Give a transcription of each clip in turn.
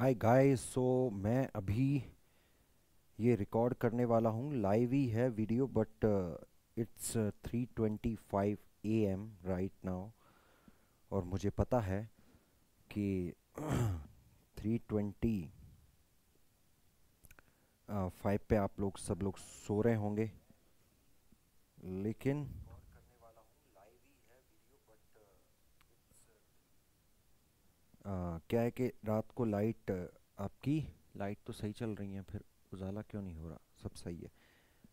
हाय guys सो मैं अभी ये रिकॉर्ड करने वाला हूँ लाइव ही है video but it's 3:25 AM right now और मुझे पता है कि ट्वेंटी फाइव uh, पे आप लोग सब लोग सो रहे होंगे लेकिन क्या है कि रात को लाइट आपकी लाइट तो सही चल रही है फिर उजाला क्यों नहीं हो रहा सब सही है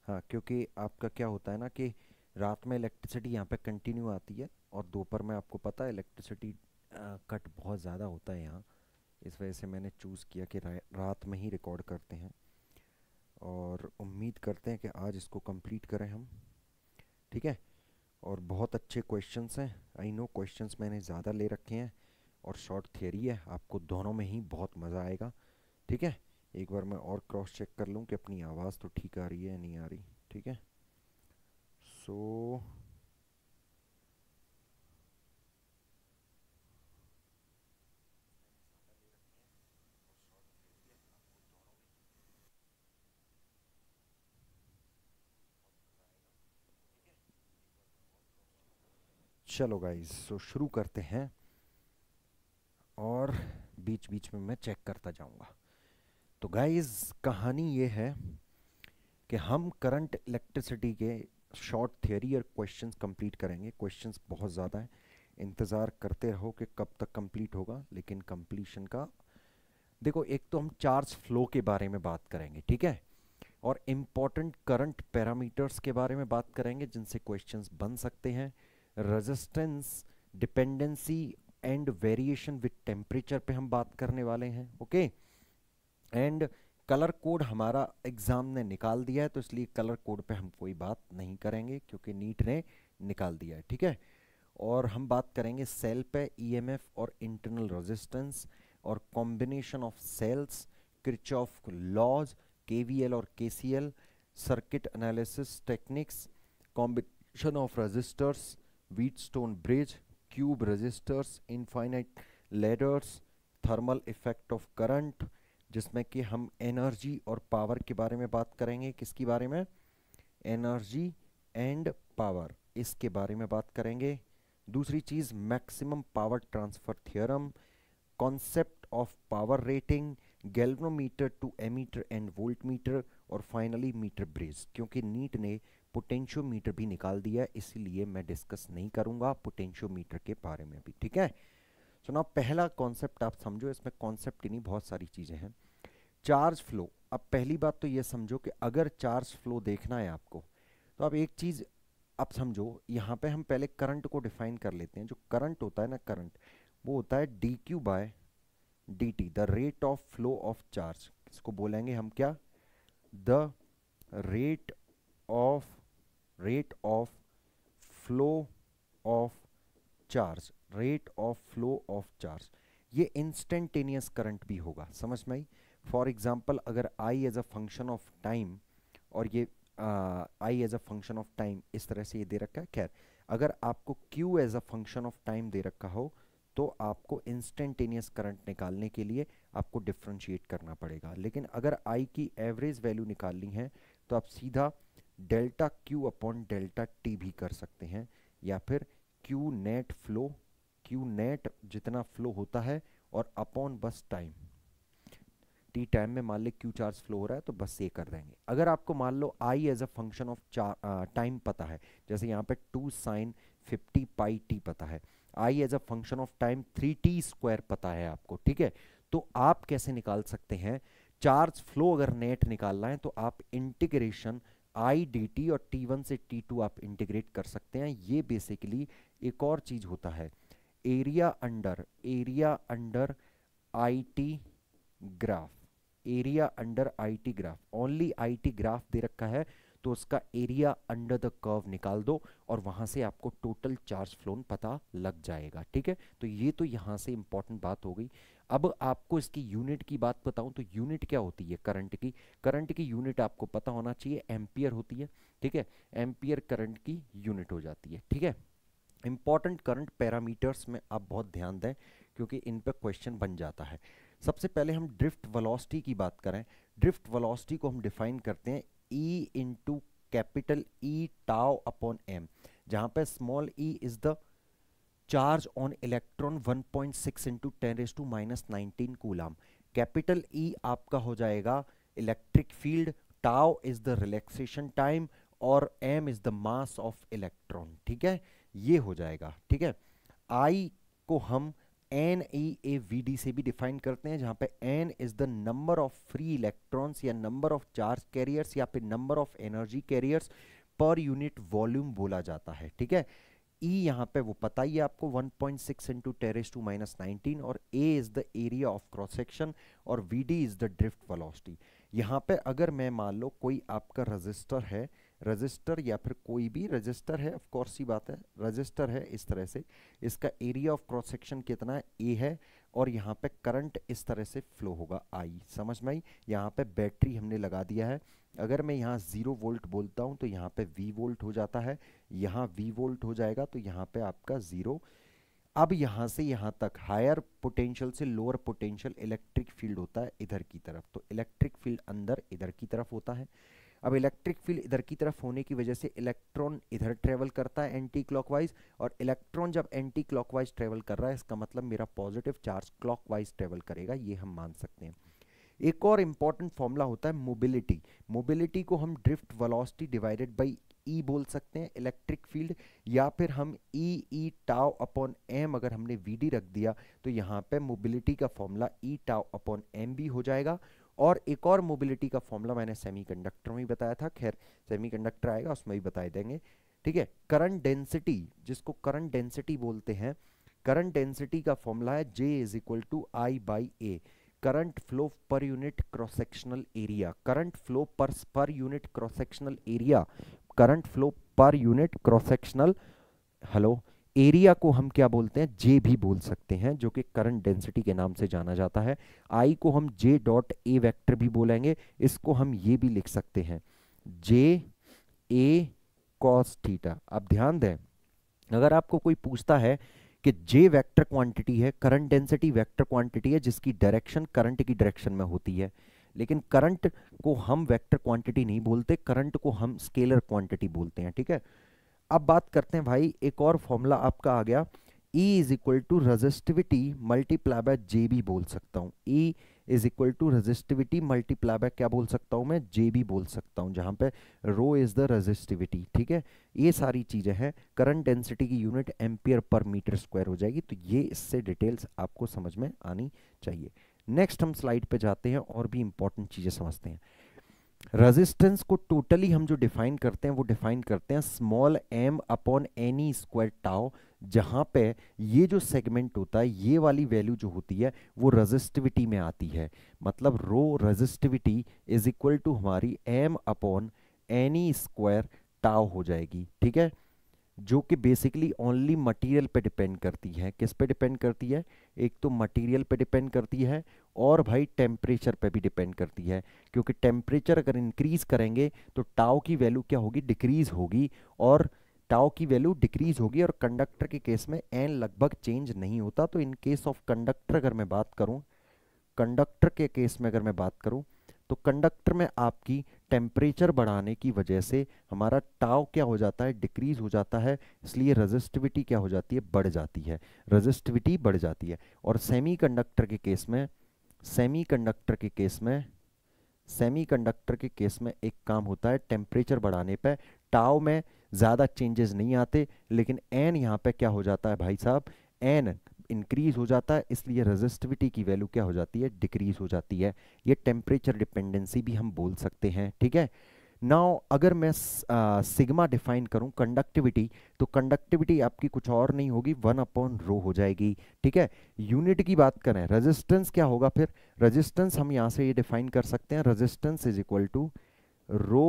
हाँ क्योंकि आपका क्या होता है ना कि रात में इलेक्ट्रिसिटी यहाँ पे कंटिन्यू आती है और दोपहर में आपको पता है इलेक्ट्रिसिटी कट बहुत ज़्यादा होता है यहाँ इस वजह से मैंने चूज़ किया कि रात में ही रिकॉर्ड करते हैं और उम्मीद करते हैं कि आज इसको कंप्लीट करें हम ठीक है और बहुत अच्छे क्वेश्चंस हैं आई नो क्वेश्चंस मैंने ज़्यादा ले रखे हैं और शॉर्ट थियरी है आपको दोनों में ही बहुत मज़ा आएगा ठीक है एक बार मैं और क्रॉस चेक कर लूँ कि अपनी आवाज़ तो ठीक आ रही है नहीं आ रही ठीक है सो so, चलो गाइज सो शुरू करते हैं और बीच बीच में मैं चेक करता जाऊंगा तो गाइस कहानी ये है कि हम करंट इलेक्ट्रिसिटी के शॉर्ट थियोरी और क्वेश्चन कंप्लीट करेंगे क्वेश्चन बहुत ज़्यादा हैं इंतज़ार करते रहो कि कब तक कंप्लीट होगा लेकिन कंप्लीशन का देखो एक तो हम चार्ज फ्लो के बारे में बात करेंगे ठीक है और इम्पॉर्टेंट करंट पैरामीटर्स के बारे में बात करेंगे जिनसे क्वेश्चंस बन सकते हैं resistance dependency and variation with temperature पे हम बात करने वाले हैं ओके एंड कलर कोड हमारा एग्ज़ाम ने निकाल दिया है तो इसलिए कलर कोड पे हम कोई बात नहीं करेंगे क्योंकि नीट ने निकाल दिया है ठीक है और हम बात करेंगे सेल पे ईएमएफ e और इंटरनल रेजिस्टेंस और combination of cells Kirchhoff laws के और के circuit analysis techniques combination of resistors Wheatstone bridge cube resistors infinite ladders thermal effect of current जिसमें कि हम एनर्जी और पावर के बारे में बात करेंगे किसकी बारे में एनर्जी एंड पावर इसके बारे में बात करेंगे दूसरी चीज़ maximum power transfer theorem concept of power rating galvanometer to ammeter and voltmeter और फाइनली मीटर ब्रिज क्योंकि नीट ने पोटेंशियोमीटर भी निकाल दिया इसीलिए मैं डिस्कस नहीं करूंगा पोटेंशियोमीटर के बारे में भी ठीक है सो ना पहला कॉन्सेप्ट आप समझो इसमें कॉन्सेप्ट ही नहीं बहुत सारी चीज़ें हैं चार्ज फ्लो अब पहली बात तो ये समझो कि अगर चार्ज फ्लो देखना है आपको तो आप एक चीज़ आप समझो यहाँ पे हम पहले करंट को डिफाइन कर लेते हैं जो करंट होता है ना करंट वो होता है D Q by D T the rate of flow of charge इसको बोलेंगे हम क्या the rate of rate of flow of charge rate of flow of charge ये इंस्टेंटेनियस करंट भी होगा समझ में आई फॉर एग्जाम्पल अगर I as a function of time और ये I as a function of time इस तरह से ये दे रखा है खैर अगर आपको Q as a function of time दे रखा हो तो आपको इंस्टेंटेनियस करंट निकालने के लिए आपको डिफ्रेंशिएट करना पड़ेगा लेकिन अगर आई की एवरेज वैल्यू निकालनी है तो आप सीधा delta Q upon delta T भी कर सकते हैं या फिर Q net flow Q net जितना फ्लो होता है और अपॉन बस टाइम टी टाइम में मान लें क्यू चार्ज फ्लो हो रहा है तो बस ये कर देंगे अगर आपको मान लो I as a function of time पता है जैसे यहाँ पे two sine fifty pi T पता है I as a function of time three T square पता है आपको ठीक है तो आप कैसे निकाल सकते हैं चार्ज फ्लो अगर नेट निकालना है तो आप इंटीग्रेशन आई डी टी और टी वन से टी टू आप इंटीग्रेट कर सकते हैं ये बेसिकली एक और चीज़ होता है area under area under I T graph area under I T graph only I T graph दे रखा है तो उसका एरिया अंडर द कर्व निकाल दो और वहां से आपको टोटल चार्ज फ्लोन पता लग जाएगा ठीक है तो ये तो यहां से इंपॉर्टेंट बात हो गई अब आपको इसकी यूनिट की बात बताऊं तो यूनिट क्या होती है करंट की करंट की यूनिट आपको पता होना चाहिए एम्पियर होती है ठीक है एम्पियर करंट की यूनिट हो जाती है ठीक है इंपॉर्टेंट करंट पैरामीटर्स में आप बहुत ध्यान दें क्योंकि इन पर क्वेश्चन बन जाता है सबसे पहले हम ड्रिफ्ट वलॉसिटी की बात करें ड्रिफ्ट वलॉसिटी को हम डिफाइन करते हैं E into capital E tau upon M जहाँ पे small E is the charge on electron 1.6 point six into ten raise to minus nineteen coulomb capital E आपका हो जाएगा electric field tau is the relaxation time और M is the mass of electron ठीक है ये हो जाएगा ठीक है आई को हम N E A V D से भी डिफाइन करते हैं जहाँ पे N is the number of free electrons या नंबर ऑफ चार्ज कैरियर्स या फिर number of energy carriers per unit volume बोला जाता है ठीक है ई e यहाँ पे वो पता ही है आपको 1.6 point six into ten raise to minus nineteen और A is the area of cross section और V D is the drift velocity यहाँ पे अगर मैं मान लो कोई आपका रजिस्टर है रजिस्टर या फिर कोई भी रजिस्टर है ऑफ कोर्स ही बात है रजिस्टर है इस तरह से इसका एरिया ऑफ क्रॉस सेक्शन कितना है ए है और यहाँ पे करंट इस तरह से फ्लो होगा आई समझ में आई यहाँ पे बैटरी हमने लगा दिया है अगर मैं यहाँ ज़ीरो वोल्ट बोलता हूँ तो यहाँ पे वी वोल्ट हो जाता है यहाँ वी वोल्ट हो जाएगा तो यहाँ पे आपका ज़ीरो अब यहाँ से यहाँ तक हायर पोटेंशियल से लोअर पोटेंशियल इलेक्ट्रिक फील्ड होता है इधर की तरफ तो इलेक्ट्रिक फील्ड अंदर इधर की तरफ होता है अब इलेक्ट्रिक फील्ड इधर की तरफ होने की वजह से इलेक्ट्रॉन इधर ट्रेवल करता है एंटी क्लॉकवाइज और इलेक्ट्रॉन जब एंटी क्लॉकवाइज ट्रेवल कर रहा है इसका मतलब मेरा पॉजिटिव चार्ज क्लॉकवाइज ट्रेवल करेगा ये हम मान सकते हैं एक और इम्पॉर्टेंट फॉर्मूला होता है मोबिलिटी मोबिलिटी को हम drift velocity divided by E बोल सकते हैं इलेक्ट्रिक फील्ड या फिर हम ई ई टाव अपॉन एम अगर हमने वी डी रख दिया तो यहाँ पे मोबिलिटी का formula E tau upon M भी हो जाएगा और एक और मोबिलिटी का फॉर्मूला मैंने सेमीकंडक्टर में ही बताया था खैर सेमीकंडक्टर आएगा उसमें भी बताए देंगे ठीक है करंट डेंसिटी जिसको करंट डेंसिटी बोलते हैं करंट डेंसिटी का फॉर्मूला है J is equal to I by A current flow per unit cross sectional area current flow per per unit cross sectional area current flow per unit cross sectional hello area को हम क्या बोलते हैं जे भी बोल सकते हैं जो कि करंट डेंसिटी के नाम से जाना जाता है आई को हम जे डॉट ए वैक्टर भी बोलेंगे इसको हम ये भी लिख सकते हैं जे ए कॉस थीटा अब ध्यान दें अगर आपको कोई पूछता है कि जे वेक्टर क्वांटिटी है करंट डेंसिटी वेक्टर क्वांटिटी है जिसकी डायरेक्शन करंट की डायरेक्शन में होती है लेकिन करंट को हम वेक्टर क्वांटिटी नहीं बोलते करंट को हम स्केलर क्वांटिटी बोलते हैं ठीक है अब बात करते हैं भाई एक और फॉर्मूला आपका आ गया E is equal to resistivity multiply by J भी बोल सकता हूँ E is equal to resistivity multiply by क्या बोल सकता हूँ मैं जे भी बोल सकता हूँ जहाँ पे रो इज़ द रजिस्टिविटी ठीक है ये सारी चीज़ें हैं करंट डेंसिटी की unit ampere per meter square हो जाएगी तो ये इससे डिटेल्स आपको समझ में आनी चाहिए नेक्स्ट हम स्लाइड पे जाते हैं और भी इंपॉर्टेंट चीज़ें समझते हैं रेजिस्टेंस को टोटली हम जो डिफाइन करते हैं वो डिफाइन करते हैं small M upon N E square tau जहां पे ये जो सेगमेंट होता है ये वाली वैल्यू जो होती है वो रेजिस्टिविटी में आती है मतलब rho resistivity is equal to हमारी M upon N E square tau हो जाएगी ठीक है जो कि बेसिकली ओनली मटेरियल पे डिपेंड करती है किस पे डिपेंड करती है एक तो मटेरियल पे डिपेंड करती है और भाई टेम्परेचर पे भी डिपेंड करती है क्योंकि टेम्परेचर अगर इंक्रीज़ करेंगे तो टाओ की वैल्यू क्या होगी डिक्रीज़ होगी और टाओ की वैल्यू डिक्रीज़ होगी और कंडक्टर के केस में एन लगभग चेंज नहीं होता तो इन केस ऑफ कंडक्टर अगर मैं बात करूँ कंडक्टर के केस में अगर मैं बात करूँ तो कंडक्टर में आपकी टेम्परेचर बढ़ाने की वजह से हमारा टाव क्या हो जाता है डिक्रीज हो जाता है इसलिए रजिस्टिविटी क्या हो जाती है बढ़ जाती है रजिस्टिविटी बढ़ जाती है और सेमी कंडक्टर के केस में सेमी कंडक्टर के केस में सेमी कंडक्टर के केस में एक काम होता है टेम्परेचर बढ़ाने पर टाव में ज़्यादा चेंजेस नहीं आते लेकिन एन यहाँ पे क्या हो जाता है भाई साहब एन इंक्रीज हो जाता है इसलिए रेजिस्टिविटी की वैल्यू क्या हो जाती है डिक्रीज हो जाती है ये टेम्परेचर डिपेंडेंसी भी हम बोल सकते हैं ठीक है नाउ अगर मैं सिग्मा डिफाइन करूं कंडक्टिविटी तो कंडक्टिविटी आपकी कुछ और नहीं होगी वन अपॉन रो हो जाएगी ठीक है यूनिट की बात करें रेजिस्टेंस क्या होगा फिर रेजिस्टेंस हम यहां से ये डिफाइन कर सकते हैं resistance is equal to rho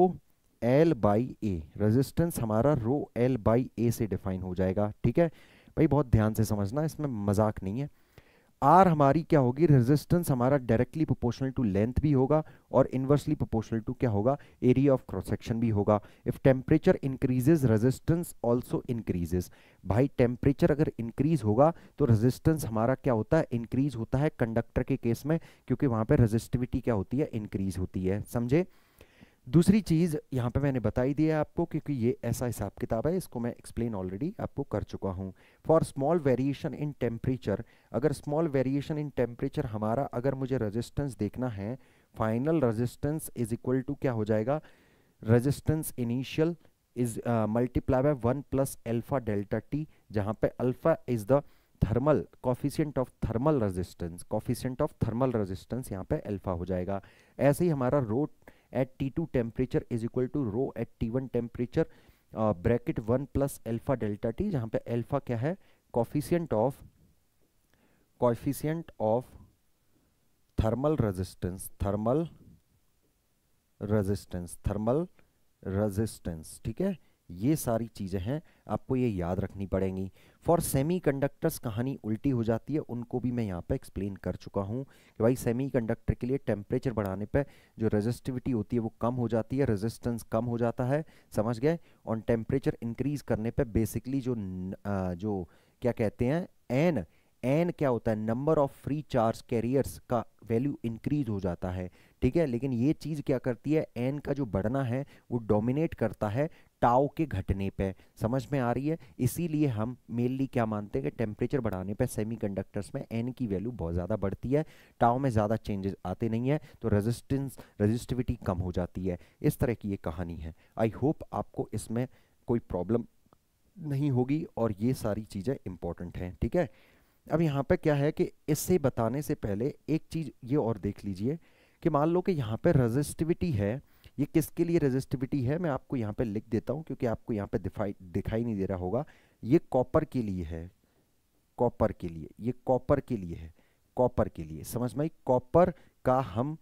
L by A resistance हमारा रो एल बाई ए से डिफाइन हो जाएगा ठीक है भाई बहुत ध्यान से समझना इसमें मजाक नहीं है आर हमारी क्या होगी रेजिस्टेंस हमारा डायरेक्टली प्रोपोर्शनल टू लेंथ भी होगा और इन्वर्सली प्रोपोर्शनल टू क्या होगा एरिया ऑफ क्रॉस सेक्शन भी होगा if temperature increases resistance also increases भाई टेम्परेचर अगर इंक्रीज होगा तो रेजिस्टेंस हमारा क्या होता है इंक्रीज होता है कंडक्टर के केस में क्योंकि वहां पर रेजिस्टिविटी क्या होती है इंक्रीज होती है समझे दूसरी चीज़ यहाँ पे मैंने बताई दी है आपको क्योंकि ये ऐसा हिसाब किताब है इसको मैं एक्सप्लेन ऑलरेडी आपको कर चुका हूँ for small variation in temperature अगर स्मॉल वेरिएशन इन टेम्परेचर हमारा अगर मुझे रेजिस्टेंस देखना है final resistance is equal to क्या हो जाएगा resistance initial is multiply by one plus alpha delta T जहाँ पे alpha is the thermal coefficient of thermal resistance coefficient of thermal resistance यहाँ पे अल्फा हो जाएगा ऐसे ही हमारा rho T at T two temperature is equal to rho eight t one temperature bracket one plus alpha delta T जहाँ पे alpha क्या है coefficient of coefficient of thermal resistance thermal resistance thermal resistance ठीक है ये सारी चीज़ें हैं आपको ये याद रखनी पड़ेंगी फॉर सेमी कंडक्टर्स कहानी उल्टी हो जाती है उनको भी मैं यहाँ पे एक्सप्लेन कर चुका हूँ कि भाई सेमी कंडक्टर के लिए टेम्परेचर बढ़ाने पे जो रेजिस्टिविटी होती है वो कम हो जाती है रेजिस्टेंस कम हो जाता है समझ गए और टेम्परेचर इंक्रीज करने पे बेसिकली जो आ, जो क्या कहते हैं एन एन क्या होता है number of free charge carriers का वैल्यू इंक्रीज हो जाता है ठीक है लेकिन ये चीज़ क्या करती है एन का जो बढ़ना है वो डोमिनेट करता है टाओ के घटने पे समझ में आ रही है इसीलिए हम मेनली क्या मानते हैं कि टेम्परेचर बढ़ाने पे सेमीकंडक्टर्स में एन की वैल्यू बहुत ज़्यादा बढ़ती है टाओ में ज़्यादा चेंजेस आते नहीं है तो रेजिस्टेंस रेजिस्टिविटी कम हो जाती है इस तरह की ये कहानी है आई होप आपको इसमें कोई प्रॉब्लम नहीं होगी और ये सारी चीज़ें इंपॉर्टेंट हैं ठीक है अब यहाँ पर क्या है कि इससे बताने से पहले एक चीज़ ये और देख लीजिए कि मान लो कि यहाँ पर रजिस्टिविटी है ये किसके लिए रेजिस्टिविटी है मैं आपको यहाँ पे लिख देता हूँ क्योंकि आपको यहाँ पे दिखाई दिखाई नहीं दे रहा होगा ये कॉपर के लिए है कॉपर के लिए ये कॉपर के लिए है कॉपर के लिए समझ में कॉपर का हम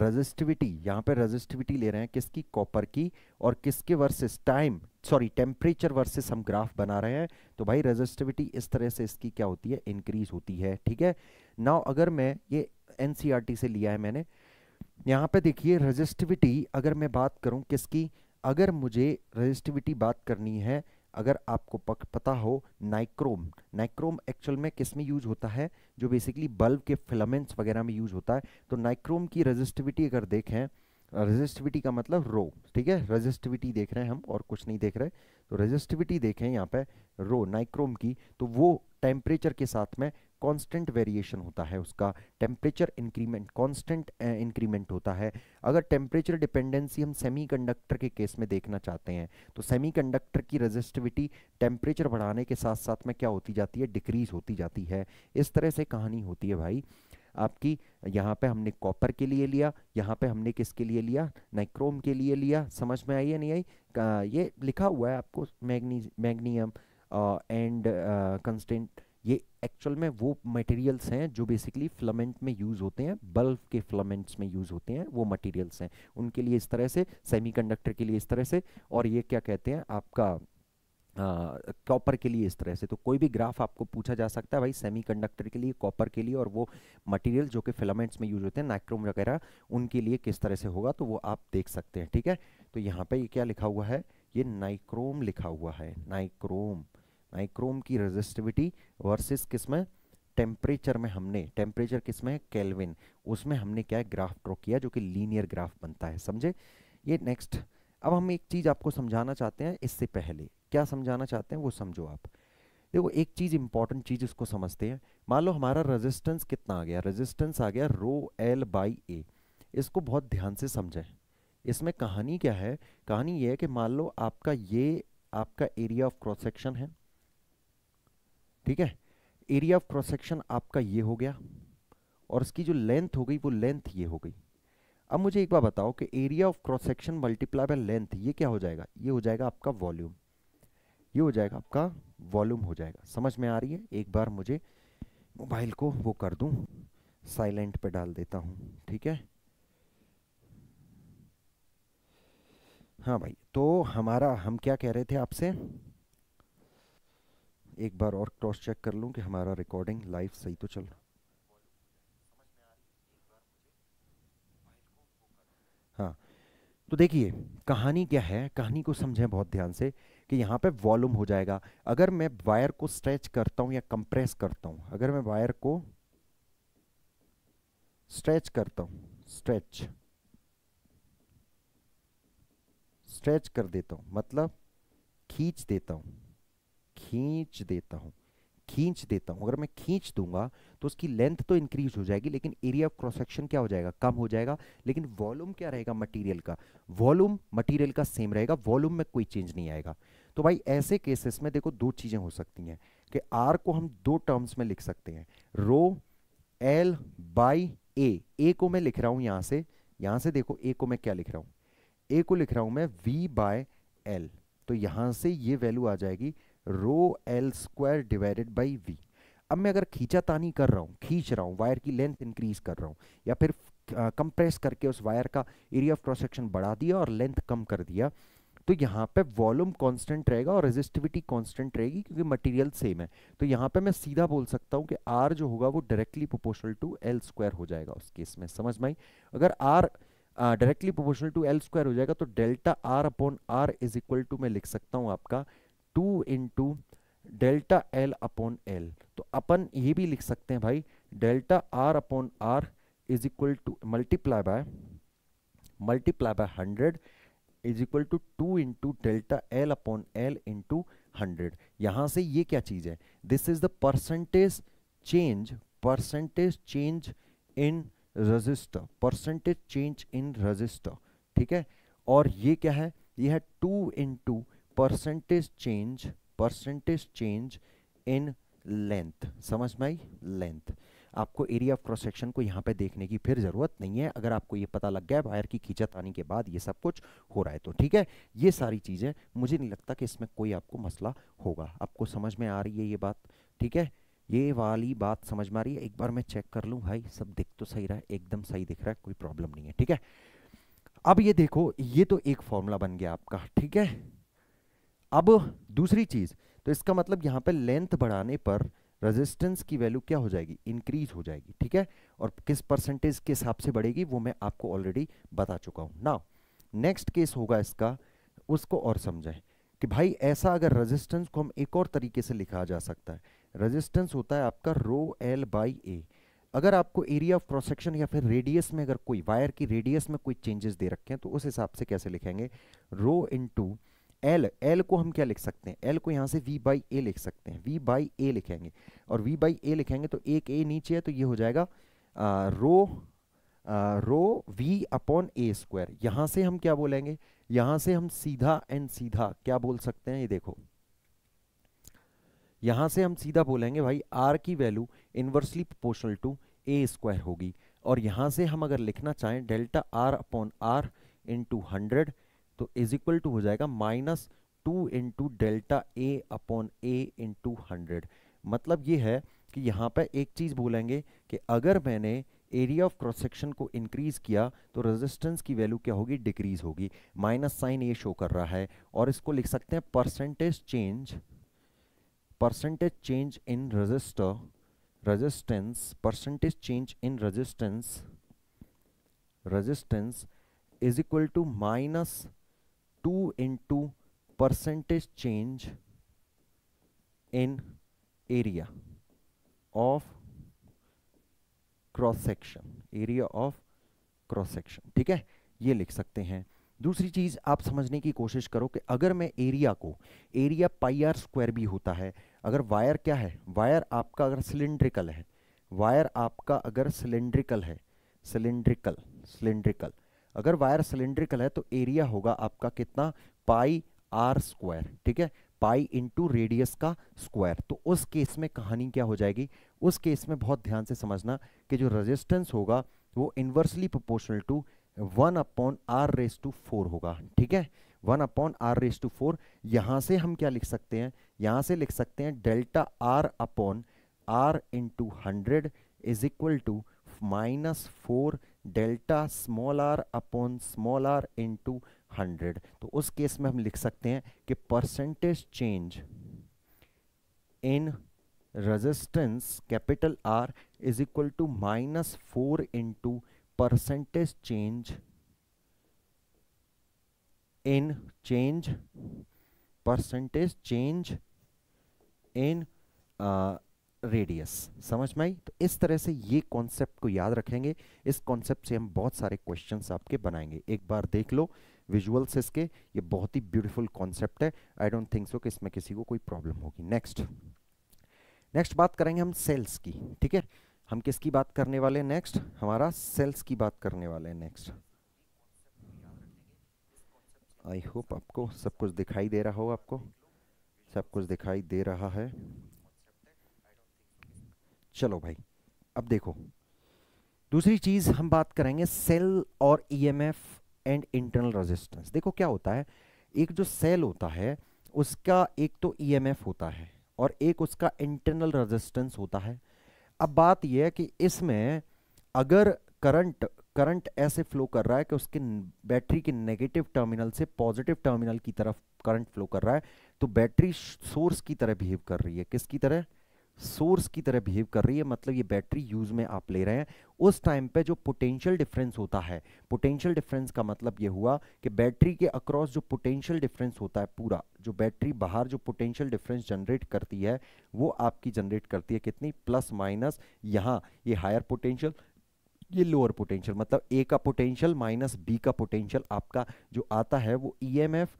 रेजिस्टिविटी यहाँ पे रेजिस्टिविटी ले रहे हैं किसकी कॉपर की और किसके versus time sorry temperature versus हम ग्राफ बना रहे हैं तो भाई रेजिस्टिविटी इस तरह से इसकी क्या होती है इंक्रीज होती है ठीक है नाउ अगर मैं ये एनसीआरटी से लिया है मैंने यहाँ पे देखिए रजिस्टिविटी अगर मैं बात करूँ किसकी अगर मुझे रजिस्टिविटी बात करनी है अगर आपको पक, पता हो नाइक्रोम नाइक्रोम एक्चुअल में किस में यूज होता है जो बेसिकली बल्ब के फिलामेंट्स वगैरह में यूज होता है तो नाइक्रोम की रजिस्टिविटी अगर देखें रजिस्टिविटी का मतलब रो ठीक है रजिस्टिविटी देख रहे हैं हम और कुछ नहीं देख रहे तो रजिस्टिविटी देखें यहाँ पे रो नाइक्रोम की तो वो टेम्परेचर के साथ में कांस्टेंट वेरिएशन होता है उसका टेम्परेचर इंक्रीमेंट कांस्टेंट इंक्रीमेंट होता है अगर टेम्परेचर डिपेंडेंसी हम सेमीकंडक्टर के केस में देखना चाहते हैं तो सेमीकंडक्टर की रेजिस्टिविटी टेम्परेचर बढ़ाने के साथ साथ में क्या होती जाती है डिक्रीज होती जाती है इस तरह से कहानी होती है भाई आपकी यहाँ पे हमने कॉपर के लिए लिया यहाँ पे हमने किसके लिए लिया नाइक्रोम के लिए लिया समझ में आई या नहीं आई ये लिखा हुआ है आपको मैग्नी मैग्नियम एंड कंस्टेंट ये एक्चुअल में वो मटेरियल्स हैं जो बेसिकली फिलामेंट में यूज़ होते हैं बल्ब के फिलामेंट्स में यूज़ होते हैं वो मटेरियल्स हैं उनके लिए इस तरह से सेमीकंडक्टर के लिए इस तरह से और ये क्या कहते हैं आपका कॉपर के लिए इस तरह से तो कोई भी ग्राफ आपको पूछा जा सकता है भाई सेमीकंडक्टर के लिए कॉपर के लिए और वो मटेरियल जो कि फिलामेंट्स में यूज होते हैं नाइक्रोम वगैरह उनके लिए किस तरह से होगा तो वो आप देख सकते हैं ठीक है तो यहाँ पे ये क्या लिखा हुआ है ये नाइक्रोम लिखा हुआ है नाइक्रोम आइक्रोम की रेजिस्टिविटी वर्सेस किस में टेम्परेचर में हमने टेम्परेचर किस में कैलविन उसमें हमने क्या है ग्राफ ड्रॉ किया जो कि लीनियर ग्राफ बनता है समझे ये नेक्स्ट अब हम एक चीज़ आपको समझाना चाहते हैं इससे पहले क्या समझाना चाहते हैं वो समझो आप देखो एक चीज़ इंपॉर्टेंट चीज़ उसको समझते हैं मान लो हमारा रेजिस्टेंस कितना आ गया रेजिस्टेंस आ गया रो एल बाई ए इसको बहुत ध्यान से समझें इसमें कहानी क्या है कहानी ये है कि मान लो आपका ये आपका एरिया ऑफ क्रॉस सेक्शन है ठीक है एरिया ऑफ क्रॉस सेक्शन आपका ये हो गया और उसकी जो लेंथ हो गई वो लेंथ ये हो गई अब मुझे एक बार बताओ कि area of cross section multiply by length ये क्या हो जाएगा ये हो जाएगा आपका वॉल्यूम ये हो जाएगा आपका वॉल्यूम हो जाएगा समझ में आ रही है एक बार मुझे मोबाइल को वो कर दूं साइलेंट पे डाल देता हूँ ठीक है हाँ भाई तो हमारा हम क्या कह रहे थे आपसे एक बार और क्रॉस चेक कर लूँ कि हमारा रिकॉर्डिंग लाइव सही तो चल रहा हाँ तो देखिए कहानी क्या है कहानी को समझें बहुत ध्यान से कि यहाँ पे वॉल्यूम हो जाएगा अगर मैं वायर को स्ट्रेच करता हूँ या कंप्रेस करता हूँ अगर मैं वायर को स्ट्रेच करता हूँ स्ट्रेच स्ट्रेच कर देता हूँ मतलब खींच देता हूँ खींच देता हूँ खींच देता हूँ अगर मैं खींच दूंगा तो उसकी लेंथ तो इंक्रीज हो जाएगी लेकिन एरिया ऑफ क्रॉस सेक्शन क्या हो जाएगा कम हो जाएगा लेकिन वॉल्यूम क्या रहेगा मटेरियल का वॉल्यूम मटेरियल का सेम रहेगा वॉल्यूम में कोई चेंज नहीं आएगा तो भाई ऐसे केसेस में देखो दो चीज़ें हो सकती हैं कि आर को हम दो टर्म्स में लिख सकते हैं रो एल बाई ए ए को मैं लिख रहा हूँ यहाँ से यहाँ से देखो ए को मैं क्या लिख रहा हूँ ए को लिख रहा हूँ मैं वी बाय एल तो यहाँ से ये वैल्यू आ जाएगी rho L square divided by V अब मैं अगर खींचा तानी कर रहा हूँ खींच रहा हूँ वायर की लेंथ इंक्रीज कर रहा हूँ या फिर कंप्रेस करके उस वायर का एरिया ऑफ क्रॉस सेक्शन बढ़ा दिया और लेंथ कम कर दिया तो यहाँ पे वॉल्यूम कांस्टेंट रहेगा और रेजिस्टिविटी कांस्टेंट रहेगी क्योंकि मटेरियल सेम है तो यहाँ पे मैं सीधा बोल सकता हूँ कि आर जो होगा वो directly proportional to L square हो जाएगा उस केस में समझ में आई अगर R directly proportional to L square हो जाएगा तो delta R upon R is equal to मैं लिख सकता हूँ आपका two into delta L upon L तो अपन ये भी लिख सकते हैं भाई delta R upon R is equal to multiply by multiply by hundred is equal to two into delta L upon L into hundred यहाँ से ये क्या चीज़ है this is the percentage change percentage change in resistor percentage change in resistor ठीक है और ये क्या है यह है two into percentage change percentage change in length समझ में आई लेंथ आपको एरिया ऑफ क्रॉस सेक्शन को यहाँ पे देखने की फिर ज़रूरत नहीं है अगर आपको ये पता लग गया है वायर की खींचत आने के बाद ये सब कुछ हो रहा है तो ठीक है ये सारी चीज़ें मुझे नहीं लगता कि इसमें कोई आपको मसला होगा आपको समझ में आ रही है ये बात ठीक है ये वाली बात समझ में आ रही है एक बार मैं चेक कर लूँ भाई सब दिख तो सही रहा है एकदम सही दिख रहा है कोई प्रॉब्लम नहीं है ठीक है अब ये देखो ये तो एक फॉर्मूला बन गया आपका ठीक है अब दूसरी चीज़ तो इसका मतलब यहां पे लेंथ बढ़ाने पर रेजिस्टेंस की वैल्यू क्या हो जाएगी इंक्रीज हो जाएगी ठीक है और किस परसेंटेज के हिसाब से बढ़ेगी वो मैं आपको ऑलरेडी बता चुका हूं ना नेक्स्ट केस होगा इसका उसको और समझाएं कि भाई ऐसा अगर रेजिस्टेंस को हम एक और तरीके से लिखा जा सकता है रेजिस्टेंस होता है आपका रो एल बाई ए अगर आपको एरिया ऑफ क्रॉस सेक्शन या फिर रेडियस में अगर कोई वायर की रेडियस में कोई चेंजेस दे रखे हैं तो उस हिसाब से कैसे लिखेंगे rho into L L को हम क्या लिख सकते हैं एल को यहाँ से वी बाई ए लिख सकते हैं वी बाई ए लिखेंगे और वी बाई ए लिखेंगे तो एक ए नीचे है तो ये हो जाएगा ah, rho ah, rho V upon A square यहाँ से हम क्या बोलेंगे यहाँ से हम सीधा एंड सीधा क्या बोल सकते हैं ये देखो यहाँ से हम सीधा बोलेंगे भाई आर की value inversely proportional to A square होगी और यहाँ से हम अगर लिखना चाहें delta R upon R into hundred तो इज इक्वल टू हो जाएगा minus two into delta A upon A into hundred मतलब ये है कि यहाँ पर एक चीज़ बोलेंगे कि अगर मैंने एरिया ऑफ क्रॉस सेक्शन को इंक्रीज़ किया तो रेजिस्टेंस की वैल्यू क्या होगी डिक्रीज़ होगी माइनस साइन ये शो कर रहा है और इसको लिख सकते हैं percentage change percentage change in resistor resistance percentage change in resistance resistance is equal to minus two into percentage change in area of cross section area of cross section ठीक है ये लिख सकते हैं दूसरी चीज़ आप समझने की कोशिश करो कि अगर मैं एरिया को एरिया पाई आर स्क्वायर भी होता है अगर वायर क्या है वायर आपका अगर सिलेंड्रिकल है वायर आपका अगर सिलेंड्रिकल है सिलेंड्रिकल सिलेंड्रिकल अगर वायर सिलेंड्रिकल है तो एरिया होगा आपका कितना पाई आर स्क्वायर ठीक है पाई इंटू रेडियस का स्क्वायर तो उस केस में कहानी क्या हो जाएगी उस केस में बहुत ध्यान से समझना कि जो रेजिस्टेंस होगा वो inversely proportional to one upon R raise to four होगा ठीक है one upon R raise to four यहाँ से हम क्या लिख सकते हैं यहाँ से लिख सकते हैं delta R upon R into hundred is equal to minus four delta small R upon small R into hundred तो उस केस में हम लिख सकते हैं कि percentage change in resistance capital R is equal to minus four into percentage change in change percentage change in radius समझ में आई तो इस तरह से ये कॉन्सेप्ट को याद रखेंगे इस कॉन्सेप्ट से हम बहुत सारे क्वेश्चन आपके बनाएंगे एक बार देख लो विजुअल्स इसके ये बहुत ही ब्यूटीफुल कॉन्सेप्ट है आई डोंट थिंक सो कि इसमें किसी को कोई प्रॉब्लम होगी नेक्स्ट नेक्स्ट बात करेंगे हम सेल्स की ठीक है हम किसकी बात करने वाले हैं नेक्स्ट हमारा सेल्स की बात करने वाले हैं नेक्स्ट आई होप आपको सब कुछ दिखाई दे रहा हो आपको सब कुछ दिखाई दे रहा है चलो भाई अब देखो दूसरी चीज हम बात करेंगे सेल और ईएमएफ एंड इंटरनल रेजिस्टेंस देखो क्या होता है एक जो सेल होता है उसका एक तो ईएमएफ e होता है और एक उसका इंटरनल रेजिस्टेंस होता है अब बात यह है कि इसमें अगर करंट करंट ऐसे फ्लो कर रहा है कि उसके बैटरी के नेगेटिव टर्मिनल से पॉजिटिव टर्मिनल की तरफ करंट फ्लो कर रहा है तो बैटरी सोर्स की तरह बिहेव कर रही है किसकी तरह सोर्स की तरह बिहेव कर रही है मतलब ये बैटरी यूज़ में आप ले रहे हैं उस टाइम पे जो पोटेंशियल डिफरेंस होता है पोटेंशियल डिफरेंस का मतलब ये हुआ कि बैटरी के अक्रॉस जो पोटेंशियल डिफरेंस होता है पूरा जो बैटरी बाहर जो पोटेंशियल डिफरेंस जनरेट करती है वो आपकी जनरेट करती है कितनी प्लस माइनस यहाँ ये हायर पोटेंशियल ये लोअर पोटेंशियल मतलब ए का पोटेंशियल माइनस बी का पोटेंशियल आपका जो आता है वो ई एम एफ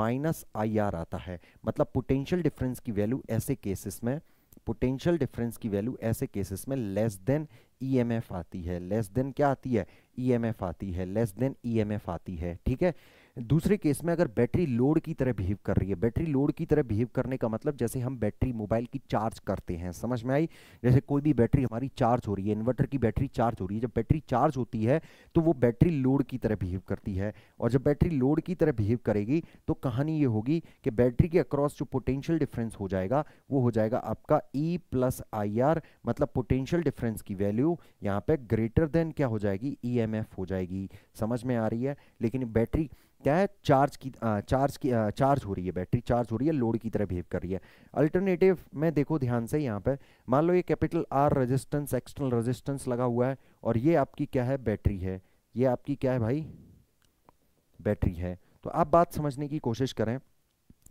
माइनस आई आर आता है मतलब पोटेंशियल डिफरेंस की वैल्यू ऐसे केसेस में पोटेंशियल डिफरेंस की वैल्यू ऐसे केसेस में लेस देन ईएमएफ आती है लेस देन क्या आती है ईएमएफ e आती है लेस देन ईएमएफ आती है ठीक है दूसरे केस में अगर बैटरी लोड की तरह बिहेव कर रही है बैटरी लोड की तरह बिहेव करने का मतलब जैसे हम बैटरी मोबाइल की चार्ज करते हैं समझ में आई जैसे कोई भी बैटरी हमारी चार्ज हो रही है इन्वर्टर की बैटरी चार्ज हो रही है जब बैटरी चार्ज होती है तो वो बैटरी लोड की तरह बिहेव करती है और जब बैटरी लोड की तरह बिहेव करेगी तो कहानी ये होगी कि बैटरी के अक्रॉस जो पोटेंशियल डिफरेंस हो जाएगा वो हो जाएगा आपका ई प्लस आई आर मतलब पोटेंशियल डिफरेंस की वैल्यू यहाँ पे ग्रेटर देन क्या हो जाएगी ई एम एफ हो जाएगी समझ में आ रही है लेकिन बैटरी क्या है चार्ज की आ, चार्ज की आ, चार्ज हो रही है बैटरी चार्ज हो रही है लोड की तरह बिहेव कर रही है अल्टरनेटिव में देखो ध्यान से यहाँ पर मान लो ये capital R resistance external resistance लगा हुआ है और ये आपकी क्या है बैटरी है ये आपकी क्या है भाई बैटरी है तो आप बात समझने की कोशिश करें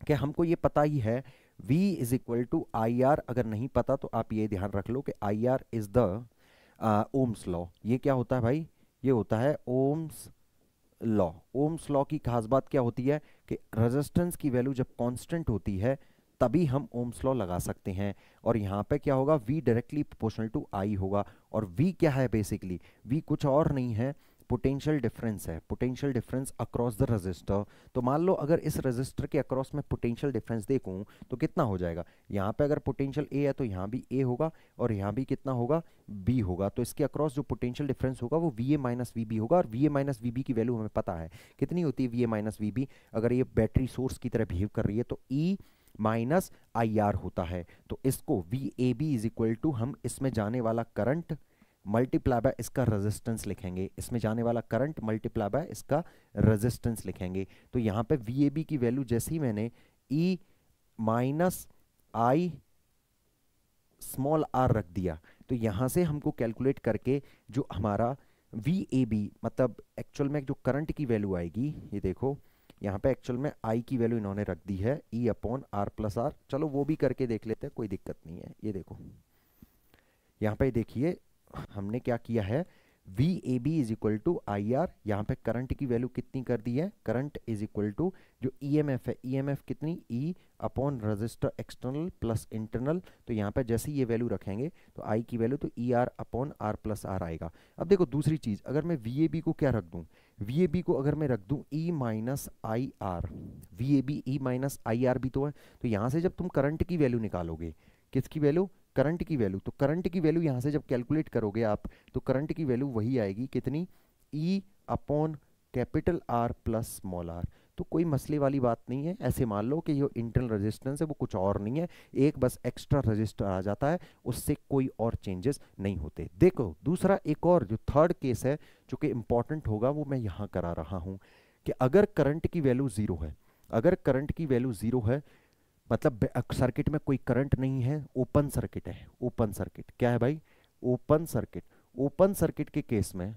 कि हमको ये पता ही है V is equal to I are अगर नहीं पता तो आप ये ध्यान रख लो कि I R is the Ohm's law ये क्या होता है भाई ये होता है ओम्स लॉ ओम्स लॉ की खास बात क्या होती है कि रेजिस्टेंस की वैल्यू जब कांस्टेंट होती है तभी हम ओम्स लॉ लगा सकते हैं और यहाँ पे क्या होगा V directly proportional to I होगा और वी क्या है बेसिकली वी कुछ और नहीं है पोटेंशियल डिफरेंस है potential difference across the resistor तो मान लो अगर इस रजिस्टर के अक्रॉस में पोटेंशियल डिफरेंस देखूँ तो कितना हो जाएगा यहाँ पे अगर पोटेंशियल ए है तो यहाँ भी ए होगा और यहाँ भी कितना होगा बी होगा तो इसके अक्रॉस जो पोटेंशियल डिफरेंस होगा वो वी ए माइनस वी बी होगा और वी ए माइनस वी बी की वैल्यू हमें पता है कितनी होती है वी ए माइनस वी बी अगर ये बैटरी सोर्स की तरह बिहेव कर रही है तो ई माइनस आई आर होता है तो इसको V A B is equal to हम इसमें जाने वाला करंट मल्टीप्लाई बाय इसका रेजिस्टेंस लिखेंगे इसमें जाने वाला करंट मल्टीप्लाई बाय इसका रेजिस्टेंस लिखेंगे तो यहाँ पे वी की वैल्यू जैसे ही मैंने E minus I small r रख दिया तो यहाँ से हमको कैलकुलेट करके जो हमारा वी मतलब एक्चुअल में जो करंट की वैल्यू आएगी ये देखो यहाँ पे एक्चुअल में आई की वैल्यू इन्होंने रख दी है ई अपॉन आर प्लस आर चलो वो भी करके देख लेते हैं कोई दिक्कत नहीं है ये देखो यहाँ पे देखिए हमने क्या किया है V A B is equal to I R यहाँ पे करंट की वैल्यू कितनी कर दी है करंट इज इक्वल टू जो ई एम एफ है ई एम एफ कितनी E upon resistor external plus internal तो यहाँ पे जैसे ये वैल्यू रखेंगे तो आई की वैल्यू तो E R upon R plus R आएगा अब देखो दूसरी चीज़ अगर मैं वी ए बी को क्या रख दूँ वी ए बी को अगर मैं रख दूँ E minus I R V A B E minus I R भी तो है तो यहाँ से जब तुम करंट की वैल्यू निकालोगे किसकी वैल्यू करंट की वैल्यू तो करंट की वैल्यू यहाँ से जब कैलकुलेट करोगे आप तो करंट की वैल्यू वही आएगी कितनी E upon capital R plus small r तो कोई मसले वाली बात नहीं है ऐसे मान लो कि जो इंटरनल रेजिस्टेंस है वो कुछ और नहीं है एक बस एक्स्ट्रा रजिस्टर आ जाता है उससे कोई और चेंजेस नहीं होते देखो दूसरा एक और जो थर्ड केस है जो कि इम्पॉर्टेंट होगा वो मैं यहाँ करा रहा हूँ कि अगर करंट की वैल्यू ज़ीरो है अगर करंट की वैल्यू ज़ीरो है मतलब सर्किट में कोई करंट नहीं है ओपन सर्किट है ओपन सर्किट क्या है भाई ओपन सर्किट ओपन सर्किट के केस में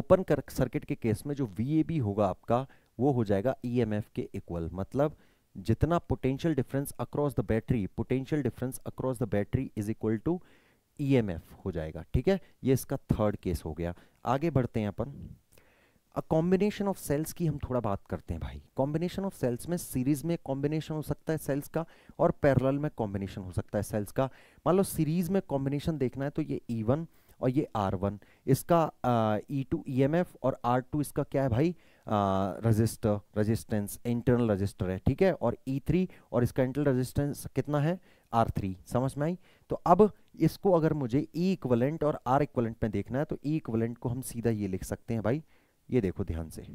ओपन सर्किट के केस में जो वी होगा आपका वो हो जाएगा ई e के इक्वल मतलब जितना potential difference across the battery potential difference across the battery is equal to E हो जाएगा ठीक है ये इसका थर्ड केस हो गया आगे बढ़ते हैं अपन अ कॉम्बिनेशन ऑफ सेल्स की हम थोड़ा बात करते हैं भाई कॉम्बिनेशन ऑफ सेल्स में सीरीज में कॉम्बिनेशन हो सकता है सेल्स का और पैरल में कॉम्बिनेशन हो सकता है सेल्स का मान लो सीरीज में कॉम्बिनेशन देखना है तो ये ई e वन और ये आर वन इसका E two E M F और आर टू इसका क्या है भाई रजिस्टर रजिस्टेंस इंटरनल रजिस्टर है ठीक है और ई e थ्री और इसका इंटरनल रजिस्टेंस कितना है आर थ्री समझ में आई तो अब इसको अगर मुझे ई e इक्वलेंट और आर इक्वलेंट में देखना है तो ई इक्वलेंट को हम सीधा ये लिख सकते हैं भाई ये देखो ध्यान से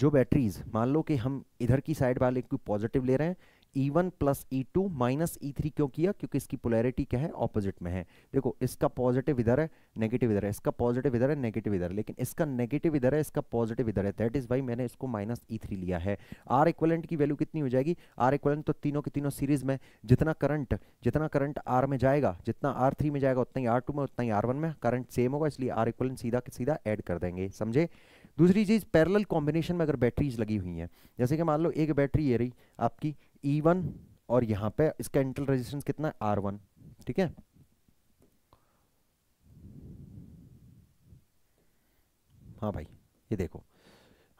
जो बैटरीज मान लो कि हम इधर की साइड वाले को पॉजिटिव ले रहे हैं E one plus E two minus E three क्यों किया क्योंकि इसकी पोलैरिटी क्या है ऑपोजिट में है देखो इसका पॉजिटिव इधर है नेगेटिव इधर है इसका पॉजिटिव इधर है नेगेटिव इधर है लेकिन इसका नेगेटिव इधर है इसका पॉजिटिव इधर है दैट इज भाई मैंने इसको माइनस ई थ्री लिया है आर इक्वलेंट की वैल्यू कितनी हो जाएगी आर इक्वलेंट तो तीनों की तीनों सीरीज में जितना करंट जितना करंट आर में जाएगा जितना आर थ्री में जाएगा उतना ही आर टू में उतना ही आर वन में करंट सेम होगा इसलिए आर इक्वलेंट सीधा सीधा एड कर देंगे समझे दूसरी चीज़ पैरेलल कॉम्बिनेशन में अगर बैटरीज लगी हुई हैं जैसे कि मान लो एक बैटरी ये रही आपकी ई e वन और यहां पे इसका इंटरल रेजिस्टेंस कितना है आर वन ठीक है हाँ भाई ये देखो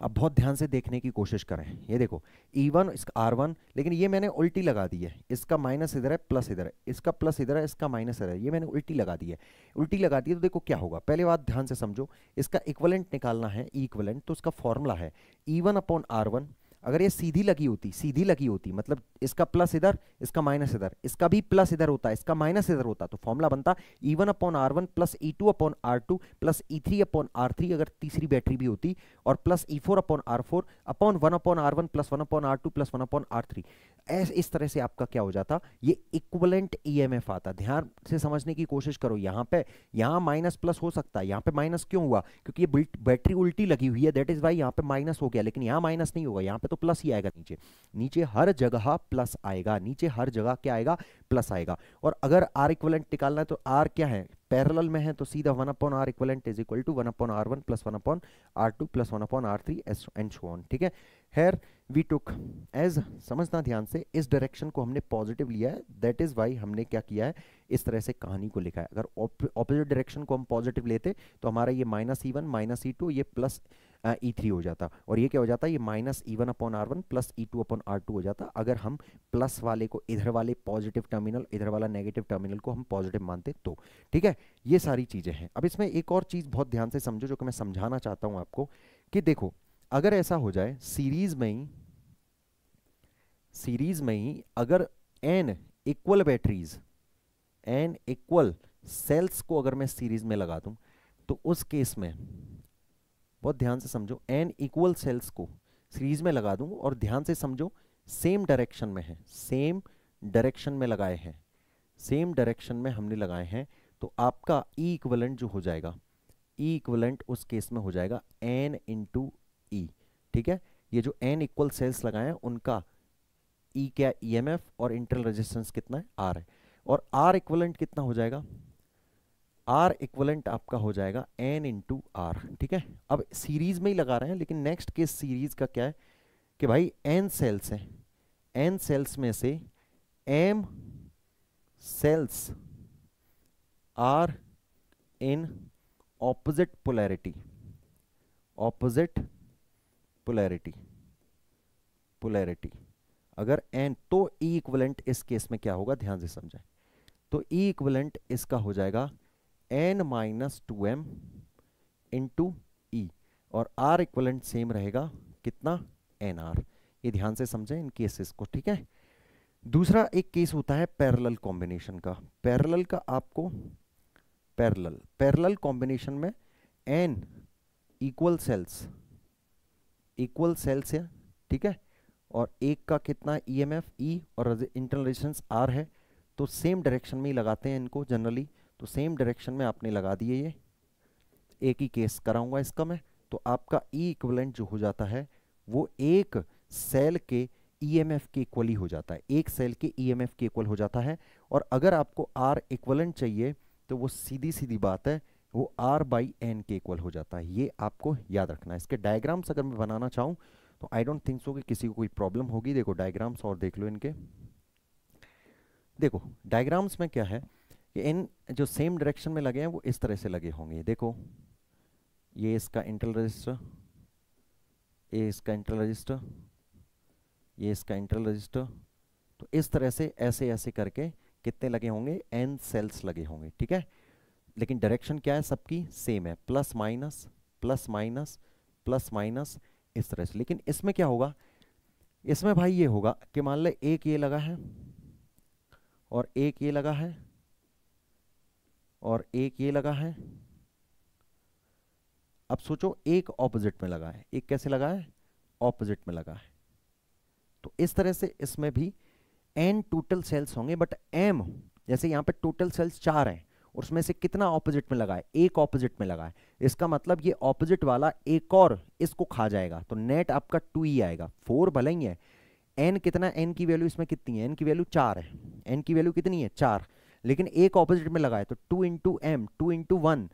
अब बहुत ध्यान से देखने की कोशिश करें ये देखो E1 इसका R1 लेकिन ये मैंने उल्टी लगा दी है इसका माइनस इधर है प्लस इधर है इसका प्लस इधर है इसका माइनस इधर है ये मैंने उल्टी लगा दी है उल्टी लगा दी है तो देखो क्या होगा पहले बात ध्यान से समझो इसका इक्वलेंट निकालना है इक्वलेंट तो उसका फॉर्मूला है E one upon R one अगर ये सीधी लगी होती सीधी लगी होती मतलब इसका प्लस इधर इसका माइनस इधर इसका भी प्लस इधर होता इसका माइनस इधर होता तो फॉर्मूला बनता E one upon R one plus E two upon R two plus E three upon R three अगर तीसरी बैटरी भी होती और plus E four upon R four upon one upon R one plus one upon R two plus one upon R three इस तरह से आपका क्या हो जाता ये इक्वलेंट ईएमएफ e आता ध्यान से समझने की कोशिश करो यहाँ पे यहाँ माइनस प्लस हो सकता है यहाँ पे माइनस क्यों हुआ क्योंकि ये बैटरी उल्टी लगी हुई है दैट इज वाई यहाँ पे माइनस हो गया लेकिन यहाँ माइनस नहीं होगा यहाँ पे तो प्लस ही आएगा नीचे नीचे हर जगह प्लस आएगा नीचे हर जगह क्या आएगा प्लस आएगा और अगर आर इक्वलेंट निकालना है तो आर क्या है पैरेलल में है तो सीधा one upon R equivalent is equal to one upon R one plus one upon R two plus one upon R three एस एंड शो ऑन ठीक है हेयर वी टुक एज समझना ध्यान से इस डायरेक्शन को हमने पॉजिटिव लिया है दैट इज वाई हमने क्या किया है इस तरह से कहानी को लिखा है अगर ऑपोजिट डायरेक्शन को हम पॉजिटिव लेते तो हमारा ये minus E one minus E two ये प्लस ई थ्री हो जाता और ये क्या हो जाता ये minus E one upon R one plus E two upon R two हो जाता अगर हम प्लस वाले को इधर वाले पॉजिटिव टर्मिनल इधर वाला नेगेटिव टर्मिनल को हम पॉजिटिव मानते तो ठीक है ये सारी चीज़ें हैं अब इसमें एक और चीज़ बहुत ध्यान से समझो जो कि मैं समझाना चाहता हूँ आपको कि देखो अगर ऐसा हो जाए सीरीज में ही सीरीज में ही अगर N equal batteries N equal cells को अगर मैं सीरीज में लगा दूं तो उस केस में बहुत ध्यान से समझो एन इक्वल सेल्स को सीरीज में लगा दूं और ध्यान से समझो सेम डायरेक्शन में है सेम डायरेक्शन में लगाए हैं सेम डायरेक्शन में हमने लगाए हैं तो आपका ई e इक्वलेंट जो हो जाएगा ई e इक्वलेंट उस केस में हो जाएगा एन इंटू ई ठीक है ये जो एन इक्वल सेल्स लगाए हैं उनका ई e क्या ईएमएफ e और इंटरनल रेजिस्टेंस कितना है आर है और आर इक्वलेंट कितना हो जाएगा आर इक्वलेंट आपका हो जाएगा एन इंटू आर ठीक है अब सीरीज में ही लगा रहे हैं लेकिन नेक्स्ट केस सीरीज का क्या है कि भाई एन सेल्स है एन सेल्स में से M cells are in opposite polarity opposite polarity polarity अगर एन तो ई इक्वलेंट इस केस में क्या होगा ध्यान से समझें तो ई इक्वलेंट इसका हो जाएगा N minus two M into E और आर इक्वलेंट सेम रहेगा कितना एन आर ये ध्यान से समझें इन केसेस को ठीक है दूसरा एक केस होता है पैरेलल कॉम्बिनेशन का पैरेलल का आपको पैरेलल पैरेलल कॉम्बिनेशन में N equal cells equal cells है ठीक है और एक का कितना ई एम एफ ई और इंटरनल रेजिस्टेंस आर है तो सेम डायरेक्शन में ही लगाते हैं इनको जनरली तो सेम डायरेक्शन में आपने लगा दिए ये एक ही केस कराऊंगा इसका मैं तो आपका ई e इक्वलेंट जो हो जाता है वो एक सेल के ई एम एफ के इक्वल ही हो जाता है एक सेल के ई एम एफ के इक्वल हो जाता है और अगर आपको आर इक्वलेंट चाहिए तो वो सीधी सीधी बात है वो आर बाई एन के इक्वल हो जाता है ये आपको याद रखना है इसके डायग्राम्स अगर मैं बनाना चाहूँ तो आई डोंट थिंक सो कि किसी को कोई प्रॉब्लम होगी देखो डायग्राम्स और देख लो इनके देखो डायग्राम्स में क्या है कि इन जो सेम डायरेक्शन में लगे हैं वो इस तरह से लगे होंगे देखो ये इसका इंटरल रजिस्टर ये इसका इंटरल रजिस्टर ये इसका इंटरल रजिस्टर तो इस तरह से ऐसे ऐसे करके कितने लगे होंगे एन सेल्स लगे होंगे ठीक है लेकिन डायरेक्शन क्या है सबकी सेम है plus minus plus minus plus minus इस तरह से लेकिन इसमें क्या होगा इसमें भाई ये होगा कि मान ले एक ये लगा है और एक ये लगा है और एक ये लगा है अब सोचो एक ऑपोजिट में लगा है एक कैसे लगा है ऑपोजिट में लगा है तो इस तरह से इसमें भी एन टोटल सेल्स होंगे बट एम जैसे यहां पे टोटल सेल्स चार हैं और उसमें से कितना ऑपोजिट में लगा है एक ऑपोजिट में लगा है इसका मतलब ये ऑपोजिट वाला एक और इसको खा जाएगा तो नेट आपका टू ही आएगा फोर भले ही है एन कितना एन की वैल्यू इसमें कितनी है एन की वैल्यू चार है एन की वैल्यू कितनी है चार लेकिन एक ऑपोजिट में लगा है तो two into M two into one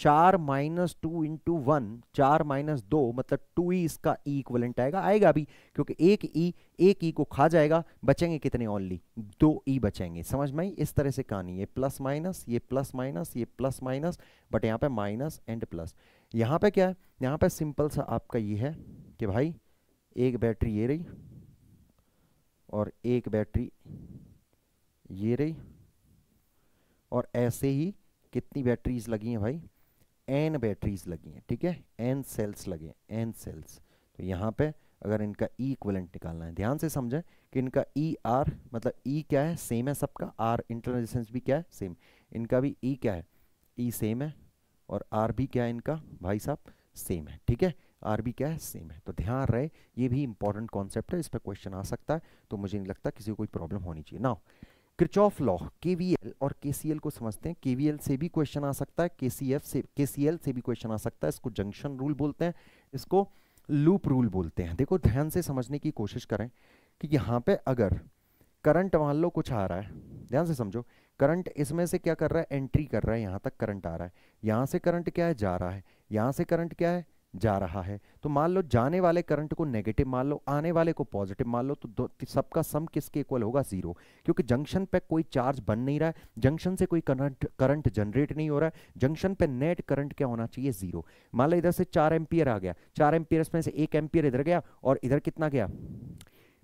चार माइनस टू इंटू वन चार माइनस दो मतलब टू ई इसका ई e इक्वलेंट आएगा आएगा भी क्योंकि एक ई e, एक ई e को खा जाएगा बचेंगे कितने ओनली दो ई बचेंगे समझ में इस तरह से कहानी ये प्लस माइनस ये प्लस माइनस ये प्लस माइनस बट यहाँ पे माइनस एंड प्लस यहाँ पे क्या है यहाँ पे सिंपल सा आपका ये है कि भाई एक बैटरी ये रही और एक बैटरी ये रही और ऐसे ही कितनी बैटरीज लगी हैं भाई एन बैटरीज लगी हैं ठीक है एन सेल्स लगे एन सेल्स तो यहाँ पे अगर इनका ई e इक्वलेंट निकालना है ध्यान से समझें कि इनका ई e आर मतलब ई e क्या है सेम है सबका आर इंटरनल रेजिस्टेंस भी क्या है सेम इनका भी ई e क्या है ई e सेम है और आर भी क्या है इनका भाई साहब सेम है ठीक है आर भी क्या है सेम है तो ध्यान रहे ये भी इंपॉर्टेंट कॉन्सेप्ट है इस पर क्वेश्चन आ सकता है तो मुझे नहीं लगता किसी को कोई प्रॉब्लम होनी चाहिए ना क्रिचॉफ लॉ केवीएल और केसीएल को समझते हैं केवीएल से भी क्वेश्चन आ सकता है केसीएफ से केसीएल से भी क्वेश्चन आ सकता है इसको जंक्शन रूल बोलते हैं इसको लूप रूल बोलते हैं देखो ध्यान से समझने की कोशिश करें कि यहाँ पे अगर करंट मान लो कुछ आ रहा है ध्यान से समझो करंट इसमें से क्या कर रहा है एंट्री कर रहा है यहाँ तक करंट आ रहा है यहाँ से करंट क्या है जा रहा है यहाँ से करंट क्या है जा रहा है तो मान लो जाने वाले करंट को नेगेटिव मान लो आने वाले को पॉजिटिव मान लो तो सबका सम किसके इक्वल होगा जीरो क्योंकि जंक्शन पे कोई चार्ज बन नहीं रहा है जंक्शन से कोई करंट करंट जनरेट नहीं हो रहा है जंक्शन पे नेट करंट क्या होना चाहिए जीरो मान लो इधर से चार एम्पियर आ गया चार एम्पियर में से एक एम्पियर इधर गया और इधर कितना गया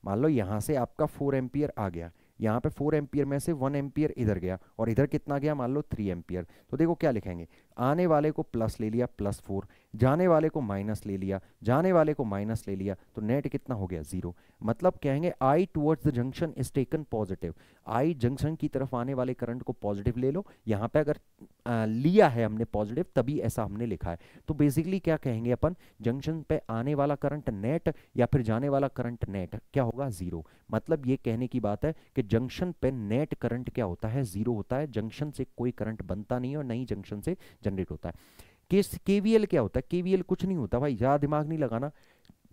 मान लो यहाँ से आपका फोर एम्पियर आ गया यहाँ पे फोर एम्पियर में से वन एम्पियर इधर गया और इधर कितना गया मान लो थ्री एम्पियर तो देखो क्या लिखेंगे आने वाले को प्लस ले लिया प्लस फोर जाने वाले को माइनस ले लिया जाने वाले को माइनस ले लिया तो नेट कितना हो गया जीरो मतलब कहेंगे I towards the junction is taken positive I junction की तरफ आने वाले करंट को पॉजिटिव ले लो यहाँ पे अगर आ, लिया है हमने पॉजिटिव तभी ऐसा हमने लिखा है तो बेसिकली क्या कहेंगे अपन जंक्शन पे आने वाला करंट नेट या फिर जाने वाला करंट नेट क्या होगा जीरो मतलब ये कहने की बात है कि जंक्शन पे नेट करंट क्या होता है जीरो होता है जंक्शन से कोई करंट बनता नहीं और नई जंक्शन से जनरेट होता है केस केवीएल क्या होता है केवीएल कुछ नहीं होता भाई ज़्यादा दिमाग नहीं लगाना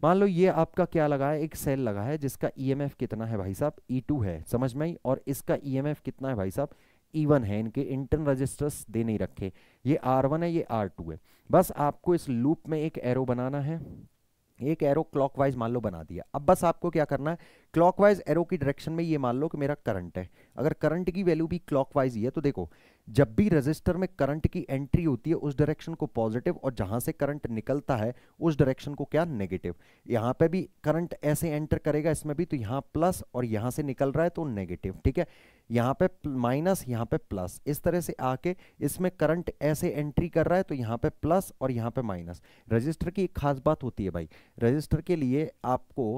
मान लो ये आपका क्या लगा है एक सेल लगा है जिसका ईएमएफ कितना है भाई साहब ई है समझ में आई और इसका ईएमएफ कितना है भाई साहब E1 है इनके इंटर्न रजिस्टर्स दे नहीं रखे ये R1 है ये R2 है बस आपको इस लूप में एक एरो बनाना है एक एरो क्लॉकवाइज मान लो बना दिया अब बस आपको क्या करना है क्लॉकवाइज एरो की डायरेक्शन में ये मान लो कि मेरा करंट है अगर करंट की वैल्यू भी क्लॉकवाइज ही है तो देखो जब भी रजिस्टर में करंट की एंट्री होती है उस डायरेक्शन को पॉजिटिव और जहां से करंट निकलता है उस डायरेक्शन को क्या नेगेटिव यहां पे भी करंट ऐसे एंटर करेगा इसमें भी तो यहां प्लस और यहां से निकल रहा है तो नेगेटिव ठीक है यहाँ पे माइनस यहाँ पे प्लस इस तरह से आके इसमें करंट ऐसे एंट्री कर रहा है तो यहाँ पे प्लस और यहाँ पे माइनस रजिस्टर की एक खास बात होती है भाई रजिस्टर के लिए आपको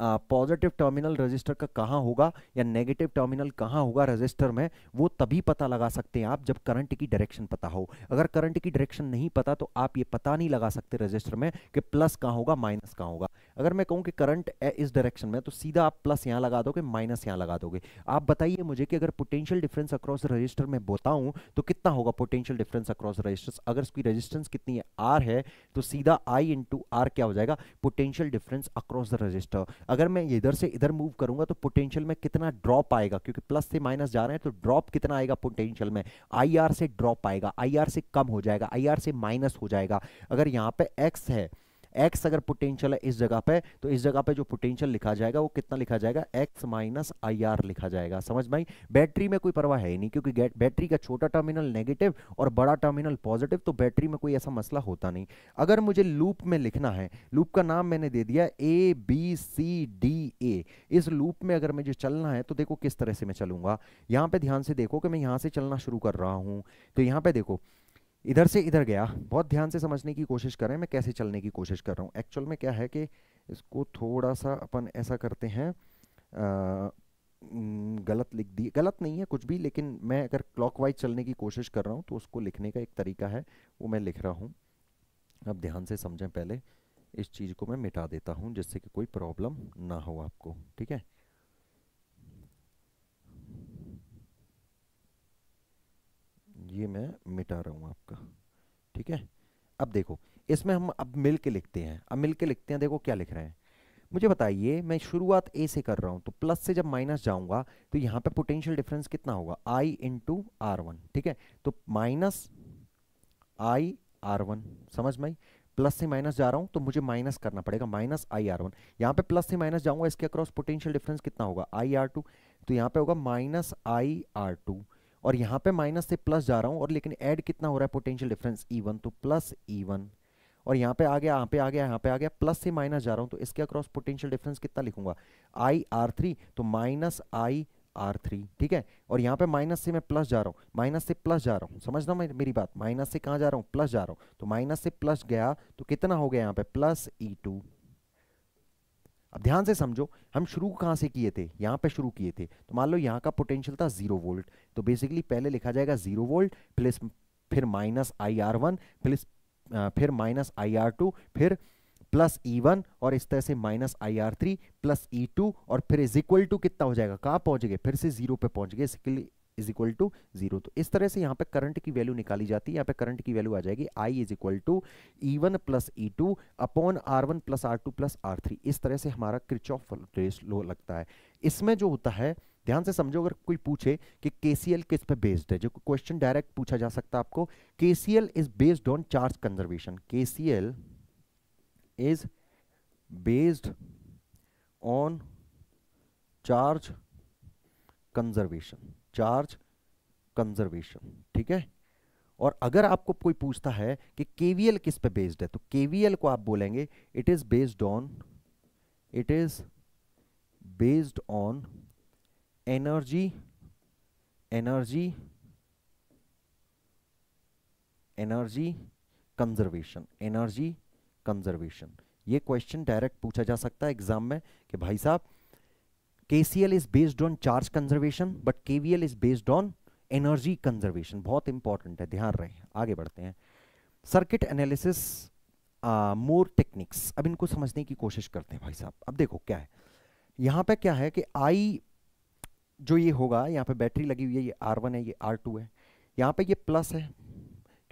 पॉजिटिव टर्मिनल रजिस्टर का कहाँ होगा या नेगेटिव टर्मिनल कहाँ होगा रजिस्टर में वो तभी पता लगा सकते हैं आप जब करंट की डायरेक्शन पता हो अगर करंट की डायरेक्शन नहीं पता तो आप ये पता नहीं लगा सकते रजिस्टर में कि प्लस कहाँ होगा माइनस कहाँ होगा अगर मैं कहूँ कि करंट इस डायरेक्शन में तो सीधा आप प्लस यहाँ लगा दोगे माइनस यहाँ लगा दोगे आप बताइए मुझे कि अगर पोटेंशियल डिफरेंस अक्रॉस रजिस्टर में बताऊँ तो कितना होगा पोटेंशियल डिफरेंस अक्रॉस रजिस्टर अगर उसकी रजिस्टेंस कितनी है आर है तो सीधा आई इंटू आर क्या हो जाएगा potential difference across the resistor अगर मैं इधर से इधर मूव करूंगा तो पोटेंशियल में कितना ड्रॉप आएगा क्योंकि प्लस से माइनस जा रहे हैं तो ड्रॉप कितना आएगा पोटेंशियल में आई से ड्रॉप आएगा आई से कम हो जाएगा आई से माइनस हो जाएगा अगर यहाँ पे एक्स है एक्स अगर पोटेंशियल है इस जगह पे तो इस जगह पे जो पोटेंशियल लिखा जाएगा वो कितना लिखा जाएगा एक्स माइनस आई आर लिखा जाएगा समझ में बैटरी में कोई परवाह है ही नहीं क्योंकि बैटरी का छोटा टर्मिनल नेगेटिव और बड़ा टर्मिनल पॉजिटिव तो बैटरी में कोई ऐसा मसला होता नहीं अगर मुझे लूप में लिखना है लूप का नाम मैंने दे दिया A B C D A इस लूप में अगर मुझे चलना है तो देखो किस तरह से मैं चलूंगा यहाँ पे ध्यान से देखो कि मैं यहाँ से चलना शुरू कर रहा हूँ तो यहाँ पे देखो इधर से इधर गया बहुत ध्यान से समझने की कोशिश कर रहे हैं मैं कैसे चलने की कोशिश कर रहा हूँ एक्चुअल में क्या है कि इसको थोड़ा सा अपन ऐसा करते हैं आ, गलत लिख दिए गलत नहीं है कुछ भी लेकिन मैं अगर क्लॉकवाइज चलने की कोशिश कर रहा हूँ तो उसको लिखने का एक तरीका है वो मैं लिख रहा हूँ अब ध्यान से समझें पहले इस चीज़ को मैं मिटा देता हूँ जिससे कि कोई प्रॉब्लम ना हो आपको ठीक है ये मैं मिटा रहा हूँ आपका ठीक है अब देखो इसमें हम अब मिल के लिखते हैं अब मिल के लिखते हैं देखो क्या लिख रहे हैं मुझे बताइए मैं शुरुआत ए से कर रहा हूँ तो प्लस से जब माइनस जाऊँगा तो यहाँ पे पोटेंशियल डिफरेंस कितना होगा आई इंटू आर वन ठीक है तो माइनस आई आर वन समझ में प्लस से माइनस जा रहा हूँ तो मुझे माइनस करना पड़ेगा माइनस आई आर वन यहाँ पे प्लस से माइनस जाऊँगा इसके अक्रॉस पोटेंशियल डिफरेंस कितना होगा आई आर टू तो यहाँ पे होगा माइनस आई आर टू और यहाँ पे माइनस से प्लस जा रहा हूँ और लेकिन ऐड कितना हो रहा है पोटेंशियल डिफरेंस ई वन तो प्लस ई वन और यहाँ पे आ गया यहाँ पे आ गया यहाँ पे आ गया प्लस से माइनस जा रहा हूँ तो इसके अक्रॉस पोटेंशियल डिफरेंस कितना लिखूंगा आई आर थ्री तो माइनस आई आर थ्री ठीक है और यहाँ पे माइनस से मैं प्लस जा रहा हूँ माइनस से प्लस जा रहा हूँ समझना मैं मेरी बात माइनस से कहां जा रहा हूँ प्लस जा रहा हूँ तो माइनस से प्लस गया तो कितना हो गया यहाँ पे प्लस ई टू अब ध्यान से समझो हम शुरू कहाँ से किए थे यहाँ पे शुरू किए थे तो मान लो यहाँ का पोटेंशियल था जीरो वोल्ट तो बेसिकली पहले लिखा जाएगा जीरो वोल्ट प्लस फिर माइनस आई आर वन प्लस फिर माइनस आई आर टू फिर प्लस ई वन और इस तरह से माइनस आई R three plus E two और फिर इज इक्वल टू कितना हो जाएगा कहाँ पहुँच गए फिर से जीरो पे पहुँच गए इज इक्वल टू जीरो तो इस तरह से यहाँ पे करंट की वैल्यू निकाली जाती है यहाँ पे करंट की वैल्यू आ जाएगी I is equal to E one plus E two upon R one plus R two plus R three इस तरह से हमारा क्रिच ऑफ वोल्टेज लो लगता है इसमें जो होता है ध्यान से समझो अगर कोई पूछे कि केसीएल किस पे बेस्ड है जो क्वेश्चन डायरेक्ट पूछा जा सकता है आपको KCL is based on charge conservation KCL is based on charge conservation charge conservation ठीक है और अगर आपको कोई पूछता है कि केवीएल किस पे बेस्ड है तो केवीएल को आप बोलेंगे it is based on it is based on energy energy energy conservation energy conservation ये क्वेश्चन डायरेक्ट पूछा जा सकता है एग्जाम में कि भाई साहब KCL is based on charge conservation, but KVL is based on energy conservation बहुत इंपॉर्टेंट है ध्यान रहे आगे बढ़ते हैं सर्किट एनालिसिस मोर टेक्निक्स अब इनको समझने की कोशिश करते हैं भाई साहब अब देखो क्या है यहाँ पे क्या है कि आई जो ये होगा यहाँ पे बैटरी लगी हुई है ये आर वन है ये आर टू है यहाँ पे ये प्लस है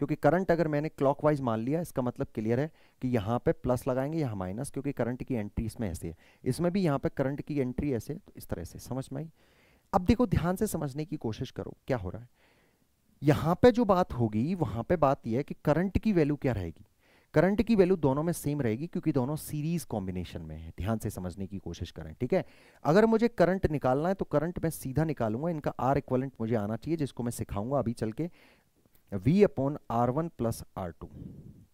क्योंकि करंट अगर मैंने क्लॉकवाइज मान लिया इसका मतलब क्लियर है कि यहाँ पे प्लस लगाएंगे यहाँ माइनस क्योंकि करंट की एंट्री इसमें ऐसे है इसमें भी यहाँ पे करंट की एंट्री ऐसे तो इस तरह से समझ में आई अब देखो ध्यान से समझने की कोशिश करो क्या हो रहा है यहाँ पे जो बात होगी वहाँ पे बात यह है कि करंट की वैल्यू क्या रहेगी करंट की वैल्यू दोनों में सेम रहेगी क्योंकि दोनों सीरीज कॉम्बिनेशन में है ध्यान से समझने की कोशिश करें ठीक है अगर मुझे करंट निकालना है तो करंट मैं सीधा निकालूंगा इनका आर इक्वलेंट मुझे आना चाहिए जिसको मैं सिखाऊंगा अभी चल के v upon R one plus R two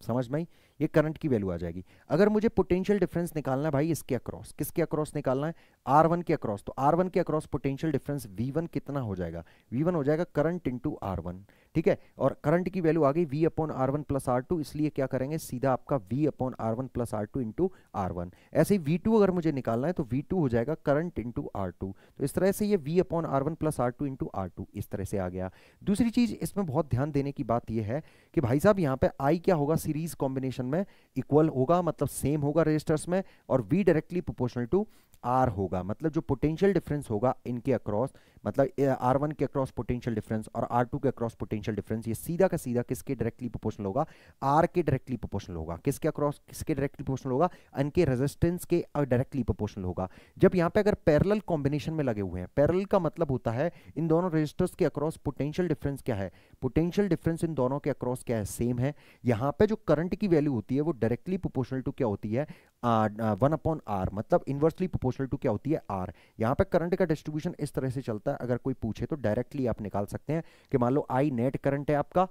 समझ में ये करंट की वैल्यू आ जाएगी अगर मुझे पोटेंशियल डिफरेंस निकालना है भाई इसके अक्रॉस किसके अक्रॉस निकालना है आर वन के अक्रॉस तो आर वन के across potential difference V one कितना हो जाएगा वी वन हो जाएगा करंट इंटू आर वन ठीक है और करंट की वैल्यू आ गई V upon R one plus R two इसलिए क्या करेंगे सीधा आपका V upon R one plus R two into R one ऐसे ही वी टू अगर मुझे निकालना है तो वी टू हो जाएगा करंट इंटू आर टू तो इस तरह से ये V upon R one plus R two into are two इस तरह से आ गया दूसरी चीज इसमें बहुत ध्यान देने की बात यह है कि भाई साहब यहाँ पे आई क्या होगा सीरीज कॉम्बिनेशन में इक्वल होगा मतलब सेम होगा रजिस्टर्स में और V directly proportional to R होगा मतलब जो पोटेंशियल डिफरेंस होगा इनके अक्रॉस मतलब आर वन के अक्रॉस पोटेंशियल डिफरेंस और आर टू के अक्रॉस पोटेंशियल डिफरेंस ये सीधा का सीधा किसके डायरेक्टली प्रोपोर्शनल होगा आर के डायरेक्टली प्रोपोर्शनल होगा किसके अक्रॉस किसके डायरेक्टली प्रोपोर्शनल होगा इनके रेजिस्टेंस के डायरेक्टली प्रोपोर्शनल होगा जब यहाँ पे अगर पैरल कॉम्बिनेशन में लगे हुए हैं पैरल का मतलब होता है इन दोनों रजिस्टर्स के अक्रॉस पोटेंशियल डिफरेंस क्या है पोटेंशियल डिफरेंस इन दोनों के अक्रॉस क्या है सेम है यहाँ पे जो करंट की वैल्यू होती है वो डायरेक्टली प्रोपोर्शनल टू क्या होती है वन अपॉन आर मतलब इन्वर्सली प्रोपोर्शनल टू क्या होती है आर यहाँ पे करंट का डिस्ट्रीब्यूशन इस तरह से चलता है अगर कोई पूछे तो डायरेक्टली आप निकाल सकते हैं कि मान लो आई नेट करंट है आपका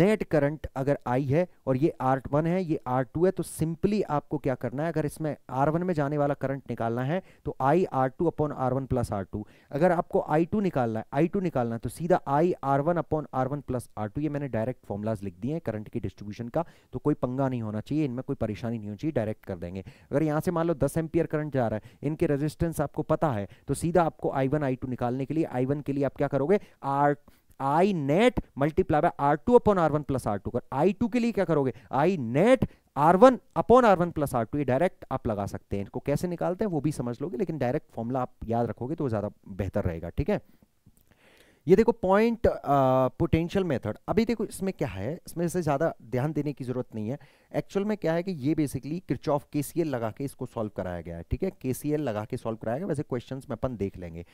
नेट करंट अगर आई है और ये आर वन है ये आर टू है तो सिंपली आपको क्या करना है अगर इसमें आर वन में जाने वाला करंट निकालना है तो I R two upon R one plus R two अगर आपको आई टू निकालना है आई टू निकालना है तो सीधा I R one upon R one plus R two ये मैंने डायरेक्ट फॉर्मुलाज लिख दिए हैं करंट की डिस्ट्रीब्यूशन का तो कोई पंगा नहीं होना चाहिए इनमें कोई परेशानी नहीं होनी चाहिए डायरेक्ट कर देंगे अगर यहाँ से मान लो दस एम्पियर करंट जा रहा है इनके रेजिस्टेंस आपको पता है तो सीधा आपको आई वन आई टू निकालने के लिए आई वन के लिए आप क्या करोगे R I net multiply by R two upon R one plus R two कर आई टू के लिए क्या करोगे I net R one upon R one plus R two ये डायरेक्ट आप लगा सकते हैं इसको कैसे निकालते हैं वो भी समझ लोगे लेकिन डायरेक्ट फॉर्मुला आप याद रखोगे तो ज्यादा बेहतर रहेगा ठीक है ये देखो पॉइंट पोटेंशियल मेथड अभी देखो इसमें क्या है इसमें से ज़्यादा ध्यान देने की ज़रूरत नहीं है एक्चुअल में क्या है कि ये बेसिकली क्रिच ऑफ के लगा के इसको सॉल्व कराया गया है ठीक है के लगा के सॉल्व कराया गया वैसे क्वेश्चंस में अपन देख लेंगे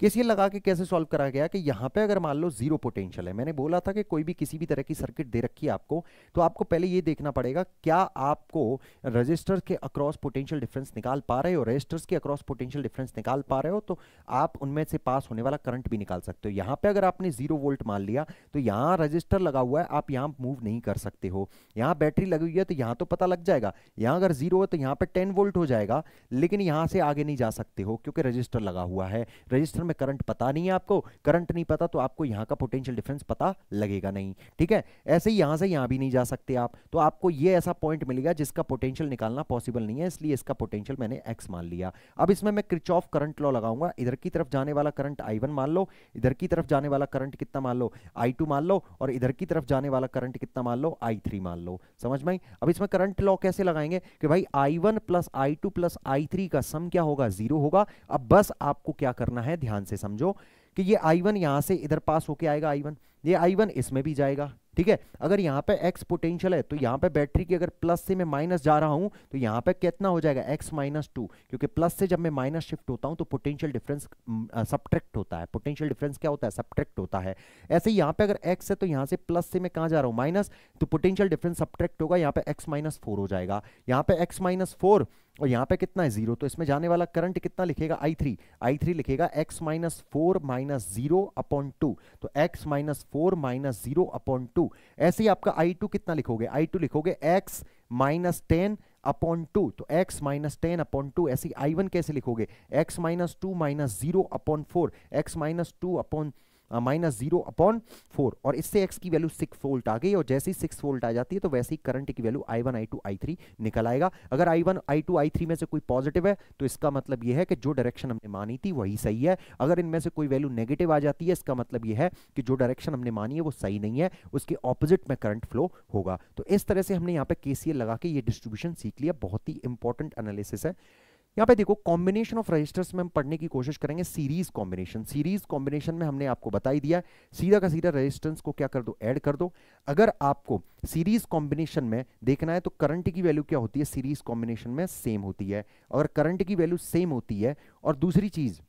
केसीएल लगा के कैसे सॉल्व करा गया कि यहां पे अगर मान लो जीरो पोटेंशियल है मैंने बोला था कि कोई भी किसी भी तरह की सर्किट दे रखी है आपको तो आपको पहले ये देखना पड़ेगा क्या आपको रजिस्टर के अक्रॉस पोटेंशियल डिफरेंस निकाल पा रहे हो रजिस्टर्स के अक्रॉस पोटेंशियल डिफरेंस निकाल पा रहे हो तो आप उनमें से पास होने वाला करंट भी निकाल सकते हो यहां पर अगर आपने जीरो वोल्ट मान लिया तो यहां रजिस्टर लगा हुआ है आप यहां मूव नहीं कर सकते हो यहां बैटरी लगी हुई है तो यहां तो पता लग जाएगा यहां अगर जीरो है तो यहां पर टेन वोल्ट हो जाएगा लेकिन यहां से आगे नहीं जा सकते हो क्योंकि रजिस्टर लगा हुआ है रजिस्टर क्वेश्चन में करंट पता नहीं है आपको करंट नहीं पता तो आपको यहाँ का पोटेंशियल डिफरेंस पता लगेगा नहीं ठीक है ऐसे ही यहाँ से यहाँ भी नहीं जा सकते आप तो आपको ये ऐसा पॉइंट मिलेगा जिसका पोटेंशियल निकालना पॉसिबल नहीं है इसलिए इसका पोटेंशियल मैंने एक्स मान लिया अब इसमें मैं क्रिच ऑफ करंट लॉ लगाऊंगा इधर की तरफ जाने वाला करंट आई मान लो इधर की तरफ जाने वाला करंट कितना मान लो आई मान लो और इधर की तरफ जाने वाला करंट कितना मान लो आई मान लो समझ में अब इसमें करंट लॉ कैसे लगाएंगे कि भाई I one plus I two plus I three का सम क्या होगा जीरो होगा अब बस आपको क्या करना है ध्यान ध्यान से समझो कि ये I1 वन यहां से इधर पास होके आएगा I1 ये I1 इसमें भी जाएगा ठीक है अगर यहाँ पे x पोटेंशियल है तो यहाँ पे बैटरी की अगर प्लस से मैं माइनस जा रहा हूँ तो यहाँ पे कितना हो जाएगा x माइनस टू क्योंकि प्लस से जब मैं माइनस शिफ्ट होता हूँ तो पोटेंशियल डिफरेंस सब्ट्रैक्ट होता है पोटेंशियल डिफरेंस क्या होता है सब्ट्रैक्ट होता है ऐसे यहाँ पे अगर एक्स है तो यहाँ से प्लस से मैं कहाँ जा रहा हूँ माइनस तो पोटेंशियल डिफरेंस सब्ट्रैक्ट होगा यहाँ पे एक्स माइनस हो जाएगा यहाँ पे एक्स माइनस और यहाँ पे कितना है जीरो तो इसमें जाने वाला करंट कितना लिखेगा आई थ्री आई थ्री लिखेगा x minus four minus zero upon two तो x minus four minus zero upon two ऐसे ही आपका आई टू कितना लिखोगे आई टू लिखोगे x minus ten upon two तो x minus ten upon two ऐसी आई वन कैसे लिखोगे x minus two minus zero upon four x minus two upon minus zero upon four और इससे x की वैल्यू सिक्स वोल्ट आ गई और जैसे ही सिक्स वोल्ट आ जाती है तो वैसे ही करंट की value I one I two I three निकल आएगा अगर I one I two I three में से कोई पॉजिटिव है तो इसका मतलब यह है कि जो डायरेक्शन हमने मानी थी वही सही है अगर इनमें से कोई वैल्यू नेगेटिव आ जाती है इसका मतलब यह है कि जो डायरेक्शन हमने मानी है वो सही नहीं है उसके ऑपोजिट में करंट फ्लो होगा तो इस तरह से हमने यहाँ पे एल लगा के ये डिस्ट्रीब्यूशन सीख लिया बहुत ही इंपॉर्टेंट एनालिसिस है यहाँ पे देखो कॉम्बिनेशन ऑफ रजिस्टर्स में हम पढ़ने की कोशिश करेंगे सीरीज कॉम्बिनेशन सीरीज कॉम्बिनेशन में हमने आपको बताई दिया सीधा का सीधा रजिस्टेंस को क्या कर दो ऐड कर दो अगर आपको सीरीज कॉम्बिनेशन में देखना है तो करंट की वैल्यू क्या होती है सीरीज कॉम्बिनेशन में सेम होती है अगर करंट की वैल्यू सेम होती है और दूसरी चीज़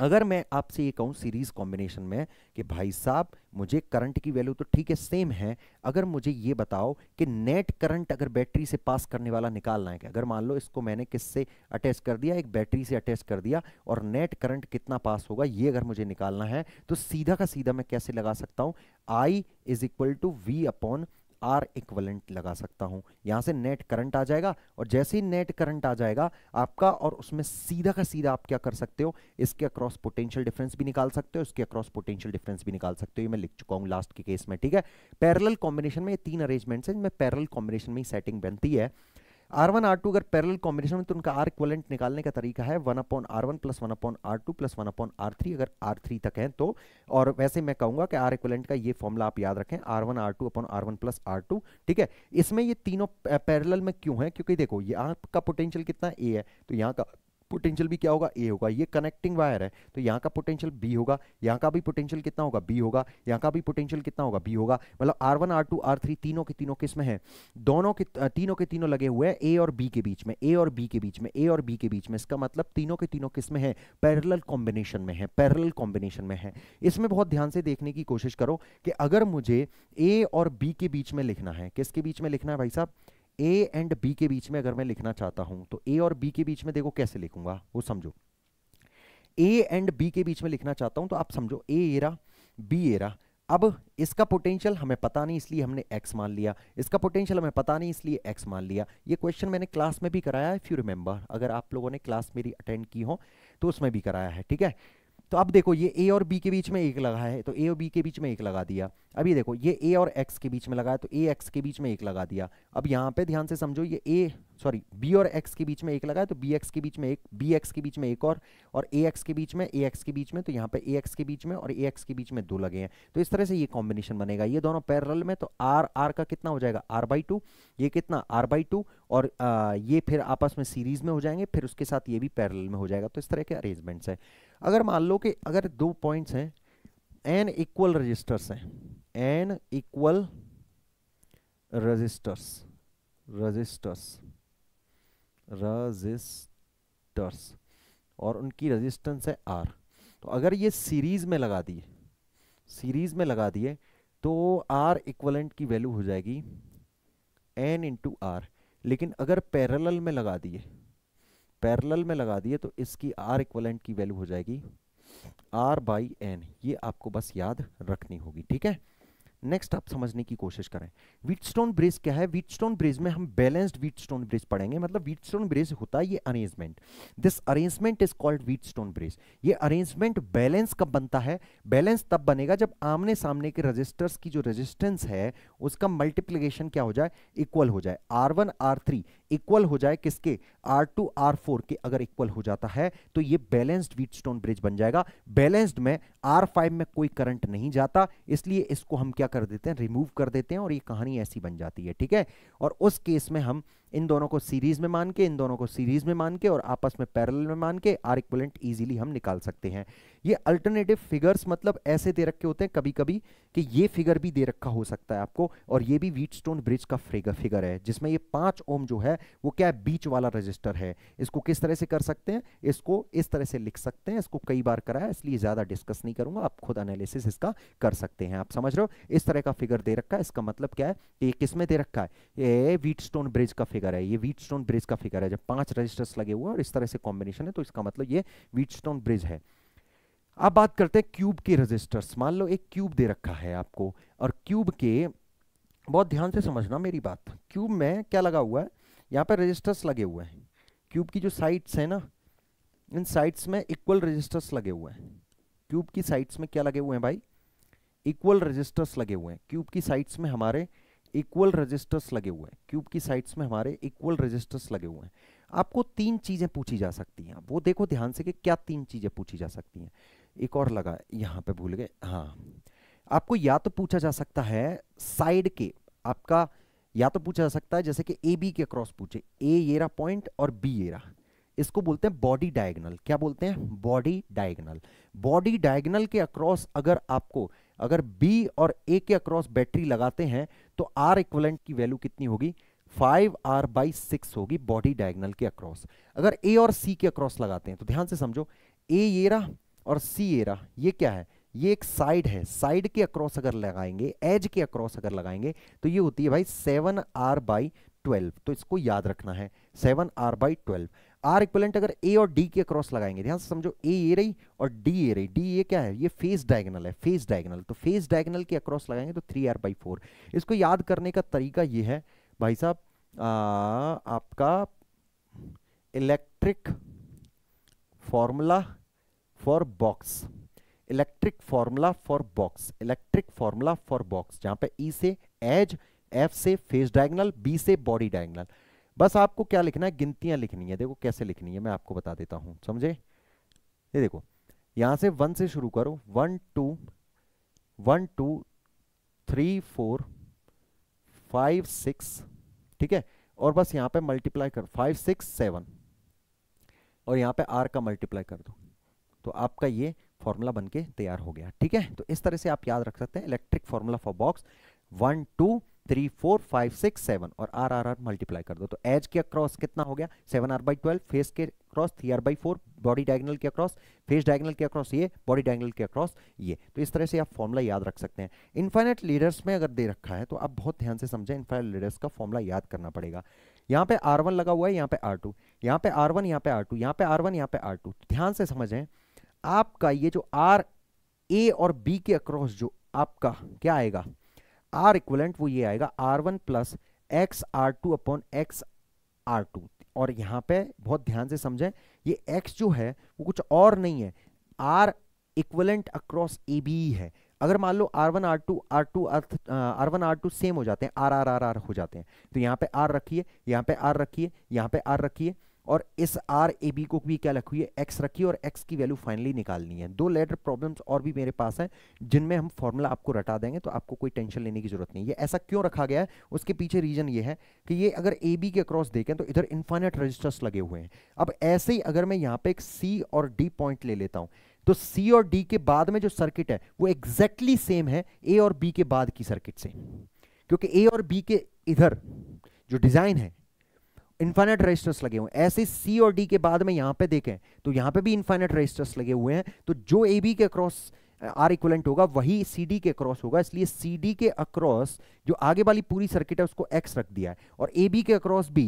अगर मैं आपसे ये कहूँ सीरीज कॉम्बिनेशन में कि भाई साहब मुझे करंट की वैल्यू तो ठीक है सेम है अगर मुझे ये बताओ कि नेट करंट अगर बैटरी से पास करने वाला निकालना है कि अगर मान लो इसको मैंने किससे अटैच कर दिया एक बैटरी से अटैच कर दिया और नेट करंट कितना पास होगा ये अगर मुझे निकालना है तो सीधा का सीधा मैं कैसे लगा सकता हूँ I is equal to V upon R equivalent लगा सकता हूं यहां से नेट करंट आ जाएगा और जैसे ही नेट करंट आ जाएगा आपका और उसमें सीधा का सीधा आप क्या कर सकते हो इसके अक्रॉस पोटेंशियल डिफरेंस भी निकाल सकते हो इसके अक्रॉस पोटेंशियल डिफरेंस भी निकाल सकते हो ये मैं लिख चुका हूं लास्ट के केस में ठीक है पैरल कॉम्बिनेशन में ये तीन अरेजमेंट है जिनमें पैरल कॉम्बिनेशन में ही सेटिंग बनती है आर वन आर टू अगर पैरल कॉम्बिनेशन में तो उनका आर इक्वलेंट निकालने का तरीका है one upon R one plus one upon R two plus one upon R three अगर आर थ्री तक है तो और वैसे मैं कहूंगा कि आर इक्वलेंट का ये फॉर्मूला आप याद रखें R one R two upon R one plus R two ठीक है इसमें ये तीनों पैरल में क्यों है क्योंकि देखो ये आपका पोटेंशियल कितना ए है तो यहाँ का पोटेंशियल भी क्या होगा ए होगा ये कनेक्टिंग वायर है तो यहाँ का पोटेंशियल बी होगा यहाँ का भी पोटेंशियल कितना होगा बी होगा यहाँ का भी पोटेंशियल कितना होगा बी होगा मतलब R one R two R three तीनों के तीनों किसमें है दोनों के तीनों के तीनों लगे हुए हैं ए और बी के बीच में ए और बी के बीच में ए और बी के बीच में इसका मतलब तीनों के तीनों किसमें है पैरल कॉम्बिनेशन में है पैरल कॉम्बिनेशन में है इसमें बहुत ध्यान से देखने की कोशिश करो कि अगर मुझे ए और बी के बीच में लिखना है किसके बीच में लिखना है भाई साहब ए एंड बी के बीच में अगर मैं लिखना चाहता हूं तो ए और बी के बीच में देखो कैसे लिखूंगा वो समझो ए एंड बी के बीच में लिखना चाहता हूं तो आप समझो ए एरा बी एरा अब इसका पोटेंशियल हमें पता नहीं इसलिए हमने x मान लिया इसका पोटेंशियल हमें पता नहीं इसलिए x मान लिया ये क्वेश्चन मैंने क्लास में भी कराया है फ्यू रिमेंबर अगर आप लोगों ने क्लास मेरी अटेंड की हो तो उसमें भी कराया है ठीक है तो अब देखो ये ए और बी के बीच में एक लगा है तो ए और बी के बीच में एक लगा दिया अभी देखो ये ए और एक्स के बीच में लगा है तो ए एक्स के बीच में एक लगा दिया अब यहाँ पे ध्यान से समझो ये ए सॉरी बी और एक्स के बीच में एक लगा है तो बी एक्स के बीच में एक बी एक्स के बीच में एक और और ए एक्स के बीच में ए एक्स के बीच में तो यहाँ पे ए एक्स के बीच में और ए एक्स के बीच में दो लगे हैं तो इस तरह से ये कॉम्बिनेशन बनेगा ये दोनों पैरल में तो आर आर का कितना हो जाएगा आर बाई टू ये कितना आर बाई टू और आ, ये फिर आपस में सीरीज में हो जाएंगे फिर उसके साथ ये भी पैरल में हो जाएगा तो इस तरह के अरेंजमेंट्स हैं अगर मान लो कि अगर दो पॉइंट्स हैं एन इक्वल रजिस्टर्स हैं n equal resistors resistors resistors और उनकी रजिस्टेंस है आर तो अगर ये सीरीज में लगा दिए सीरीज में लगा दिए तो आर इक्वलेंट की वैल्यू हो जाएगी एन इंटू आर लेकिन अगर पैरेलल में लगा दिए पैरेलल में लगा दिए तो इसकी आर इक्वलेंट की वैल्यू हो जाएगी आर बाई एन ये आपको बस याद रखनी होगी ठीक है नेक्स्ट आप समझने की कोशिश करें वीटस्टोन ब्रिज क्या है वीटस्टोन ब्रिज में हम बैलेंस्ड वीटस्टोन ब्रिज पढ़ेंगे मतलब वीटस्टोन ब्रिज होता है ये arrangement this arrangement is called Wheatstone bridge ये अरेंजमेंट बैलेंस कब बनता है बैलेंस तब बनेगा जब आमने सामने के रजिस्टर्स की जो रजिस्टेंस है उसका मल्टीप्लीकेशन क्या हो जाए इक्वल हो जाए R one R three equal हो जाए किसके आर टू आर फोर के अगर इक्वल हो जाता है तो ये बैलेंस्ड वीटस्टोन ब्रिज बन जाएगा बैलेंस्ड में आर फाइव में कोई करंट नहीं जाता इसलिए इसको हम क्या कर देते हैं रिमूव कर देते हैं और ये कहानी ऐसी बन जाती है ठीक है और उस केस में हम इन दोनों को सीरीज में मान के इन दोनों को सीरीज में मान के और आपस में पैरेलल में मान के आर इक्वलेंट इजीली हम निकाल सकते हैं ये अल्टरनेटिव फिगर्स मतलब ऐसे दे रखे होते हैं कभी कभी कि ये फिगर भी दे रखा हो सकता है आपको और ये भी स्टोन ब्रिज का फिगर फिगर है जिसमें ये पांच ओम जो है वो क्या है बीच वाला रजिस्टर है इसको किस तरह से कर सकते हैं इसको इस तरह से लिख सकते हैं इसको कई बार कराया इसलिए ज़्यादा डिस्कस नहीं करूंगा आप खुद एनालिसिस इसका कर सकते हैं आप समझ रहे हो इस तरह का फिगर दे रखा है इसका मतलब क्या है ये किस में दे रखा है ये स्टोन ब्रिज का फिगर फिगर है ये व्हीटस्टोन ब्रिज का फिगर है जब पांच रजिस्टर्स लगे हुए और इस तरह से कॉम्बिनेशन है तो इसका मतलब ये व्हीटस्टोन ब्रिज है अब बात करते हैं क्यूब के रजिस्टर्स मान लो एक क्यूब दे रखा है आपको और क्यूब के बहुत ध्यान से समझना मेरी बात क्यूब में क्या लगा हुआ है यहाँ पर रजिस्टर्स लगे हुए हैं क्यूब की जो साइड्स है ना इन साइड्स में इक्वल रजिस्टर्स लगे हुए हैं क्यूब की साइड्स में क्या लगे हुए हैं भाई इक्वल रजिस्टर्स लगे हुए हैं क्यूब की साइड्स में हमारे इक्वल रजिस्टर्स लगे हुए हैं क्यूब की साइड्स में हमारे इक्वल रजिस्टर्स लगे हुए हैं आपको तीन चीज़ें पूछी जा सकती हैं वो देखो ध्यान से कि क्या तीन चीज़ें पूछी जा सकती हैं एक और लगा यहाँ पे भूल गए हाँ आपको या तो पूछा जा सकता है साइड के आपका या तो पूछा जा सकता है जैसे कि ए बी के क्रॉस पूछे ए ये रहा पॉइंट और बी ये रहा इसको बोलते हैं बॉडी डायगनल क्या बोलते हैं बॉडी डायगनल बॉडी डायगनल के अक्रॉस अगर आपको अगर बी और ए के अक्रॉस बैटरी लगाते हैं तो आर इक्वलेंट की वैल्यू कितनी होगी फाइव आर बाई सिक्स होगी बॉडी डायगनल के अक्रॉस अगर ए और सी के अक्रॉस लगाते हैं तो ध्यान से समझो ए ये रहा और सी ये रहा ये क्या है ये एक साइड है साइड के अक्रॉस अगर लगाएंगे एज के अक्रॉस अगर लगाएंगे तो ये होती है भाई सेवन आर बाई ट्वेल्व तो इसको याद रखना है seven R by twelve R equivalent अगर ए और डी के क्रॉस लगाएंगे ध्यान से समझो ए ये रही और डी ये रही डी ये क्या है ये फेस डायगनल है फेस डायगनल तो फेस डायगनल के अक्रॉस लगाएंगे तो थ्री आर बाई फोर इसको याद करने का तरीका ये है भाई साहब आपका electric formula for box electric formula for box electric formula for box जहां पे ई e से एज एफ से फेस डायगनल बी से बॉडी डायगनल बस आपको क्या लिखना है गिनतियां लिखनी है देखो कैसे लिखनी है मैं आपको बता देता हूं समझे ये देखो यहां से वन से शुरू करो one to one two three four five six ठीक है और बस यहां पे मल्टीप्लाई कर फाइव सिक्स सेवन और यहां पे आर का मल्टीप्लाई कर दो तो आपका ये फॉर्मूला बनके तैयार हो गया ठीक है तो इस तरह से आप याद रख सकते हैं electric formula for box one two three four five six seven और आर आर आर मल्टीप्लाई कर दो तो एज के अक्रॉस कितना हो गया seven R by twelve face के across three R by four body diagonal के अक्रॉस फेस डायगनल के अक्रॉस ये बॉडी डायगनल के अक्रॉस ये तो इस तरह से आप फॉर्मूला याद रख सकते हैं इन्फाइनेट लीडर्स में अगर दे रखा है तो आप बहुत ध्यान से समझें इन्फाइनेट लीडर्स का फॉर्मूला याद करना पड़ेगा यहाँ पे आर वन लगा हुआ है यहाँ पे आर टू यहाँ पे आर वन यहाँ पे आर टू यहाँ पे आर वन यहाँ पे आर टू तो ध्यान से समझें आपका ये जो आर ए और बी के अक्रॉस जो आपका क्या आएगा आर इक्वलेंट वो ये आएगा R one plus x R two upon x R two और यहाँ पे बहुत ध्यान से समझें ये x जो है वो कुछ और नहीं है r equivalent across A B है अगर मान लो R one R two R two R one R two same हो जाते हैं आर आर आर आर हो जाते हैं तो यहाँ पे आर रखिए यहाँ पे आर रखिए यहाँ पे आर रखिए और इस आर ए बी को भी क्या है एक्स रखी और एक्स की वैल्यू फाइनली निकालनी है दो लेटर प्रॉब्लम्स और भी मेरे पास हैं जिनमें हम फॉर्मूला आपको रटा देंगे तो आपको कोई टेंशन लेने की जरूरत नहीं ये ऐसा क्यों रखा गया है उसके पीछे रीजन ये है कि ये अगर ए बी के अक्रॉस देखें तो इधर इन्फाइनेट रजिस्टर्स लगे हुए हैं अब ऐसे ही अगर मैं यहाँ पे एक सी और डी पॉइंट ले लेता हूँ तो सी और डी के बाद में जो सर्किट है वो एग्जैक्टली exactly सेम है ए और बी के बाद की सर्किट से क्योंकि ए और बी के इधर जो डिज़ाइन है इन्फाइनेट रजिस्टर्स लगे हुए हैं ऐसे सी और डी के बाद में यहाँ पे देखें तो यहाँ पे भी इन्फाइनेट रजिस्टर्स लगे हुए हैं तो जो ए बी के अक्रॉस आर इक्वलेंट होगा वही सी डी के अक्रॉस होगा इसलिए सी डी के अक्रॉस जो आगे वाली पूरी सर्किट है उसको एक्स रख दिया है और ए बी के अक्रॉस भी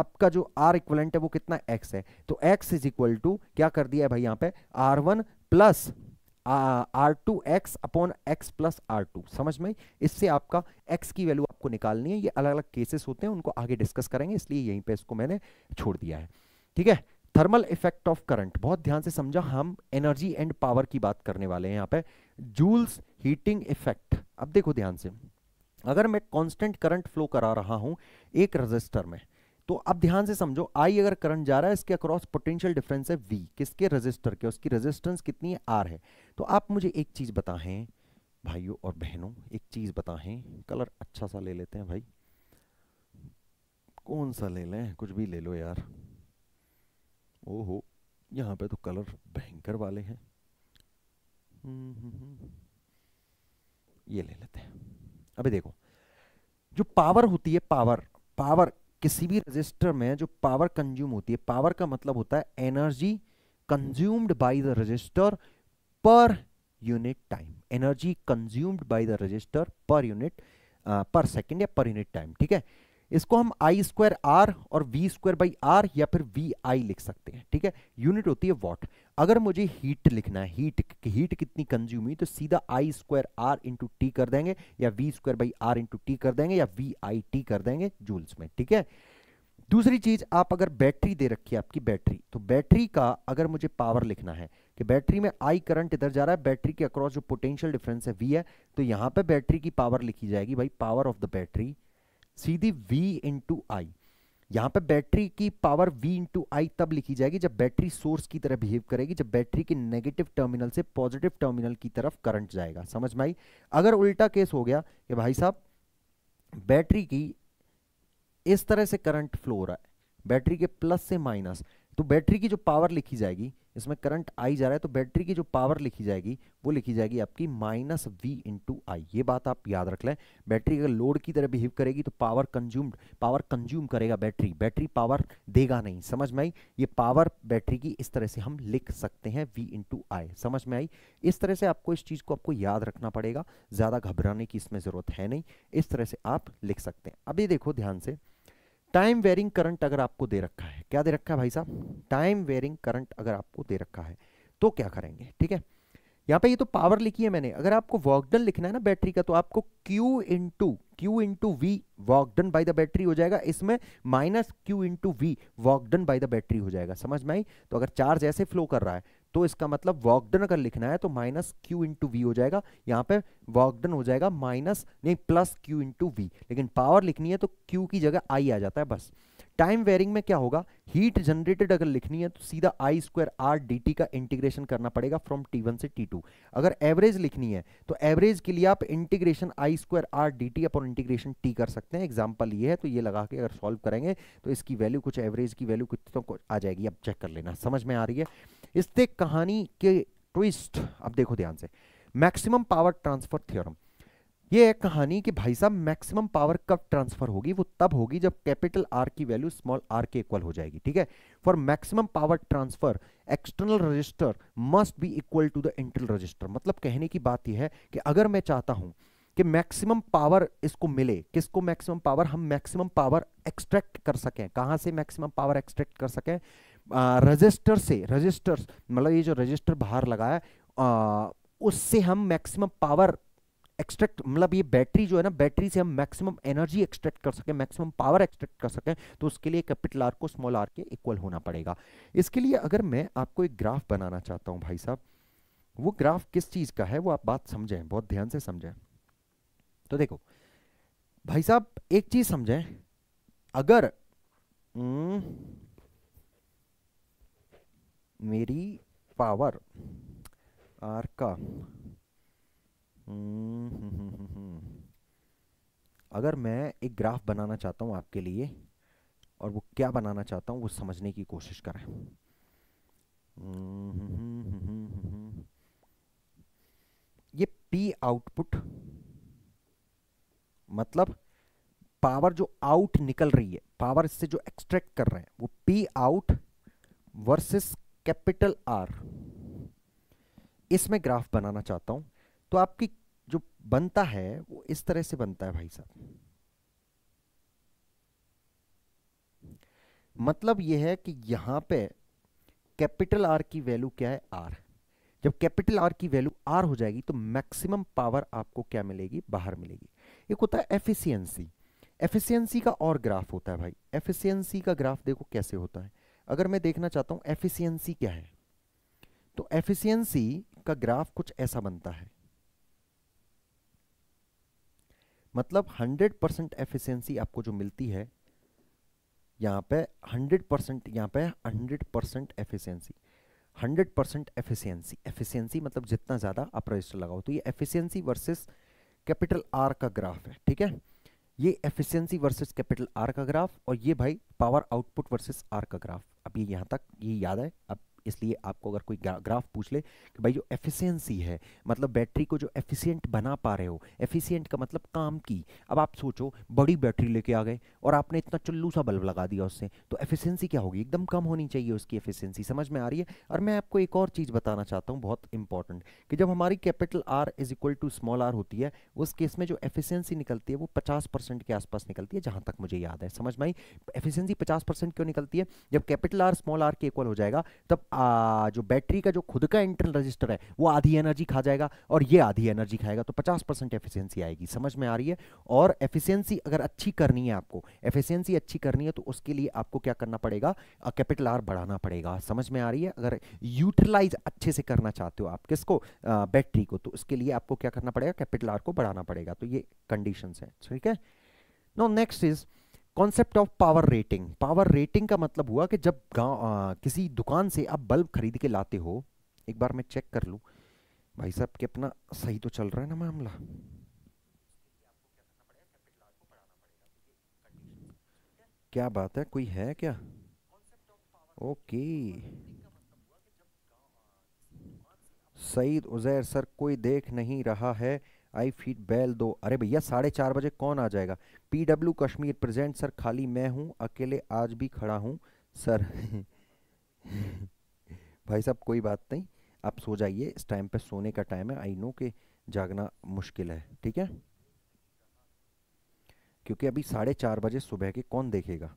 आपका जो आर इक्वलेंट है वो कितना एक्स है तो एक्स इज इक्वल टू क्या कर दिया है भाई यहाँ पे R one plus R two x upon x plus R two समझ में इससे आपका एक्स की वैल्यू आपको निकालनी है ये अलग अलग केसेस होते हैं उनको आगे डिस्कस करेंगे इसलिए यहीं पे इसको मैंने छोड़ दिया है ठीक है थर्मल इफेक्ट ऑफ करंट बहुत ध्यान से समझा हम एनर्जी एंड पावर की बात करने वाले हैं यहाँ पे जूल्स हीटिंग इफेक्ट अब देखो ध्यान से अगर मैं कॉन्स्टेंट करंट फ्लो करा रहा हूँ एक रजिस्टर में तो अब ध्यान से समझो आई अगर करंट जा रहा है इसके अक्रॉस पोटेंशियल डिफरेंस है वी किसके रजिस्टर के उसकी रजिस्टेंस कितनी है आर है तो आप मुझे एक चीज़ बताएं भाइयों और बहनों एक चीज़ बताएं कलर अच्छा सा ले लेते हैं भाई कौन सा ले लें कुछ भी ले लो यार ओहो यहाँ पे तो कलर भयंकर वाले हैं ये ले लेते हैं अभी देखो जो पावर होती है पावर पावर किसी भी रजिस्टर में जो पावर कंज्यूम होती है पावर का मतलब होता है energy consumed by the resistor per unit time energy consumed by the resistor per unit per second या पर यूनिट टाइम ठीक है इसको हम आई स्क्वायर आर और वी स्क्वायर बाई आर या फिर वी आई लिख सकते हैं ठीक है यूनिट होती है वॉट अगर मुझे हीट लिखना है हीट हीट कितनी कंज्यूम हुई तो सीधा I square R into T कर देंगे या V square by R into T कर देंगे या वी आई टी कर देंगे जूल्स में ठीक है दूसरी चीज आप अगर बैटरी दे रखी है आपकी बैटरी तो बैटरी का अगर मुझे पावर लिखना है कि बैटरी में आई करंट इधर जा रहा है बैटरी के अक्रॉस जो पोटेंशियल डिफरेंस है वी है तो यहाँ पे बैटरी की पावर लिखी जाएगी भाई पावर ऑफ द बैटरी सीधी V इंटू आई यहां पे बैटरी की पावर V इंटू आई तब लिखी जाएगी जब बैटरी सोर्स की तरह बिहेव करेगी जब बैटरी के नेगेटिव टर्मिनल से पॉजिटिव टर्मिनल की तरफ करंट जाएगा समझ में आई अगर उल्टा केस हो गया कि भाई साहब बैटरी की इस तरह से करंट फ्लो हो रहा है बैटरी के प्लस से माइनस तो बैटरी की जो पावर लिखी जाएगी इसमें करंट आई जा रहा है तो बैटरी की जो पावर लिखी जाएगी वो लिखी जाएगी आपकी माइनस वी इंटू आई ये बात आप याद रख लें बैटरी अगर लोड की तरह बिहेव करेगी तो पावर कंज्यूम्ड पावर कंज्यूम करेगा बैटरी बैटरी पावर देगा नहीं समझ में आई ये पावर बैटरी की इस तरह से हम लिख सकते हैं वी इंटू आई समझ में आई इस तरह से आपको इस चीज़ को आपको याद रखना पड़ेगा ज़्यादा घबराने की इसमें ज़रूरत है नहीं इस तरह से आप लिख सकते हैं अभी देखो ध्यान से टाइम वेरिंग करंट अगर आपको दे रखा है क्या दे रखा है भाई साहब टाइम वेरिंग करंट अगर आपको दे रखा है तो क्या करेंगे ठीक है यहाँ पे ये तो पावर लिखी है मैंने अगर आपको वॉकडन लिखना है ना बैटरी का तो आपको Q into Q into V work done by the battery हो जाएगा इसमें minus Q into V work done by the battery हो जाएगा समझ में आई तो अगर चार्ज ऐसे फ्लो कर रहा है तो इसका मतलब वॉकडन अगर लिखना है तो माइनस क्यू इंटू वी हो जाएगा यहाँ पे वॉकडन हो जाएगा माइनस नहीं प्लस क्यू इंटू वी लेकिन पावर लिखनी है तो क्यू की जगह आई आ जाता है बस टाइम वेरिंग में क्या होगा हीट जनरेटेड अगर लिखनी है तो सीधा I square R D T का इंटीग्रेशन करना पड़ेगा फ्रॉम टी वन से टी टू अगर एवरेज लिखनी है तो एवरेज के लिए आप integration I square R D T upon integration T कर सकते हैं एग्जाम्पल ये है तो ये लगा के अगर सॉल्व करेंगे तो इसकी वैल्यू कुछ एवरेज की वैल्यू कुछ तो आ जाएगी अब चेक कर लेना समझ में आ रही है इससे कहानी के ट्विस्ट अब देखो ध्यान से मैक्सिमम पावर ट्रांसफर थियोरम ये है कहानी कि भाई साहब मैक्सिमम पावर कब ट्रांसफर होगी वो तब होगी जब कैपिटल आर की वैल्यू स्मॉल आर के इक्वल हो जाएगी ठीक है for maximum power transfer external resistor must be equal to the internal resistor मतलब कहने की बात यह है कि अगर मैं चाहता हूं कि मैक्सिमम पावर इसको मिले किसको मैक्सिमम पावर हम मैक्सिमम पावर एक्सट्रैक्ट कर सकें कहाँ से मैक्सिमम पावर एक्सट्रैक्ट कर सकें रजिस्टर से रजिस्टर मतलब ये जो रजिस्टर बाहर लगाया उससे हम मैक्सिमम पावर एक्सट्रैक्ट मतलब ये बैटरी जो है ना बैटरी से हम मैक्सिमम एनर्जी एक्सट्रैक्ट कर सकें मैक्सिमम पावर एक्सट्रैक्ट कर सकें तो उसके लिए कैपिटल आर को स्मॉल आर के इक्वल होना पड़ेगा इसके लिए अगर मैं आपको एक ग्राफ बनाना चाहता हूँ भाई साहब वो ग्राफ किस चीज़ का है वो आप बात समझें बहुत ध्यान से समझें तो देखो भाई साहब एक चीज़ समझें अगर न, मेरी पावर आर का हम्म, हम्म, हम्म, अगर मैं एक ग्राफ बनाना चाहता हूँ आपके लिए और वो क्या बनाना चाहता हूँ वो समझने की कोशिश करें ये पी आउटपुट मतलब पावर जो आउट निकल रही है पावर इससे जो एक्सट्रैक्ट कर रहे हैं वो P out versus capital R इसमें ग्राफ बनाना चाहता हूं तो आपकी जो बनता है वो इस तरह से बनता है भाई साहब मतलब यह है कि यहां पे कैपिटल आर की वैल्यू क्या है आर जब कैपिटल आर की वैल्यू आर हो जाएगी तो मैक्सिमम पावर आपको क्या मिलेगी बाहर मिलेगी एक होता है एफिशिएंसी एफिशिएंसी का और ग्राफ होता है भाई एफिशिएंसी का ग्राफ देखो कैसे होता है अगर मैं देखना चाहता हूं एफिशियंसी क्या है तो एफिशियंसी का ग्राफ कुछ ऐसा बनता है मतलब 100 परसेंट एफिशियंसी आपको जो मिलती है यहाँ पे 100 परसेंट यहाँ पे 100 percent efficiency 100 percent efficiency efficiency मतलब जितना ज़्यादा आप रजिस्टर लगाओ तो ये एफिशियंसी वर्सेस कैपिटल आर का ग्राफ है ठीक है ये एफिशियंसी वर्सेस कैपिटल आर का ग्राफ और ये भाई पावर आउटपुट वर्सेस आर का ग्राफ अब ये यहाँ तक ये याद है अब इसलिए आपको अगर कोई ग्राफ पूछ ले कि भाई जो एफिशिएंसी है मतलब बैटरी को जो एफिशिएंट बना पा रहे हो एफिशिएंट का मतलब काम की अब आप सोचो बड़ी बैटरी लेके आ गए और आपने इतना चुल्लू सा बल्ब लगा दिया उससे तो एफिशिएंसी क्या होगी एकदम कम होनी चाहिए उसकी एफिशिएंसी समझ में आ रही है और मैं आपको एक और चीज़ बताना चाहता हूँ बहुत इंपॉर्टेंट कि जब हमारी capital R is equal to small R होती है उस केस में जो एफिशियंसी निकलती है वो पचास परसेंट के आसपास निकलती है जहाँ तक मुझे याद है समझ में आई एफिशियंसी पचास परसेंट क्यों निकलती है जब कैपिटल आर स्मॉल आर के इक्वल हो जाएगा तब आ, जो बैटरी का जो खुद का इंटरनल रजिस्टर है वो आधी एनर्जी खा जाएगा और ये आधी एनर्जी खाएगा तो 50 परसेंट एफिशियंसी आएगी समझ में आ रही है और एफिशियंसी अगर अच्छी करनी है आपको एफिशियंसी अच्छी करनी है तो उसके लिए आपको क्या करना पड़ेगा कैपिटल आर बढ़ाना पड़ेगा समझ में आ रही है अगर यूटिलाइज अच्छे से करना चाहते हो आप किसको आ, बैटरी को तो उसके लिए आपको क्या करना पड़ेगा कैपिटल आर को बढ़ाना पड़ेगा तो ये कंडीशन है ठीक है no next is concept of power rating power rating का मतलब हुआ कि जब गांव किसी दुकान से आप बल्ब खरीद के लाते हो एक बार मैं चेक कर लू भाई साहब के अपना सही तो चल रहा है ना मामला क्या बात है कोई है क्या ओके सईद उजैर सर कोई देख नहीं रहा है आई फीट बैल दो अरे भैया साढ़े चार बजे कौन आ जाएगा P W Kashmir present sir खाली मैं हूँ अकेले आज भी खड़ा हूँ सर भाई साहब कोई बात नहीं आप सो जाइए इस टाइम पे सोने का टाइम है आई नो के जागना मुश्किल है ठीक है क्योंकि अभी साढ़े चार बजे सुबह के कौन देखेगा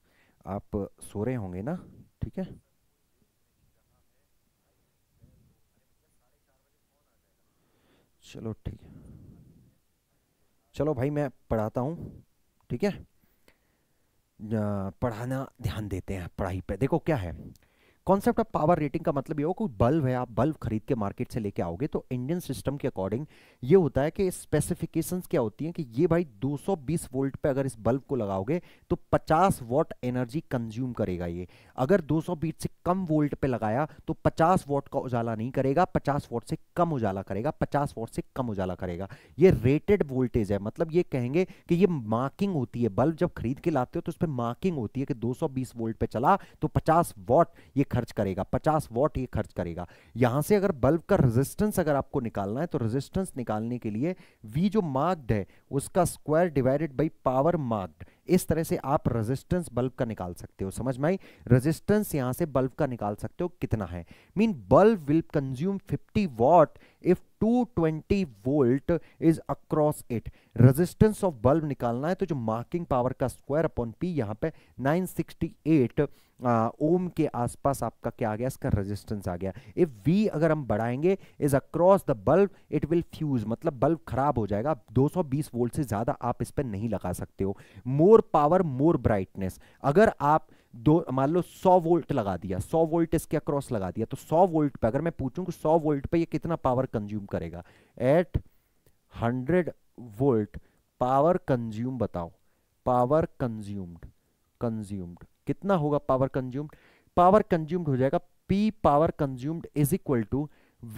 आप सो रहे होंगे ना ठीक है चलो ठीक है चलो भाई मैं पढ़ाता हूँ ठीक है पढ़ाना ध्यान देते हैं पढ़ाई पे देखो क्या है कॉन्सेप्ट ऑफ पावर रेटिंग का मतलब ये हो कोई बल्ब है आप बल्ब खरीद के मार्केट से लेके आओगे तो इंडियन सिस्टम के अकॉर्डिंग ये होता है कि स्पेसिफिकेशंस क्या होती हैं कि ये भाई 220 वोल्ट पे अगर इस बल्ब को लगाओगे तो 50 वॉट एनर्जी कंज्यूम करेगा ये अगर 220 से कम वोल्ट पे लगाया तो 50 वॉट का उजाला नहीं करेगा 50 वॉट से कम उजाला करेगा 50 वॉट से कम उजाला करेगा ये रेटेड वोल्टेज है मतलब ये कहेंगे कि ये मार्किंग होती है बल्ब जब खरीद के लाते हो तो उस पर मार्किंग होती है कि 220 वोल्ट पे चला तो 50 वॉट ये खर्च करेगा पचास वॉट ये खर्च करेगा यहां से अगर बल्ब का रेजिस्टेंस अगर आपको निकालना है तो रेजिस्टेंस निकालने के लिए वी जो मार्क्ड है उसका square divided by power marked इस तरह से आप रेजिस्टेंस बल्ब का निकाल सकते हो समझ में आई रेजिस्टेंस यहां से बल्ब का निकाल सकते हो कितना है mean bulb will consume 50 watt if 220 volt is across it resistance of bulb निकालना है तो जो मार्किंग पावर का स्क्वायर अपॉन पी यहां पे 968 ओम के आसपास आपका क्या आ गया इसका रेजिस्टेंस आ गया इफ वी अगर हम बढ़ाएंगे is across the bulb it will fuse मतलब बल्ब खराब हो जाएगा 220 सौ वोल्ट से ज़्यादा आप इस पर नहीं लगा सकते हो मोर पावर मोर ब्राइटनेस अगर आप दो मान लो 100 वोल्ट लगा दिया 100 वोल्ट इसके अक्रॉस लगा दिया तो 100 वोल्ट पे अगर मैं पूछूं कि 100 वोल्ट पे ये कितना पावर कंज्यूम करेगा एट 100 वोल्ट पावर कंज्यूम बताओ पावर कंज्यूम्ड कंज्यूम्ड कितना होगा पावर कंज्यूम्ड पावर कंज्यूम्ड हो जाएगा P power consumed is equal to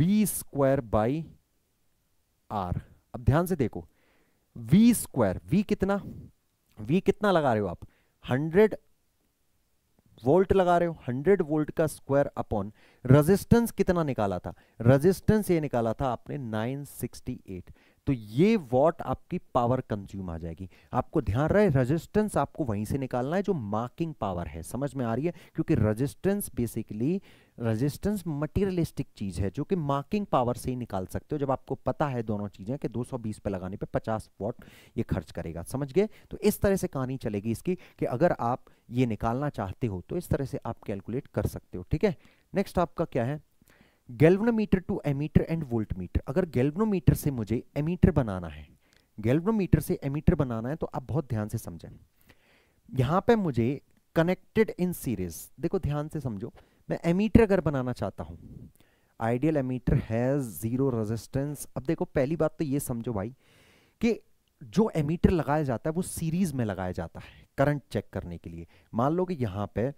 V square by R अब ध्यान से देखो वी स्क्वायर वी कितना वी कितना लगा रहे हो आप हंड्रेड वोल्ट लगा रहे हो हंड्रेड वोल्ट का स्क्वायर अपॉन रेजिस्टेंस कितना निकाला था रेजिस्टेंस ये निकाला था आपने 968 तो ये वॉट आपकी पावर कंज्यूम आ जाएगी आपको ध्यान रहे रेजिस्टेंस आपको वहीं से निकालना है जो मार्किंग पावर है समझ में आ रही है क्योंकि रेजिस्टेंस बेसिकली रेजिस्टेंस मटेरियलिस्टिक चीज़ है जो कि मार्किंग पावर से ही निकाल सकते हो जब आपको पता है दोनों चीज़ें कि 220 पे लगाने पे 50 वॉट ये खर्च करेगा समझ गए तो इस तरह से कहानी चलेगी इसकी कि अगर आप ये निकालना चाहते हो तो इस तरह से आप कैलकुलेट कर सकते हो ठीक है नेक्स्ट आपका क्या है galvanometer to ammeter and voltmeter अगर गेल्वनोमीटर से मुझे एमीटर बनाना है गेल्वनोमीटर से एमीटर बनाना है तो आप बहुत ध्यान से समझें यहाँ पे मुझे कनेक्टेड इन सीरीज देखो ध्यान से समझो मैं एमीटर अगर बनाना चाहता हूं ideal ammeter has zero resistance अब देखो पहली बात तो ये समझो भाई कि जो एमीटर लगाया जाता है वो सीरीज़ में लगाया जाता है करंट चेक करने के लिए मान लो कि यहां पे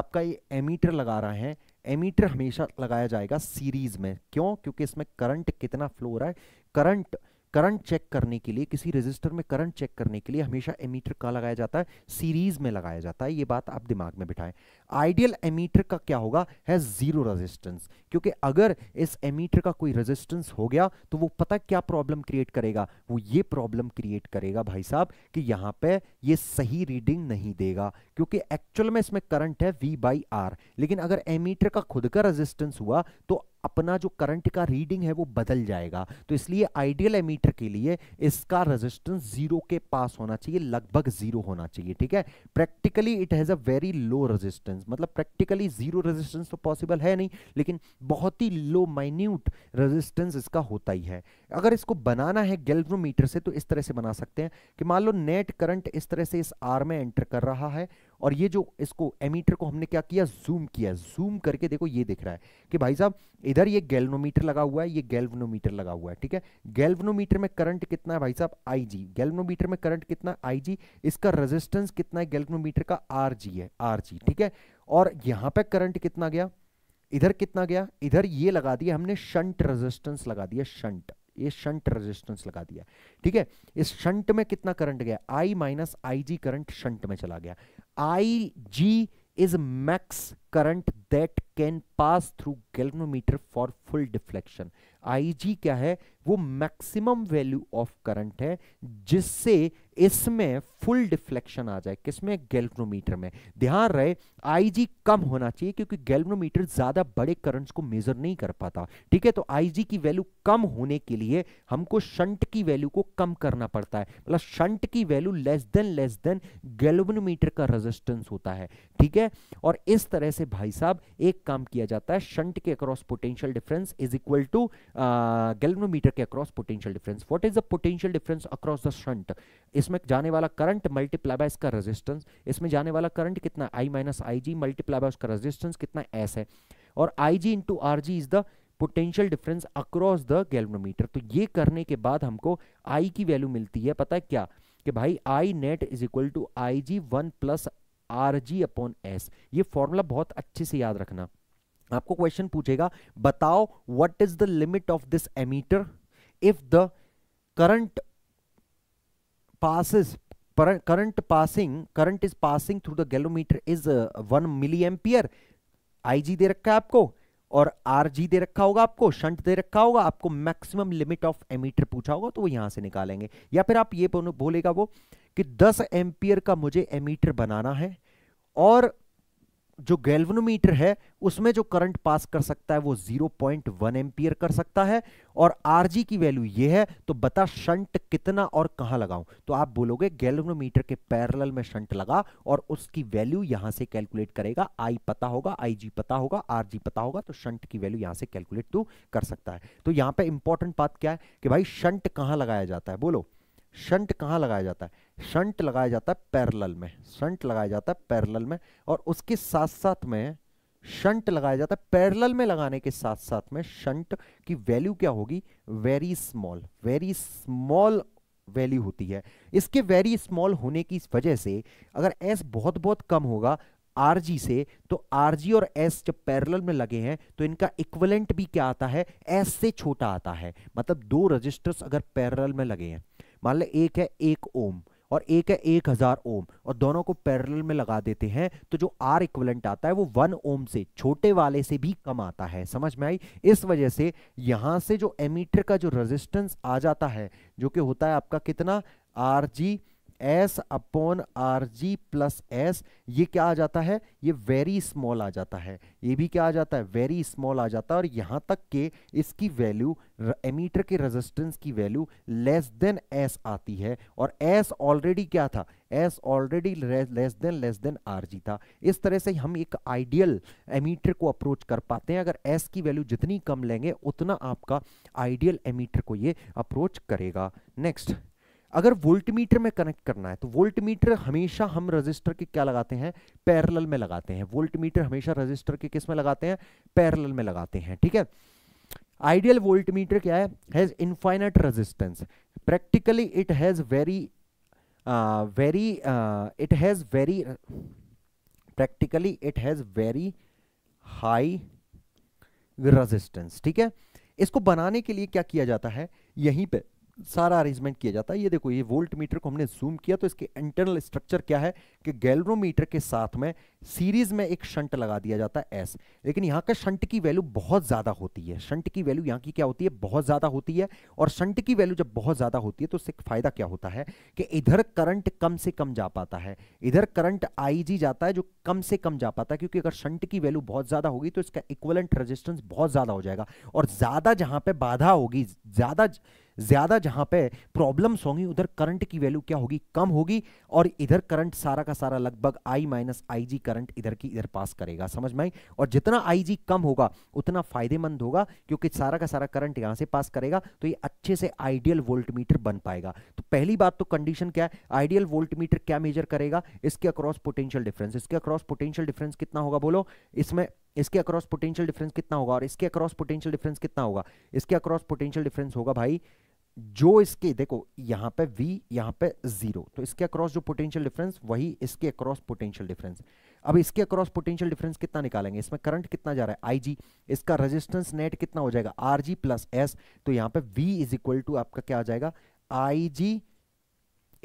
आपका ये एमीटर लगा रहा है एमीटर हमेशा लगाया जाएगा सीरीज़ में क्यों क्योंकि इसमें करंट कितना फ्लो हो रहा है करंट करंट चेक करने के लिए किसी रजिस्टर में करंट चेक करने के लिए हमेशा एमीटर कहाँ लगाया जाता है सीरीज में लगाया जाता है ये बात आप दिमाग में बिठाएं आइडियल एमीटर का क्या होगा है जीरो रेजिस्टेंस क्योंकि अगर इस एमीटर का कोई रेजिस्टेंस हो गया तो वो पता क्या प्रॉब्लम क्रिएट करेगा वो ये प्रॉब्लम क्रिएट करेगा भाई साहब कि यहाँ पे ये सही रीडिंग नहीं देगा क्योंकि एक्चुअल में इसमें करंट है वी बाई आर लेकिन अगर एमीटर का खुद का रेजिस्टेंस हुआ तो अपना जो करंट का रीडिंग है वो बदल जाएगा तो इसलिए आइडियल एमीटर के लिए इसका रेजिस्टेंस जीरो के पास होना चाहिए लगभग जीरो होना चाहिए ठीक है practically it has a very low resistance मतलब प्रैक्टिकली जीरो रेजिस्टेंस तो पॉसिबल है नहीं लेकिन बहुत ही लो माइन्यूट रेजिस्टेंस इसका होता ही है अगर इसको बनाना है गैल्वनोमीटर से तो इस तरह से बना सकते हैं कि मान लो नेट करंट इस तरह से इस आर में एंटर कर रहा है और ये जो इसको एमीटर को हमने क्या किया जूम किया जूम करके देखो ये दिख रहा है कि भाई साहब इधर ये गैल्वनोमीटर लगा हुआ है ये गैल्वनोमीटर लगा हुआ है ठीक है गैल्वनोमीटर में करंट कितना है भाई साहब आई जी गैल्वनोमीटर में करंट कितना आई जी इसका रेजिस्टेंस कितना है गैल्वनोमीटर का आर जी है आर जी ठीक है और यहाँ पे करंट कितना गया इधर कितना गया इधर ये लगा दिया हमने शंट रेजिस्टेंस लगा दिया शंट ये शंट रेजिस्टेंस लगा दिया ठीक है इस शंट में कितना करंट गया I minus I G current shunt में चला गया I G is max current that can pass through galvanometer for full deflection I G क्या है वो मैक्सिमम वैल्यू ऑफ करंट है जिससे इसमें फुल डिफ्लेक्शन आ जाए किसमें गैल्वनोमीटर में ध्यान रहे आईजी कम होना चाहिए क्योंकि गैल्वनोमीटर ज्यादा बड़े करंट्स को मेजर नहीं कर पाता ठीक है तो आईजी की वैल्यू कम होने के लिए हमको शंट की वैल्यू को कम करना पड़ता है मतलब शंट की value less than less than galvanometer का रेजिस्टेंस होता है ठीक है और इस तरह से भाई साहब एक काम किया जाता है शंट के across potential difference is equal to galvanometer के across potential difference what is the potential difference across the shunt इसमें जाने वाला करंट मल्टीप्लाई बाय इसका रेजिस्टेंस इसमें जाने वाला करंट कितना I minus I G multiply by उसका रेजिस्टेंस कितना एस है और I G into R G is the potential difference across the galvanometer तो ये करने के बाद हमको आई की वैल्यू मिलती है पता है क्या कि भाई I net is equal to I G one plus R G upon S ये फॉर्मूला बहुत अच्छे से याद रखना आपको क्वेश्चन पूछेगा बताओ what is the limit of this ammeter if the current passes current passing current is passing through the gallometer is uh, 1 milliampere ig दे रखा है आपको और rg दे रखा होगा आपको शंट दे रखा होगा आपको मैक्सिमम लिमिट ऑफ एमीटर पूछा होगा तो वो यहां से निकालेंगे या फिर आप ये बोलेगा वो कि 10 एम्पियर का मुझे एमीटर बनाना है और जो गैल्वनोमीटर है उसमें जो करंट पास कर सकता है वो 0.1 पॉइंट कर सकता है और आरजी की वैल्यू ये है तो बता शंट कितना और कहां लगाऊं तो आप बोलोगे गैल्वनोमीटर के पैरेलल में शंट लगा और उसकी वैल्यू यहां से कैलकुलेट करेगा आई पता होगा आईजी पता होगा आरजी पता होगा तो शंट की वैल्यू यहां से कैलकुलेट तू कर सकता है तो यहां पर इंपॉर्टेंट बात क्या है कि भाई शंट कहां लगाया जाता है बोलो शंट कहाँ लगाया जाता है शंट लगाया जाता है पैरल में शंट लगाया जाता है पैरल में और उसके साथ साथ में शंट लगाया जाता है पैरल में लगाने के साथ साथ में शंट की वैल्यू क्या होगी very small very small value होती है इसके वेरी स्मॉल होने की वजह से अगर एस बहुत बहुत कम होगा आरजी से तो आरजी और एस जब पैरल में लगे हैं तो इनका इक्वलेंट भी क्या आता है एस से छोटा आता है मतलब दो रजिस्टर्स अगर पैरल में लगे हैं मान लें एक है एक ओम और एक है एक हजार ओम और दोनों को पैरेलल में लगा देते हैं तो जो आर इक्वलेंट आता है वो वन ओम से छोटे वाले से भी कम आता है समझ में आई इस वजह से यहां से जो एमीटर का जो रेजिस्टेंस आ जाता है जो कि होता है आपका कितना R G S upon R G plus S ये क्या आ जाता है ये वेरी स्मॉल आ जाता है ये भी क्या आ जाता है वेरी स्मॉल आ जाता है और यहाँ तक के इसकी वैल्यू एमीटर के रेजिस्टेंस की वैल्यू लेस देन एस आती है और एस ऑलरेडी क्या था S already less than less than R G था इस तरह से हम एक आइडियल एमीटर को अप्रोच कर पाते हैं अगर एस की वैल्यू जितनी कम लेंगे उतना आपका आइडियल एमीटर को ये अप्रोच करेगा नेक्स्ट अगर वोल्टमीटर में कनेक्ट करना है तो वोल्टमीटर हमेशा हम रजिस्टर के क्या लगाते हैं पैरेलल में लगाते हैं वोल्टमीटर हमेशा रजिस्टर के किस में लगाते हैं पैरेलल में लगाते हैं ठीक है आइडियल वोल्टमीटर क्या है has infinite resistance practically it has very very it has very practically it has very high resistance ठीक है इसको बनाने के लिए क्या किया जाता है यहीं पे सारा अरेंजमेंट किया जाता है ये देखो ये वोल्ट मीटर को हमने जूम किया तो इसके इंटरनल स्ट्रक्चर क्या है कि गैलरोमीटर के साथ में सीरीज में एक शंट लगा दिया जाता है एस लेकिन यहाँ का शंट की वैल्यू बहुत ज़्यादा होती है शंट की वैल्यू यहाँ की क्या होती है बहुत ज़्यादा होती है और शंट की वैल्यू जब बहुत ज़्यादा होती है तो उससे फायदा क्या होता है कि इधर करंट कम से कम जा पाता है इधर करंट आई जाता है जो कम से कम जा पाता है क्योंकि अगर शंट की वैल्यू बहुत ज़्यादा होगी तो इसका इक्वलेंट रजिस्टेंस बहुत ज़्यादा हो जाएगा और ज़्यादा जहां पर बाधा होगी ज़्यादा ज़्यादा जहां पे प्रॉब्लम्स होंगी उधर करंट की वैल्यू क्या होगी कम होगी और इधर करंट सारा का सारा लगभग आई माइनस आई का करंट इधर की इधर पास करेगा समझ में और जितना आईजी कम होगा उतना फायदेमंद होगा क्योंकि सारा का सारा करंट यहां से पास करेगा तो ये अच्छे से आइडियल वोल्टमीटर बन पाएगा तो पहली बात तो कंडीशन क्या है आइडियल वोल्टमीटर क्या मेजर करेगा इसके अक्रॉस पोटेंशियल डिफरेंस इसके अक्रॉस पोटेंशियल डिफरेंस कितना होगा बोलो इसमें इसके अक्रॉस पोटेंशियल डिफरेंस कितना होगा और इसके अक्रॉस पोटेंशियल डिफरेंस कितना होगा इसके अक्रॉस पोटेंशियल डिफरेंस होगा भाई जो इसके देखो यहां पे v यहां पे जीरो तो इसके अक्रॉस जो पोटेंशियल डिफरेंस वही इसके अक्रॉस पोटेंशियल डिफरेंस अब इसके अक्रॉस पोटेंशियल डिफरेंस कितना निकालेंगे इसमें करंट कितना जा रहा है आईजी इसका रेजिस्टेंस नेट कितना हो जाएगा आरजी प्लस एस तो यहाँ पे वी इज इक्वल टू आपका क्या आ जाएगा I G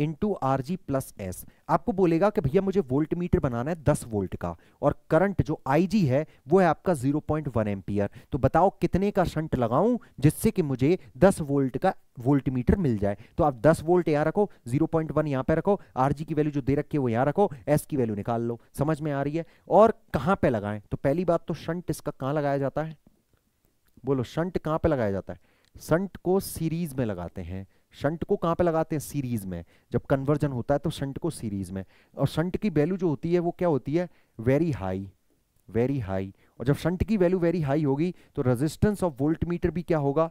into R G plus S आपको बोलेगा कि भैया मुझे वोल्ट मीटर बनाना है दस वोल्ट का और करंट जो आई जी है वो है आपका जीरो पॉइंट वन एम्पियर तो बताओ कितने का शंट लगाऊं जिससे कि मुझे दस वोल्ट का वोल्ट मीटर मिल जाए तो आप दस वोल्ट यहाँ रखो जीरो पॉइंट वन यहाँ पे रखो आर जी की वैल्यू जो दे रखी है वो यहाँ रखो एस की वैल्यू निकाल लो समझ में आ रही है और कहाँ पे लगाएं तो पहली बात तो शंट इसका कहाँ लगाया जाता है बोलो शंट कहाँ पे लगाया जाता है संट को सीरीज में लगाते हैं शंट को कहाँ पे लगाते हैं सीरीज में जब कन्वर्जन होता है तो शंट को सीरीज में और शंट की वैल्यू जो होती है वो क्या होती है वेरी हाई वेरी हाई और जब शंट की वैल्यू वेरी हाई होगी तो रेजिस्टेंस ऑफ वोल्ट मीटर भी क्या होगा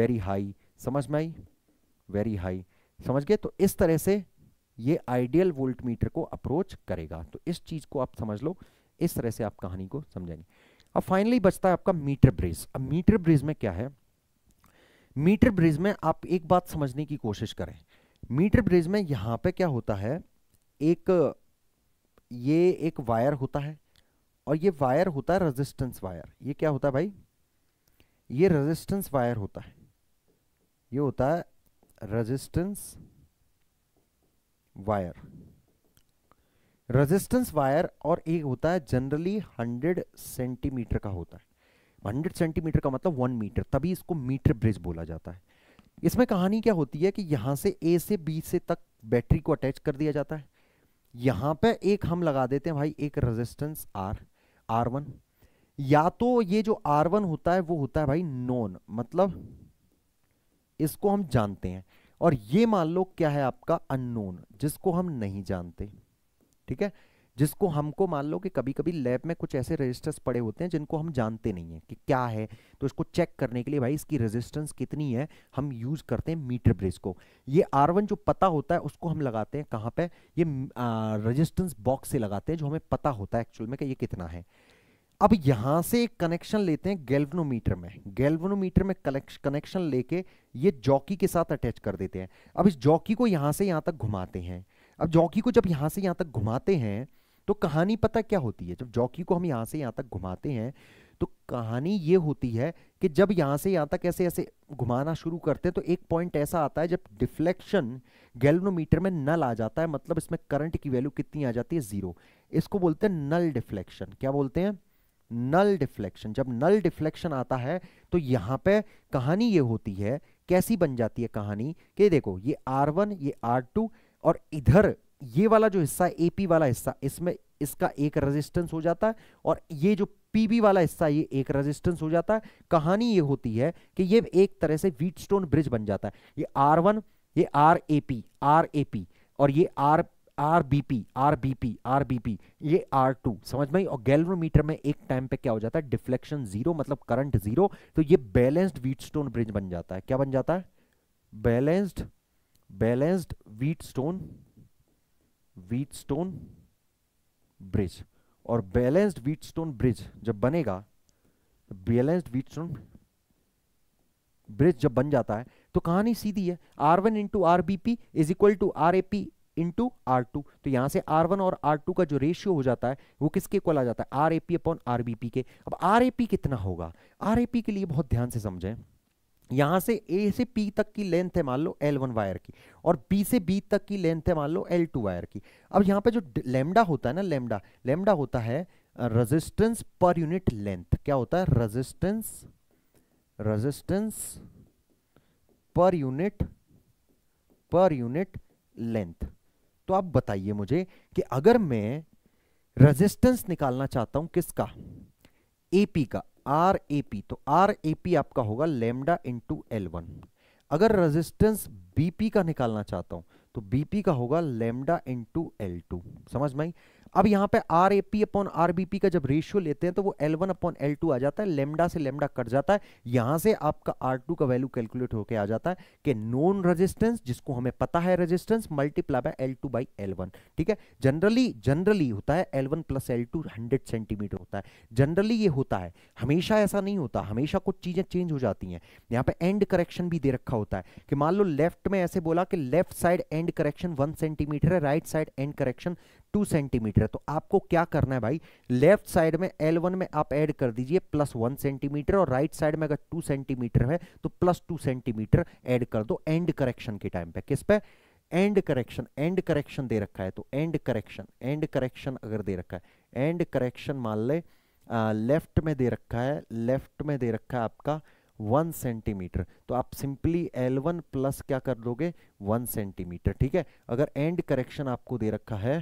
वेरी हाई समझ में आई वेरी हाई समझ गए तो इस तरह से ये आइडियल वोल्ट मीटर को अप्रोच करेगा तो इस चीज़ को आप समझ लो इस तरह से आप कहानी को समझेंगे अब फाइनली बचता है आपका मीटर ब्रिज अब मीटर ब्रिज में क्या है मीटर ब्रिज में आप एक बात समझने की कोशिश करें मीटर ब्रिज में यहां पे क्या होता है एक ये एक वायर होता है और ये वायर होता है रेजिस्टेंस वायर ये क्या होता है भाई ये रेजिस्टेंस वायर होता है ये होता है रेजिस्टेंस वायर रेजिस्टेंस वायर और एक होता है जनरली 100 सेंटीमीटर का होता है 100 सेंटीमीटर का मतलब वन मीटर तभी इसको मीटर ब्रिज बोला जाता है इसमें कहानी क्या होती है कि यहाँ से ए से बी से तक बैटरी को अटैच कर दिया जाता है यहाँ पे एक हम लगा देते हैं भाई एक रेजिस्टेंस आर आर वन या तो ये जो आर वन होता है वो होता है भाई नोन मतलब इसको हम जानते हैं और ये मान लो क्या है आपका अननोन जिसको हम नहीं जानते ठीक है जिसको हमको मान लो कि कभी कभी लैब में कुछ ऐसे रजिस्टर्स पड़े होते हैं जिनको हम जानते नहीं हैं कि क्या है तो इसको चेक करने के लिए भाई इसकी रेजिस्टेंस कितनी है हम यूज़ करते हैं मीटर ब्रेस को ये आर वन जो पता होता है उसको हम लगाते हैं कहाँ पे ये रेजिस्टेंस बॉक्स से लगाते हैं जो हमें पता होता है एक्चुअल में कि ये कितना है अब यहाँ से एक कनेक्शन लेते हैं गेल्वनोमीटर में गेल्वनोमीटर में कनेक्शन लेके ये जॉकी के साथ अटैच कर देते हैं अब इस जॉकी को यहाँ से यहाँ तक घुमाते हैं अब जॉकी को जब यहाँ से यहाँ तक घुमाते हैं तो कहानी पता क्या होती है जब जॉकी को हम यहां से यहां तक घुमाते हैं तो कहानी ये होती है कि जब यहां से यहां तक ऐसे ऐसे घुमाना शुरू करते हैं तो एक पॉइंट ऐसा आता है जब डिफ्लेक्शन गैल्वनोमीटर में नल आ जाता है मतलब इसमें करंट की वैल्यू कितनी आ जाती है ज़ीरो इसको बोलते हैं नल डिफ्लेक्शन क्या बोलते हैं नल डिफ्लेक्शन जब नल डिफ्लेक्शन आता है तो यहां पर कहानी ये होती है कैसी बन जाती है कहानी कि देखो ये आर वन ये आर टू और इधर ये वाला जो हिस्सा है एपी वाला हिस्सा इसमें इसका एक रेजिस्टेंस हो जाता है और ये जो पीबी वाला हिस्सा ये एक रेजिस्टेंस हो जाता है कहानी ये होती है कि ये एक तरह से व्हीटस्टोन ब्रिज बन जाता है ये आर वन ये R A P R A P और ये R R B P R B P R B P ये आर टू समझ में और गैलोमीटर में एक टाइम पे क्या हो जाता है डिफ्लेक्शन जीरो मतलब करंट जीरो तो ये बैलेंस्ड व्हीटस्टोन ब्रिज बन जाता है क्या बन जाता है balanced balanced Wheatstone Wheatstone bridge और बैलेंस्ड व्हीट स्टोन ब्रिज जब बनेगा बैलेंस्ड वीट स्टोन ब्रिज जब बन जाता है तो कहानी सीधी है R one into R B P is equal to R A P into are two तो यहां से आर वन और आर टू का जो रेशियो हो जाता है वो किसके इक्वल आ जाता है R A P upon R B P के अब आर ए पी कितना होगा आर ए पी के लिए बहुत ध्यान से समझें यहां से ए से पी तक की लेंथ है मान लो एल वन वायर की और बी से बी तक की लेंथ है मान लो एल टू वायर की अब यहां पे जो लेमडा होता है ना लेमडा लेमडा होता है रेजिस्टेंस पर यूनिट लेंथ क्या होता है resistance resistance per unit per unit length तो आप बताइए मुझे कि अगर मैं रेजिस्टेंस निकालना चाहता हूं किसका एपी का आर ए पी तो आर ए पी आपका होगा लेमडा इंटू एल वन अगर रेजिस्टेंस बीपी का निकालना चाहता हूं तो बीपी का होगा लेमडा इंटू एल टू समझ में आई अब यहाँ पे are A P upon R B P का जब रेशियो लेते हैं तो वो L one upon L to आ जाता है लेमडा से लेमडा कट जाता है यहाँ से आपका आर टू का वैल्यू कैलकुलेट होकर आ जाता है कि नॉन रेजिस्टेंस जिसको हमें पता है resistance multiply by L two by L one ठीक है जनरली जनरली होता है L one plus L two hundred centimetre होता है जनरली ये होता है हमेशा ऐसा नहीं होता हमेशा कुछ चीज़ें चेंज हो जाती है यहाँ पे एंड करेक्शन भी दे रखा होता है कि मान लो लेफ्ट में ऐसे बोला कि left side end correction one centimetre है right side end correction two centimetre तो आपको क्या करना है भाई लेफ्ट साइड में एल वन में आप ऐड कर दीजिए प्लस वन सेंटीमीटर और राइट साइड में अगर टू सेंटीमीटर है तो प्लस टू सेंटीमीटर ऐड कर दो एंड करेक्शन के टाइम पे किस पे एंड करेक्शन एंड करेक्शन दे रखा है तो एंड करेक्शन एंड करेक्शन अगर दे रखा है एंड करेक्शन मान ले लेफ्ट में दे रखा है लेफ्ट में दे रखा है आपका वन सेंटीमीटर तो आप सिंपली एल वन प्लस क्या कर दोगे वन सेंटीमीटर ठीक है अगर एंड करेक्शन आपको दे रखा है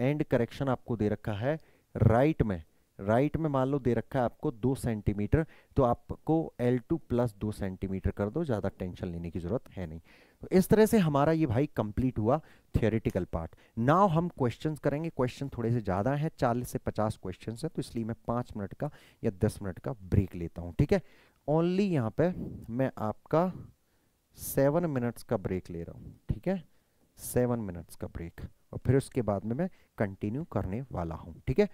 एंड करेक्शन आपको दे रखा है राइट में राइट में मान लो दे रखा है आपको दो सेंटीमीटर तो आपको एल टू प्लस दो सेंटीमीटर कर दो ज़्यादा टेंशन लेने की ज़रूरत है नहीं तो इस तरह से हमारा ये भाई कंप्लीट हुआ थियोरिटिकल पार्ट नाव हम क्वेश्चंस करेंगे क्वेश्चन थोड़े से ज़्यादा हैं चालीस से पचास क्वेश्चन हैं तो इसलिए मैं पाँच मिनट का या दस मिनट का ब्रेक लेता हूँ ठीक है ओनली यहाँ पर मैं आपका सेवन मिनट्स का ब्रेक ले रहा हूँ ठीक है सेवन मिनट्स का ब्रेक और फिर उसके बाद में मैं कंटिन्यू करने वाला हूँ ठीक है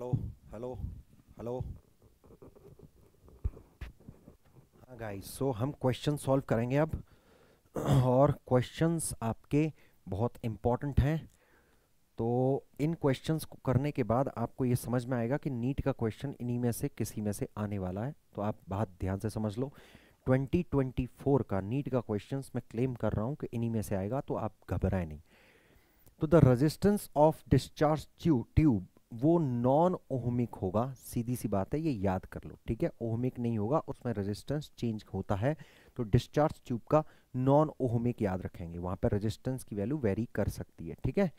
हेलो हेलो हेलो हाँ गाइस सो हम क्वेश्चन सॉल्व करेंगे अब और क्वेश्चंस आपके बहुत इम्पॉर्टेंट हैं तो इन क्वेश्चंस को करने के बाद आपको ये समझ में आएगा कि नीट का क्वेश्चन इन्हीं में से किसी में से आने वाला है तो आप बहुत ध्यान से समझ लो 2024 का नीट का क्वेश्चंस मैं क्लेम कर रहा हूँ कि इन्हीं में से आएगा तो आप घबराएं नहीं तो the resistance of discharge tube वो नॉन ओहमिक होगा सीधी सी बात है ये याद कर लो ठीक है ओहमिक नहीं होगा उसमें रेजिस्टेंस चेंज होता है तो डिस्चार्ज ट्यूब का नॉन ओहमिक याद रखेंगे वहां पर रेजिस्टेंस की वैल्यू वेरी कर सकती है ठीक है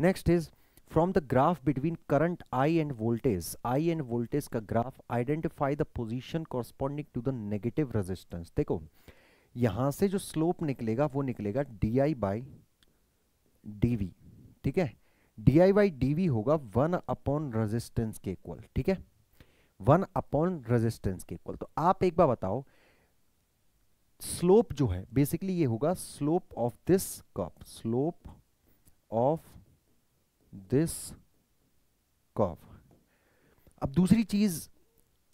next is from the graph between current I and voltage I and voltage का graph identify the position corresponding to the negative resistance देखो यहां से जो स्लोप निकलेगा वो निकलेगा D I by D V ठीक है D I by D V होगा वन अपॉन रेजिस्टेंस के इक्वल ठीक है वन अपॉन रेजिस्टेंस के इक्वल तो आप एक बार बताओ स्लोप जो है बेसिकली ये होगा slope of this curve slope of this curve अब दूसरी चीज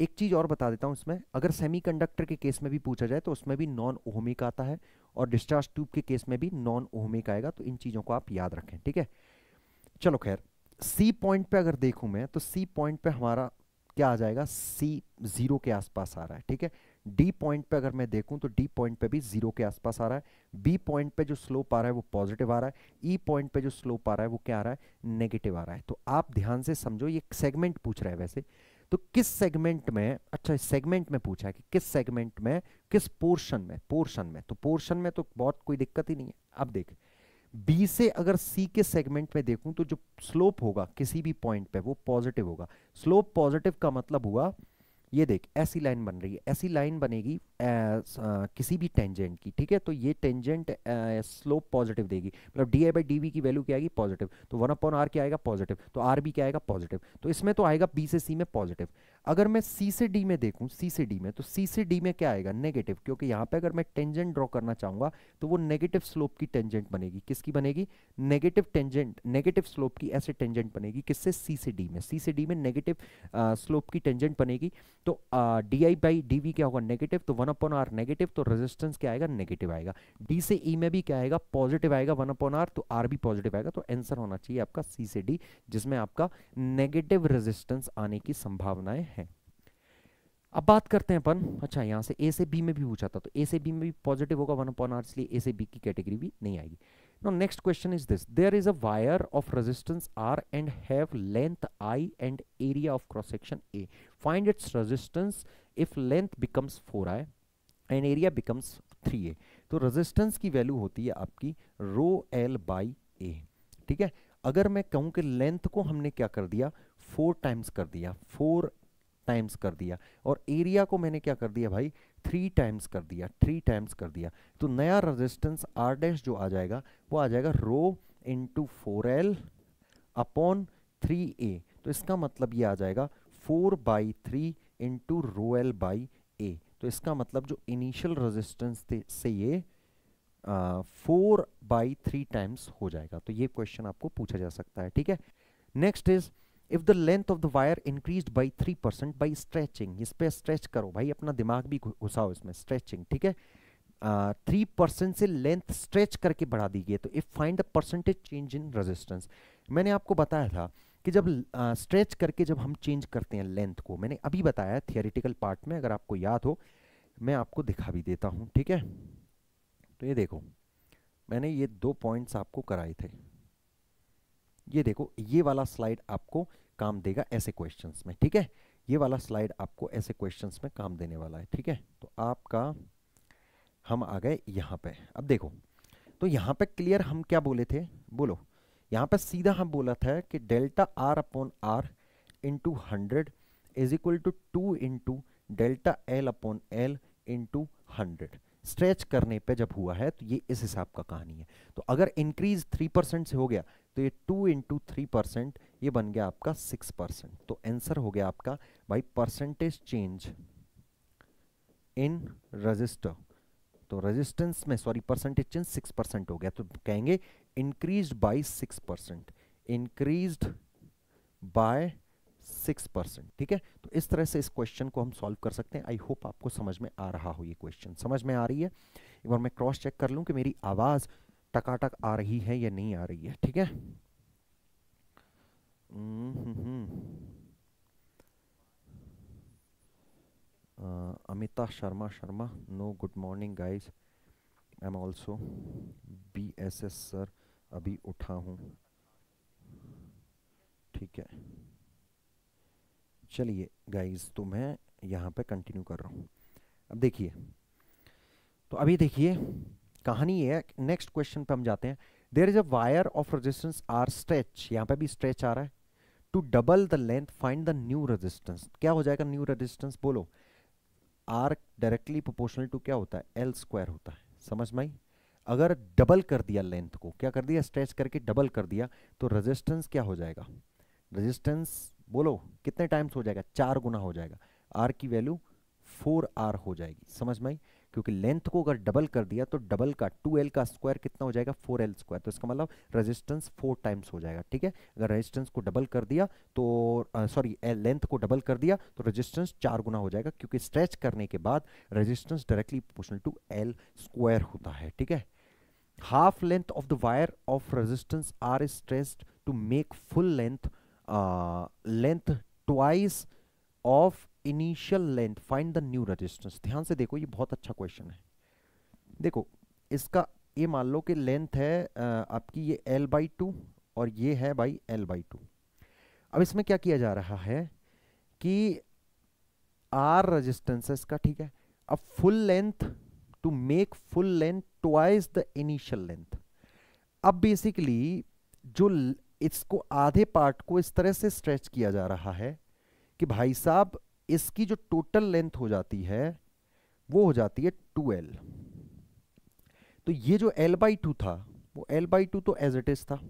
एक चीज और बता देता हूं इसमें अगर सेमीकंडक्टर के केस में भी पूछा जाए तो उसमें भी नॉन ओहमिक आता है और डिस्चार्ज ट्यूब के केस में भी नॉन ओहमिक आएगा तो इन चीजों को आप याद रखें ठीक है चलो खैर सी पॉइंट पे अगर देखू मैं तो सी पॉइंट पे हमारा क्या आ जाएगा सी जीरो के आसपास आ रहा है ठीक है डी पॉइंट पे अगर मैं देखूं तो डी पॉइंट पे भी जीरो के आसपास आ रहा है बी पॉइंट पे जो स्लोप आ रहा है वो पॉजिटिव आ रहा है ई e पॉइंट पे जो स्लोप आ रहा है वो क्या आ रहा है नेगेटिव आ रहा है तो आप ध्यान से समझो ये सेगमेंट पूछ रहा है वैसे तो किस सेगमेंट में अच्छा सेगमेंट में पूछा है कि किस सेगमेंट में किस पोर्शन में पोर्शन में तो पोर्शन में तो बहुत कोई दिक्कत ही नहीं है अब देखें बी से अगर सी के सेगमेंट में देखूं तो जो स्लोप होगा किसी भी पॉइंट पे वो पॉजिटिव होगा स्लोप पॉजिटिव का मतलब हुआ ये देख ऐसी लाइन बन रही है ऐसी लाइन बनेगी एस, आ, किसी भी टेंजेंट की ठीक है तो ये टेंजेंट स्लोप पॉजिटिव देगी मतलब डी ए बाई डी की वैल्यू क्या आएगी पॉजिटिव तो वन अपॉन आर क्या आएगा पॉजिटिव तो आर भी क्या आएगा पॉजिटिव तो इसमें तो आएगा बी से सी में पॉजिटिव अगर मैं सी से डी में देखूँ सी से डी में तो सी से डी में क्या आएगा नेगेटिव क्योंकि यहाँ पर अगर मैं टेंजेंट ड्रॉ करना चाहूँगा तो वो नेगेटिव स्लोप की टेंजेंट बनेगी किसकी बनेगी नेगेटिव टेंजेंट नेगेटिव स्लोप की ऐसे टेंजेंट बनेगी किससे सी से डी में सी से डी में नेगेटिव स्लोप की टेंजेंट बनेगी तो D I by D V क्या होगा नेगेटिव तो वन अपॉन आर नेगेटिव तो रेजिस्टेंस क्या आएगा नेगेटिव आएगा डी से ई e में भी क्या आएगा पॉजिटिव आएगा वन अपॉन आर तो आर भी पॉजिटिव आएगा तो आंसर होना चाहिए आपका सी से डी जिसमें आपका नेगेटिव रेजिस्टेंस आने की संभावनाएं हैं अब बात करते हैं अपन अच्छा यहाँ से ए से बी में भी पूछा था तो ए से बी में भी पॉजिटिव होगा वन अपॉन आर इसलिए ए से बी की कैटेगरी भी नहीं आएगी no next question is this there is a wire of resistance R and have length I and area of cross section A find its resistance if length becomes and and area becomes 3a तो resistance की value होती है आपकी रो L by ए ठीक है अगर मैं कहूँ कि लेंथ को हमने क्या कर दिया फोर टाइम्स कर दिया फोर टाइम्स कर दिया और एरिया को मैंने क्या कर दिया भाई थ्री टाइम्स कर दिया थ्री टाइम्स कर दिया तो नया रेजिस्टेंस आर डैश जो आ जाएगा वो आ जाएगा rho into four L upon three A तो इसका मतलब ये आ जाएगा four by three into rho L by A तो इसका मतलब जो इनिशियल रेजिस्टेंस से ये फोर बाई थ्री टाइम्स हो जाएगा तो ये क्वेश्चन आपको पूछा जा सकता है ठीक है next is if the length of the wire increase by three percent by stretching इस पर स्ट्रेच करो भाई अपना दिमाग भी घुसाओ इसमें स्ट्रेचिंग ठीक है थ्री uh, परसेंट से लेंथ स्ट्रेच करके बढ़ा दी गई तो if find the percentage change in resistance मैंने आपको बताया था कि जब स्ट्रेच करके जब हम चेंज करते हैं लेंथ को मैंने अभी बताया थियोरिटिकल पार्ट में अगर आपको याद हो मैं आपको दिखा भी देता हूँ ठीक है तो ये देखो मैंने ये दो पॉइंट्स आपको कराए थे ये देखो ये वाला स्लाइड आपको काम देगा ऐसे क्वेश्चंस में ठीक है ये वाला स्लाइड आपको ऐसे क्वेश्चंस में काम देने वाला है ठीक है तो आपका हम आ गए यहाँ पे अब देखो तो यहाँ पे क्लियर हम क्या बोले थे बोलो यहाँ पर सीधा हम बोला था कि delta R upon R into hundred is equal to two into delta L upon L into hundred stretch करने पे जब हुआ है तो ये इस हिसाब का कहानी है तो अगर इंक्रीज थ्री परसेंट से हो गया तो ये टू इंटू थ्री परसेंट ये बन गया आपका सिक्स परसेंट तो आंसर हो गया आपका भाई परसेंटेज चेंज इन रजिस्टर तो रेजिस्टेंस में sorry percentage change six percent हो गया तो कहेंगे increased by 6% increased by 6% ठीक है तो इस तरह से इस क्वेश्चन को हम सॉल्व कर सकते हैं आई होप आपको समझ में आ रहा हो ये क्वेश्चन समझ में आ रही है एक बार मैं क्रॉस चेक कर लूँ कि मेरी आवाज़ टकाटक आ रही है या नहीं आ रही है ठीक है mm-hmm. uh, Amita Sharma Sharma no good morning guys I am also B S S sir अभी उठा हूँ ठीक है चलिए गाइस तो मैं यहाँ पे कंटिन्यू कर रहा हूँ अब देखिए तो अभी देखिए कहानी ये है नेक्स्ट क्वेश्चन पे हम जाते हैं there is a wire of resistance R stretch यहाँ पे भी स्ट्रेच आ रहा है to double the length find the new resistance क्या हो जाएगा न्यू रेजिस्टेंस बोलो आर डायरेक्टली प्रोपोर्शनल टू क्या होता है एल स्क्वायर होता है समझ में आई अगर डबल कर दिया लेंथ को क्या कर दिया स्ट्रेच करके डबल कर दिया तो रेजिस्टेंस क्या हो जाएगा रेजिस्टेंस बोलो कितने टाइम्स हो जाएगा चार गुना हो जाएगा आर की वैल्यू फोर आर हो जाएगी समझ में आई क्योंकि लेंथ को अगर डबल कर दिया तो डबल का टू एल का स्क्वायर कितना हो जाएगा फोर एल स्क्वायर तो इसका मतलब रेजिस्टेंस फोर टाइम्स हो जाएगा ठीक है अगर रेजिस्टेंस को डबल कर दिया तो सॉरी लेंथ को डबल कर दिया तो रेजिस्टेंस चार गुना हो जाएगा क्योंकि स्ट्रेच करने के बाद resistance directly proportional to L square होता है ठीक है half length of the wire of resistance R stressed to make full length length twice of initial length find the new resistance ध्यान से देखो ये बहुत अच्छा क्वेश्चन है देखो इसका ये मान लो कि लेंथ है आपकी ये एल बाई टू और ये है भाई एल बाई टू अब इसमें क्या किया जा रहा है कि आर रजिस्टेंस है इसका ठीक है अब full length to make full length twice the initial length अब बेसिकली जो इसको आधे पार्ट को इस तरह से स्ट्रेच किया जा रहा है कि भाई साहब इसकी जो टोटल लेंथ हो जाती है वो हो जाती है टू एल तो ये जो एल बाई टू था वो एल बाई टू तो एज इट इज था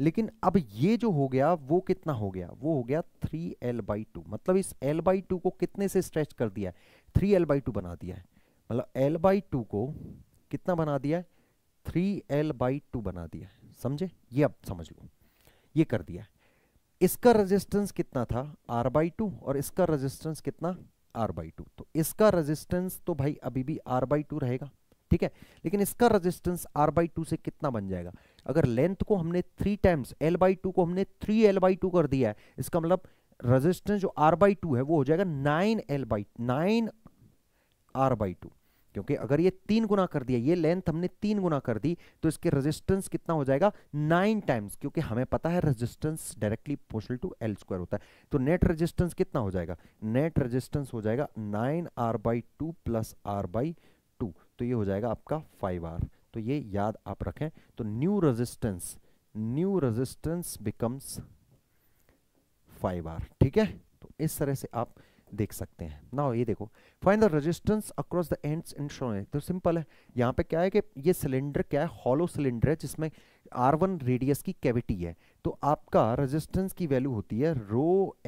लेकिन अब ये जो हो गया वो कितना हो गया वो हो गया थ्री एल बाई टू मतलब इस एल बाई टू को कितने से स्ट्रेच कर दिया है थ्री एल बाई टू बना दिया है मतलब एल बाई टू को कितना बना दिया है थ्री एल बाई टू बना दिया है समझे ये अब समझ लो ये कर दिया है इसका रेजिस्टेंस कितना था आर बाई टू और इसका रेजिस्टेंस कितना आर बाई टू तो इसका रेजिस्टेंस तो भाई अभी भी आर बाई टू रहेगा ठीक है लेकिन इसका रेजिस्टेंस आर बाई टू से कितना बन जाएगा अगर लेंथ को हमने three times L by two को हमने थ्री एल बाई टू कर दिया है इसका मतलब रेजिस्टेंस जो आर बाई टू है वो हो जाएगा nine L by nine R by two क्योंकि अगर ये तीन गुना कर दिया ये लेंथ हमने तीन गुना कर दी तो इसके रेजिस्टेंस कितना हो जाएगा नाइन टाइम्स क्योंकि हमें पता है रेजिस्टेंस डायरेक्टली पोशल टू एल स्क्वायर होता है तो नेट रेजिस्टेंस कितना हो जाएगा नेट रेजिस्टेंस हो जाएगा nine R by two plus R by two तो ये हो जाएगा आपका फाइव आर तो ये याद आप रखें तो new resistance new resistance becomes five R ठीक है तो इस तरह से आप देख सकते हैं ना ये देखो find the resistance across the ends in shown तो सिंपल है यहाँ पे क्या है कि ये सिलेंडर क्या है हॉलो सिलेंडर है जिसमें आर वन रेडियस की कैविटी है तो आपका रेजिस्टेंस की वैल्यू होती है रो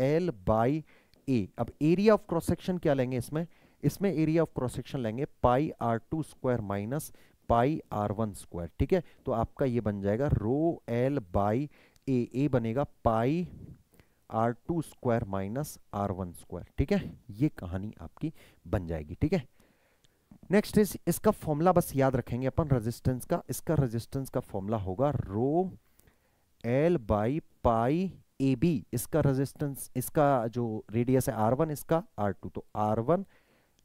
एल बाई ए अब एरिया ऑफ क्रॉस सेक्शन क्या लेंगे इसमें इसमें एरिया ऑफ क्रॉस सेक्शन लेंगे pi R two square minus pi R one square ठीक है तो आपका ये बन जाएगा रो एल बाई ए ए बनेगा pi R two square minus R one square ठीक है ये कहानी आपकी बन जाएगी ठीक है नेक्स्ट इज इसका फॉर्मूला बस याद रखेंगे अपन रेजिस्टेंस का इसका रेजिस्टेंस का फॉर्मूला होगा rho L by pi A B इसका रेजिस्टेंस इसका जो रेडियस है आर वन इसका आर टू तो आर वन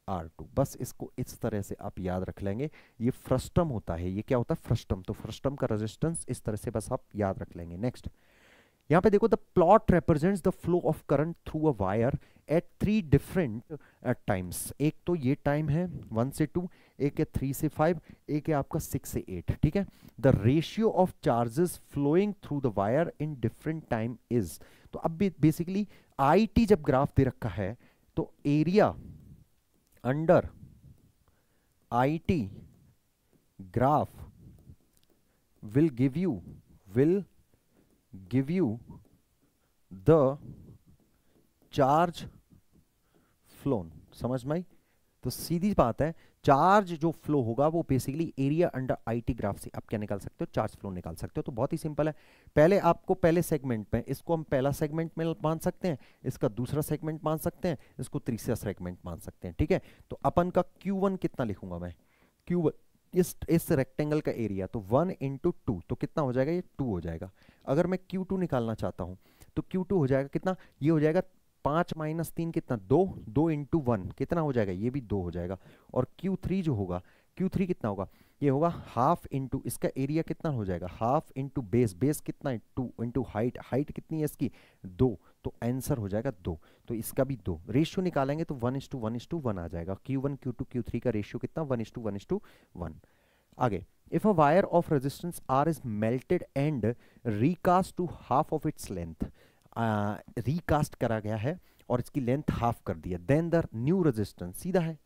आर टू बस इसको इस तरह से आप याद रख लेंगे ये फ्रस्टम होता है ये क्या होता है फ्रस्टम तो फ्रस्टम का रेजिस्टेंस इस तरह से बस आप याद रख लेंगे नेक्स्ट यहाँ पे देखो the plot represents the flow of current through a wire at three different times एक तो ये टाइम है वन से टू एक है थ्री से फाइव एक है आपका सिक्स से एट ठीक है the ratio of charges flowing through the wire in different time is तो अब बेसिकली आई टी जब ग्राफ दे रखा है तो area under I T graph will give you will give you the charge flown समझ में तो सीधी बात है चार्ज जो फ्लो होगा वो basically area under i t graph से आप क्या निकाल सकते हो चार्ज फ्लो निकाल सकते हो तो बहुत ही सिंपल है पहले आपको पहले सेगमेंट में इसको हम पहला सेगमेंट में मान सकते हैं इसका दूसरा सेगमेंट मान सकते हैं इसको तीसरा सेगमेंट मान सकते हैं ठीक है तो अपन का वन कितना लिखूंगा मैं वन इस इस रेक्टेंगल का एरिया तो वन इंटू टू तो कितना हो जाएगा ये टू हो जाएगा अगर मैं क्यू टू निकालना चाहता हूँ तो क्यू टू हो जाएगा कितना ये हो जाएगा पाँच माइनस तीन कितना दो दो इंटू वन कितना हो जाएगा ये भी दो हो जाएगा और क्यू थ्री जो होगा क्यू थ्री कितना होगा ये होगा हाफ इंटू इसका एरिया कितना हो जाएगा हाफ इंटू बेस बेस कितना है टू इंटू हाइट हाइट कितनी है इसकी दो तो आंसर हो जाएगा दो तो इसका भी दो रेशियो निकालेंगे तो one is to one is to one आ जाएगा q one q two q three का रेशियो कितना one is to one is to one आगे if a wire of resistance are is melted and recast to half of its length recast करा गया है और इसकी लेंथ हाफ कर दिया देन द न्यू रेजिस्टेंस सीधा है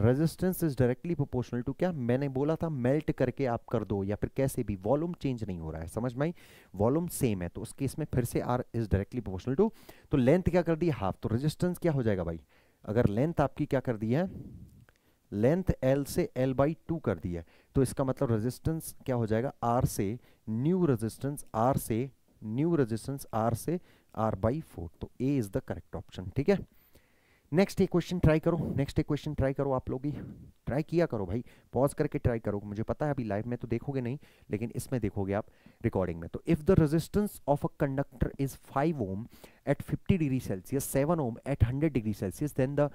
resistance is directly proportional to क्या मैंने बोला था मेल्ट करके आप कर दो या फिर कैसे भी वॉल्यूम चेंज नहीं हो रहा है समझ में वॉल्यूम सेम है तो उस केस में फिर से r is directly proportional to तो लेंथ क्या कर दी हाफ तो रेजिस्टेंस क्या हो जाएगा भाई अगर लेंथ आपकी क्या कर दी है लेंथ एल से एल बाई टू कर दी है तो इसका मतलब रेजिस्टेंस क्या हो जाएगा आर से न्यू रेजिस्टेंस आर से न्यू रेजिस्टेंस आर से आर बाई फोर तो A is the correct option ठीक है नेक्स्ट एक क्वेश्चन ट्राई करो नेक्स्ट एक क्वेश्चन ट्राई करो आप लोग ही ट्राई किया करो भाई पॉज करके ट्राई करो मुझे पता है अभी लाइव में तो देखोगे नहीं लेकिन इसमें देखोगे आप रिकॉर्डिंग में तो if the resistance of a conductor is five ohm at fifty degree Celsius seven ohm at hundred degree Celsius then the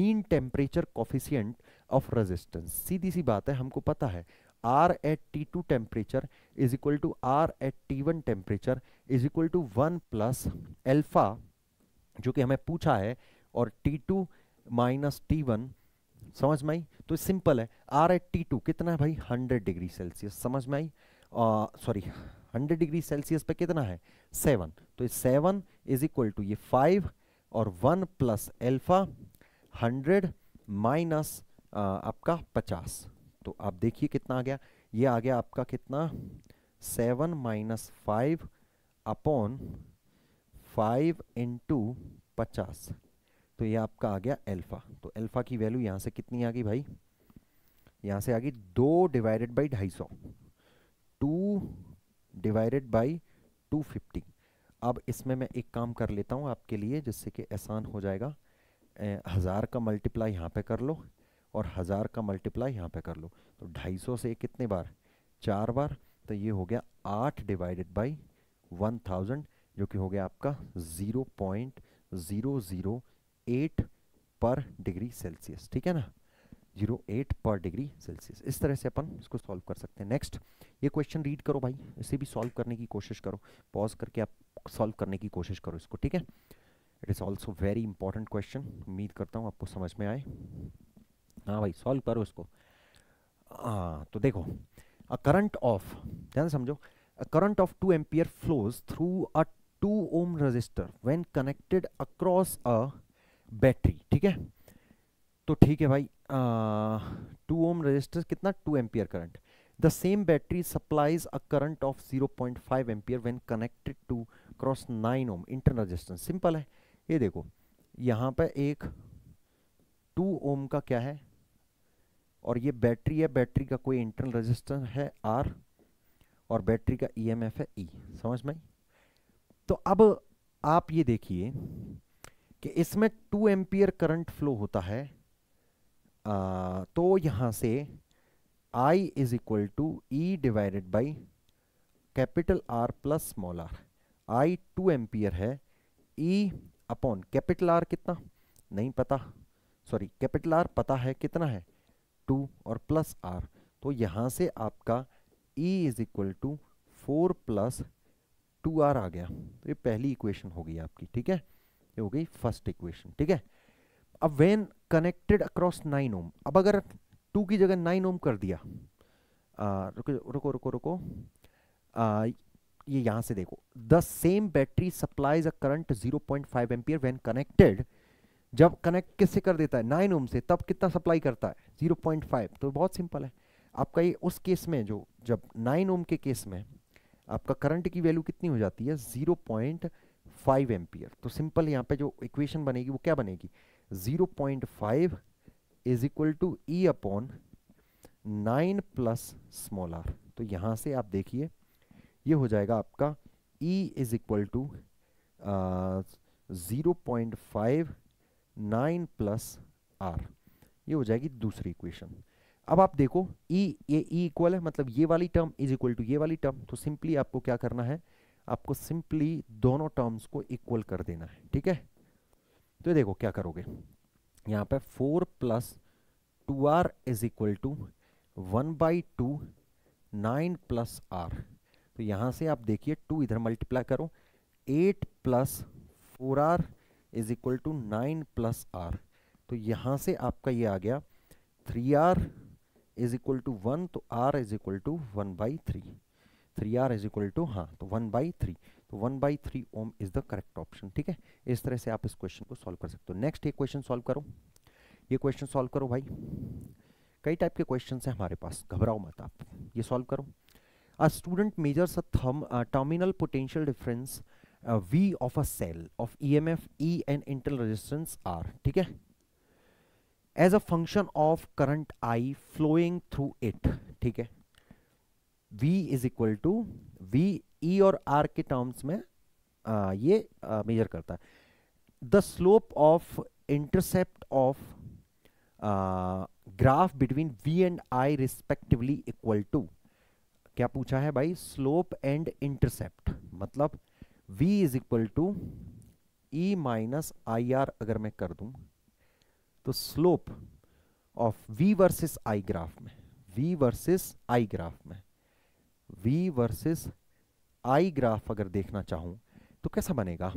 mean temperature coefficient of resistance सीधी सी बात है हमको पता है r at T two temperature is equal to r at t one temperature is equal to one plus alpha जो कि हमें पूछा है और t two minus t one समझ में आई तो सिंपल है आर एट टी टू कितना है भाई हंड्रेड डिग्री सेल्सियस समझ में आई सॉरी हंड्रेड डिग्री सेल्सियस पे कितना है सेवन तो सेवन इज इक्वल टू ये फाइव और one plus alpha hundred minus आपका पचास तो आप देखिए कितना आ गया ये आ गया आपका कितना seven minus five upon five into पचास तो ये आपका आ गया एल्फा तो एल्फा की वैल्यू यहाँ से कितनी आ गई भाई यहाँ से आ गई दो डिवाइडेड बाई ढाई सौ two divided by two fifty अब इसमें मैं एक काम कर लेता हूँ आपके लिए जिससे कि आसान हो जाएगा हज़ार का मल्टीप्लाई यहाँ पे कर लो और हज़ार का मल्टीप्लाई यहाँ पे कर लो तो ढाई सौ से कितने बार चार बार तो ये हो गया आठ डिवाइडेड बाई वन थाउजेंड जो कि हो गया आपका zero point zero zero eight पर डिग्री सेल्सियस ठीक है ना जीरो एट पर डिग्री सेल्सियस इस तरह से अपन इसको सॉल्व कर सकते हैं नेक्स्ट ये क्वेश्चन रीड करो भाई इसे भी सॉल्व करने की कोशिश करो पॉज करके आप सॉल्व करने की कोशिश करो इसको ठीक है it is also very important question उम्मीद करता हूँ आपको समझ में आए हाँ भाई सॉल्व करो इसको आ, तो देखो अ करंट ऑफ ध्यान समझो a current of two ampere flows through a two ohm resistor when connected across a battery ठीक है तो ठीक है भाई टू ओम रजिस्टर कितना two ampere current the same battery supplies a current of zero point five ampere when connected to cross nine ohm internal resistance simple है ये देखो यहाँ पर एक टू ओम का क्या है और ये बैटरी है बैटरी का कोई इंटरनल रेजिस्टेंस है आर और बैटरी का ईएमएफ e है ई e, समझ में तो अब आप ये देखिए कि इसमें टू एम्पियर करंट फ्लो होता है आ, तो यहाँ से i is equal to e divided by capital R plus small r i two ampere है ई अपॉन कैपिटल आर कितना नहीं पता सॉरी कैपिटल आर पता है कितना है टू और प्लस आर तो यहाँ से आपका e is equal to four plus two r आ गया तो ये पहली इक्वेशन होगी आपकी ठीक है ये हो गई फर्स्ट इक्वेशन ठीक है अब when connected across nine ohm अब अगर टू की जगह नाइन ओम कर दिया आ, रुको रुको रुको रुको आ, ये यहां से देखो the same battery supplies a current 0.5 point ampere when connected जब कनेक्ट किससे कर देता है नाइन ओम से तब कितना सप्लाई करता है 0.5 तो बहुत सिंपल है आपका ये उस केस में जो जब नाइन ओम के केस में आपका करंट की वैल्यू कितनी हो जाती है 0.5 फाइव एम्पियर तो सिंपल यहाँ पे जो इक्वेशन बनेगी वो क्या बनेगी zero point five is equal to e upon nine plus small r तो यहाँ से आप देखिए ये हो जाएगा आपका e is equal to zero point five nine plus r ये हो जाएगी दूसरी इक्वेशन अब आप देखो ई e, ये ई e इक्वल है मतलब ये वाली टर्म इज इक्वल टू ये वाली टर्म तो सिंपली आपको क्या करना है आपको सिंपली दोनों टर्म्स को इक्वल कर देना है ठीक है तो देखो क्या करोगे यहाँ पे four plus two r is equal to one by two nine plus r तो यहाँ से आप देखिए टू इधर मल्टीप्लाई करो eight plus four r is equal to nine plus r तो यहाँ से आपका ये आ गया three r is equal to one तो r is equal to one by three three r is equal to हाँ तो वन बाई थ्री तो one by three ohm is the correct option ठीक है इस तरह से आप इस क्वेश्चन को सॉल्व कर सकते हो नेक्स्ट ये क्वेश्चन सॉल्व करो ये क्वेश्चन सॉल्व करो भाई कई टाइप के क्वेश्चन हैं हमारे पास घबराओ मत आप ये सॉल्व करो अ स्टूडेंट मेजर्स अ थम terminal potential difference v of a cell of E M F E and internal resistance r ठीक है as a function of current i flowing through it ठीक है V is equal to v e और r के terms में आ, ये measure करता है the slope of intercept of graph between v and i respectively equal to क्या पूछा है भाई स्लोप एंड इंटरसेप्ट मतलब v is equal to e minus I R अगर मैं कर दूं तो slope of v versus i graph में v वर्सेस i ग्राफ में वी वर्सेस आई ग्राफ अगर देखना चाहूं तो कैसा बनेगा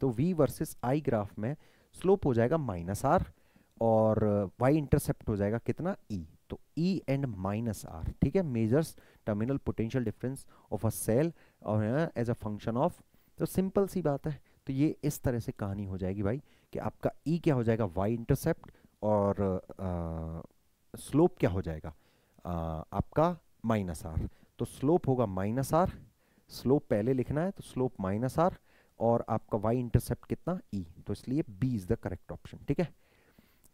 तो वी वर्सेस आई ग्राफ में स्लोप हो जाएगा माइनस आर और वाई इंटरसेप्ट हो जाएगा कितना ई e. तो ई एंड माइनस आर ठीक है measures terminal potential difference of a cell और एज अ फंक्शन ऑफ तो सिंपल सी बात है तो ये इस तरह से कहानी हो जाएगी भाई कि आपका ई e क्या हो जाएगा वाई इंटरसेप्ट और स्लोप क्या हो जाएगा आ, आपका माइनस आर तो स्लोप होगा माइनस आर स्लोप पहले लिखना है तो स्लोप माइनस आर और आपका वाई इंटरसेप्ट कितना ई e. तो इसलिए B is the correct option ठीक है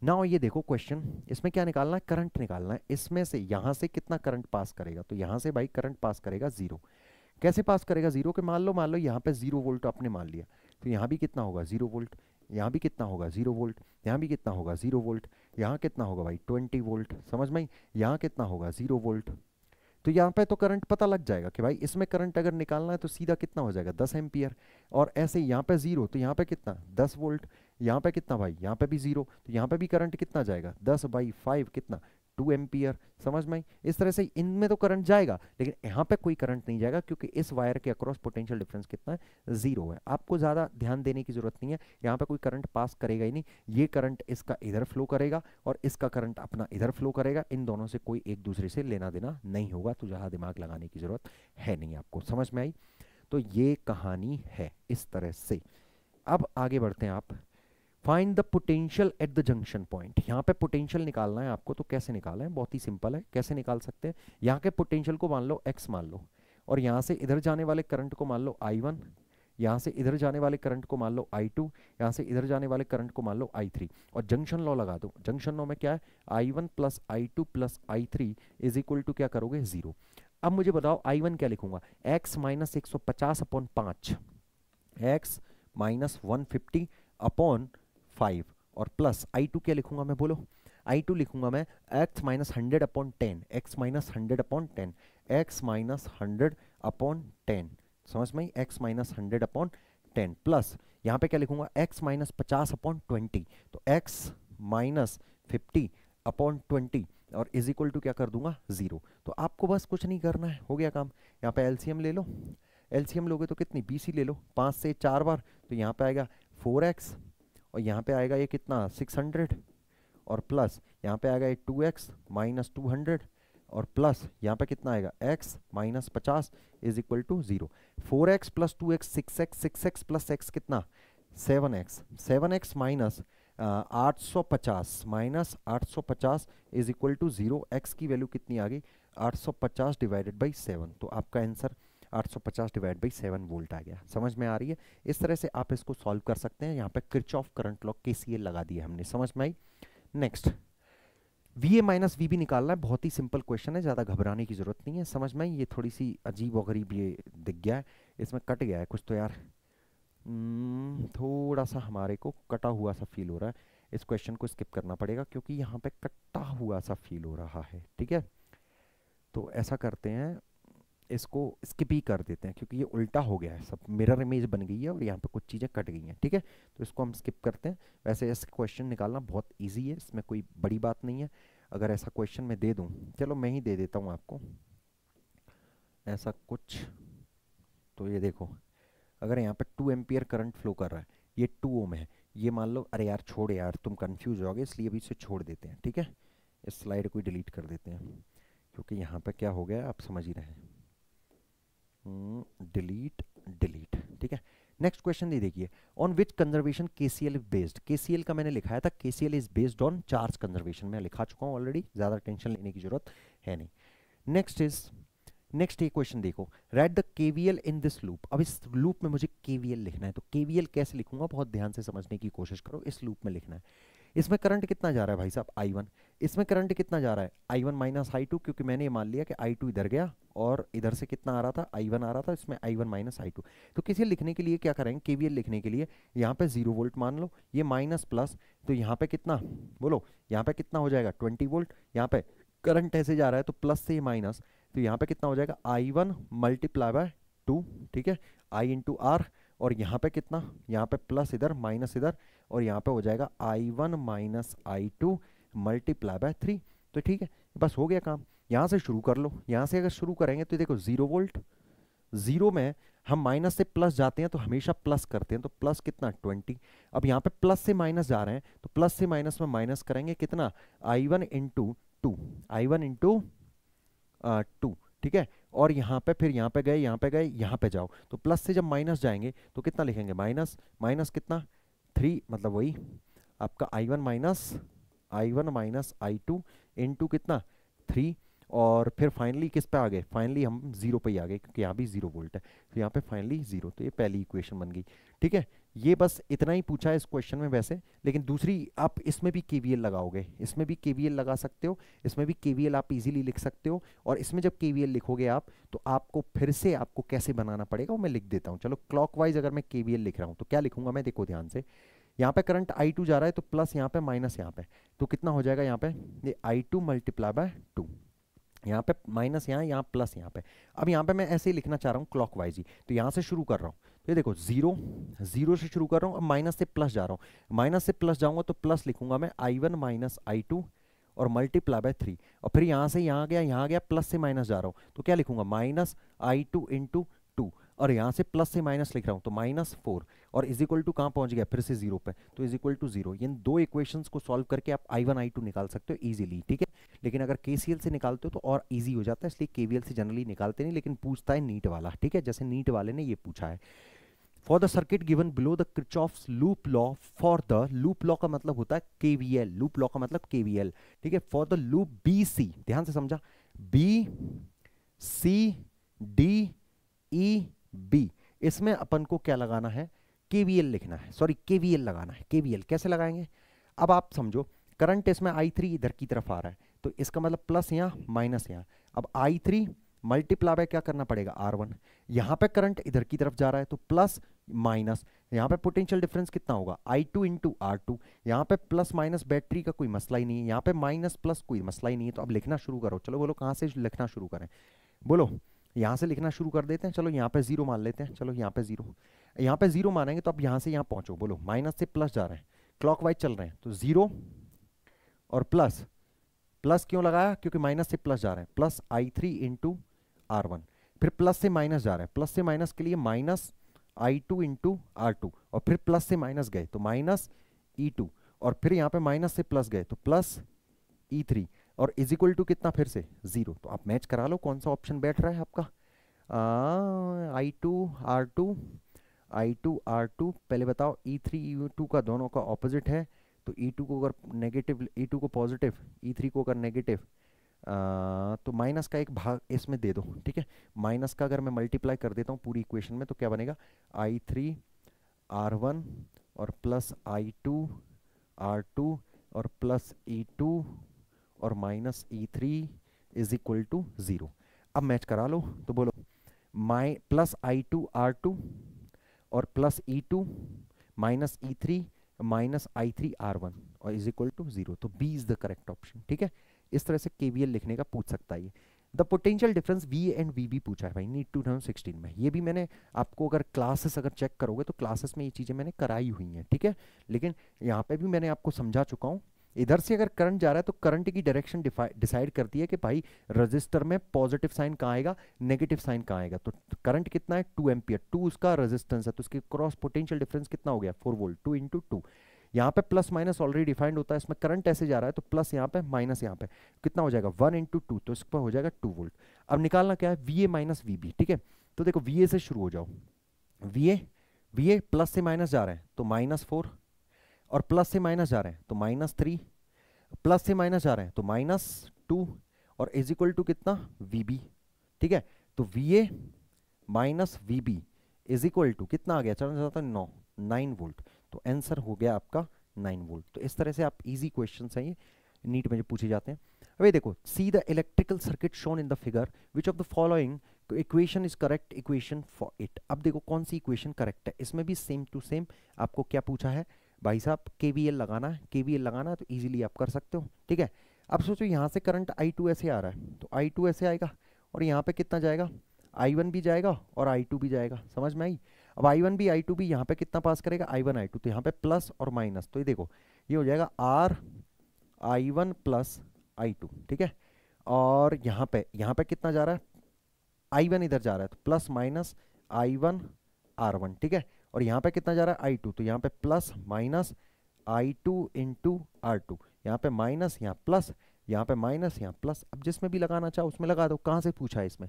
ना ये देखो क्वेश्चन इसमें क्या निकालना है करंट निकालना है इसमें से यहां से कितना करंट पास करेगा तो यहां से भाई करंट पास करेगा जीरो कैसे पास करेगा जीरो के मान लो मान लो यहाँ पे जीरो वोल्ट आपने मान लिया तो यहाँ भी कितना होगा जीरो वोल्ट यहाँ भी कितना होगा जीरो वोल्ट यहाँ भी कितना होगा जीरो वोल्ट यहाँ कितना होगा भाई ट्वेंटी वोल्ट समझ में यहाँ कितना होगा जीरो वोल्ट तो यहाँ पे तो करंट पता लग जाएगा कि भाई इसमें करंट अगर निकालना है तो सीधा कितना हो जाएगा दस एम्पियर और ऐसे यहाँ पे जीरो तो यहाँ पे कितना दस वोल्ट यहाँ पे कितना भाई यहाँ पे भी जीरो तो यहाँ पे भी करंट कितना जाएगा दस बाई फाइव कितना टू एम्पियर समझ में इस तरह से इनमें तो करंट जाएगा लेकिन यहाँ पे कोई करंट नहीं जाएगा क्योंकि इस वायर के अक्रॉस पोटेंशियल डिफरेंस कितना है जीरो है आपको ज़्यादा ध्यान देने की जरूरत नहीं है यहाँ पे कोई करंट पास करेगा ही नहीं ये करंट इसका इधर फ्लो करेगा और इसका करंट अपना इधर फ्लो करेगा इन दोनों से कोई एक दूसरे से लेना देना नहीं होगा तो ज़्यादा दिमाग लगाने की जरूरत है नहीं आपको समझ में आई तो ये कहानी है इस तरह से अब आगे बढ़ते हैं आप find the potential at the junction point यहाँ पे पोटेंशियल निकालना है आपको तो कैसे निकालना है बहुत ही सिंपल है कैसे निकाल सकते हैं यहाँ के पोटेंशियल को मान लो एक्स मान लो और यहाँ से इधर जाने वाले करंट को मान लो आई वन यहाँ से इधर जाने वाले करंट को मान लो आई टू यहाँ से इधर जाने वाले करंट को मान लो आई थ्री और जंक्शन लॉ लगा दो जंक्शन लॉ में क्या है आई one plus I two plus I three is equal to क्या करोगे जीरो अब मुझे बताओ आई वन क्या लिखूंगा एक्स माइनस एक सौ पचास अपॉन पाँच x minus one fifty upon five और प्लस आई टू क्या लिखूंगा मैं बोलो आई टू लिखूंगा मैं x minus hundred upon ten x minus hundred upon ten x minus hundred upon ten समझ में x minus hundred upon ten plus यहाँ पे क्या लिखूंगा एक्स माइनस पचास अपॉन ट्वेंटी तो x minus fifty upon twenty और इज इक्वल टू क्या कर दूंगा जीरो तो आपको बस कुछ नहीं करना है हो गया काम यहाँ पे एलसीएम ले लो एलसीएम लोगे तो कितनी बी सी ले लो पाँच से चार बार तो यहाँ पे आएगा फोर एक्स और यहाँ पे आएगा ये कितना 600 और प्लस यहाँ पे आएगा ये 2x एक्स माइनस टू और प्लस यहाँ पे कितना आएगा x माइनस पचास is equal to zero four x plus two x six x six x plus x कितना seven x seven x minus आठ सौ पचास माइनस आठ सौ पचास is equal to zero x की वैल्यू कितनी आ गई आठ सौ पचास डिवाइडेड बाई सेवन तो आपका answer 850 divide by seven volt आ गया समझ में आ रही है इस तरह से आप इसको सॉल्व कर सकते हैं यहाँ पे क्रिच ऑफ करंट लॉ के सी लगा दिया हमने समझ में आई नेक्स्ट वी ए माइनस वी भी निकालना है बहुत ही सिंपल क्वेश्चन है ज़्यादा घबराने की जरूरत नहीं है समझ में ये थोड़ी सी अजीब और गरीब ये दिख गया है इसमें कट गया है कुछ तो यार hmm, थोड़ा सा हमारे को कटा हुआ सा फील हो रहा है इस क्वेश्चन को स्किप करना पड़ेगा क्योंकि यहाँ पे कटा हुआ सा फील हो रहा है ठीक है तो ऐसा करते हैं इसको स्किप ही कर देते हैं क्योंकि ये उल्टा हो गया है सब मिरर इमेज बन गई है और यहाँ पे कुछ चीज़ें कट गई हैं ठीक है तो इसको हम स्किप करते हैं वैसे ऐसे क्वेश्चन निकालना बहुत ईजी है इसमें कोई बड़ी बात नहीं है अगर ऐसा क्वेश्चन मैं दे दूँ चलो मैं ही दे देता हूँ आपको ऐसा कुछ तो ये देखो अगर यहाँ पर टू एम्पियर करंट फ्लो कर रहा है ये टू ओम है ये मान लो अरे यार छोड़ यार तुम कन्फ्यूज हो इसलिए अभी इसे छोड़ देते हैं ठीक है इस स्लाइड को डिलीट कर देते हैं क्योंकि यहाँ पर क्या हो गया आप समझ ही रहे हैं डिलीट hmm, डिलीट ठीक है नेक्स्ट क्वेश्चन ये देखिए ऑन विच कंजर्वेशन के सी एल बेस्ड के सी एल का मैंने लिखाया था K C L is based on charge conservation मैं लिखा चुका हूँ ऑलरेडी ज़्यादा टेंशन लेने की जरूरत है नहीं नेक्स्ट इज नेक्स्ट ये क्वेश्चन देखो write the KVL in this loop अब इस लूप में मुझे केवीएल लिखना है तो केवीएल कैसे लिखूंगा बहुत ध्यान से समझने की कोशिश करो इस लूप में लिखना है इसमें करंट कितना जा रहा है भाई साहब आई वन इसमें करंट कितना जा रहा है आई वन माइनस आई टू क्योंकि मैंने ये मान लिया कि आई टू इधर गया और इधर से कितना आ रहा था आई वन आ रहा था इसमें i one minus I two तो किसी लिखने के लिए क्या करेंगे केवीएल लिखने के लिए यहाँ पे जीरो वोल्ट मान लो ये माइनस प्लस तो यहाँ पे कितना बोलो यहाँ पे कितना हो जाएगा ट्वेंटी वोल्ट यहाँ पे करंट ऐसे जा रहा है तो प्लस से माइनस तो यहाँ पे कितना हो जाएगा i one multiply by two ठीक है आई इंटू आर और यहाँ पे कितना यहाँ पे प्लस इधर माइनस इधर और यहाँ पे हो जाएगा i one minus I two multiply by three तो ठीक है बस हो गया काम यहाँ से शुरू कर लो यहाँ से अगर शुरू करेंगे तो देखो ज़ीरो वोल्ट ज़ीरो में हम माइनस से प्लस जाते हैं तो हमेशा प्लस करते हैं तो प्लस कितना ट्वेंटी अब यहाँ पे प्लस से माइनस जा रहे हैं तो प्लस से माइनस में माइनस करेंगे कितना i one into two I one into two ठीक है और यहाँ पे फिर यहाँ पे गए यहाँ पे गए यहाँ पे जाओ तो प्लस से जब माइनस जाएंगे तो कितना लिखेंगे माइनस माइनस कितना थ्री मतलब वही आपका आई वन माइनस आई वन माइनस आई टू इन टू कितना थ्री और फिर फाइनली किस पे आ गए फाइनली हम जीरो पे ही आ गए क्योंकि यहाँ भी जीरो वोल्ट है तो यहाँ पे फाइनली जीरो तो ये पहली इक्वेशन बन गई ठीक है ये बस इतना ही पूछा है इस क्वेश्चन में वैसे लेकिन दूसरी आप इसमें भी के लगाओगे इसमें भी के लगा सकते हो इसमें भी के आप इजीली लिख सकते हो और इसमें जब के लिखोगे आप तो आपको फिर से आपको कैसे बनाना पड़ेगा वो मैं लिख देता हूँ चलो क्लॉकवाइज अगर मैं के लिख रहा हूँ तो क्या लिखूंगा मैं देखो ध्यान से यहाँ पे करंट आई टू जा रहा है तो प्लस यहाँ पे माइनस यहाँ पे तो कितना हो जाएगा यहाँ पे ये i two multiply by two यहाँ पे माइनस यहाँ यहाँ प्लस यहाँ पे अब यहाँ पे मैं ऐसे ही लिखना चाह रहा हूँ क्लॉकवाइज ही तो यहाँ से शुरू कर रहा हूँ ये देखो जीरो जीरो से शुरू कर रहा हूँ अब माइनस से प्लस जा रहा हूँ माइनस से प्लस जाऊँगा तो प्लस लिखूंगा मैं i one minus I two और मल्टीप्लाई बाय थ्री और फिर यहाँ से यहाँ गया यहाँ गया प्लस से माइनस जा रहा हूँ तो क्या लिखूंगा माइनस आई टू इंटू टू और यहाँ से प्लस से माइनस लिख रहा हूँ तो माइनस फोर और इज इक्वल टू कहाँ पहुँच गया फिर से जीरो पे तो इज इक्वल टू जीरो इन दो इक्वेशंस को सॉल्व करके आप आई वन आई टू निकाल सकते हो ईजिली ठीक है लेकिन अगर के से निकालते हो तो और ईजी हो जाता है इसलिए के से जनरली निकालते नहीं लेकिन पूछता है नीट वाला ठीक है जैसे नीट वाले ने ये पूछा है for the circuit given below the of loop law for the loop law का मतलब होता है केवीएल लूप लॉ का मतलब केवीएल ठीक है for the loop B C ध्यान से समझा B C D E B इसमें अपन को क्या लगाना है केवीएल लिखना है सॉरी केवीएल लगाना है केवीएल कैसे लगाएंगे अब आप समझो करंट इसमें आई थ्री इधर की तरफ आ रहा है तो इसका मतलब प्लस यहाँ माइनस यहाँ अब आई थ्री मल्टीप्ला क्या करना पड़ेगा आर वन यहाँ पर करंट इधर की तरफ जा रहा है तो प्लस माइनस यहाँ पे पोटेंशियल डिफरेंस कितना होगा i two into are two यहाँ पे प्लस माइनस बैटरी का कोई मसला ही नहीं है यहाँ पे माइनस प्लस कोई मसला ही नहीं है तो अब लिखना शुरू करो चलो बोलो कहाँ से लिखना शुरू करें बोलो यहाँ से लिखना शुरू कर देते हैं चलो यहाँ पे जीरो मान लेते हैं चलो यहाँ पे जीरो यहाँ पे जीरो मानेंगे तो अब यहाँ से यहाँ पहुँचो बोलो माइनस से प्लस जा रहे हैं वाइज चल रहे हैं तो जीरो और प्लस प्लस क्यों लगाया क्योंकि माइनस से प्लस जा रहे हैं प्लस आई थ्री इंटू आर वन फिर प्लस से माइनस जा रहे हैं प्लस से माइनस के लिए minus I two into are two और फिर प्लस से माइनस गए तो माइनस ई टू और फिर यहाँ पे माइनस से प्लस गए तो प्लस ई थ्री और इज इक्वल टू कितना फिर से जीरो तो आप मैच करा लो कौन सा ऑप्शन बैठ रहा है आपका I two R two I two R two पहले बताओ ई थ्री ई टू का दोनों का ऑपोजिट है तो ई e टू को अगर नेगेटिव ई टू को पॉजिटिव ई थ्री को अगर नेगेटिव तो माइनस का एक भाग इसमें दे दो ठीक है माइनस का अगर मैं मल्टीप्लाई कर देता हूँ पूरी इक्वेशन में तो क्या बनेगा आई थ्री आर वन और प्लस आई टू आर टू और प्लस ई टू और minus E three is equal to zero अब मैच करा लो तो बोलो my plus I two R two और plus E two minus E three minus I three R one और is equal to zero तो B is the correct option ठीक है इस तरह से केवीएल लिखने का पूछ सकता है the potential difference V and V B पूछा है भाई नीट टू थाउजेंड सिक्सटीन में ये भी मैंने आपको अगर क्लासेस अगर चेक करोगे तो क्लासेस में ये चीज़ें मैंने कराई हुई हैं ठीक है लेकिन यहाँ पे भी मैंने आपको समझा चुका हूँ इधर से अगर करंट जा रहा है तो करंट की डायरेक्शन डिसाइड करती है कि भाई रजिस्टर में पॉजिटिव साइन कहाँ आएगा नेगेटिव साइन कहाँ आएगा तो करंट कितना है टू एम्पियर टू उसका रजिस्टेंस है तो उसके क्रॉस पोटेंशियल डिफरेंस कितना हो गया four volt two into two यहाँ पे प्लस माइनस ऑलरेडी डिफाइंड होता है इसमें करंट ऐसे जा रहा है तो प्लस यहाँ पे माइनस यहाँ पे कितना हो जाएगा वन इंटू टू तो इसका हो जाएगा टू वोल्ट अब निकालना क्या है वी ए माइनस वी बी ठीक है तो देखो वी ए से शुरू हो जाओ V A V A plus से माइनस जा रहे हैं तो माइनस फोर और प्लस से माइनस जा रहे हैं तो माइनस थ्री प्लस से माइनस जा रहे हैं तो माइनस टू और इज इक्वल टू कितना वी बी ठीक है तो V A minus V B is equal to कितना आ गया चलना चाहता है नौ नाइन वोल्ट तो आंसर हो गया आपका नाइन वोल्ट तो इस तरह से आप इजी क्वेश्चन हैं ये नीट में जो पूछे जाते हैं अबे देखो see the electrical circuit shown in the figure which of the following equation is correct equation for it अब देखो कौन सी इक्वेशन करेक्ट है इसमें भी सेम टू सेम आपको क्या पूछा है भाई साहब के लगाना है के लगाना है तो ईजिली आप कर सकते हो ठीक है अब सोचो यहाँ से करंट आई टू ऐसे आ रहा है तो आई टू ऐसे आएगा और यहाँ पे कितना जाएगा आई वन भी जाएगा और आई टू भी जाएगा समझ में आई अब आई वन भी आई टू भी यहाँ पे कितना पास करेगा आई वन आई टू तो यहाँ पे प्लस और माइनस तो ये देखो ये हो जाएगा R I one plus I two ठीक है और यहाँ पे यहाँ पे कितना जा रहा है आई वन इधर जा रहा है तो प्लस माइनस आई वन आर वन ठीक है और यहाँ पे कितना जा रहा है आई टू तो यहाँ पे प्लस माइनस आई two into R two यहाँ पे माइनस यहाँ प्लस यहाँ पे माइनस यहाँ प्लस अब जिसमें भी लगाना चाहो उसमें लगा दो कहाँ से पूछा है इसमें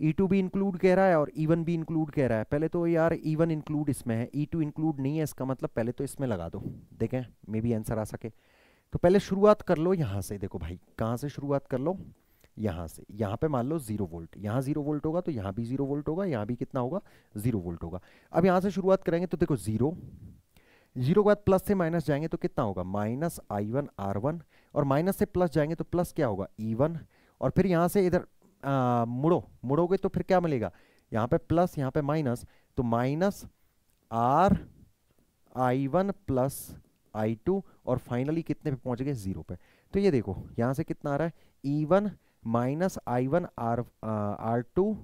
ई e टू भी इंक्लूड कह रहा है और ई e वन भी इंक्लूड कह रहा है पहले तो यार ई वन इंक्लूड इसमें है ई टू इंक्लूड नहीं है इसका मतलब पहले तो इसमें लगा दो देखें मे बी आंसर आ सके तो पहले शुरुआत कर लो यहाँ से देखो भाई कहाँ से शुरुआत कर लो यहाँ से यहाँ पे मान लो जीरो वोल्ट यहाँ जीरो वोल्ट होगा तो यहाँ भी जीरो वोल्ट होगा यहाँ भी कितना होगा जीरो वोल्ट होगा अब यहाँ से शुरुआत करेंगे तो देखो जीरो जीरो के बाद प्लस से माइनस जाएंगे तो कितना होगा माइनस आई वन आर वन और माइनस से प्लस जाएंगे तो प्लस क्या होगा ई e वन और फिर यहाँ से इधर मुड़ो मुड़ोगे तो फिर क्या मिलेगा यहां पे प्लस यहां पे माइनस तो minus R I one plus I two और फाइनली कितने पे पहुंच गए जीरो पे तो ये देखो यहां से कितना आ रहा है E one minus I one R R two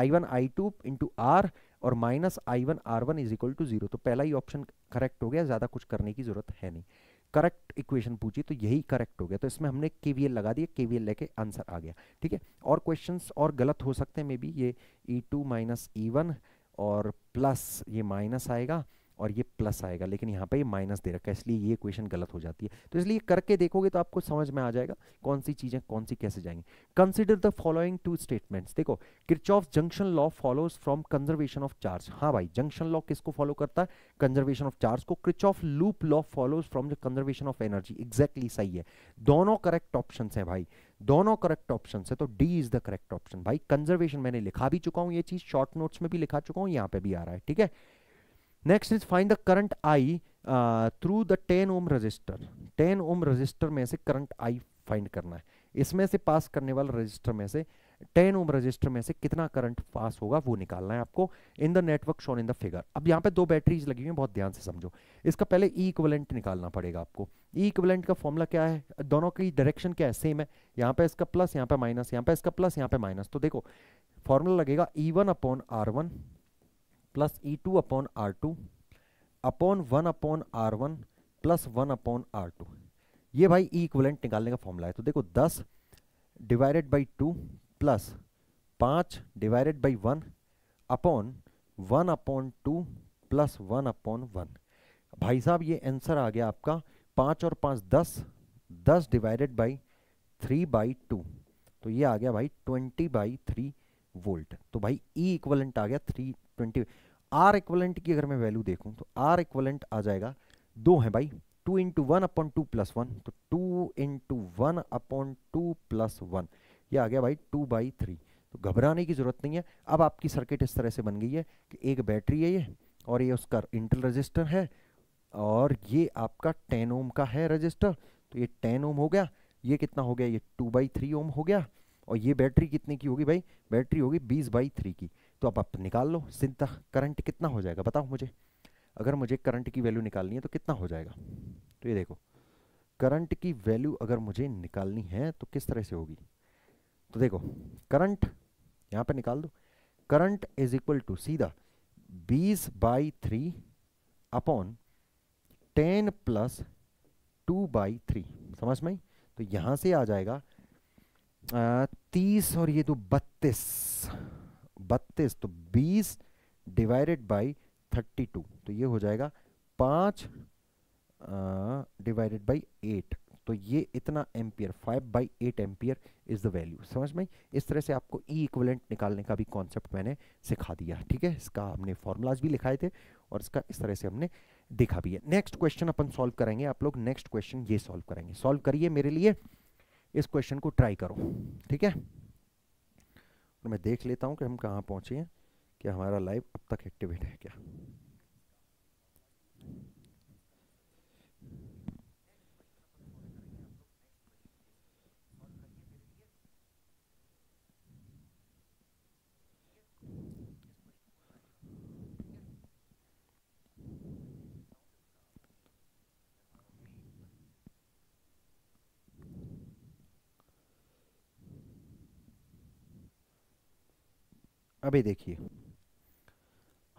I one I two into R और minus I one R one is equal to zero तो पहला ही ऑप्शन करेक्ट हो गया ज़्यादा कुछ करने की ज़रूरत है नहीं करेक्ट इक्वेशन पूछी तो यही करेक्ट हो गया तो इसमें हमने केवीएल लगा दिया केवीएल लेके आंसर आ गया ठीक है और क्वेश्चंस और गलत हो सकते हैं मे बी ये E two minus E one और प्लस ये माइनस आएगा और ये प्लस आएगा लेकिन यहाँ पे ये माइनस दे रखा है इसलिए ये क्वेश्चन गलत हो जाती है तो इसलिए करके देखोगे तो आपको समझ में आ जाएगा कौन सी चीज़ें कौन सी कैसे जाएंगी consider the following two statements देखो Kirchhoff junction law follows from conservation of charge हाँ भाई जंक्शन लॉ किसको फॉलो करता है कंजर्वेशन ऑफ चार्ज को Kirchhoff loop law follows from the conservation of energy exactly सही है दोनों करेक्ट ऑप्शन है भाई दोनों करेक्ट ऑप्शन है तो D is the correct option भाई कंजर्वेशन मैंने लिखा भी चुका हूं ये चीज शॉर्ट नोट्स में भी लिखा चुका हूं यहां पे भी आ रहा है ठीक है next is find the current I through the 10 ohm resistor 10 ohm resistor में से करंट आई फाइंड करना है इसमें से पास करने वाला रजिस्टर में से 10 ओम रजिस्टर में से कितना करंट पास होगा वो निकालना है आपको in the network shown in the figure अब यहाँ पे दो बैटरीज लगी हुई हैं बहुत ध्यान से समझो इसका पहले ई e इक्वलेंट निकालना पड़ेगा आपको ई e इक्वलेंट का फॉर्मूला क्या है दोनों की डायरेक्शन क्या है सेम है यहाँ पे इसका प्लस यहाँ पे माइनस यहाँ पे इसका प्लस यहाँ पे माइनस तो देखो फॉर्मूला लगेगा E one upon R one plus E two upon R two upon one upon R one plus one upon R two ये भाई ई इक्वलेंट निकालने का फॉर्मूला है तो देखो दस डिवाइडेड बाई टू प्लस पाँच divided by one upon one upon two plus one upon one भाई साहब ये आंसर आ गया आपका पाँच और पाँच दस दस divided by three by two तो ये आ गया भाई ट्वेंटी बाई थ्री वोल्ट तो भाई ई e इक्वलेंट आ गया थ्री ट्वेंटी आर इक्वलेंट की अगर मैं वैल्यू देखूँ तो आर इक्वलेंट आ जाएगा दो है भाई two into one upon two plus one तो two into one upon two plus one ये आ गया भाई टू बाई थ्री तो घबराने की ज़रूरत नहीं है अब आपकी सर्किट इस तरह से बन गई है कि एक बैटरी है ये और ये उसका इंटल रजिस्टर है और ये आपका टेन ओम का है रजिस्टर तो ये टेन ओम हो गया ये कितना हो गया ये टू बाई थ्री ओम हो गया और ये बैटरी कितने की होगी भाई बैटरी होगी बीस बाई थ्री की तो आप, आप निकाल लो सिंता करंट कितना हो जाएगा बताओ मुझे अगर मुझे करंट की वैल्यू निकालनी है तो कितना हो जाएगा तो ये देखो करंट की वैल्यू अगर मुझे निकालनी है तो किस तरह से होगी तो देखो करंट यहाँ पर निकाल दो करंट इज इक्वल टू सीधा 20 by three upon ten plus two by three समझ में तो यहाँ से आ जाएगा तीस और ये तो बत्तीस बत्तीस तो बीस डिवाइडेड बाई थर्टी टू तो ये हो जाएगा पाँच डिवाइडेड बाई एट तो ये इतना ampere five by eight ampere is the value समझ में इस तरह से आपको ई e इक्वलेंट निकालने का भी कॉन्सेप्ट मैंने सिखा दिया ठीक है इसका हमने फॉर्मूलाज भी लिखाए थे और इसका इस तरह से हमने देखा भी है नेक्स्ट क्वेश्चन अपन सॉल्व करेंगे आप लोग नेक्स्ट क्वेश्चन ये सॉल्व करेंगे सॉल्व करिए मेरे लिए इस क्वेश्चन को ट्राई करो ठीक है मैं देख लेता हूँ कि हम कहाँ पहुँचे हैं कि हमारा लाइव अब तक एक्टिवेट है क्या अभी देखिए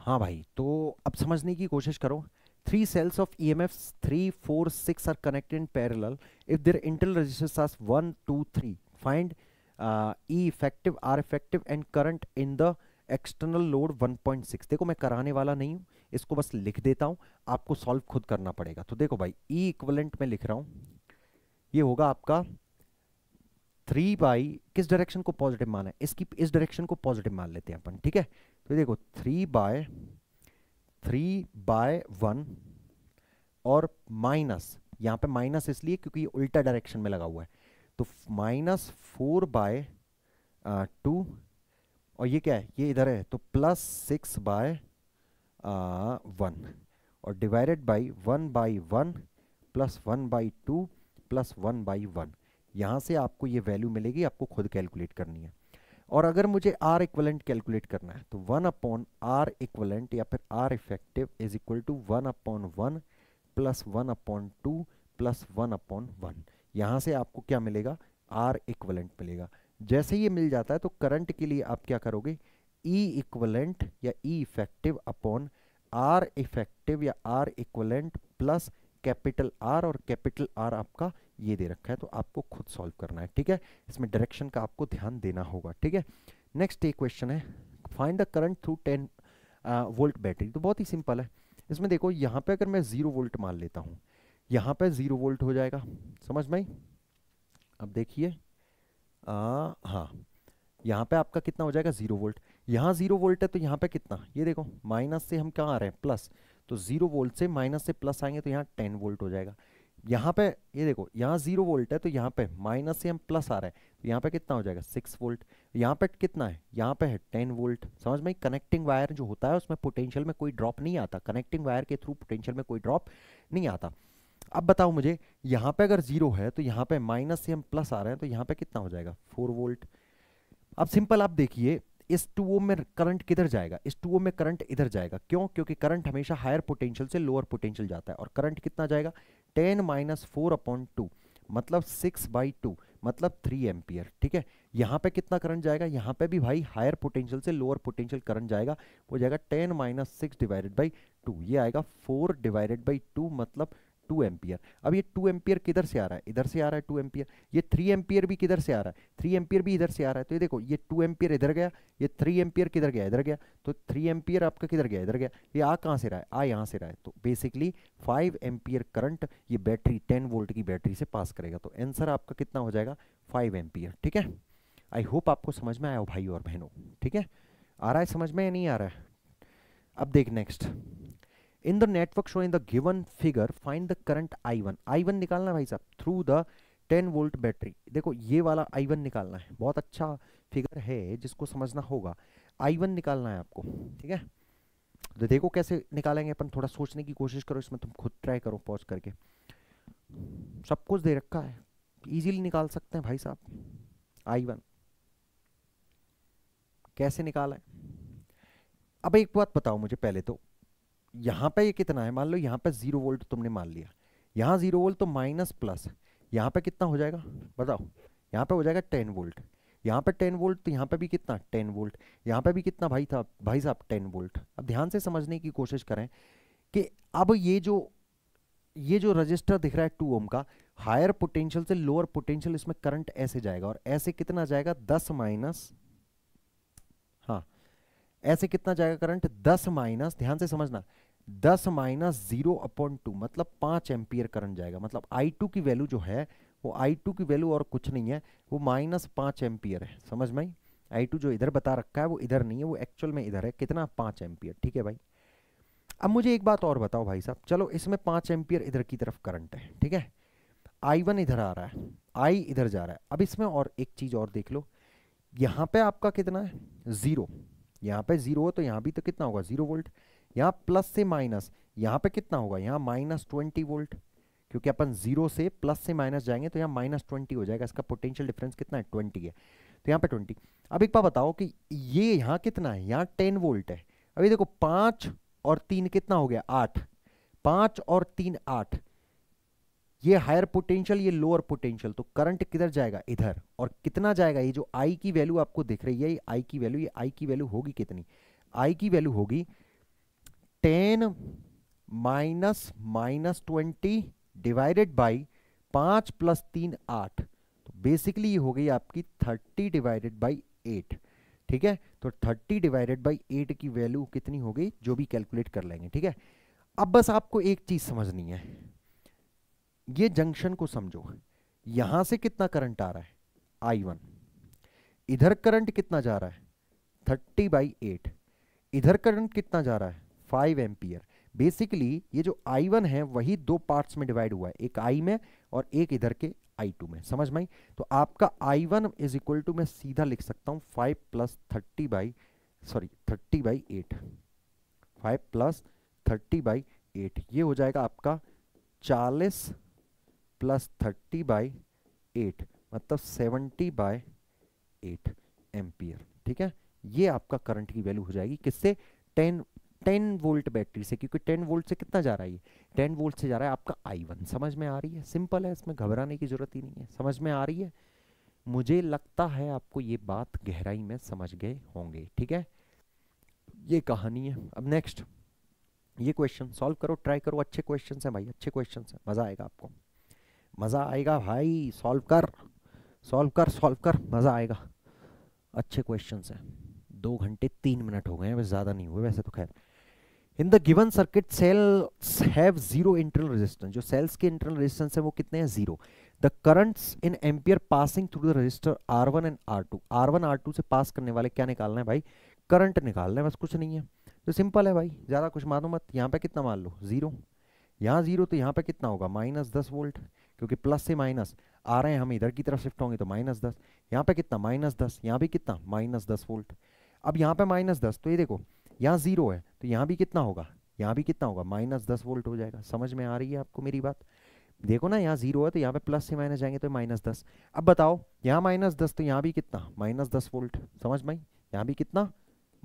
हाँ भाई तो अब समझने की कोशिश करो three cells of E M F three four six are connected parallel if their internal resistors are one two three find E effective R effective and current in the external load 1.6 देखो मैं कराने वाला नहीं हूँ इसको बस लिख देता हूँ आपको सॉल्व खुद करना पड़ेगा तो देखो भाई ई e इक्वलेंट में लिख रहा हूँ ये होगा आपका थ्री बाई किस डायरेक्शन को पॉजिटिव माना है इसकी इस डायरेक्शन को पॉजिटिव मान लेते हैं अपन ठीक है तो देखो three by three by one और माइनस यहाँ पे माइनस इसलिए क्योंकि ये उल्टा डायरेक्शन में लगा हुआ है तो माइनस फोर बाय टू और ये क्या है ये इधर है तो प्लस सिक्स बाय वन और divided by one by one plus one by two plus one by one यहाँ से आपको ये वैल्यू मिलेगी आपको खुद कैलकुलेट करनी है और अगर मुझे आर इक्वलेंट कैलकुलेट करना है तो वन अपॉन आर इक्वलेंट या फिर R effective is equal to one upon one plus one upon two plus one upon one यहाँ से आपको क्या मिलेगा आर इक्वलेंट मिलेगा जैसे ये मिल जाता है तो करंट के लिए आप क्या करोगे ई e इक्वलेंट या E effective upon R effective या R equivalent plus capital R और कैपिटल आर आपका ये दे रखा है तो आपको खुद सॉल्व करना है ठीक है इसमें डायरेक्शन का आपको ध्यान देना होगा ठीक है नेक्स्ट एक क्वेश्चन है find the current through ten volt battery तो बहुत ही सिंपल है इसमें देखो यहाँ पे अगर मैं ज़ीरो वोल्ट मान लेता हूँ यहाँ पे ज़ीरो वोल्ट हो जाएगा समझ में अब देखिए हाँ यहाँ पे आपका कितना हो जाएगा ज़ीरो वोल्ट यहाँ ज़ीरो वोल्ट है तो यहाँ पे कितना ये देखो माइनस से हम क्या आ रहे हैं प्लस तो ज़ीरो वोल्ट से माइनस से प्लस आएंगे तो यहाँ टेन वोल्ट हो जाएगा यहाँ पे ये देखो यहाँ जीरो वोल्ट है तो यहाँ पे माइनस से हम प्लस आ रहा है तो यहाँ पे कितना हो जाएगा सिक्स वोल्ट यहाँ पे कितना है यहाँ पे है टेन वोल्ट समझ में कनेक्टिंग वायर जो होता है उसमें पोटेंशियल में कोई ड्रॉप नहीं आता कनेक्टिंग वायर के थ्रू पोटेंशियल में कोई ड्रॉप नहीं आता अब बताओ मुझे यहाँ पे अगर जीरो है तो यहाँ पे माइनस से हम प्लस आ रहे हैं तो यहाँ पे कितना हो जाएगा फोर वोल्ट अब तो सिंपल तो आप देखिए इस टू ओम में करंट किधर जाएगा इस टू ओम में करंट इधर जाएगा क्यों क्योंकि करंट हमेशा हायर पोटेंशियल से लोअर पोटेंशियल जाता है और करंट कितना जाएगा ten minus four upon two मतलब सिक्स बाई टू मतलब थ्री एम्पियर ठीक है यहाँ पे कितना करंट जाएगा यहाँ पे भी भाई हायर पोटेंशियल से लोअर पोटेंशियल करंट जाएगा वो जाएगा ten minus six divided by two ये आएगा फोर डिवाइडेड बाई टू मतलब टू एम्पियर अब ये टू एम्पियर किधर से आ रहा है इधर से आ रहा है टू एम्पियर ये थ्री एम्पियर भी किधर से आ रहा है थ्री एम्पियर भी इधर से आ रहा है तो ये देखो ये टू एम्पियर इधर गया ये थ्री एम्पियर किधर गया इधर गया तो थ्री एम्पियर आपका किधर गया इधर गया ये आ कहाँ से रहा है आ यहाँ से रहा है तो बेसिकली फाइव एम्पियर करंट ये बैटरी टेन वोल्ट की बैटरी से पास करेगा तो एंसर आपका कितना हो जाएगा फाइव एम्पियर ठीक है आई होप आपको समझ में आया हो भाई और बहनों ठीक है आ रहा है समझ में या नहीं आ रहा है अब देख next in the network show in the given figure find the current I one I one निकालना भाई साहब through the ten volt battery देखो ये वाला आई वन निकालना है बहुत अच्छा फिगर है जिसको समझना होगा आई वन निकालना है आपको ठीक है तो देखो कैसे निकालेंगे अपन थोड़ा सोचने की कोशिश करो इसमें तुम खुद ट्राई करो पॉज करके सब कुछ दे रखा है इजीली निकाल सकते हैं भाई साहब आई वन कैसे निकाला है अब एक बात बताओ मुझे पहले तो यहाँ पे ये कितना है मान लो यहाँ पे जीरो वोल्ट तुमने मान लिया यहाँ जीरो वोल्ट तो माइनस प्लस यहाँ पे कितना हो जाएगा बताओ यहाँ पे हो जाएगा टेन वोल्ट यहाँ पे टेन वोल्ट तो यहाँ पे भी कितना टेन वोल्ट यहाँ पे भी कितना भाई था भाई साहब टेन वोल्ट अब ध्यान से समझने की कोशिश करें कि अब ये जो ये जो रजिस्टर दिख रहा है टू ओम का हायर पोटेंशियल से लोअर पोटेंशियल इसमें करंट ऐसे जाएगा और ऐसे कितना जाएगा दस माइनस हाँ ऐसे कितना जाएगा करंट दस माइनस ध्यान से समझना दस माइनस जीरो अपॉन टू मतलब पांच एम्पियर करंट जाएगा मतलब आई टू की वैल्यू जो है वो आई टू की वैल्यू और कुछ नहीं है वो माइनस पांच एम्पियर है समझ में आई टू जो इधर बता रखा है वो इधर नहीं है वो एक्चुअल में इधर है कितना पांच एम्पियर ठीक है भाई अब मुझे एक बात और बताओ भाई साहब चलो इसमें पांच एम्पियर इधर की तरफ करंट है ठीक है आई वन इधर आ रहा है आई इधर जा रहा है अब इसमें और एक चीज़ और देख लो यहाँ पे आपका कितना है ज़ीरो यहाँ पे ज़ीरो हो तो यहाँ भी तो कितना होगा ज़ीरो वोल्ट यहाँ प्लस से माइनस यहाँ पे कितना होगा यहाँ माइनस ट्वेंटी वोल्ट क्योंकि अपन जीरो से प्लस से माइनस जाएंगे तो यहाँ माइनस ट्वेंटी हो जाएगा इसका पोटेंशियल डिफरेंस कितना है ट्वेंटी है तो यहाँ पे ट्वेंटी अब एक बार बताओ कि ये यहाँ कितना है यहाँ टेन वोल्ट है अभी देखो पाँच और तीन कितना हो गया आठ पाँच और तीन आठ ये हायर पोटेंशियल ये लोअर पोटेंशियल तो करंट किधर जाएगा इधर और कितना जाएगा ये जो आई की वैल्यू आपको दिख रही है ये आई की वैल्यू ये आई की वैल्यू होगी कितनी आई की वैल्यू होगी ten minus minus twenty divided by पांच प्लस तीन आठ तो बेसिकली ये हो गई आपकी थर्टी डिवाइडेड बाई एट ठीक है तो थर्टी डिवाइडेड बाई एट की वैल्यू कितनी हो गई जो भी कैलकुलेट कर लेंगे ठीक है अब बस आपको एक चीज़ समझनी है ये जंक्शन को समझो यहां से कितना करंट आ रहा है आई वन इधर करंट कितना जा रहा है थर्टी बाई एट इधर करंट कितना जा रहा है फाइव एम्पियर बेसिकली ये जो आई वन है वही दो पार्ट्स में डिवाइड हुआ है एक आई में और एक इधर के आई टू में समझ में तो आपका आई वन इज इक्वल टू मैं सीधा लिख सकता हूँ five plus thirty by sorry thirty by eight five plus thirty by eight ये हो जाएगा आपका चालीस प्लस थर्टी बाई एट मतलब सेवेंटी बाय एट एम्पियर ठीक है ये आपका करंट की वैल्यू हो जाएगी किससे टेन टेन वोल्ट बैटरी से क्योंकि टेन वोल्ट से कितना जा रहा है ये टेन वोल्ट से जा रहा है आपका आई वन समझ में आ रही है सिंपल है इसमें घबराने की जरूरत ही नहीं है समझ में आ रही है मुझे लगता है आपको ये बात गहराई में समझ गए होंगे ठीक है ये कहानी है अब नेक्स्ट ये क्वेश्चन सॉल्व करो ट्राई करो अच्छे क्वेश्चन हैं भाई अच्छे क्वेश्चन हैं मज़ा आएगा आपको मज़ा आएगा भाई सॉल्व कर सॉल्व कर सॉल्व कर मज़ा आएगा अच्छे क्वेश्चन हैं दो घंटे तीन मिनट हो गए हैं वैसे ज़्यादा नहीं हुए वैसे तो खैर in the given circuit cells have zero internal resistance जो सेल्स के इंटरनल रेजिस्टेंस है वो कितने हैं zero the currents in ampere passing through the resistor R one and R two R one R two से पास करने वाले क्या निकालना है भाई करंट निकालना है बस कुछ नहीं है तो सिंपल है भाई ज़्यादा कुछ मानो मत यहाँ पे कितना मान लो जीरो यहाँ जीरो तो यहाँ पे कितना होगा माइनस दस वोल्ट क्योंकि प्लस से माइनस आ रहे हैं हम इधर की तरफ शिफ्ट होंगे तो माइनस दस यहाँ पे कितना माइनस दस यहाँ भी कितना माइनस दस वोल्ट अब यहाँ पे माइनस दस तो ये देखो यहाँ जीरो है तो यहाँ भी कितना होगा यहाँ भी कितना होगा माइनस दस वोल्ट हो जाएगा समझ में आ रही है आपको मेरी बात देखो ना यहाँ जीरो है तो यहाँ पे प्लस से माइनस जाएंगे तो माइनस दस अब बताओ यहाँ माइनस दस तो यहाँ भी कितना माइनस दस वोल्ट समझ भाई यहाँ भी कितना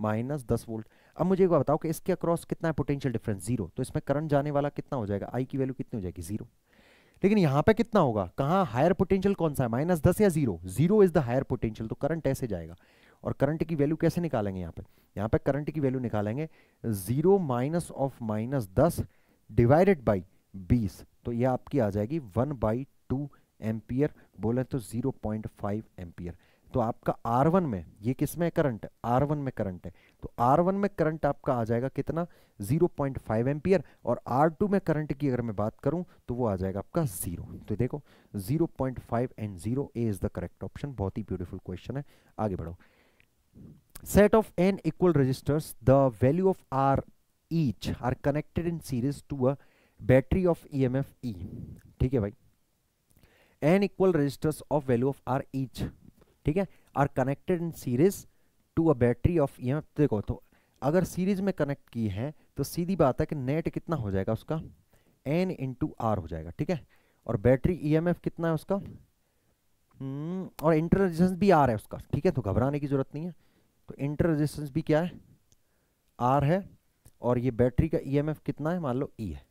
माइनस दस वोल्ट अब मुझे एक बार बताओ कि इसके अक्रॉस कितना है पोटेंशियल डिफरेंस जीरो तो इसमें करंट जाने वाला कितना हो जाएगा आई की वैल्यू कितनी हो जाएगी जीरो लेकिन यहाँ पे कितना होगा कहाँ हायर पोटेंशियल कौन सा है माइनस दस या zero zero is the higher potential तो करंट ऐसे जाएगा और करंट की वैल्यू कैसे निकालेंगे यहाँ पे यहाँ पे करंट की वैल्यू निकालेंगे जीरो माइनस ऑफ माइनस दस डिवाइडेड बाई बीस तो ये आपकी आ जाएगी वन बाई टू एम्पियर बोले तो जीरो पॉइंट फाइव एम्पियर तो आपका आर वन में ये किस में करंट आर वन में करंट है तो आर वन में करंट आपका आ जाएगा कितना जीरो पॉइंट फाइव एम्पियर और आर टू में करंट की अगर मैं बात करूं तो वो आ जाएगा आपका जीरो तो देखो zero point five and zero A is the correct option बहुत ही ब्यूटीफुल क्वेश्चन है आगे बढ़ो set of n equal resistors the value of r each are connected in series to a battery of emf e ठीक है भाई n equal resistors of value of r each ठीक है are connected in series to a battery of emf देखो तो अगर series में connect की है तो सीधी बात है कि नेट कितना हो जाएगा उसका n इंटू आर हो जाएगा ठीक है और बैटरी ईएमएफ कितना है उसका और इंटर भी आ रहा है उसका ठीक है तो घबराने की जरूरत नहीं है तो इंटर रेजिस्टेंस भी क्या है आर है और ये बैटरी का ईएमएफ e कितना है मान लो ई e है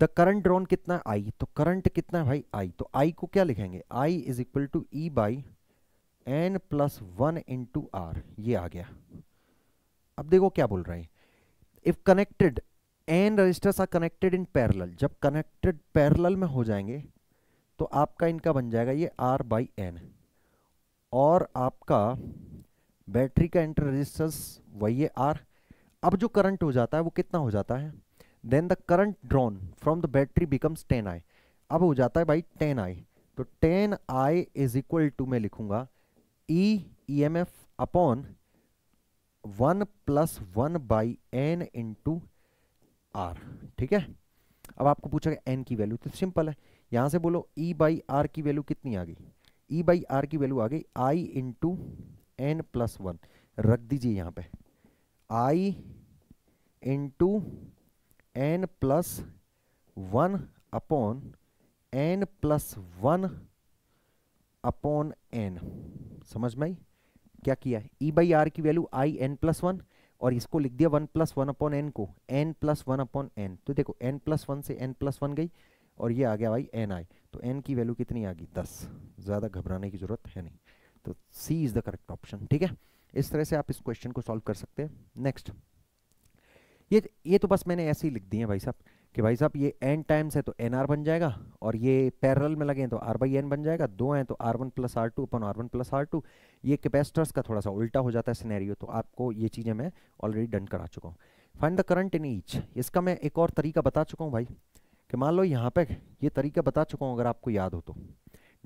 द करंट ड्रॉन कितना है आई तो करंट कितना है भाई आई तो आई को क्या लिखेंगे I is equal to E by N plus one into R ये आ गया अब देखो क्या बोल रहे हैं if connected N resistors are connected in parallel जब कनेक्टेड पैरल में हो जाएंगे तो आपका इनका बन जाएगा ये आर बाई एन और आपका बैटरी का इंटर रजिस्टेंस वही है आर अब जो करंट हो जाता है वो कितना हो जाता है then the current drawn from the battery becomes ten I अब हो जाता है भाई टेन आई तो ten I is equal to मैं लिखूंगा E E M F upon one plus one by N into R ठीक है अब आपको पूछा गया एन की वैल्यू तो सिंपल है यहां से बोलो ई बाई आर की वैल्यू कितनी आ गई ई बाई आर की वैल्यू आ गई I into N plus one रख दीजिए यहां पे I into N plus one upon N plus one upon N समझ में आई क्या किया ई बाई आर की value I N plus one और इसको लिख दिया one plus one upon N को N plus one upon N तो देखो एन प्लस वन से एन प्लस वन गई और ये आ गया भाई एन आई तो एन की वैल्यू कितनी आ गई दस ज़्यादा घबराने की जरूरत है नहीं तो C is the correct option ठीक है इस तरह से आप इस क्वेश्चन को सॉल्व कर सकते हैं नेक्स्ट ये ये तो बस मैंने ऐसे ही लिख दिए भाई साहब कि भाई साहब ये एन टाइम्स है तो एन आर बन जाएगा और ये पैरल में लगे हैं तो आर बाई एन बन जाएगा दो हैं तो R one plus R two अपन R one plus R two ये कैपेसिटर्स का थोड़ा सा उल्टा हो जाता है सिनेरियो तो आपको ये चीज़ें मैं ऑलरेडी डन करा चुका हूँ find the current in each इसका मैं एक और तरीका बता चुका हूँ भाई कि मान लो यहाँ पे ये तरीका बता चुका हूँ अगर आपको याद हो तो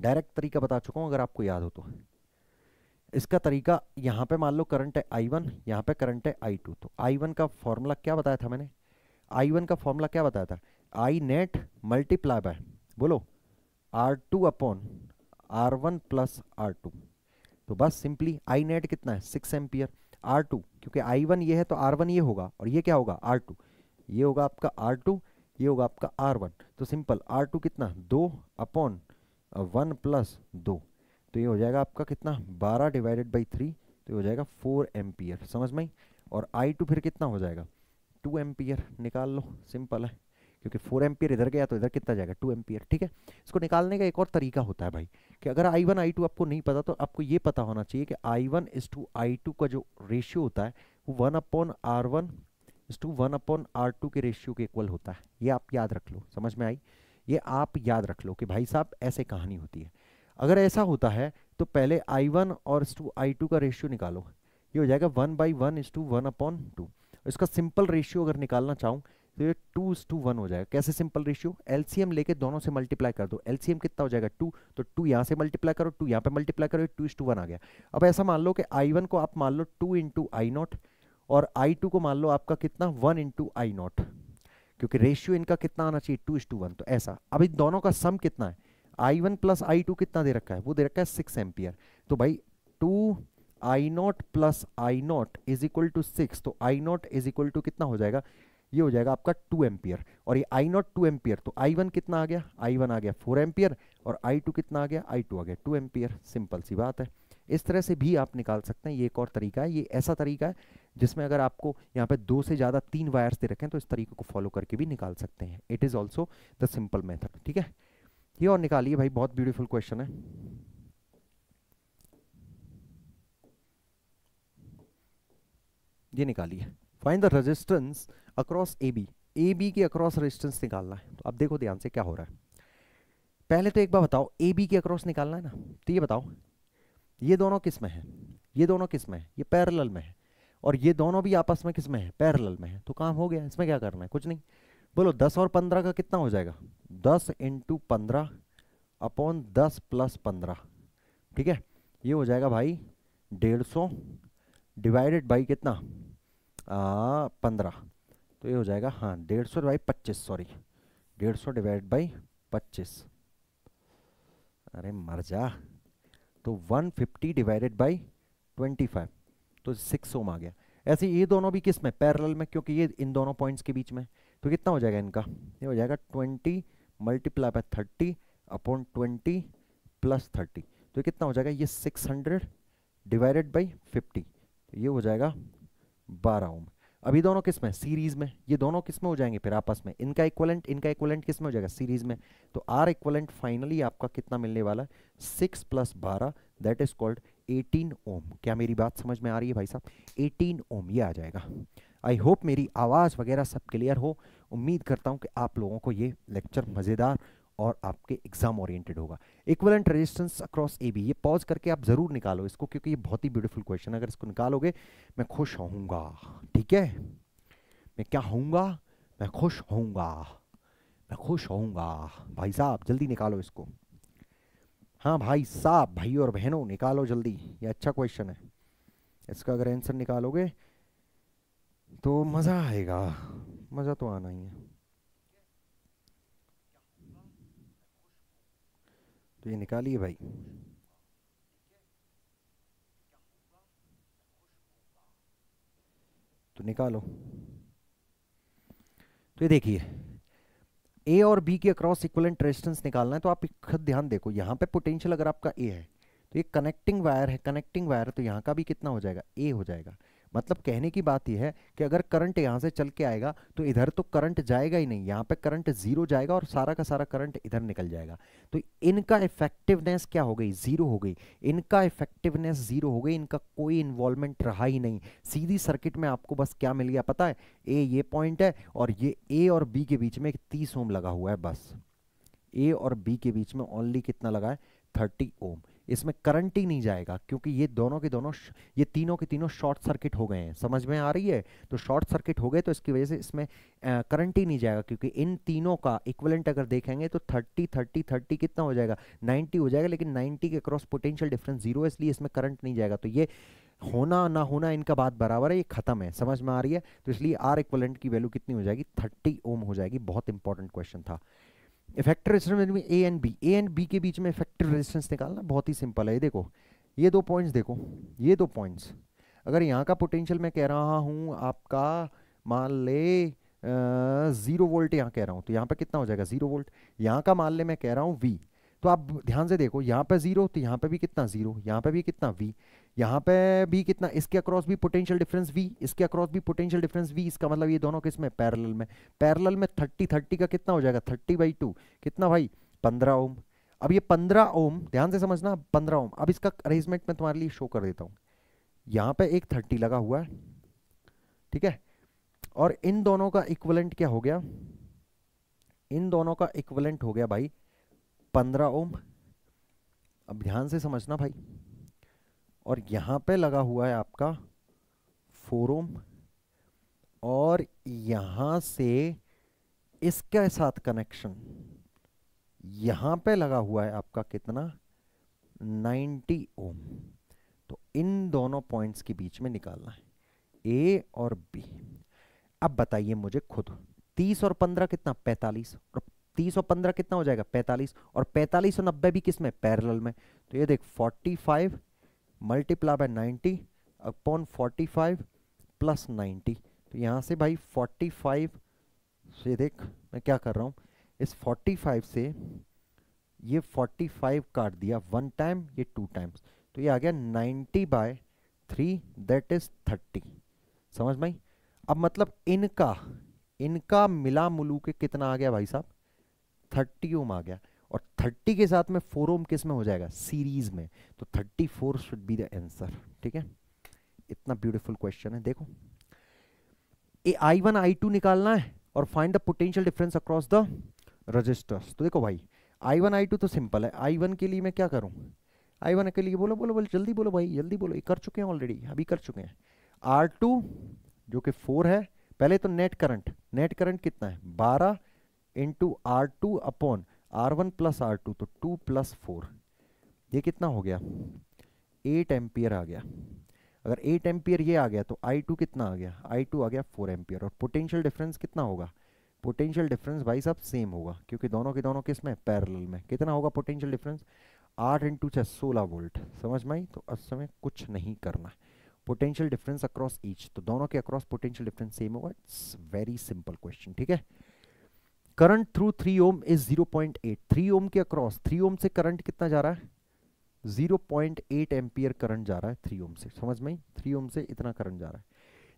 डायरेक्ट तरीका बता चुका हूँ अगर आपको याद हो तो इसका तरीका यहाँ पे मान लो करंट है आई वन यहाँ पे करंट है आई टू तो आई वन का फॉर्मूला क्या बताया था मैंने आई वन का फॉर्मूला क्या बताया था आई नेट मल्टीप्लाई बाय बोलो R two upon R one plus R two तो बस सिंपली आई नेट कितना है सिक्स एम्पियर आर टू क्योंकि आई वन ये है तो आर वन ये होगा और ये क्या होगा आर टू ये होगा आपका आर टू ये होगा आपका आर वन तो सिंपल आर टू कितना दो अपॉन वन प्लस दो तो ये हो जाएगा आपका कितना बारह डिवाइडेड बाई थ्री तो ये हो जाएगा फोर एम्पियर समझ में और आई टू फिर कितना हो जाएगा टू एम्पियर निकाल लो सिंपल है क्योंकि फोर एम्पियर इधर गया तो इधर कितना जाएगा टू एम्पियर ठीक है इसको निकालने का एक और तरीका होता है भाई कि अगर आई वन आई टू आपको नहीं पता तो आपको ये पता होना चाहिए कि I one is to I two का जो रेशियो होता है वो one upon R one is to one upon R two के रेशियो के इक्वल होता है ये आप याद रख लो समझ में आई ये आप याद रख लो कि भाई साहब ऐसे कहानी होती है अगर ऐसा होता है तो पहले आई वन और टू आई टू का रेशियो निकालो ये हो जाएगा one by one is to one upon two इसका सिंपल रेशियो अगर निकालना चाहूँ तो ये टू इस टू वन हो जाएगा कैसे सिंपल रेशियो एलसीएम लेके दोनों से मल्टीप्लाई कर दो एलसीएम कितना हो जाएगा टू तो टू यहाँ से मल्टीप्लाई करो टू यहाँ पे मल्टीप्लाई करो टू इज टू वन आ गया अब ऐसा मान लो कि आई वन को आप मान लो टू इंटू आई नॉट और आई टू को मान लो आपका कितना वन इंटू आई नॉट क्योंकि रेशियो इनका कितना आना चाहिए टू इज टू वन तो ऐसा अब इन दोनों का सम कितना है आई वन प्लस आई टू कितना दे रखा है वो दे रखा है सिक्स एम्पियर तो भाई two I naught plus I naught is equal to six तो I naught is equal to कितना हो जाएगा ये हो जाएगा आपका टू एम्पियर और ये आई नॉट टू एम्पियर तो आई वन कितना आ गया आई वन आ गया फोर एम्पियर और आई टू कितना आ गया आई टू आ गया टू एम्पियर सिंपल सी बात है इस तरह से भी आप निकाल सकते हैं ये एक और तरीका है ये ऐसा तरीका है जिसमें अगर आपको यहाँ पे दो से ज़्यादा तीन वायर्स दे रखें तो इस तरीके को फॉलो करके भी निकाल सकते हैं it is also the simple method ठीक है ये और निकालिए भाई बहुत ब्यूटीफुल क्वेश्चन है ये निकालिए find the resistance across A B A B के अक्रॉस रेजिस्टेंस निकालना है तो अब देखो ध्यान से क्या हो रहा है पहले तो एक बार बताओ ए बी के अक्रॉस निकालना है ना तो ये बताओ ये दोनों किस में है ये दोनों किस में है ये पैरेलल में है और ये दोनों भी आपस में किस में है पैरेलल में है तो काम हो गया इसमें क्या करना है कुछ नहीं बोलो दस और पंद्रह का कितना हो जाएगा दस इंटू पंद्रह अपॉन दस प्लस पंद्रह ठीक है ये हो जाएगा भाई डेढ़ सौ डिवाइडेड बाई कितना पंद्रह तो ये हो जाएगा हाँ डेढ़ सौ बाई पच्चीस सॉरी डेढ़ सौ डिवाइड बाई पच्चीस अरे मर जा तो one fifty divided by twenty five तो सिक्स ओम आ गया ऐसे ये दोनों भी किस में पैरल में क्योंकि ये इन दोनों पॉइंट्स के बीच में तो कितना हो जाएगा इनका ये हो जाएगा twenty multiply by thirty upon twenty plus thirty तो कितना हो जाएगा ये six hundred divided by fifty तो ये हो जाएगा बारह ओम अभी दोनों किस में सीरीज में ये दोनों किस में हो जाएंगे फिर आपस में इनका इक्वलेंट इनका इक्वलेंट किस में हो जाएगा सीरीज में तो आर इक्वलेंट फाइनली आपका कितना मिलने वाला है सिक्स प्लस बारह that is called eighteen ohm क्या मेरी बात समझ में आ रही है भाई साहब एटीन ओम ये आ जाएगा आई होप मेरी आवाज़ वगैरह सब क्लियर हो उम्मीद करता हूँ कि आप लोगों को ये लेक्चर मज़ेदार और आपके एग्जाम ओरिएंटेड होगा equivalent resistance across A B ये पॉज करके आप ज़रूर निकालो इसको क्योंकि ये बहुत ही ब्यूटीफुल क्वेश्चन है अगर इसको निकालोगे मैं खुश होऊंगा ठीक है मैं क्या होऊंगा मैं खुश होऊंगा मैं खुश होऊंगा भाई साहब जल्दी निकालो इसको हाँ भाई साहब भाई और बहनों निकालो जल्दी ये अच्छा क्वेश्चन है इसका अगर आंसर निकालोगे तो मज़ा आएगा मज़ा तो आना ही है तो ये निकालिए भाई तो निकालो तो ये देखिए ए और बी के अक्रॉस इक्वलेंट रेजिस्टेंस निकालना है तो आप खुद ध्यान देखो यहां पे पोटेंशियल अगर आपका ए है तो ये कनेक्टिंग वायर है कनेक्टिंग वायर तो यहाँ का भी कितना हो जाएगा ए हो जाएगा मतलब कहने की बात यह है कि अगर करंट यहाँ से चल के आएगा तो इधर तो करंट जाएगा ही नहीं यहाँ पे करंट जीरो जाएगा और सारा का सारा करंट इधर निकल जाएगा तो इनका इफेक्टिवनेस क्या हो गई जीरो हो गई इनका इफेक्टिवनेस जीरो हो गई इनका कोई इन्वॉल्वमेंट रहा ही नहीं सीधी सर्किट में आपको बस क्या मिल गया पता है ए ये पॉइंट है और ये ए और बी के बीच में तीस ओम लगा हुआ है बस ए और बी के बीच में ओनली कितना लगा है थर्टी ओम इसमें करंट ही नहीं जाएगा क्योंकि ये दोनों के दोनों ये तीनों के तीनों शॉर्ट सर्किट हो गए हैं समझ में आ रही है तो शॉर्ट सर्किट हो गए तो इसकी वजह से इसमें करंट ही नहीं जाएगा क्योंकि इन तीनों का इक्वलेंट अगर देखेंगे तो थर्टी थर्टी थर्टी कितना हो जाएगा नाइन्टी हो जाएगा लेकिन नाइन्टी के क्रॉस पोटेंशियल डिफरेंस जीरो है इसलिए इसमें करंट नहीं जाएगा तो ये होना ना होना इनका बात बराबर है ये खत्म है समझ में आ रही है तो इसलिए आर इक्वलेंट की वैल्यू कितनी हो जाएगी थर्टी ओम हो जाएगी बहुत इंपॉर्टेंट क्वेश्चन था इफेक्टिव रेजिस्टेंस में A and B A and B के बीच में इफेक्टिव रेजिस्टेंस निकालना बहुत ही सिंपल है देखो ये दो पॉइंट्स देखो ये दो पॉइंट्स अगर यहाँ का पोटेंशियल मैं कह रहा हूँ आपका मान ले ज़ीरो वोल्ट यहाँ कह रहा हूँ तो यहाँ पर कितना हो जाएगा ज़ीरो वोल्ट यहाँ का मान ले मैं कह रहा हूँ वी तो आप ध्यान से देखो यहाँ पर ज़ीरो तो यहाँ पर भी कितना ज़ीरो यहाँ पर भी कितना वी यहाँ पे भी कितना इसके अक्रॉस भी पोटेंशियल डिफरेंस वी इसके अक्रॉस भी पोटेंशियल डिफरेंस वी इसका मतलब ये दोनों किस में पैरेलल में पैरेलल में थर्टी थर्टी का कितना हो जाएगा थर्टी बाई टू कितना भाई पंद्रह ओम अब ये पंद्रह ओम ध्यान से समझना पंद्रह ओम अब इसका अरेंजमेंट मैं तुम्हारे लिए शो कर देता हूँ यहाँ पर एक थर्टी लगा हुआ है ठीक है और इन दोनों का इक्वलेंट क्या हो गया इन दोनों का इक्वलेंट हो गया भाई पंद्रह ओम अब ध्यान से समझना भाई और यहाँ पे लगा हुआ है आपका फोर ओम और यहाँ से इसके साथ कनेक्शन यहाँ पे लगा हुआ है आपका कितना 90 ओम तो इन दोनों पॉइंट्स के बीच में निकालना है ए और बी अब बताइए मुझे खुद 30 और 15 कितना 45 और 30 और 15 कितना हो जाएगा 45 और 45 और 90 भी किस में पैरल में तो ये देख 45 multiply by ninety upon forty five plus ninety तो यहाँ से भाई फोर्टी फाइव से देख मैं क्या कर रहा हूँ इस फोर्टी फाइव से ये फोर्टी फाइव काट दिया वन टाइम ये टू टाइम्स तो ये आ गया ninety by three that is thirty समझ भाई अब मतलब इनका इनका मिला मुलू के कितना आ गया भाई साहब थर्टी ओम आ गया और 30 के साथ में फोर ओम किस में हो जाएगा सीरीज में तो 34 four should be the answer ठीक है इतना ब्यूटीफुल क्वेश्चन है देखो ए आई वन आई टू निकालना है और find the potential difference across the resistors तो देखो भाई आई वन आई टू तो सिंपल है आई वन के लिए मैं क्या करूँ आई वन के लिए बोलो बोलो बोलो जल्दी बोलो भाई जल्दी बोलो ये कर चुके हैं ऑलरेडी अभी कर चुके हैं आर टू जो कि फोर है पहले तो नेट करंट नेट करंट कितना है बारह into are two upon R one plus R two तो टू प्लस फोर ये कितना हो गया एट एम्पियर आ गया अगर एट एम्पियर ये आ गया तो आई टू कितना आ गया आई टू आ गया फोर एम्पियर और पोटेंशियल डिफरेंस कितना होगा पोटेंशियल डिफरेंस भाई साहब सेम होगा क्योंकि दोनों के दोनों किस में पैरल में कितना होगा पोटेंशियल डिफरेंस आठ इंटू छः सोलह वोल्ट समझ में आई तो अब समय कुछ नहीं करना पोटेंशियल डिफरेंस अक्रॉस ईच तो दोनों के अक्रॉस पोटेंशियल डिफरेंस सेम होगा इट्स वेरी सिंपल क्वेश्चन ठीक है current through three ohm is zero point eight three ohm के अक्रॉस थ्री ओम से करंट कितना जा रहा है zero point eight ampere current जा रहा है थ्री ओम से समझ में थ्री ओम से इतना करंट जा रहा है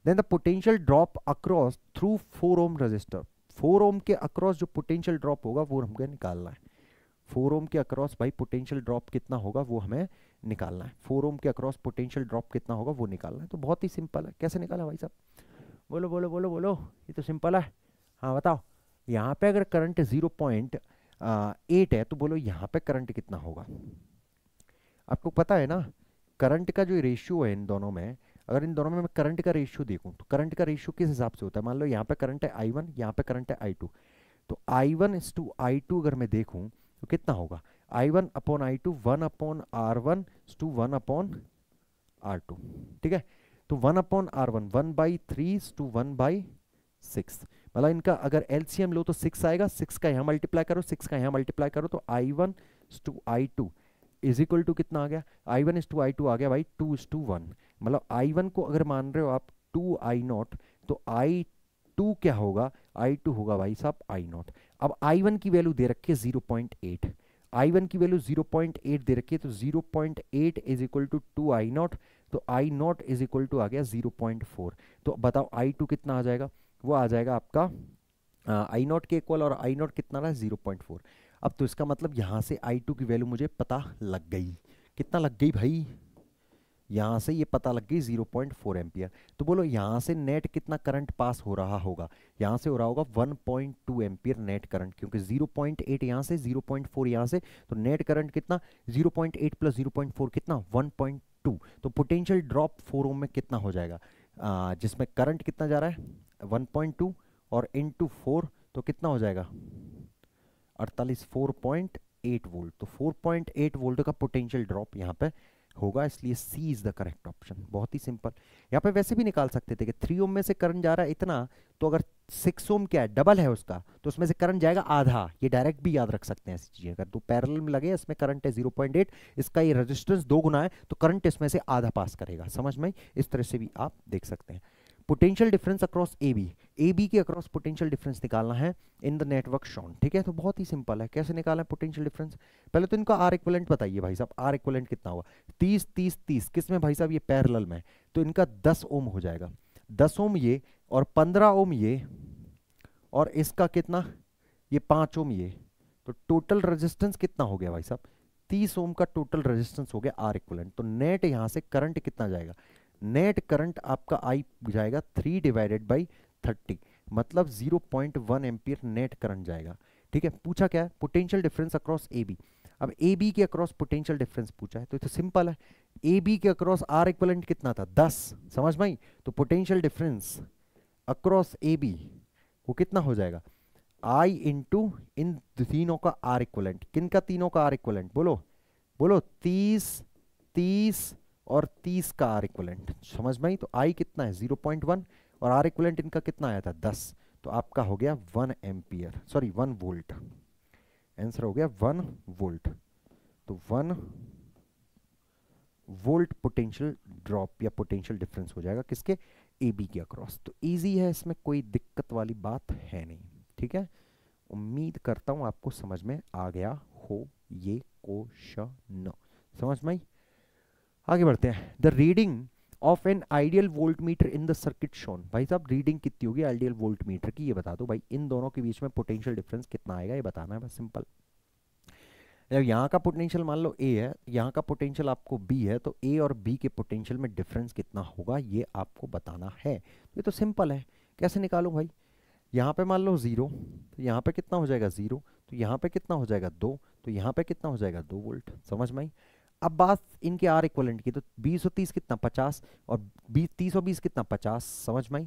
then the potential drop across through four ohm resistor four ohm के अक्रॉस जो पोटेंशियल ड्रॉप होगा वो हमको निकालना है फोर ओम के अक्रॉस भाई पोटेंशियल ड्रॉप कितना होगा वो हमें निकालना है फोर ओम के अक्रॉस पोटेंशियल ड्रॉप कितना होगा वो निकालना है तो बहुत ही सिंपल है कैसे निकाला भाई साहब बोलो बोलो बोलो बोलो ये तो सिंपल है हाँ बताओ यहाँ पे अगर करंट जीरो पॉइंट एट है तो बोलो यहाँ पे करंट कितना होगा आपको पता है ना करंट का जो रेशियो है इन दोनों में अगर इन दोनों में मैं करंट का रेशियो देखूं तो करंट का रेशियो किस हिसाब से होता है मान लो यहाँ पे करंट है आई वन यहाँ पे करंट है आई टू तो I one is to I two अगर मैं देखूँ तो कितना होगा I one upon I two one upon R one to one upon R two ठीक है तो one upon R one one by three to one by six मतलब इनका अगर एलसीएम लो तो सिक्स आएगा सिक्स का यहाँ मल्टीप्लाई करो सिक्स का यहाँ मल्टीप्लाई करो तो I one to I two is equal to कितना आ गया I one is to I two आ गया भाई टू इज टू वन मतलब आई वन को अगर मान रहे हो आप टू आई नॉट तो आई टू क्या होगा आई टू होगा भाई साहब आई नॉट अब आई वन की वैल्यू दे रखिए zero point eight I one की वैल्यू जीरो पॉइंट एट दे रखिए तो zero point eight is equal to two I naught तो I naught is equal to आ गया जीरो पॉइंट फोर तो बताओ आई टू कितना आ जाएगा वो आ जाएगा आपका आई नॉट के इक्वल और आई नॉट कितना रहा है जीरो पॉइंट फोर अब तो इसका मतलब यहाँ से आई टू की वैल्यू मुझे पता लग गई कितना लग गई भाई यहाँ से ये पता लग गई जीरो पॉइंट फोर एम्पियर तो बोलो यहाँ से नेट कितना करंट पास हो रहा होगा यहाँ से हो रहा होगा one point two ampere net current क्योंकि जीरो पॉइंट एट यहाँ से जीरो पॉइंट फोर यहाँ से तो नेट करंट कितना zero point eight plus zero point four कितना वन पॉइंट टू तो पोटेंशियल ड्रॉप फोर ओम में कितना हो जाएगा जिसमें करंट कितना जा रहा है 1.2 और इन टू फोर तो कितना हो जाएगा अड़तालीस फोर पॉइंट एट वोल्ट तो फोर पॉइंट एट वोल्ट का पोटेंशियल ड्रॉप यहाँ पे होगा इसलिए C is the correct option बहुत ही सिंपल यहाँ पे वैसे भी निकाल सकते थे कि थ्री ओम में से करंट जा रहा है इतना तो अगर सिक्स ओम क्या है डबल है उसका तो उसमें से करंट जाएगा आधा ये डायरेक्ट भी याद रख सकते हैं ऐसी चीजें अगर दो पैरल में लगे इसमें करंट है जीरो पॉइंट एट इसका ये रजिस्टेंस दो गुना है तो करंट इसमें से आधा पास करेगा समझ में इस तरह से भी आप देख सकते हैं potential difference across A B A B के अक्रॉस पोटेंशियल डिफरेंस निकालना है इन द नेटवर्क शॉन ठीक है तो बहुत ही सिंपल है कैसे निकालना है पोटेंशियल डिफरेंस पहले तो इनको आर इक्वलेंट बताइए भाई साहब आर इक्वलेंट कितना हुआ तीस तीस तीस किस में भाई साहब ये पैरल में तो इनका दस ओम हो जाएगा दस ओम ये और पंद्रह ओम ये और इसका कितना ये पाँच ओम ये तो टोटल रजिस्टेंस कितना हो गया भाई साहब तीस ओम का टोटल रजिस्टेंस हो गया आर इक्वलेंट तो नेट यहाँ से करंट कितना जाएगा नेट करंट आपका आई जाएगा थ्री डिवाइडेड बाई थर्टी मतलब zero point one ampere net current जाएगा ठीक है पूछा क्या है potential difference across A B अब ए बी के अक्रॉस पोटेंशियल डिफरेंस पूछा है तो तो सिंपल है ए बी के अक्रॉस आर इक्वलेंट कितना था दस समझ भाई तो potential difference across A B वो कितना हो जाएगा आई इंटू इन तीनों का आर इक्वलेंट किन का तीनों का आर इक्वलेंट बोलो बोलो तीस तीस और तीस का आर इक्वलेंट समझ भाई तो आई कितना है जीरो पॉइंट वन और आर इक्वलेंट इनका कितना आया था दस तो आपका हो गया one ampere sorry one volt answer हो गया वन वोल्ट तो वन वोल्ट पोटेंशियल ड्रॉप या पोटेंशियल डिफरेंस हो जाएगा किसके ए बी के अक्रॉस तो इजी है इसमें कोई दिक्कत वाली बात है नहीं ठीक है उम्मीद करता हूं आपको समझ में आ गया हो ये क्वेश्चन समझ में आगे बढ़ते हैं the reading of an ideal volt voltmeter in the circuit shown भाई साहब रीडिंग कितनी होगी आइडियल वोल्ट मीटर की ये बता दो भाई इन दोनों के बीच में पोटेंशियल डिफरेंस कितना आएगा ये बताना है बस सिंपल जब यहाँ का पोटेंशियल मान लो ए है यहाँ का पोटेंशियल आपको बी है तो ए और बी के पोटेंशियल में डिफरेंस कितना होगा ये आपको बताना है ये तो सिंपल है कैसे निकालूँ भाई यहाँ पे मान लो ज़ीरो तो यहाँ पे कितना हो जाएगा ज़ीरो तो यहाँ पे कितना हो जाएगा दो तो यहाँ पे कितना हो जाएगा दो वोल्ट समझ में आई अब बात इनके आर इक्वलेंट की तो 20 और 30 कितना 50 और 20 30 और 20 कितना 50 समझ में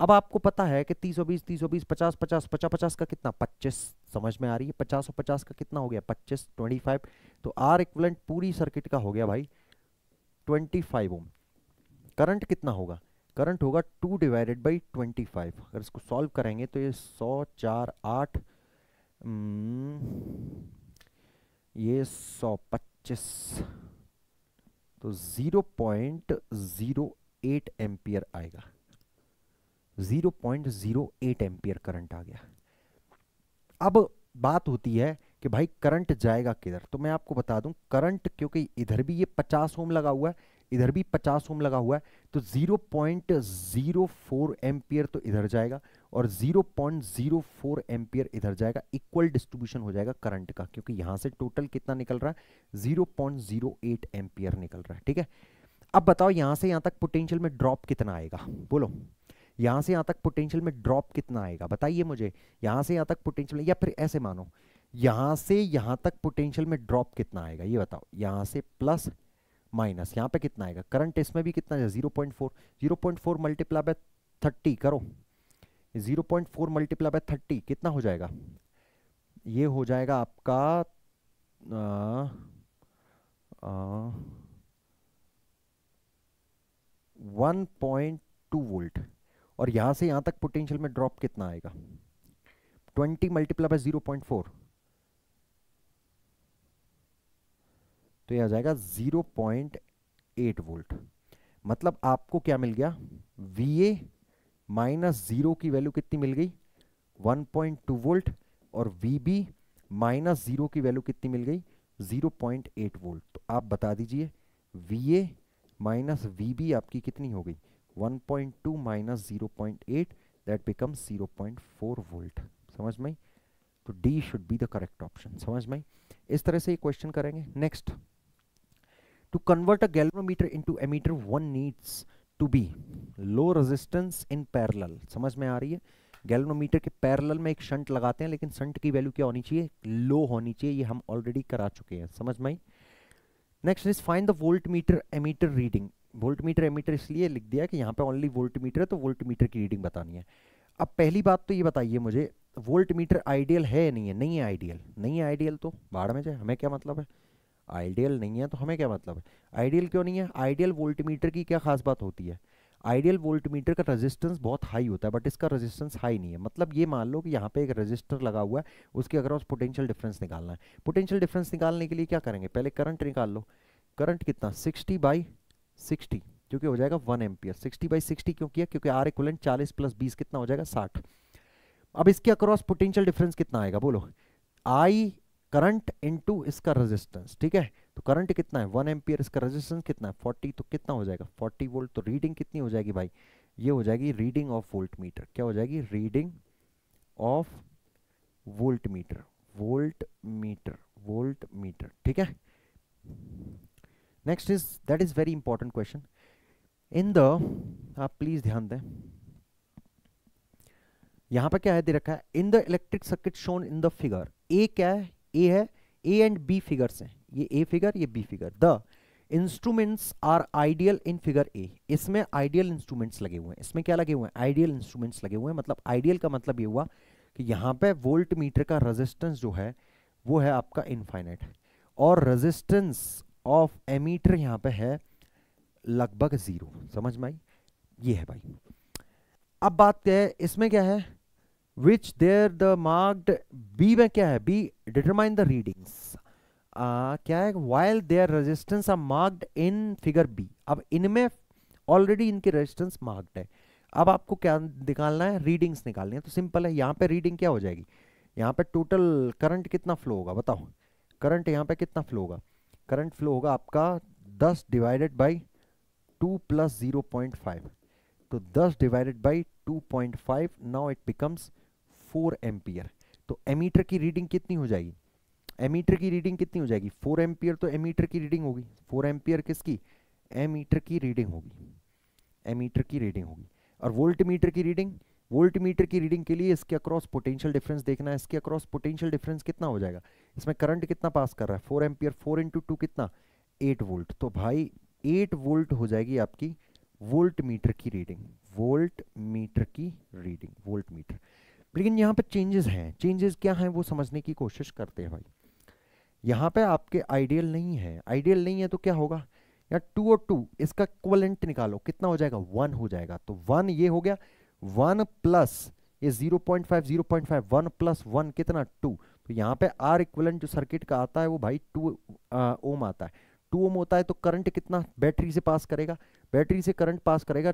अब आपको पता है कि 30 और 20 30 और 20 पचास पचास पचास पचास का कितना 25 समझ में आ रही है 50 और 50 का कितना हो गया 25 25 तो आर इक्वलेंट पूरी सर्किट का हो गया भाई 25 ओम करंट कितना होगा करंट होगा two divided by twenty five अगर इसको सॉल्व करेंगे तो ये सौ चार आठ हम्म, ये सौ पच्चीस एचएस तो zero point zero eight ampere आएगा zero point zero eight ampere current आ गया अब बात होती है कि भाई करंट जाएगा किधर तो मैं आपको बता दूं करंट क्योंकि इधर भी ये 50 ओम लगा हुआ है इधर भी 50 ओम लगा हुआ है तो 0.04 पॉइंट तो इधर जाएगा और 0.04 पॉइंट इधर जाएगा इक्वल डिस्ट्रीब्यूशन हो जाएगा करंट का क्योंकि यहां से टोटल कितना निकल रहा है 0.08 पॉइंट निकल रहा है ठीक है अब बताओ यहां से यहां तक पोटेंशियल में ड्रॉप कितना आएगा बोलो यहां से यहां तक पोटेंशियल में ड्रॉप कितना आएगा बताइए मुझे यहां से यहां तक पोटेंशियल या फिर ऐसे मानो यहां से यहां तक पोटेंशियल में ड्रॉप कितना आएगा ये बताओ यहां से प्लस माइनस यहाँ पे कितना आएगा करंट इसमें भी कितना zero point four zero point four multiply by thirty करो zero point four multiply by thirty कितना हो जाएगा ये हो जाएगा आपका आ, आ, वन पॉइंट टू वोल्ट और यहाँ से यहाँ तक पोटेंशियल में ड्रॉप कितना आएगा twenty multiply by zero point four तो यह आ जाएगा 0.8 वोल्ट मतलब आपको क्या मिल गया वी ए माइनस जीरो की वैल्यू कितनी मिल गई 1.2 वोल्ट और वी बी माइनस जीरो की वैल्यू कितनी मिल गई 0.8 वोल्ट तो आप बता दीजिए वी ए माइनस वी बी आपकी कितनी हो गई 1.2 point two minus zero point eight that becomes zero point four volt समझ में तो D should be the correct option समझ में इस तरह से ये क्वेश्चन करेंगे next To convert a galvanometer into ammeter, one needs to be low resistance in parallel. समझ में आ रही है गैल्वनोमीटर के पैरेलल में एक शंट लगाते हैं लेकिन शंट की वैल्यू क्या होनी चाहिए लो होनी चाहिए ये हम ऑलरेडी करा चुके हैं समझ में next is find the volt meter ammeter reading volt meter ammeter इसलिए लिख दिया कि यहाँ पे ओनली वोल्ट मीटर है तो वोल्ट मीटर की रीडिंग बतानी है अब पहली बात तो ये बताइए मुझे वोल्ट मीटर आइडियल है नहीं है नहीं है आइडियल नहीं है आइडियल तो बाढ़ में जाए हमें क्या मतलब है आइडियल नहीं है तो हमें क्या मतलब है आइडियल क्यों नहीं है आइडियल वोल्टमीटर की क्या खास बात होती है आइडियल वोल्टमीटर का रेजिस्टेंस बहुत हाई होता है बट इसका रेजिस्टेंस हाई नहीं है मतलब ये मान लो कि यहाँ पे एक रेजिस्टर लगा हुआ है उसके अगर उस पोटेंशियल डिफरेंस निकालना है पोटेंशियल डिफरेंस निकालने के लिए क्या करेंगे पहले करंट निकाल लो करंट कितना 60 बाई 60 जो कि हो जाएगा one ampere sixty by sixty क्यों किया क्योंकि आर इक्वलेंट चालीस प्लस बीस कितना हो जाएगा साठ अब इसके अक्रॉस पोटेंशियल डिफरेंस कितना आएगा बोलो आई करंट इनटू इसका रेजिस्टेंस ठीक है तो करंट कितना है वन एम्पियर इसका रेजिस्टेंस कितना है फोर्टी तो कितना हो जाएगा फोर्टी वोल्ट तो रीडिंग कितनी हो जाएगी भाई ये हो जाएगी रीडिंग ऑफ वोल्ट मीटर क्या हो जाएगी reading of volt meter volt meter volt meter ठीक है next is that is very important question in the आप प्लीज ध्यान दें यहां पर क्या है दे रखा है in the electric circuit shown in the figure A क्या है ए है ए एंड बी फिगर्स हैं ये ए फिगर ये B figure the instruments are ideal in figure A इसमें आइडियल इंस्ट्रूमेंट्स लगे हुए हैं इसमें क्या लगे हुए हैं आइडियल इंस्ट्रूमेंट्स लगे हुए हैं मतलब आइडियल का मतलब ये हुआ कि यहाँ पे वोल्ट मीटर का रेजिस्टेंस जो है वो है आपका इनफाइनाइट और रेजिस्टेंस ऑफ एमीटर यहाँ पे है लगभग ज़ीरो समझ में आई ये है भाई अब बात क्या है इसमें क्या है which there the marked B में क्या है बी डिटरमाइन द रीडिंग्स क्या है while there resistance are marked in figure B अब इनमें ऑलरेडी इनके रेजिस्टेंस मार्क्ड है अब आपको क्या निकालना है रीडिंग्स निकालनी है तो सिंपल है यहाँ पे रीडिंग क्या हो जाएगी यहाँ पे टोटल करंट कितना फ्लो होगा बताओ करंट यहाँ पे कितना फ्लो होगा करंट फ्लो होगा आपका 10 डिवाइडेड बाई 2 प्लस जीरो तो 10 divided by 2.5 now it becomes 0.5 four ampere तो एमीटर की रीडिंग कितनी हो जाएगी एमीटर की रीडिंग कितनी हो जाएगी फोर एम्पियर तो एमीटर की रीडिंग होगी फोर एम्पियर किसकी एमीटर की रीडिंग होगी एमीटर की रीडिंग होगी और वोल्ट मीटर की रीडिंग वोल्ट मीटर की रीडिंग के लिए इसके अक्रॉस पोटेंशियल डिफरेंस देखना है इसके अक्रॉस पोटेंशियल डिफरेंस कितना हो जाएगा इसमें करंट कितना पास कर रहा है four ampere four into two कितना एट वोल्ट तो भाई एट वोल्ट हो जाएगी आपकी वोल्ट मीटर की रीडिंग वोल्ट मीटर की रीडिंग वोल्ट मीटर लेकिन यहाँ पर चेंजेस हैं चेंजेस क्या हैं वो समझने की कोशिश करते हैं भाई यहाँ पे आपके आइडियल नहीं है आइडियल नहीं है तो क्या होगा यार टू और टू इसका इक्वलेंट निकालो कितना हो जाएगा वन हो जाएगा तो वन ये हो गया वन प्लस ये zero point five zero point five one plus one कितना टू तो यहाँ पे आर इक्वलेंट जो सर्किट का आता है वो भाई टू ओम आता है टू ओम होता है तो करंट कितना बैटरी से पास करेगा बैटरी से करंट पास करेगा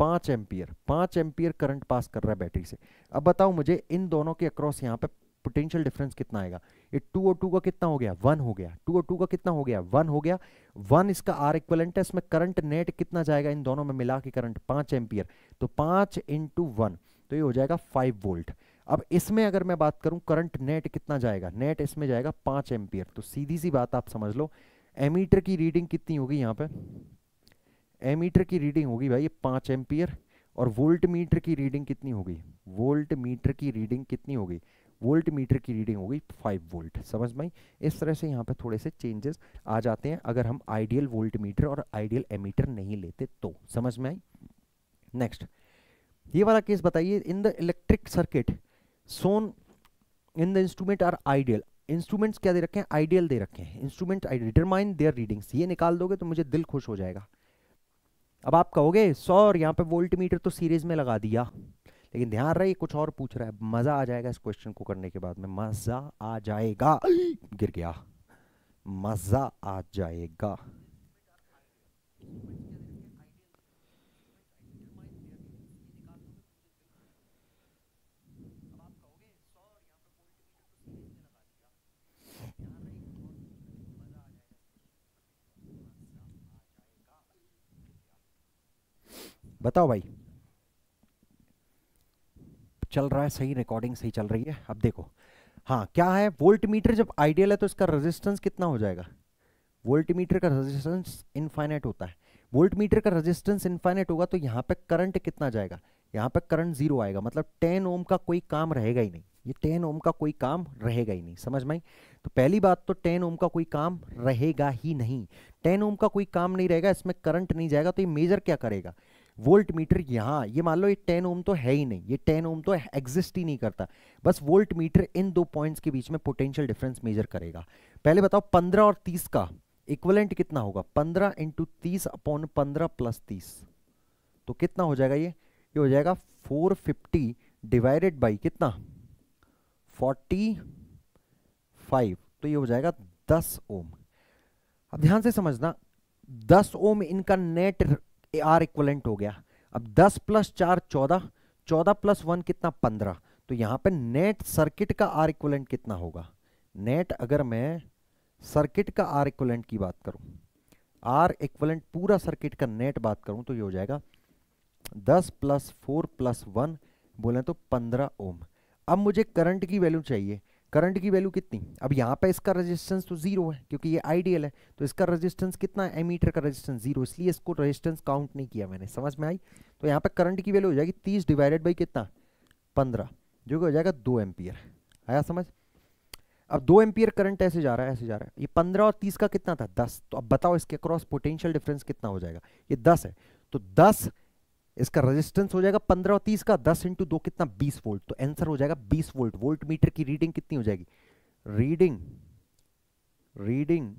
पांच एम्पियर पांच एम्पियर करंट पास कर रहा है बैटरी से अब बताओ मुझे इन दोनों के अक्रॉस यहाँ पे पोटेंशियल डिफरेंस कितना आएगा ये टू और टू का कितना हो गया वन हो गया टू और टू का कितना हो गया वन हो गया वन इसका आर इक्वलेंट है इसमें करंट नेट कितना जाएगा इन दोनों में मिला के करंट पांच एम्पियर तो पाँच इंटू वन तो ये हो जाएगा फाइव वोल्ट अब इसमें अगर मैं बात करूं करंट नेट कितना जाएगा नेट इसमें जाएगा पांच एम्पियर तो सीधी सी बात आप समझ लो एमीटर की रीडिंग कितनी होगी यहाँ पे एमीटर की रीडिंग होगी भाई पाँच एम्पियर और वोल्ट मीटर की रीडिंग कितनी होगी वोल्ट मीटर की रीडिंग कितनी होगी वोल्ट मीटर की रीडिंग होगी फाइव वोल्ट समझ में इस तरह से यहाँ पे थोड़े से चेंजेस आ जाते हैं अगर हम आइडियल वोल्ट मीटर और आइडियल एमीटर नहीं लेते तो समझ में आई नेक्स्ट ये वाला केस बताइए in the electric circuit shown in the instrument are ideal instruments क्या दे रखे हैं आइडियल दे रखे हैं इंस्ट्रूमेंट डिटरमाइन देयर रीडिंग्स ये निकाल दोगे तो मुझे दिल खुश हो जाएगा अब आप कहोगे सौर यहाँ पे वोल्ट मीटर तो सीरीज में लगा दिया लेकिन ध्यान रहे कुछ और पूछ रहा है मजा आ जाएगा इस क्वेश्चन को करने के बाद में मजा आ जाएगा गिर गया मजा आ जाएगा बताओ भाई चल रहा है सही रिकॉर्डिंग सही चल रही है अब देखो हाँ क्या है वोल्ट मीटर जब आइडियल है तो इसका रेजिस्टेंस कितना हो जाएगा वोल्ट मीटर का रेजिस्टेंस इनफाइनाइट होता है वोल्ट मीटर का रेजिस्टेंस इनफाइनाइट होगा तो यहाँ पे करंट कितना जाएगा यहाँ पे करंट जीरो आएगा मतलब टेन ओम का कोई काम रहेगा ही नहीं ये टेन ओम का कोई काम रहेगा ही नहीं समझ में तो पहली बात तो टेन ओम का कोई काम रहेगा ही नहीं टेन ओम का कोई काम नहीं रहेगा इसमें करंट नहीं जाएगा तो ये मेजर क्या करेगा वोल्ट मीटर यहाँ ये मान लो ये टेन ओम तो है ही नहीं ये टेन ओम तो एग्जिस्ट ही नहीं करता बस वोल्ट मीटर इन दो पॉइंट्स के बीच में पोटेंशियल डिफरेंस मेजर करेगा पहले बताओ पंद्रह और तीस का इक्वलेंट कितना होगा पंद्रह इंटू तीस अपॉन पंद्रह प्लस तीस तो कितना हो जाएगा ये ये हो जाएगा फोर फिफ्टी डिवाइडेड बाई कितना फोर्टी फाइव तो ये हो जाएगा दस ओम अब ध्यान से समझना दस ओम इनका नेट आर इक्वलेंट हो गया अब 10 प्लस चार चौदह चौदह प्लस वन कितना पंद्रह तो यहां पे नेट सर्किट का आर इक्वलेंट कितना होगा नेट अगर मैं सर्किट का आर इक्वलेंट की बात करूं आर इक्वलेंट पूरा सर्किट का नेट बात करूं तो ये हो जाएगा दस प्लस फोर प्लस वन बोले तो पंद्रह ओम अब मुझे करंट की वैल्यू चाहिए करंट की वैल्यू कितनी अब यहाँ पे इसका रेजिस्टेंस तो जीरो है क्योंकि ये आइडियल है तो इसका रेजिस्टेंस कितना है एमीटर का रेजिस्टेंस जीरो इसलिए इसको रेजिस्टेंस काउंट नहीं किया मैंने समझ में आई तो यहाँ पे करंट की वैल्यू हो जाएगी तीस डिवाइडेड बाई कितना पंद्रह जो कि हो जाएगा दो एम्पियर आया समझ अब दो एम्पियर करंट ऐसे जा रहा है ऐसे जा रहा है ये पंद्रह और तीस का कितना था दस तो अब बताओ इसके अक्रॉस पोटेंशियल डिफरेंस कितना हो जाएगा ये दस है तो दस इसका रेजिस्टेंस हो जाएगा पंद्रह और तीस का दस इंटू दो कितना बीस वोल्ट तो आंसर हो जाएगा बीस वोल्ट वोल्ट मीटर की रीडिंग कितनी हो जाएगी reading reading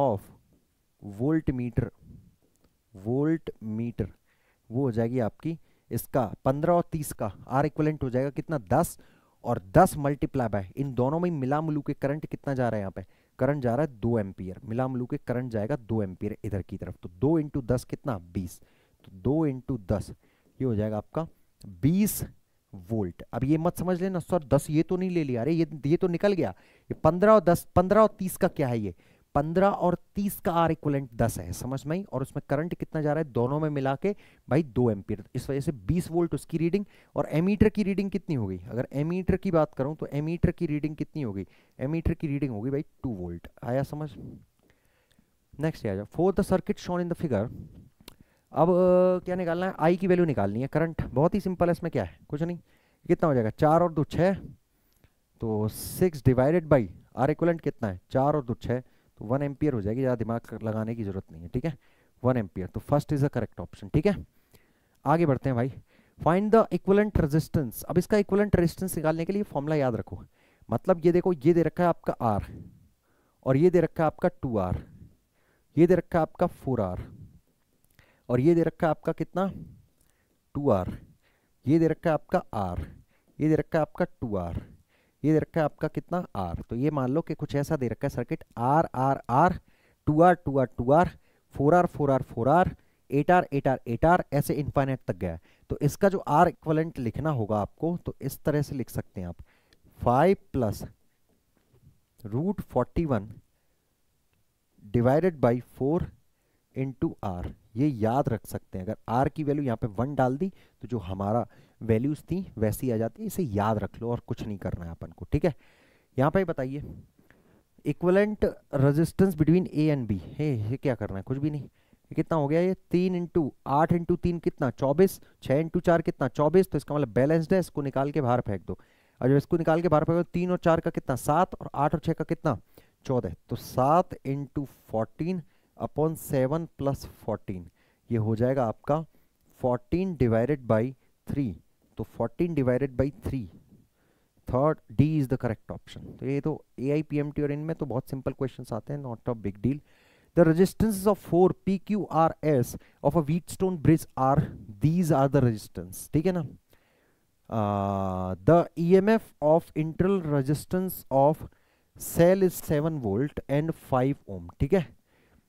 of volt meter volt meter वो हो जाएगी आपकी इसका पंद्रह और तीस का आर इक्वलेंट हो जाएगा कितना दस और दस मल्टीप्लाई बाय इन दोनों में मिला मुलू के करंट कितना जा रहा है यहाँ पे करंट जा रहा है दो एम्पियर मिला मुलू के करंट जाएगा दो एम्पियर इधर की तरफ तो दो इंटू दस कितना बीस तो दो इंटू दस ये हो जाएगा आपका बीस वोल्ट अब ये मत समझ लेना सर दस ये तो नहीं ले लिया अरे ये ये तो निकल गया ये पंद्रह और दस पंद्रह और तीस का क्या है ये पंद्रह और तीस का आर इक्वलेंट दस है समझ में और उसमें करंट कितना जा रहा है दोनों में मिला के भाई दो एम्पियर इस वजह से बीस वोल्ट उसकी रीडिंग और एमीटर की रीडिंग कितनी होगी अगर एमीटर की बात करूं तो एमीटर की रीडिंग कितनी होगी एमीटर की रीडिंग होगी भाई टू वोल्ट आया समझ नेक्स्ट आ जाओ for the circuit shown in the figure अब क्या निकालना है आई की वैल्यू निकालनी है करंट बहुत ही सिंपल है इसमें क्या है कुछ नहीं कितना हो जाएगा चार और दो छः तो six divided by R equivalent कितना है चार और दो छः तो वन एम्पियर हो जाएगी ज़्यादा दिमाग लगाने की जरूरत नहीं है ठीक है वन एम्पियर तो first is the correct option ठीक है आगे बढ़ते हैं भाई फाइंड द इक्वलेंट रेजिस्टेंस अब इसका इक्वलेंट रेजिस्टेंस निकालने के लिए फॉर्मूला याद रखो मतलब ये देखो ये दे रखा है आपका आर और ये दे रखा है आपका टू आर ये दे रखा है आपका फोर आर और ये दे रखा है आपका कितना टू आर ये दे रखा है आपका आर ये दे रखा है आपका टू आर ये दे रखा है आपका कितना आर तो ये मान लो कि कुछ ऐसा दे रखा है circuit R R R two R two R two R four R four R four R eight R eight R eight R ऐसे इन्फाइनेट तक गया तो इसका जो आर इक्वलेंट लिखना होगा आपको तो इस तरह से लिख सकते हैं आप five plus root forty one divided by four into R ये याद रख सकते हैं अगर आर की वैल्यू यहाँ पे वन डाल दी तो जो हमारा वैल्यूज़ थी वैसी आ जाती है इसे याद रख लो और कुछ नहीं करना है अपन को ठीक है यहाँ पे बताइए equivalent resistance between A and B हे ये क्या करना है कुछ भी नहीं ये कितना हो गया ये तीन इंटू आठ इंटू तीन कितना चौबीस छः इंटू चार कितना चौबीस तो इसका मतलब बैलेंस्ड है इसको निकाल के बाहर फेंक दो और जब इसको निकाल के बाहर फेंक दो तो तीन और चार का कितना सात और आठ और छः का कितना चौदह तो सात into fourteen upon seven plus fourteen ये हो जाएगा आपका फोर्टीन डिवाइडेड बाई थ्री तो fourteen divided by three third D is the correct option तो ये तो A I P M T और इनमें तो बहुत सिंपल क्वेश्चन आते हैं not a big deal the resistance of four P Q R S of a Wheatstone bridge are these are the resistance ठीक है ना the E M F of internal resistance of cell is seven volt and five ohm ठीक है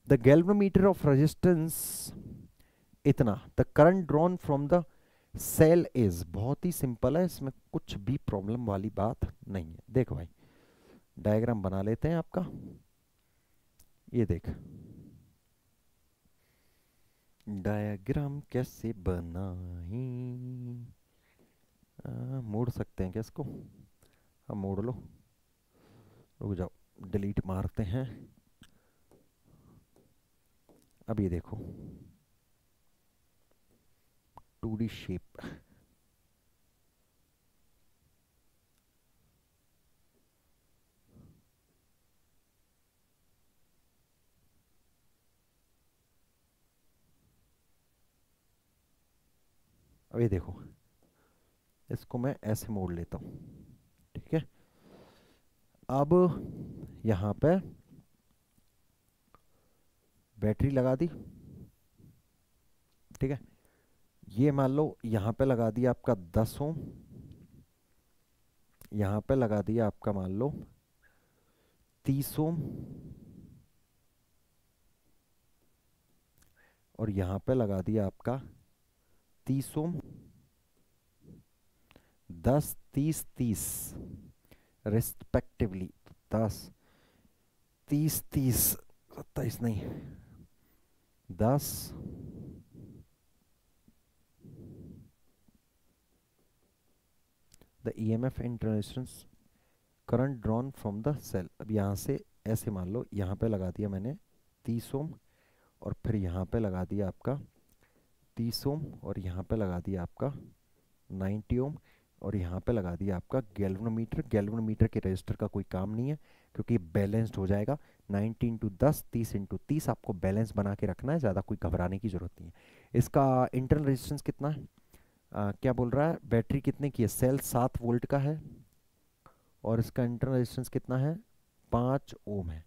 the galvanometer of resistance इतना the current drawn from the cell is बहुत ही simple है इसमें कुछ भी प्रॉब्लम वाली बात नहीं है देखो भाई डायग्राम बना लेते हैं आपका ये देख डायग्राम कैसे बनाए मोड़ सकते हैं क्या इसको अब हाँ, मोड़ लो रुक जाओ डिलीट मारते हैं अब ये देखो टू डी शेप अब ये देखो इसको मैं ऐसे मोड़ लेता हूं ठीक है अब यहां पर बैटरी लगा दी ठीक है ये मान लो यहां पे लगा दिया आपका दस ओम यहां पे लगा दिया आपका मान लो तीस ओम और यहां पे लगा दिया आपका तीस ओम दस तीस तीस रिस्पेक्टिवली दस तीस तीस सत्ताईस नहीं Thus, the EMF इंटरनेशनस current drawn from the cell अब यहाँ से ऐसे मान लो यहाँ पे लगा दिया मैंने तीस ओम और फिर यहाँ पे लगा दिया आपका तीस ओम और यहाँ पे लगा दिया आपका नाइन्टी ओम और यहाँ पे लगा दिया आपका गैल्वनोमीटर गैल्वनोमीटर के रजिस्टर का कोई काम नहीं है क्योंकि बैलेंस्ड हो जाएगा नाइनटी इंटू दस तीस इंटू तीस आपको बैलेंस बना के रखना है ज़्यादा कोई घबराने की ज़रूरत नहीं है इसका इंटरनल रेजिस्टेंस कितना है आ, क्या बोल रहा है बैटरी कितने की है सेल सात वोल्ट का है और इसका इंटरनल रेजिस्टेंस कितना है पाँच ओम है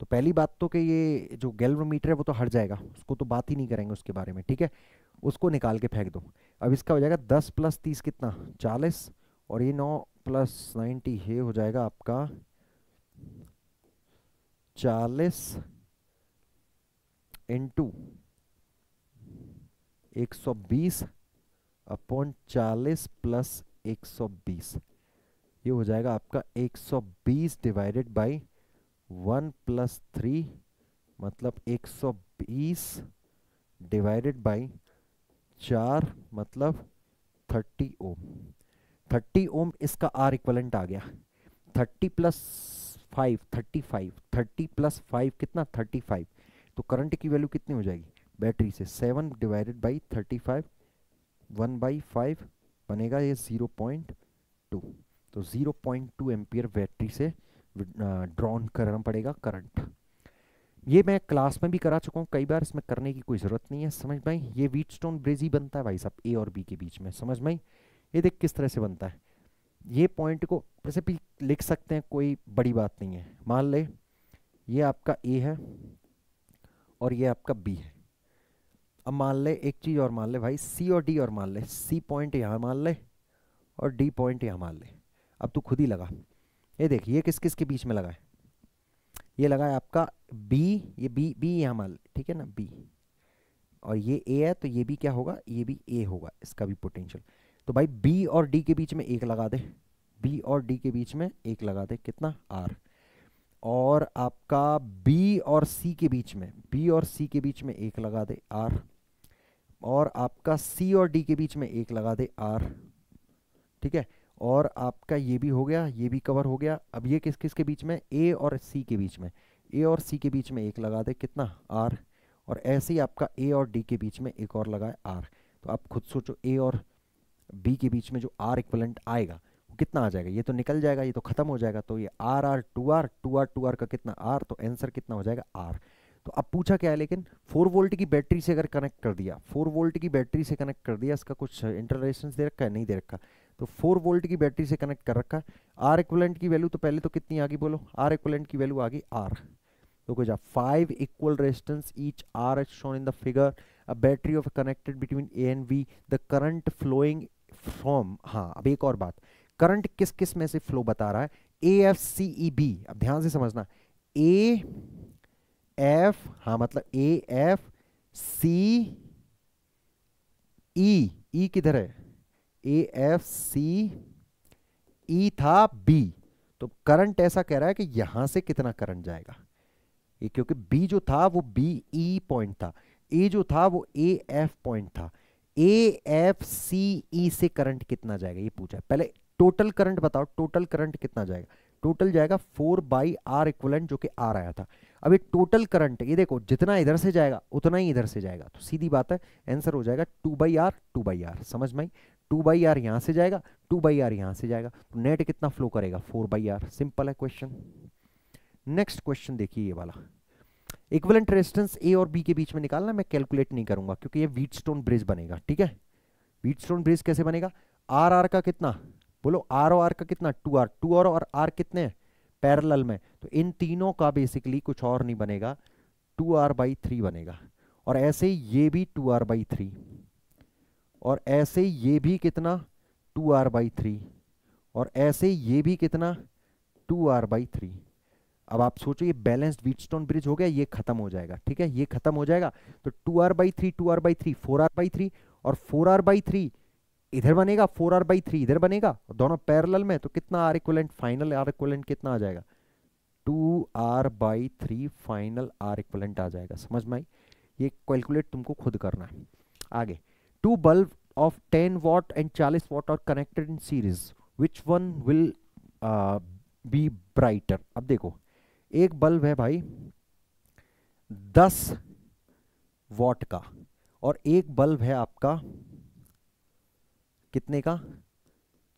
तो पहली बात तो कि ये जो गैल्वोमीटर है वो तो हट जाएगा उसको तो बात ही नहीं करेंगे उसके बारे में ठीक है उसको निकाल के फेंक दो अब इसका हो जाएगा दस प्लस तीस कितना चालीस और ये नौ प्लस नाइन्टी ये हो जाएगा आपका चालीस इंटू एक सौ बीस अपॉन चालीस प्लस एक सौ बीस ये हो जाएगा आपका एक सौ बीस divided by one plus three मतलब एक सौ बीस डिवाइडेड बाई चार मतलब थर्टी ओम थर्टी ओम इसका आर इक्वलेंट आ गया thirty plus five thirty five thirty plus five कितना थर्टी फाइव तो करंट की वैल्यू कितनी हो जाएगी बैटरी से seven divided by thirty five one by five बनेगा ये ज़ीरो पॉइंट टू तो zero point two ampere battery से ड्रॉन करना पड़ेगा करंट ये मैं क्लास में भी करा चुका हूँ कई बार इसमें करने की कोई ज़रूरत नहीं है समझ भाई ये वीट स्टोन ब्रिज ही बनता है भाई साहब ए और बी के बीच में समझ में ये देख किस तरह से बनता है ये पॉइंट को वैसे भी लिख सकते हैं कोई बड़ी बात नहीं है मान ले ये आपका ए है और ये आपका बी है अब मान ले एक चीज़ और मान ले भाई सी और डी और मान ले सी पॉइंट यहाँ मान ले और डी पॉइंट यहाँ मान ले अब तू खुद ही लगा ये देख ये किस किस के बीच में लगा है ये लगा है आपका बी ये बी बी यहाँ मान ले ठीक है ना बी और ये ए है तो ये भी क्या होगा ये भी ए होगा इसका भी पोटेंशियल तो भाई बी और डी के बीच में एक लगा दे बी और डी के बीच में एक लगा दे कितना आर और आपका बी और सी के बीच में बी और सी के बीच में एक लगा दे आर और आपका सी और डी के बीच में एक लगा दे आर ठीक है और आपका ये भी हो गया ये भी कवर हो गया अब ये किस किस के बीच में ए और सी के बीच में ए और सी के बीच में एक लगा दे कितना आर और ऐसे ही आपका ए और डी के बीच में एक और लगाए आर तो आप खुद सोचो ए और बी के बीच में जो आर इक्वलेंट आएगा वो कितना आ जाएगा ये तो निकल जाएगा ये तो खत्म हो जाएगा तो ये R R two R two R two R का कितना आर तो आंसर कितना हो जाएगा आर तो अब पूछा क्या है लेकिन फोर वोल्ट की बैटरी से अगर कनेक्ट कर दिया फोर वोल्ट की बैटरी से कनेक्ट कर दिया इसका कुछ इंटरेशन दे रखा है नहीं दे रखा तो फोर वोल्ट की बैटरी से कनेक्ट कर रखा आर इक्वलेंट की वैल्यू तो पहले तो कितनी आ गई बोलो आर इक्वलेंट की वैल्यू आ गई आर तो कोई जा five equal resistance each R as shown in the figure a battery of connected between A and V, the current flowing form हाँ अब एक और बात करंट किस किस में से फ्लो बता रहा है A F C E B अब ध्यान से समझना ए एफ हाँ मतलब ए एफ सी ई ई किधर है ए एफ सी ई था बी तो करंट ऐसा कह रहा है कि यहां से कितना करंट जाएगा ये क्योंकि बी जो था वो बी ई e पॉइंट था ए जो था वो ए एफ पॉइंट था ए एफ सी ई से करंट कितना जाएगा ये पूछा है पहले टोटल करंट बताओ टोटल करंट कितना जाएगा टोटल जाएगा फोर बाई आर इक्वलेंट जो कि आर आया था अब ये टोटल करंट ये देखो जितना इधर से जाएगा उतना ही इधर से जाएगा तो सीधी बात है आंसर हो जाएगा two by R two by R समझ में आई टू बाई आर यहाँ से जाएगा टू बाई आर यहाँ से जाएगा तो नेट कितना फ्लो करेगा फोर बाई आर सिंपल है क्वेश्चन नेक्स्ट क्वेश्चन देखिए ये वाला इक्वलेंट रेजिस्टेंस ए और बी के बीच में निकालना मैं कैलकुलेट नहीं करूंगा क्योंकि ये व्हीटस्टोन ब्रिज बनेगा ठीक है व्हीटस्टोन ब्रिज कैसे बनेगा आर आर का कितना बोलो आर ओ आर का कितना टू आर टू आर और आर कितने हैं पैरल में तो इन तीनों का बेसिकली कुछ और नहीं बनेगा टू आर बाई थ्री बनेगा और ऐसे ये भी टू आर बाई थ्री और ऐसे ये भी कितना टू आर बाई थ्री और ऐसे ये भी कितना टू आर बाई थ्री अब आप सोचो ये बैलेंस्ड व्हीटस्टोन ब्रिज हो गया ये खत्म हो जाएगा ठीक है ये खत्म हो जाएगा तो two R by three two R by three four R by three और फोर आर बाई थ्री इधर बनेगा फोर आर बाई थ्री इधर बनेगा और दोनों पैरल में तो कितना R equivalent final R equivalent कितना आ जाएगा two R by three final R equivalent आ जाएगा समझ में आई ये कैलकुलेट तुमको खुद करना है आगे two bulb of ten watt and चालीस watt are connected in series which one will be brighter अब देखो एक बल्ब है भाई दस वॉट का और एक बल्ब है आपका कितने का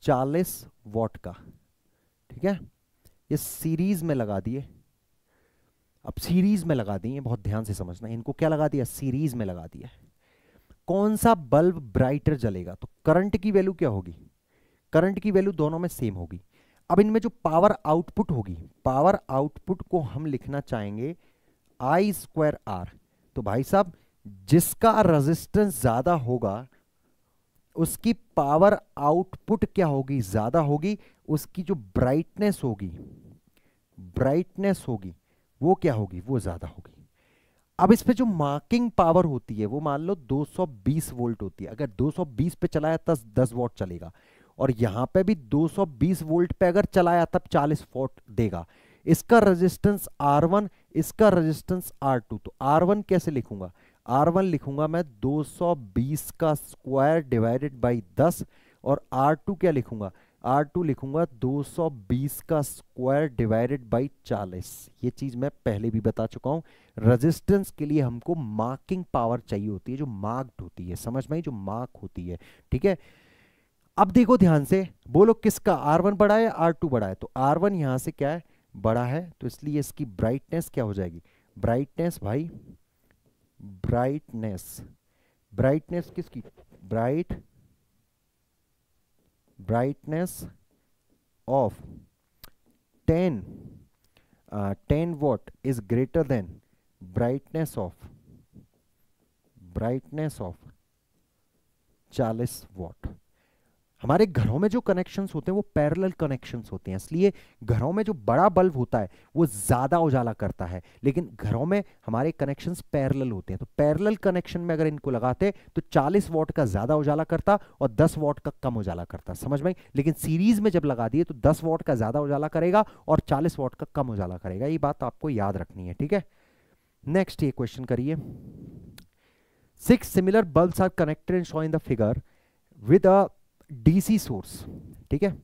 चालीस वॉट का ठीक है ये सीरीज में लगा दिए अब सीरीज में लगा दिए बहुत ध्यान से समझना इनको क्या लगा दिया सीरीज में लगा दिया कौन सा बल्ब ब्राइटर जलेगा तो करंट की वैल्यू क्या होगी करंट की वैल्यू दोनों में सेम होगी अब इनमें जो पावर आउटपुट होगी पावर आउटपुट को हम लिखना चाहेंगे आई स्क्वायर आर तो भाई साहब जिसका रेजिस्टेंस ज्यादा होगा उसकी पावर आउटपुट क्या होगी ज्यादा होगी उसकी जो ब्राइटनेस होगी ब्राइटनेस होगी वो क्या होगी वो ज्यादा होगी अब इस पे जो मार्किंग पावर होती है वो मान लो 220 वोल्ट होती है अगर 220 पे चलाया तो 10 वॉट चलेगा और यहां पे भी 220 वोल्ट पे अगर चलाया तब 40 वोल्ट देगा इसका रेजिस्टेंस R1 इसका रेजिस्टेंस R2 तो R1 कैसे लिखूंगा R1 लिखूंगा मैं 220 का स्क्वायर डिवाइडेड बाई 10 और R2 क्या लिखूंगा R2 लिखूंगा 220 का स्क्वायर डिवाइडेड बाई 40 ये चीज़ मैं पहले भी बता चुका हूँ रेजिस्टेंस के लिए हमको मार्किंग पावर चाहिए होती है जो मार्क्ड होती है समझ में जो मार्क होती है ठीक है अब देखो ध्यान से बोलो किसका आर वन बड़ा है आर टू बड़ा है तो आर वन यहां से क्या है बड़ा है तो इसलिए इसकी ब्राइटनेस क्या हो जाएगी ब्राइटनेस भाई ब्राइटनेस ब्राइटनेस किसकी bright brightness of ten ten watt is greater than brightness of brightness of चालीस वॉट हमारे घरों में जो कनेक्शंस होते हैं वो पैरेलल कनेक्शंस होते हैं इसलिए घरों में जो बड़ा बल्ब होता है वो ज़्यादा उजाला करता है लेकिन घरों में हमारे कनेक्शंस पैरेलल होते हैं तो पैरेलल कनेक्शन में अगर इनको लगाते तो 40 वॉट का ज़्यादा उजाला करता और 10 वॉट का कम उजाला करता समझ में लेकिन सीरीज में जब लगा दिए तो दस वॉट का ज़्यादा उजाला करेगा और चालीस वॉट का कम उजाला करेगा ये बात आपको याद रखनी है ठीक है नेक्स्ट ये क्वेश्चन करिए six similar bulb are connected show in the figure with a DC source ठीक है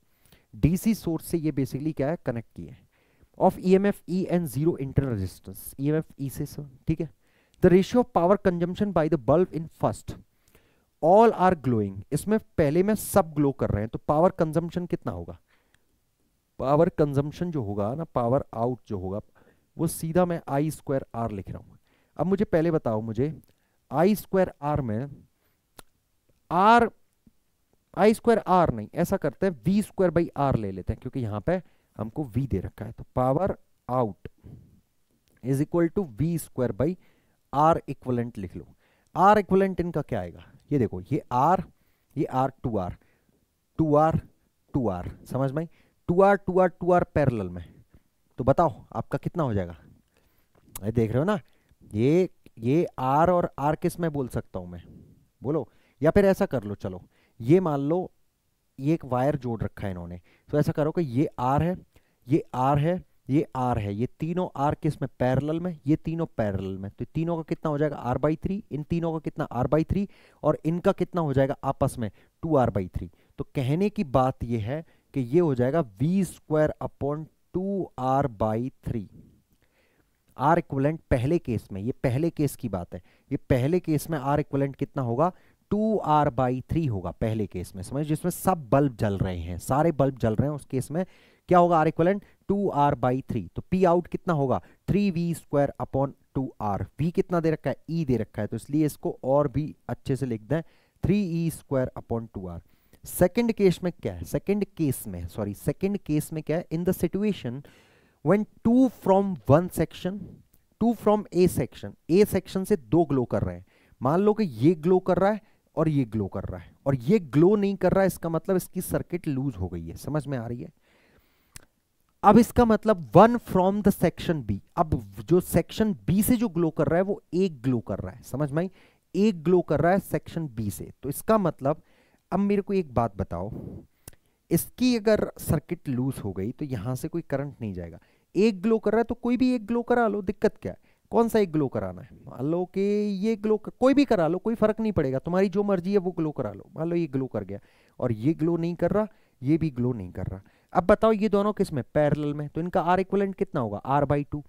डीसी सोर्स से ये बेसिकली क्या है कनेक्ट किए of E M F E and zero internal resistance E M F E से sir ठीक है the ratio of power consumption by the bulb in first all are glowing इसमें पहले में सब ग्लो कर रहे हैं तो पावर कंजम्पशन कितना होगा पावर कंजम्पशन जो होगा ना पावर आउट जो होगा वो सीधा मैं आई स्क्वायर आर लिख रहा हूँ अब मुझे पहले बताओ मुझे आई स्क्वायर आर में आर आई स्क्वायर आर नहीं ऐसा करते हैं वी स्क्वायर बाई आर ले लेते हैं क्योंकि यहां पे हमको वी दे रखा है तो power out is equal to V square by R equivalent लिख लो आर इक्वलेंट इनका क्या आएगा ये देखो ये आर ये R two R two R two R समझ में two R two R two R parallel में तो बताओ आपका कितना हो जाएगा ये देख रहे हो ना ये ये आर और आर किस में बोल सकता हूं मैं बोलो या फिर ऐसा कर लो चलो ये मान लो ये एक वायर जोड़ रखा है इन्होंने तो ऐसा करो कि ये आर है ये आर है ये आर है ये तीनों आर किस में पैरेलल में ये तीनों पैरेलल में तो तीनों का कितना हो जाएगा आर बाई थ्री इन तीनों का कितना आर बाई थ्री और इनका कितना हो जाएगा आपस में टू आर बाई थ्री तो कहने की बात ये है कि ये हो जाएगा V square upon two R by three R equivalent पहले केस में ये पहले केस की बात है ये पहले केस में आर इक्वलेंट कितना होगा टू आर बाई थ्री होगा पहले केस में समझ जिसमें सब बल्ब जल रहे हैं सारे बल्ब जल रहे हैं उस केस में क्या होगा R equivalent two R by three तो पी आउट कितना होगा three V square upon two R V कितना दे रखा है ई e दे रखा है तो इसलिए इसको और भी अच्छे से लिख दें three E square upon two R second case में क्या है सेकेंड केस में सॉरी सेकेंड केस में क्या है in the situation when two from one section two from A section A section से दो ग्लो कर रहे हैं मान लो कि ये ग्लो कर रहा है और ये ग्लो कर रहा है और ये ग्लो नहीं कर रहा है इसका मतलब इसकी सर्किट लूज हो गई है समझ में आ रही है अब इसका मतलब one from the section B अब जो सेक्शन बी से जो ग्लो कर रहा है वो एक ग्लो कर रहा है समझ में एक ग्लो कर रहा है सेक्शन बी से तो इसका मतलब अब मेरे को एक बात बताओ इसकी अगर सर्किट लूज हो गई तो यहां से कोई करंट नहीं जाएगा एक ग्लो कर रहा है तो कोई भी एक ग्लो करा लो दिक्कत क्या है कौन सा एक ग्लो कराना है मान लो कि ये ग्लो कर, कोई भी करा लो कोई फर्क नहीं पड़ेगा तुम्हारी जो मर्जी है वो ग्लो करा लो मान लो ये ग्लो कर गया और ये ग्लो नहीं कर रहा ये भी ग्लो नहीं कर रहा अब बताओ ये दोनों किस में पैरल में तो इनका आर इक्वलेंट कितना होगा आर बाई टू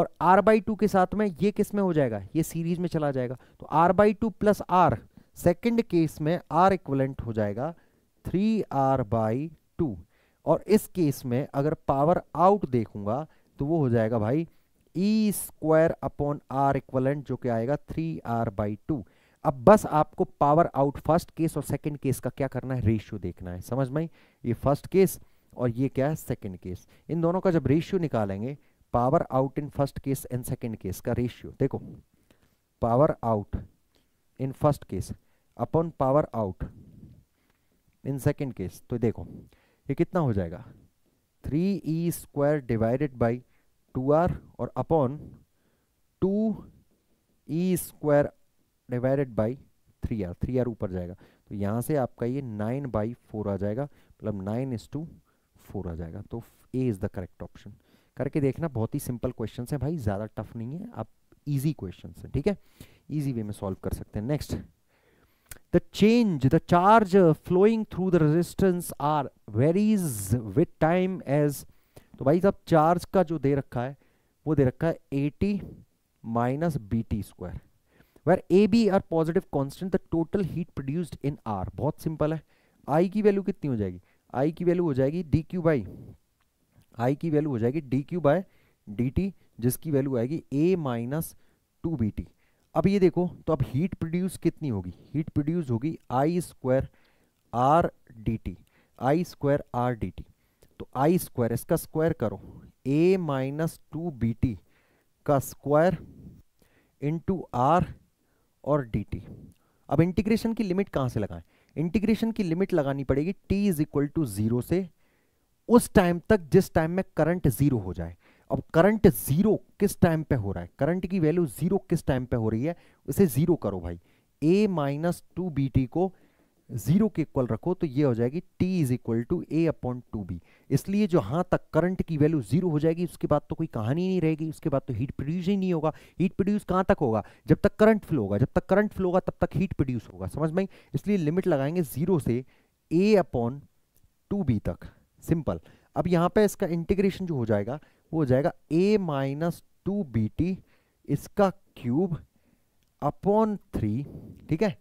और आर बाई टू के साथ में ये किस में हो जाएगा ये सीरीज में चला जाएगा तो R by two plus R second case में आर इक्वलेंट हो जाएगा थ्री आर बाई टू और इस केस में अगर पावर आउट देखूंगा तो वो हो जाएगा भाई E square upon R equivalent जो कि आएगा थ्री आर बाई टू अब बस आपको पावर आउट फर्स्ट केस और सेकंड केस का क्या करना है रेशियो देखना है समझ में ये फर्स्ट केस और ये क्या है सेकंड केस इन दोनों का जब रेशियो निकालेंगे power out in first case and second case का रेशियो देखो power out in first case upon power out in second case तो देखो ये कितना हो जाएगा three E square divided by two R और upon two E square divided by three R three R ऊपर जाएगा तो यहाँ से आपका ये नाइन बाई फोर आ जाएगा मतलब नाइन इज टू फोर आ जाएगा तो A is the correct option करके देखना बहुत ही सिंपल क्वेश्चन है भाई ज़्यादा टफ नहीं है आप ईजी क्वेश्चन है ठीक है ईजी वे में सॉल्व कर सकते हैं next the change the charge flowing through the resistance r varies with time as तो भाई साहब चार्ज का जो दे रखा है वो दे रखा है A T minus B T square where A B are positive constant the total heat produced in R बहुत सिंपल है आई की वैल्यू कितनी हो जाएगी आई की वैल्यू हो जाएगी डी क्यू बाई आई की वैल्यू हो जाएगी D Q by D T जिसकी वैल्यू आएगी A minus two B T अब ये देखो तो अब हीट प्रोड्यूस कितनी होगी हीट प्रोड्यूस होगी I square R D T I square R D T तो आई स्क्वायर इसका स्क्वायर करो A minus two B T का स्क्वायर इंटू आर और डी टी अब इंटीग्रेशन की लिमिट कहाँ से लगाएं इंटीग्रेशन की लिमिट लगानी पड़ेगी T is equal to zero से उस टाइम तक जिस टाइम में करंट जीरो हो जाए अब करंट जीरो किस टाइम पे हो रहा है करंट की वैल्यू जीरो किस टाइम पे हो रही है उसे जीरो करो भाई A minus two B T को जीरो के इक्वल रखो तो ये हो जाएगी T is equal to A upon two B इसलिए जो हाँ तक करंट की वैल्यू जीरो हो जाएगी उसके बाद तो कोई कहानी नहीं रहेगी उसके बाद तो हीट प्रोड्यूस ही नहीं होगा हीट प्रोड्यूस कहाँ तक होगा जब तक करंट फ्लो होगा जब तक करंट फ्लो होगा तब तक हीट प्रोड्यूस होगा समझ में इसलिए लिमिट लगाएंगे जीरो से ए अपॉन टू बी तक सिंपल अब यहाँ पर इसका इंटीग्रेशन जो हो जाएगा वो हो जाएगा A minus two B T इसका क्यूब अपॉन थ्री ठीक है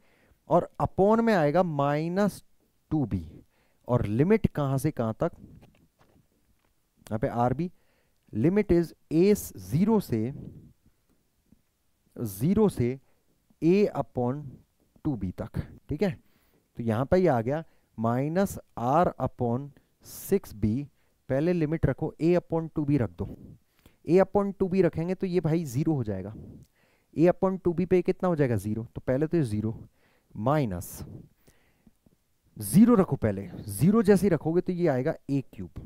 और अपॉन में आएगा माइनस टू बी और लिमिट कहां से कहां तक यहां पे R B limit is A zero से जीरो से ए अपॉन टू बी तक ठीक है तो यहां पर ही आ गया minus R upon six B पहले लिमिट रखो ए अपॉन टू बी रख दो ए अपॉन टू बी रखेंगे तो ये भाई जीरो हो जाएगा ए अपॉन टू बी पे कितना हो जाएगा जीरो तो पहले तो ये जीरो माइनस जीरो रखो पहले जीरो जैसे रखोगे तो ये आएगा ए क्यूब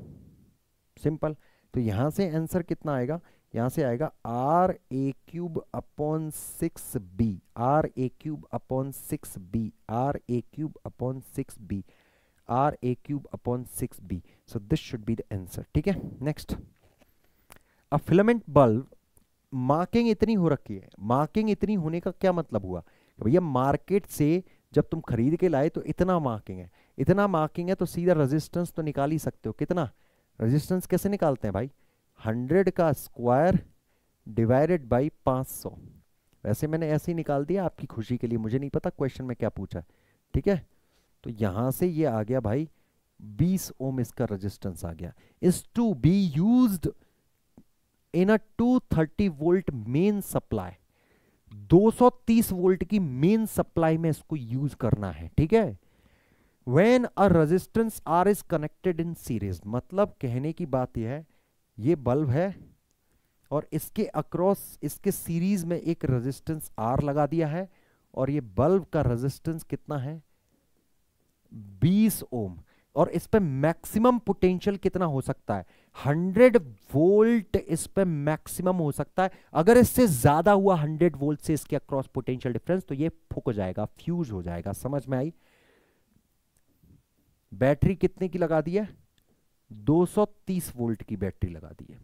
सिंपल तो यहां से आंसर कितना आएगा यहां से आएगा R A cube upon six B R A cube upon six B R A cube upon six B R A cube upon six B so this should be the answer ठीक है next अब filament bulb marking इतनी हो रखी है marking इतनी होने का क्या मतलब हुआ भैया मार्केट से जब तुम खरीद के लाए तो इतना मार्किंग है इतना मार्किंग है तो सीधा रेजिस्टेंस तो निकाल ही सकते हो कितना रेजिस्टेंस कैसे निकालते हैं भाई हंड्रेड का स्क्वायर डिवाइडेड बाई पाँच सौ वैसे मैंने ऐसे ही निकाल दिया आपकी खुशी के लिए मुझे नहीं पता क्वेश्चन में क्या पूछा ठीक है तो यहाँ से ये आ गया भाई बीस ओम इसका रजिस्टेंस आ गया is to be use in a two thirty volt main supply 230 volt की मेन सप्लाई में इसको यूज करना है ठीक है when a resistance R is connected in series मतलब कहने की बात यह है ये बल्ब है और इसके अक्रॉस इसके सीरीज में एक रेजिस्टेंस आर लगा दिया है और ये बल्ब का रेजिस्टेंस कितना है 20 ओम और इस पे मैक्सिमम पोटेंशियल कितना हो सकता है 100 वोल्ट इस पे मैक्सिमम हो सकता है अगर इससे ज्यादा हुआ 100 वोल्ट से इसके अक्रॉस पोटेंशियल डिफरेंस तो ये फुक हो जाएगा फ्यूज हो जाएगा समझ में आई बैटरी कितने की लगा दी है 230 वोल्ट की बैटरी लगा दी है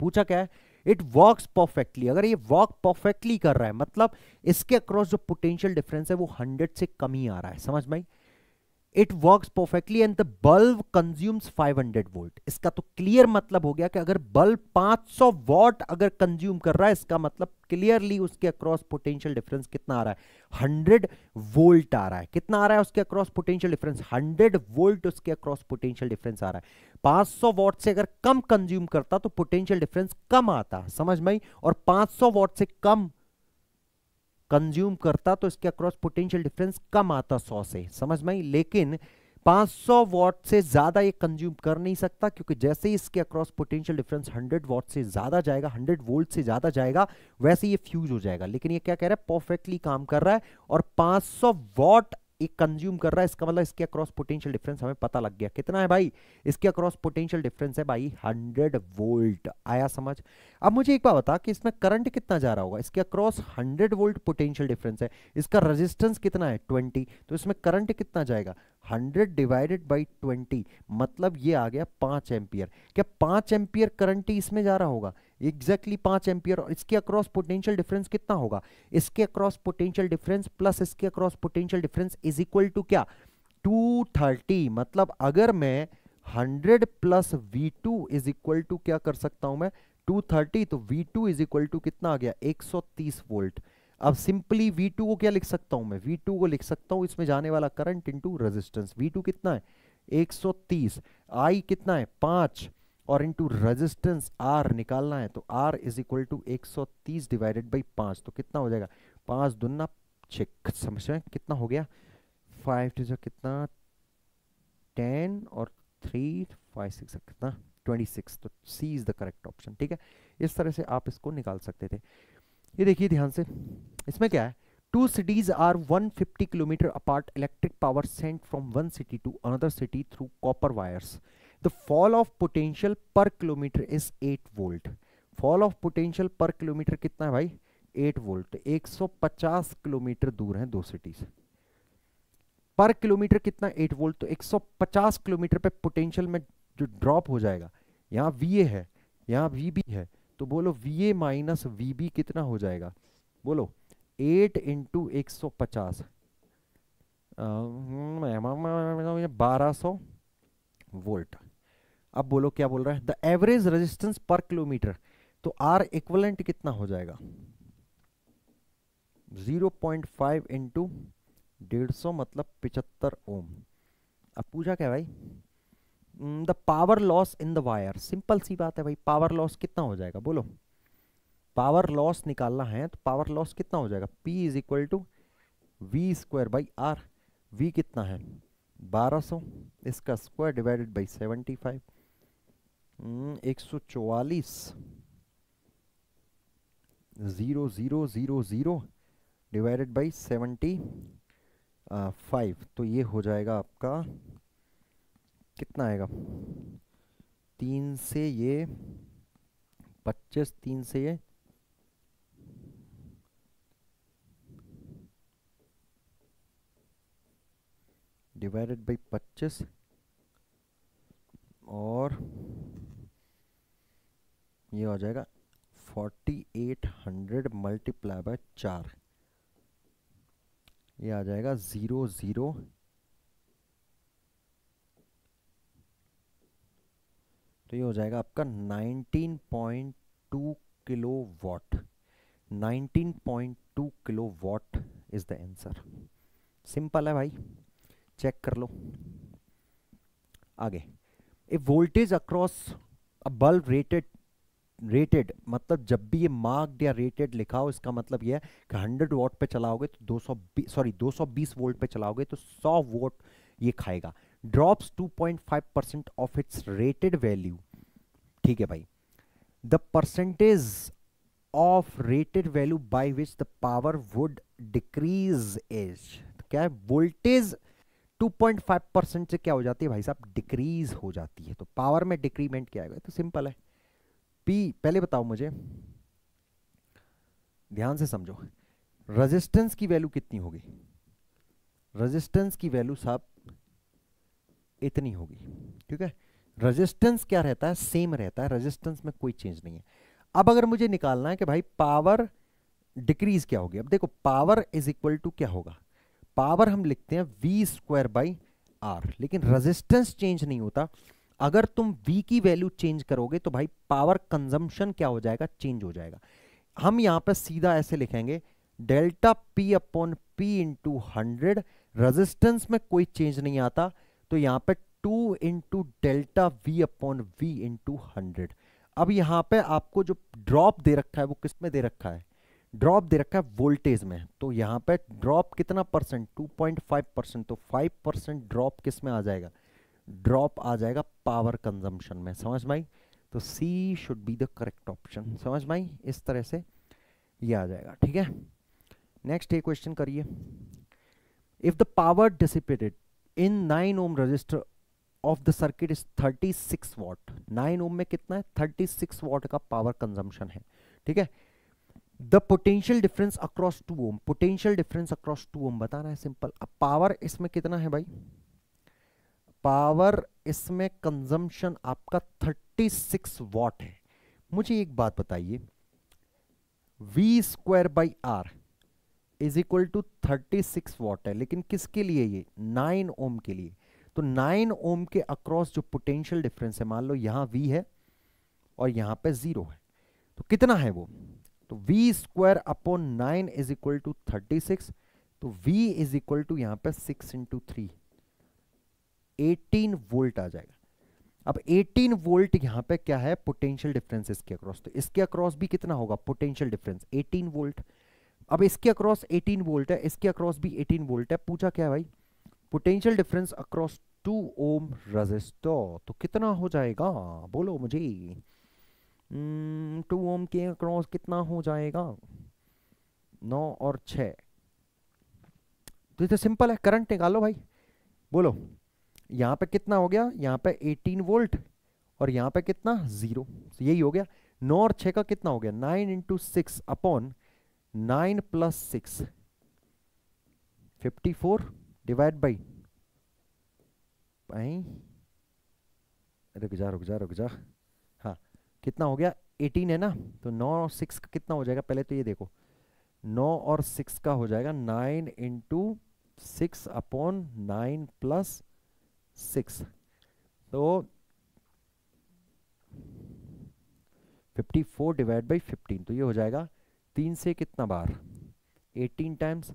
पूछा क्या है इट वर्क परफेक्टली अगर ये वर्क परफेक्टली कर रहा है मतलब इसके अक्रॉस जो पोटेंशियल डिफरेंस है वो हंड्रेड से कम ही आ रहा है समझ में आई it works perfectly and the bulb consumes 500 hundred volt इसका तो क्लियर मतलब हो गया कि अगर बल्ब 500 सौ वॉट अगर कंज्यूम कर रहा है इसका मतलब क्लियरली उसके अक्रॉस पोटेंशियल डिफरेंस कितना आ रहा है 100 वोल्ट आ रहा है कितना आ रहा है उसके अक्रॉस पोटेंशियल डिफरेंस 100 वोल्ट उसके अक्रॉस पोटेंशियल डिफरेंस आ रहा है 500 वॉट से अगर कम कंज्यूम करता तो पोटेंशियल डिफरेंस कम आता समझ में और 500 वॉट से कम कंज्यूम करता तो इसके अक्रॉस पोटेंशियल डिफरेंस कम आता सौ से समझ में लेकिन 500 वॉट से ज़्यादा ये कंज्यूम कर नहीं सकता क्योंकि जैसे ही इसके अक्रॉस पोटेंशियल डिफरेंस 100 वॉट से ज़्यादा जाएगा 100 वोल्ट से ज़्यादा जाएगा वैसे ये फ्यूज हो जाएगा लेकिन ये क्या कह रहा है परफेक्टली काम कर रहा है और 500 वॉट एक कंज्यूम कर रहा है इसका मतलब इसके अक्रॉस पोटेंशियल डिफरेंस हमें पता लग गया कितना है भाई इसके अक्रॉस पोटेंशियल डिफरेंस है भाई 100 वोल्ट आया समझ अब मुझे एक बात बता कि इसमें करंट कितना जा रहा होगा इसके अक्रॉस 100 वोल्ट पोटेंशियल डिफरेंस है इसका रेजिस्टेंस कितना है 20 तो इसमें करंट कितना जाएगा हंड्रेड डिवाइडेड बाई ट्वेंटी मतलब ये आ गया पांच एम्पियर क्या पांच एम्पियर करंट ही इसमें जा रहा होगा एग्जैक्टली पांच एम्पियर और इसके अक्रॉस पोटेंशियल डिफरेंस कितना होगा इसके अक्रॉस पोटेंशियल डिफरेंस प्लस इसके across potential difference is equal to क्या 230 मतलब अगर मैं 100 plus V two is equal to क्या कर सकता हूं मैं 230 तो V two is equal to कितना आ गया 130 वोल्ट अब सिंपली V2 को क्या लिख सकता हूं मैं V2 को लिख सकता हूं इसमें जाने वाला करंट इंटू रेजिस्टेंस V2 कितना है 130 I कितना है 5 और इंटू रेजिस्टेंस R निकालना है तो R इज इक्वल टू एक डिवाइडेड बाई पाँच तो कितना हो जाएगा पाँच दुना छः समझ रहे कितना हो गया फाइव टू कितना टेन और थ्री फाइव सिक्स कितना ट्वेंटी सिक्स तो C is the correct option ठीक है इस तरह से आप इसको निकाल सकते थे ये देखिए ध्यान से इसमें क्या है two cities are 150 kilometre apart electric power sent from one city to another city through copper wires the fall of potential per kilometre is 8 volt fall of potential per kilometre कितना है भाई 8 वोल्ट 150 किलोमीटर दूर हैं दो cities पर kilometre कितना 8 volt तो 150 kilometre पे पोटेंशियल में जो ड्रॉप हो जाएगा यहाँ वी ए है यहाँ वी बी है तो बोलो वी ए माइनस वी बी कितना हो जाएगा बोलो एट इंटू एक सौ पचास हम्म, बारह सौ वोल्ट अब बोलो क्या बोल रहा है the average resistance per kilometre तो आर इक्वलेंट कितना हो जाएगा 0.5 पॉइंट फाइव इंटू डेढ़ सौ मतलब पिचहत्तर ओम अब पूछा क्या भाई the power loss in the wire simple सी बात है भाई पावर लॉस कितना हो जाएगा बोलो पावर लॉस निकालना है तो पावर लॉस कितना हो जाएगा P is equal to V square by R V कितना है 1200 इसका स्क्वायर डिवाइडेड बाई 75 एक सौ चौवालीस zero zero zero zero divided by seventy five तो ये हो जाएगा आपका कितना आएगा तीन से ये पच्चीस तीन से ये डिवाइडेड बाई पच्चीस और ये हो जाएगा forty eight hundred multiply by चार ये आ जाएगा ज़ीरो ज़ीरो तो ये हो जाएगा आपका 19.2 kilowatt 19.2 kilowatt is the answer simple है भाई चेक कर लो आगे a voltage across a bulb rated rated मतलब जब भी ये मार्क्ड या रेटेड लिखा हो इसका मतलब ये है कि 100 वोट पे चलाओगे तो 200 सॉरी 220 वोल्ट पे चलाओगे तो 100 वोट ये खाएगा drops 2.5 percent of its rated value ठीक है भाई the percentage of rated value by which the power would decrease is क्या है वोल्टेज 2.5 परसेंट से क्या हो जाती है भाई साहब डिक्रीज हो जाती है तो पावर में डिक्रीमेंट क्या आएगा तो सिंपल है पी पहले बताओ मुझे ध्यान से समझो रेजिस्टेंस की वैल्यू कितनी होगी रेजिस्टेंस की वैल्यू साहब इतनी होगी ठीक है रेजिस्टेंस क्या रहता है सेम रहता है रेजिस्टेंस में कोई चेंज नहीं है अब अगर मुझे निकालना है कि भाई पावर डिक्रीज क्या होगी अब देखो पावर इज इक्वल टू क्या होगा पावर हम लिखते हैं वी स्क्वायर बाई आर लेकिन रेजिस्टेंस चेंज नहीं होता अगर तुम v की वैल्यू चेंज करोगे तो भाई पावर कंजम्पशन क्या हो जाएगा चेंज हो जाएगा हम यहां पर सीधा ऐसे लिखेंगे delta p upon P into hundred resistance में कोई चेंज नहीं आता तो यहां पे two into delta V upon V into hundred अब यहां पे आपको जो ड्रॉप दे रखा है वो किस में दे रखा है ड्रॉप दे रखा है वोल्टेज में तो यहां पे ड्रॉप कितना परसेंट 2.5 परसेंट तो 5 परसेंट ड्रॉप किस में आ जाएगा ड्रॉप आ जाएगा पावर कंजम्पशन में समझ भाई तो C should be the correct option समझ भाई इस तरह से ये आ जाएगा ठीक है नेक्स्ट ये क्वेश्चन करिए if the power dissipated in nine ohm resistor of the circuit is thirty six watt nine ohm में कितना है थर्टी सिक्स वॉट का पावर कंजम्पशन है ठीक है the potential difference across two ohm potential difference across two ohm बताना है simple अब पावर इसमें कितना है भाई पावर इसमें कंजम्पशन आपका थर्टी सिक्स वॉट है मुझे एक बात बताइए V square by R is equal to 36 watt है लेकिन किसके लिए ये 9 ओम के लिए तो 9 ओम के अक्रॉस जो पोटेंशियल डिफरेंस है मान लो यहां V है और यहां पे जीरो है तो कितना है वो तो V square upon nine is equal to thirty six तो V इज इक्वल टू यहां पे six into three eighteen volt आ जाएगा अब 18 वोल्ट यहां पे क्या है पोटेंशियल डिफरेंस इसके अक्रॉस तो इसके अक्रॉस भी कितना होगा पोटेंशियल डिफरेंस 18 वोल्ट अब इसके अक्रॉस 18 वोल्ट है इसके अक्रॉस भी 18 वोल्ट है पूछा क्या है भाई potential difference across two ohm resistor तो कितना हो जाएगा बोलो मुझे टू hmm, ओम के अक्रॉस कितना हो जाएगा नौ और छ तो ये तो सिंपल है करंट निकालो भाई बोलो यहाँ पे कितना हो गया यहाँ पे 18 वोल्ट और यहाँ पे कितना जीरो तो यही हो गया नौ और छः का कितना हो गया nine into six upon nine plus six fifty four divide by रुक जा रुक जा रुक जा हाँ कितना हो गया एटीन है ना तो नौ और सिक्स का कितना हो जाएगा पहले तो ये देखो नौ और सिक्स का हो जाएगा nine into six upon nine plus six तो fifty four divide by fifteen तो ये हो जाएगा तीन से कितना बार एटीन टाइम्स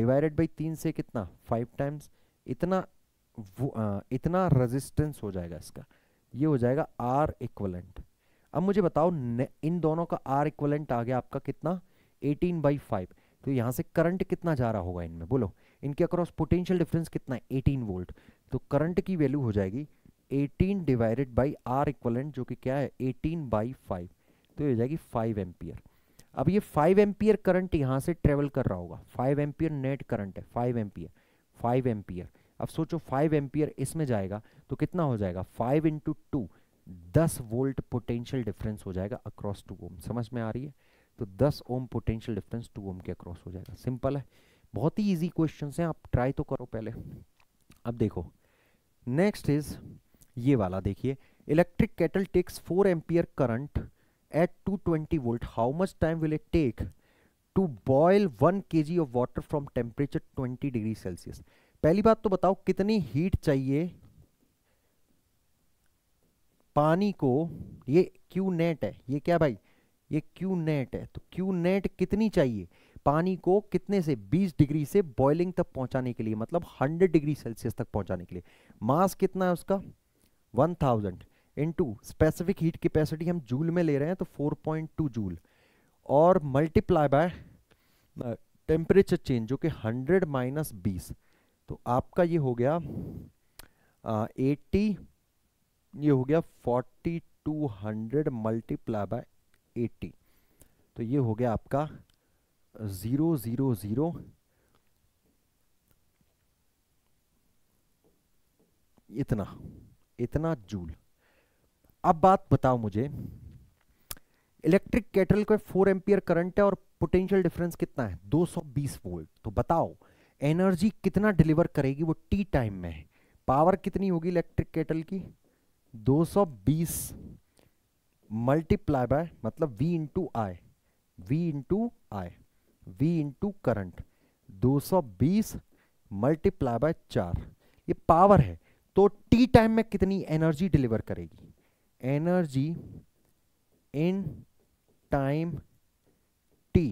डिवाइडेड बाई तीन से कितना फाइव टाइम्स इतना वो आ, इतना रेजिस्टेंस हो जाएगा इसका ये हो जाएगा आर इक्वलेंट अब मुझे बताओ इन दोनों का आर इक्वलेंट आ गया आपका कितना 18 बाई फाइव तो यहाँ से करंट कितना जा रहा होगा इनमें बोलो इनके अक्रॉस पोटेंशियल डिफरेंस कितना है एटीन वोल्ट तो करंट की वैल्यू हो जाएगी 18 डिवाइडेड बाई आर इक्वलेंट जो कि क्या है 18 बाई फाइव तो ये हो जाएगी 5 एम्पियर अब ये फाइव एम्पियर करंट यहाँ से ट्रेवल कर रहा होगा फाइव एम्पियर नेट करंट है फाइव एम्पियर फाइव एम्पियर अब सोचो फाइव एम्पियर इसमें जाएगा तो कितना हो जाएगा फाइव इंटू टू दस वोल्ट पोटेंशियल डिफरेंस हो जाएगा अक्रॉस टू ओम समझ में आ रही है तो दस ohm potential difference two ohm के अक्रॉस हो जाएगा सिंपल है बहुत ही ईजी क्वेश्चन हैं आप ट्राई तो करो पहले अब देखो नेक्स्ट इज ये वाला देखिए electric kettle takes four ampere current at 220 volt how much time will it take to boil 1 kg of water from temperature 20 degree celsius पहली बात तो बताओ कितनी हीट चाहिए पानी को ये क्यू नेट है ये क्या भाई ये क्यू नेट है तो क्यू नेट कितनी चाहिए पानी को कितने से 20 डिग्री से बॉइलिंग तक पहुंचाने के लिए मतलब 100 डिग्री सेल्सियस तक पहुंचाने के लिए मास कितना है उसका 1000 इनटू स्पेसिफिक हीट कैपेसिटी हम जूल में ले रहे हैं तो 4.2 जूल और मल्टीप्लाई बाय टेम्परेचर चेंज जो कि 100 माइनस बीस तो आपका ये हो गया आ, uh, 80 ये हो गया 4200 मल्टीप्लाई बाय एटी तो ये हो गया आपका ज़ीरो ज़ीरो ज़ीरो इतना इतना जूल अब बात बताओ मुझे इलेक्ट्रिक केटल को फोर एम्पियर करंट है और पोटेंशियल डिफरेंस कितना है 220 वोल्ट तो बताओ एनर्जी कितना डिलीवर करेगी वो टी टाइम में है पावर कितनी होगी इलेक्ट्रिक केटल की 220 मल्टीप्लाई बाय मतलब V into I V into I V into current 220 multiply by चार ये पावर है तो टी टाइम में कितनी एनर्जी डिलीवर करेगी एनर्जी इन टाइम टी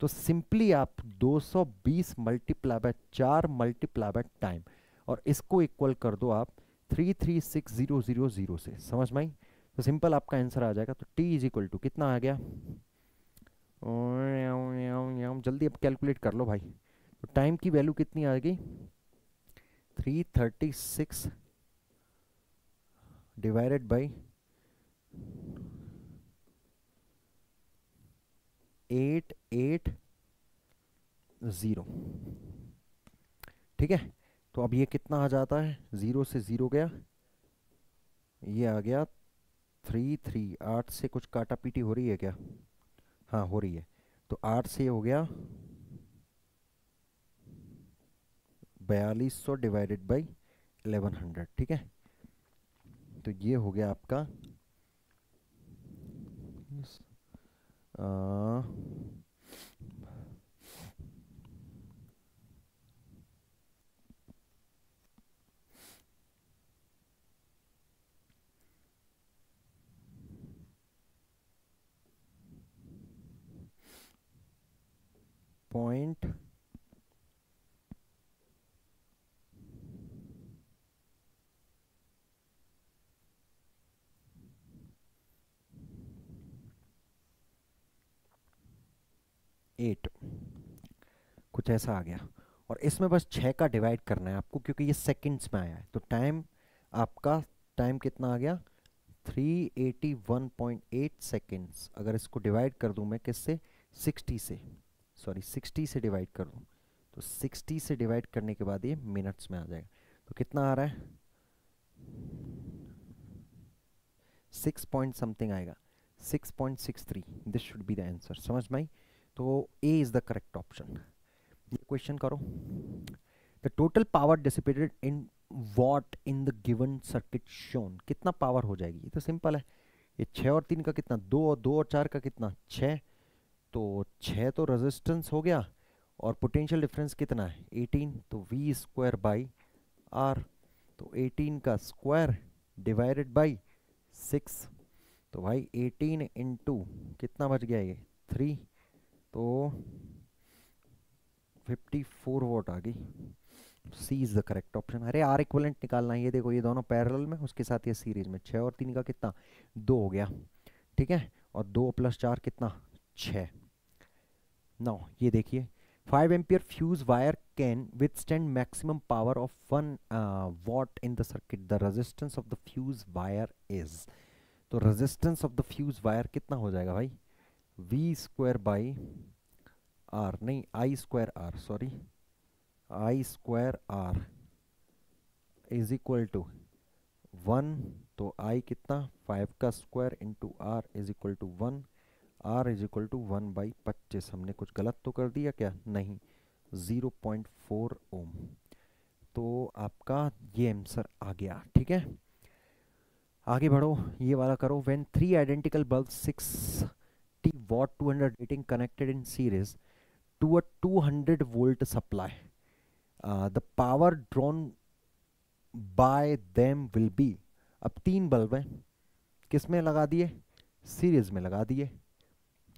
तो सिंपली आप 220 मल्टीप्लाई बाय चार मल्टीप्लाई बाय टाइम और इसको इक्वल कर दो आप 336,000 से समझ में आई तो सिंपल आपका आंसर आ जाएगा तो टी इज इक्वल टू कितना आ गया जल्दी अब कैलकुलेट कर लो भाई तो टाइम की वैल्यू कितनी आ गई 336 divided by eight eight zero ठीक है तो अब ये कितना आ जाता है ज़ीरो से ज़ीरो गया ये आ गया थ्री थ्री आठ से कुछ काटा पीटी हो रही है क्या हाँ हो रही है तो आठ से हो गया बयालीस सौ डिवाइडेड बाई एलेवन हंड्रेड ठीक है तो ये हो गया आपका Uh, point एट कुछ ऐसा आ गया और इसमें बस छः का डिवाइड करना है आपको क्योंकि ये सेकंड्स में आया है तो टाइम आपका टाइम कितना आ गया 381.8 सेकंड्स अगर इसको डिवाइड कर दूं मैं किससे 60 से सॉरी 60 से डिवाइड कर दूं तो 60 से डिवाइड करने के बाद ये मिनट्स में आ जाएगा तो कितना आ रहा है सिक्स पॉइंट समथिंग आएगा 6.63 this should be the answer समझ में आई तो A is the correct option question करो the total power dissipated in watt in the given circuit shown कितना पावर हो जाएगी ये तो सिंपल है ये छः और तीन का कितना दो और दो और चार का कितना छ तो छः तो रेजिस्टेंस हो गया और पोटेंशियल डिफरेंस कितना है एटीन तो वी स्क्वायर बाई आर तो एटीन का स्क्वायर डिवाइडेड बाई सिक्स तो भाई एटीन इंटू कितना बच गया ये थ्री तो 54 वोट आ गई C is the correct option अरे आर इक्वलेंट निकालना है ये देखो ये दोनों पैरल में उसके साथ ये सीरीज में छः और तीन का कितना दो हो गया ठीक है और दो प्लस चार कितना छ नौ ये देखिए five ampere fuse wire can withstand maximum power of one watt in the circuit the resistance of the fuse wire is तो resistance of the fuse wire कितना हो जाएगा भाई वी स्क्वायर बाई आर नहीं I square R sorry I square R is equal to one तो I कितना five का square into R is equal to one R is equal to one by पच्चीस हमने कुछ गलत तो कर दिया क्या नहीं ज़ीरो पॉइंट फोर ओम तो आपका ये आंसर आ गया ठीक है आगे बढ़ो ये वाला करो when three identical bulb six 50 watt 200 rating connected in series to a 200 volt supply uh, the power drawn by them will be अब तीन बल्ब हैं किस में लगा दिए सीरीज में लगा दिए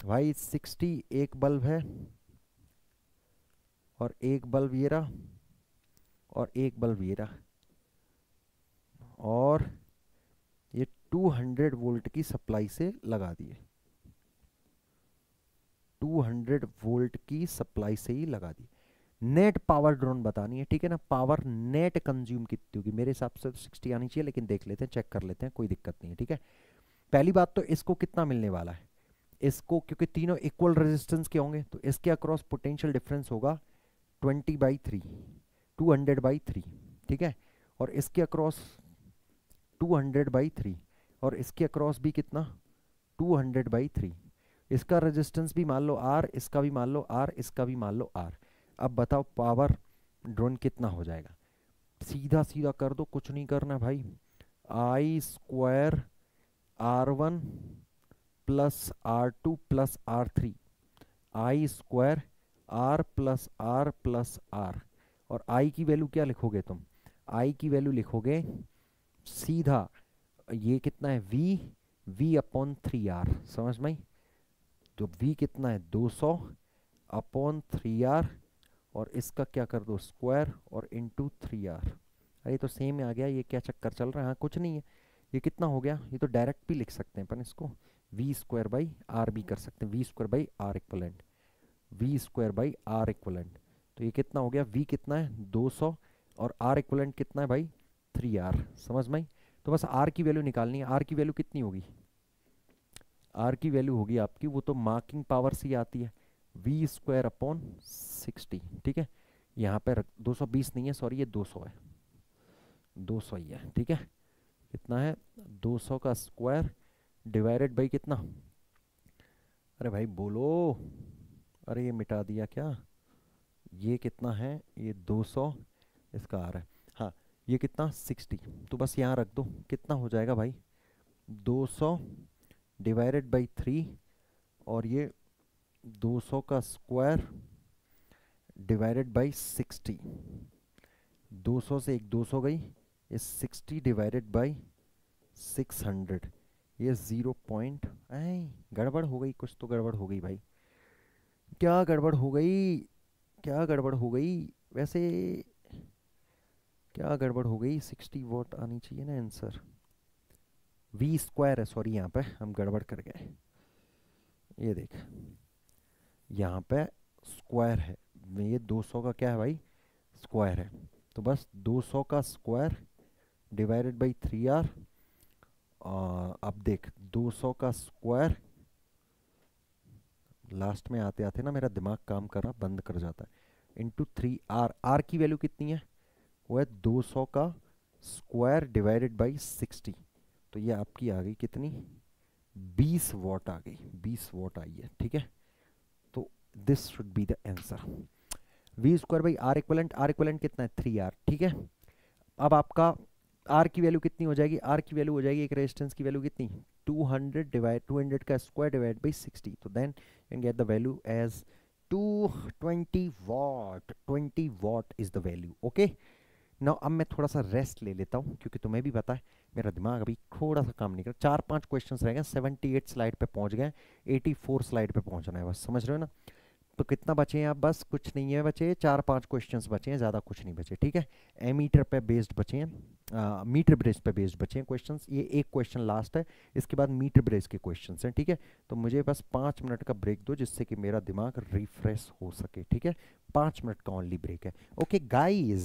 भाई 60 एक बल्ब है और एक बल्ब ये रहा और एक बल्ब ये रहा और ये 200 वोल्ट की सप्लाई से लगा दिए 200 वोल्ट की सप्लाई से ही लगा दी नेट पावर ड्रोन बतानी है ठीक है ना पावर नेट कंज्यूम कितनी होगी मेरे हिसाब से तो सिक्सटी आनी चाहिए लेकिन देख लेते हैं चेक कर लेते हैं कोई दिक्कत नहीं है ठीक है पहली बात तो इसको कितना मिलने वाला है इसको क्योंकि तीनों इक्वल रेजिस्टेंस के होंगे तो इसके अक्रॉस पोटेंशियल डिफरेंस होगा twenty by three two hundred by three ठीक है और इसके across two hundred by three और इसके अक्रॉस भी कितना टू हंड्रेड बाई थ्री इसका रेजिस्टेंस भी मान लो आर इसका भी मान लो आर इसका भी मान लो आर अब बताओ पावर ड्रोन कितना हो जाएगा सीधा सीधा कर दो कुछ नहीं करना भाई I square R one plus R two plus R three I square R plus R plus R और आई की वैल्यू क्या लिखोगे तुम आई की वैल्यू लिखोगे सीधा ये कितना है V V upon three R समझ में तो v कितना है 200 अपॉन थ्री आर और इसका क्या कर दो स्क्वायर और इंटू थ्री आर अरे तो सेम आ गया ये क्या चक्कर चल रहा है हाँ कुछ नहीं है ये कितना हो गया ये तो डायरेक्ट भी लिख सकते हैं अपन इसको वी स्क्वायर बाई आर भी कर सकते हैं V square by R equivalent V square by R equivalent तो ये कितना हो गया वी कितना है 200 और आर इक्वलेंट कितना है भाई थ्री आर समझ में तो बस आर की वैल्यू निकालनी है आर की वैल्यू कितनी होगी आर की वैल्यू होगी आपकी वो तो मार्किंग पावर से आती है वी स्क्वायर अपॉन सिक्सटी ठीक है यहाँ पे रख बीस नहीं है सॉरी ये दो सौ है दो सौ ही है ठीक है कितना है दो सौ का स्क्वायर डिवाइडेड बाई कितना अरे भाई बोलो अरे ये मिटा दिया क्या ये कितना है ये दो सौ इसका आ रहा है हाँ ये कितना सिक्सटी तो बस यहाँ रख दो कितना हो जाएगा भाई दो सौ डिवाइडेड बाई थ्री और ये 200 का स्क्वायर डिवाइडेड बाई 60 200 से एक 200 गई इस 60 डिवाइडेड बाई 600 ये ज़ीरो पॉइंट गड़बड़ हो गई कुछ तो गड़बड़ हो गई भाई क्या गड़बड़ हो गई क्या गड़बड़ हो गई वैसे क्या गड़बड़ हो गई 60 वोट आनी चाहिए ना आंसर वी स्क्वायर है सॉरी यहाँ पे हम गड़बड़ कर गए ये देख यहाँ पे स्क्वायर है ये 200 का क्या है भाई स्क्वायर है तो बस 200 का square divided by three R अब देख 200 का स्क्वायर लास्ट में आते आते ना मेरा दिमाग काम कर रहा बंद कर जाता है इंटू थ्री आर आर की वैल्यू कितनी है वो है 200 का स्क्वायर डिवाइडेड बाई 60 तो ये आपकी आ गई कितनी 20 वॉट आ गई 20 वॉट आई है ठीक है तो this should be the answer V square by R equivalent R equivalent कितना है थ्री आर ठीक है अब आपका आर की वैल्यू कितनी हो जाएगी आर की वैल्यू हो जाएगी एक रेजिस्टेंस की वैल्यू कितनी 200 डिवाइड 200 का स्क्वायर डिवाइड बाई 60 तो then you get the value as 220 watt 20 watt is the value okay now अब मैं थोड़ा सा रेस्ट ले लेता हूँ क्योंकि तुम्हें भी पता है मेरा दिमाग अभी थोड़ा सा काम नहीं कर चार पांच क्वेश्चंस रह गए 78 स्लाइड पे पहुंच गए 84 स्लाइड पे पहुंचना है बस समझ रहे हो ना तो कितना बचे हैं आप बस कुछ नहीं है बचे चार पांच क्वेश्चंस बचे हैं ज़्यादा कुछ नहीं बचे ठीक है एमीटर पे बेस्ड बचे हैं मीटर ब्रेस पे बेस्ड बचे हैं क्वेश्चंस ये एक क्वेश्चन लास्ट है इसके बाद मीटर ब्रेस के क्वेश्चंस हैं ठीक है तो मुझे बस पाँच मिनट का ब्रेक दो जिससे कि मेरा दिमाग रिफ्रेश हो सके ठीक है पाँच मिनट का ओनली ब्रेक है okay guys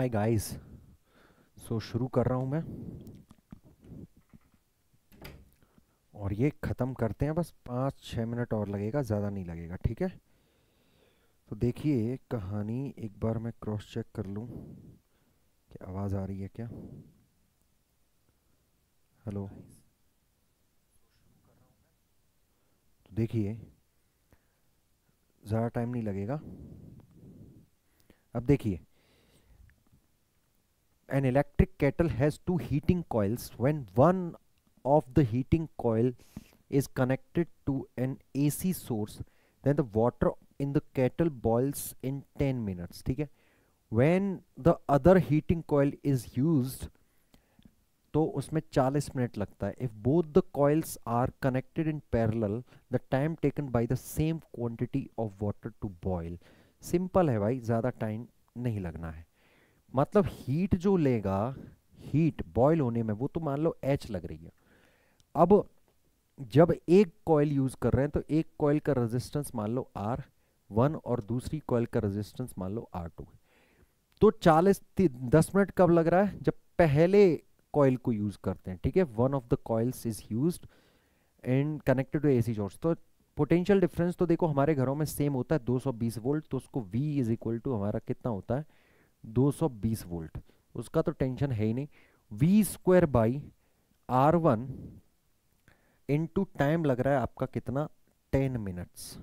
hi guys so शुरू कर रहा हूँ मैं और ये ख़त्म करते हैं बस पाँच छः मिनट और लगेगा ज़्यादा नहीं लगेगा ठीक है तो देखिए कहानी एक बार मैं क्रॉस चेक कर लूँ कि आवाज़ आ रही है क्या हेलो तो देखिए ज़्यादा टाइम नहीं लगेगा अब देखिए an electric kettle has two heating coils when one of the heating coil is connected to an AC source then the water in the kettle boils in 10 minutes ठीक है when the other heating coil is used to usme 40 minute lagta hai if both the coils are connected in parallel the time taken by the same quantity of water to boil simple hai bhai zyada time nahi lagna hai मतलब heat जो लेगा heat boil होने में वो तो मान लो H लग रही है अब जब एक कॉयल यूज कर रहे हैं तो एक कॉयल का रेजिस्टेंस मान लो आर वन और दूसरी कॉयल का रेजिस्टेंस मान लो आर टू तो चालीस दस मिनट कब लग रहा है जब पहले कॉयल को यूज करते हैं ठीक है one of the coils is use and connected to AC source तो पोटेंशियल डिफरेंस तो देखो हमारे घरों में सेम होता है 220 वोल्ट तो उसको V इज इक्वल टू हमारा कितना होता है 220 वोल्ट उसका तो टेंशन है ही नहीं V square by R one into time लग रहा है आपका कितना 10 मिनट्स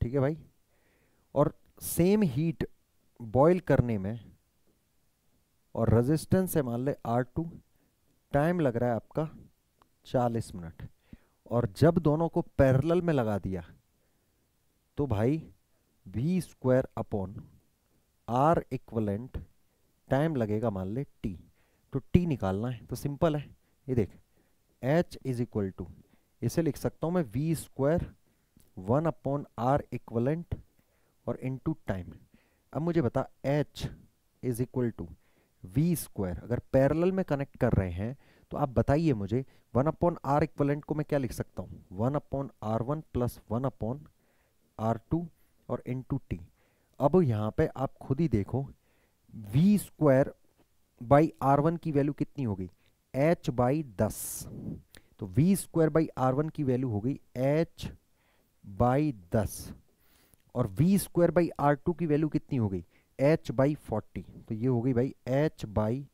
ठीक है भाई और सेम हीट बॉईल करने में और रेजिस्टेंस है मान ले आर टू टाइम लग रहा है आपका 40 मिनट और जब दोनों को पैरेलल में लगा दिया तो भाई V square upon R equivalent time लगेगा मान ले टी तो टी निकालना है तो सिंपल है ये देख एच इज इक्वल टू इसे लिख सकता हूँ मैं V square one upon R equivalent और इनटू टाइम अब मुझे बता H is equal to V square अगर पैरेलल में कनेक्ट कर रहे हैं तो आप बताइए मुझे वन अपॉन आर इक्वलेंट को मैं क्या लिख सकता हूँ one upon R one plus one upon R two और इन टू टी अब यहां पे आप खुद ही देखो V square by R one की वैल्यू कितनी हो गई एच बाई दस तो V square by R one की वैल्यू हो गई एच बाई दस और V square by R two की वैल्यू कितनी हो गई एच बाई फोर्टी तो ये हो गई भाई एच बाई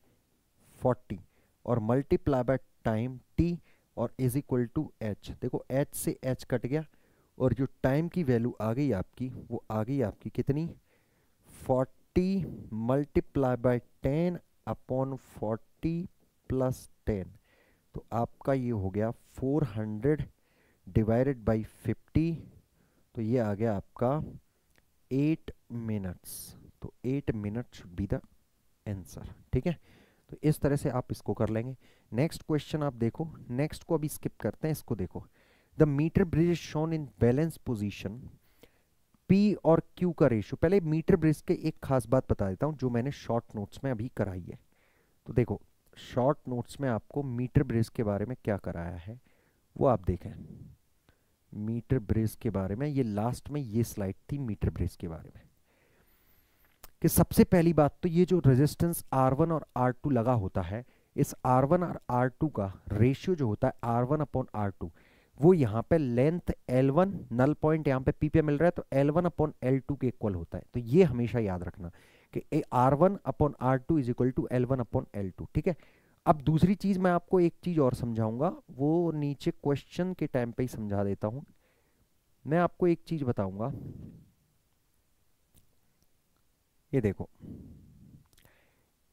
फोर्टी और मल्टीप्लाई बाय टाइम टी और इज इक्वल टू एच देखो एच से एच कट गया और जो टाइम की वैल्यू आ गई आपकी वो आ गई आपकी कितनी 40 मल्टीप्लाई बाय 10 अपॉन 40 प्लस 10 तो आपका ये हो गया 400 डिवाइडेड बाय 50 तो ये आ गया आपका 8 मिनट्स तो 8 minute should be the answer ठीक है तो इस तरह से आप इसको कर लेंगे नेक्स्ट क्वेश्चन आप देखो नेक्स्ट को अभी स्किप करते हैं इसको देखो the metre bridge is shown in balance position P और क्यू का रेशियो पहले मीटर ब्रिज के एक खास बात बता देता हूं जो मैंने शॉर्ट नोट्स में अभी कराई है तो देखो शॉर्ट नोट्स में आपको मीटर ब्रिज के बारे में क्या कराया है वो आप देखें मीटर ब्रिज के बारे में ये लास्ट में ये स्लाइड थी मीटर ब्रिज के बारे में कि सबसे पहली बात तो ये जो रेजिस्टेंस आर वन और आर टू लगा होता है इस आर वन और आर टू का रेशियो जो होता है R one upon R two वो यहाँ पे लेंथ L1 नल पॉइंट यहाँ पे पी पे मिल रहा है तो L1 अपॉन एल के इक्वल होता है तो ये हमेशा याद रखना कि R1 upon two is equal to L1 upon L ठीक है अब दूसरी चीज़ मैं आपको एक चीज़ और समझाऊंगा वो नीचे क्वेश्चन के टाइम पे ही समझा देता हूँ मैं आपको एक चीज़ बताऊंगा ये देखो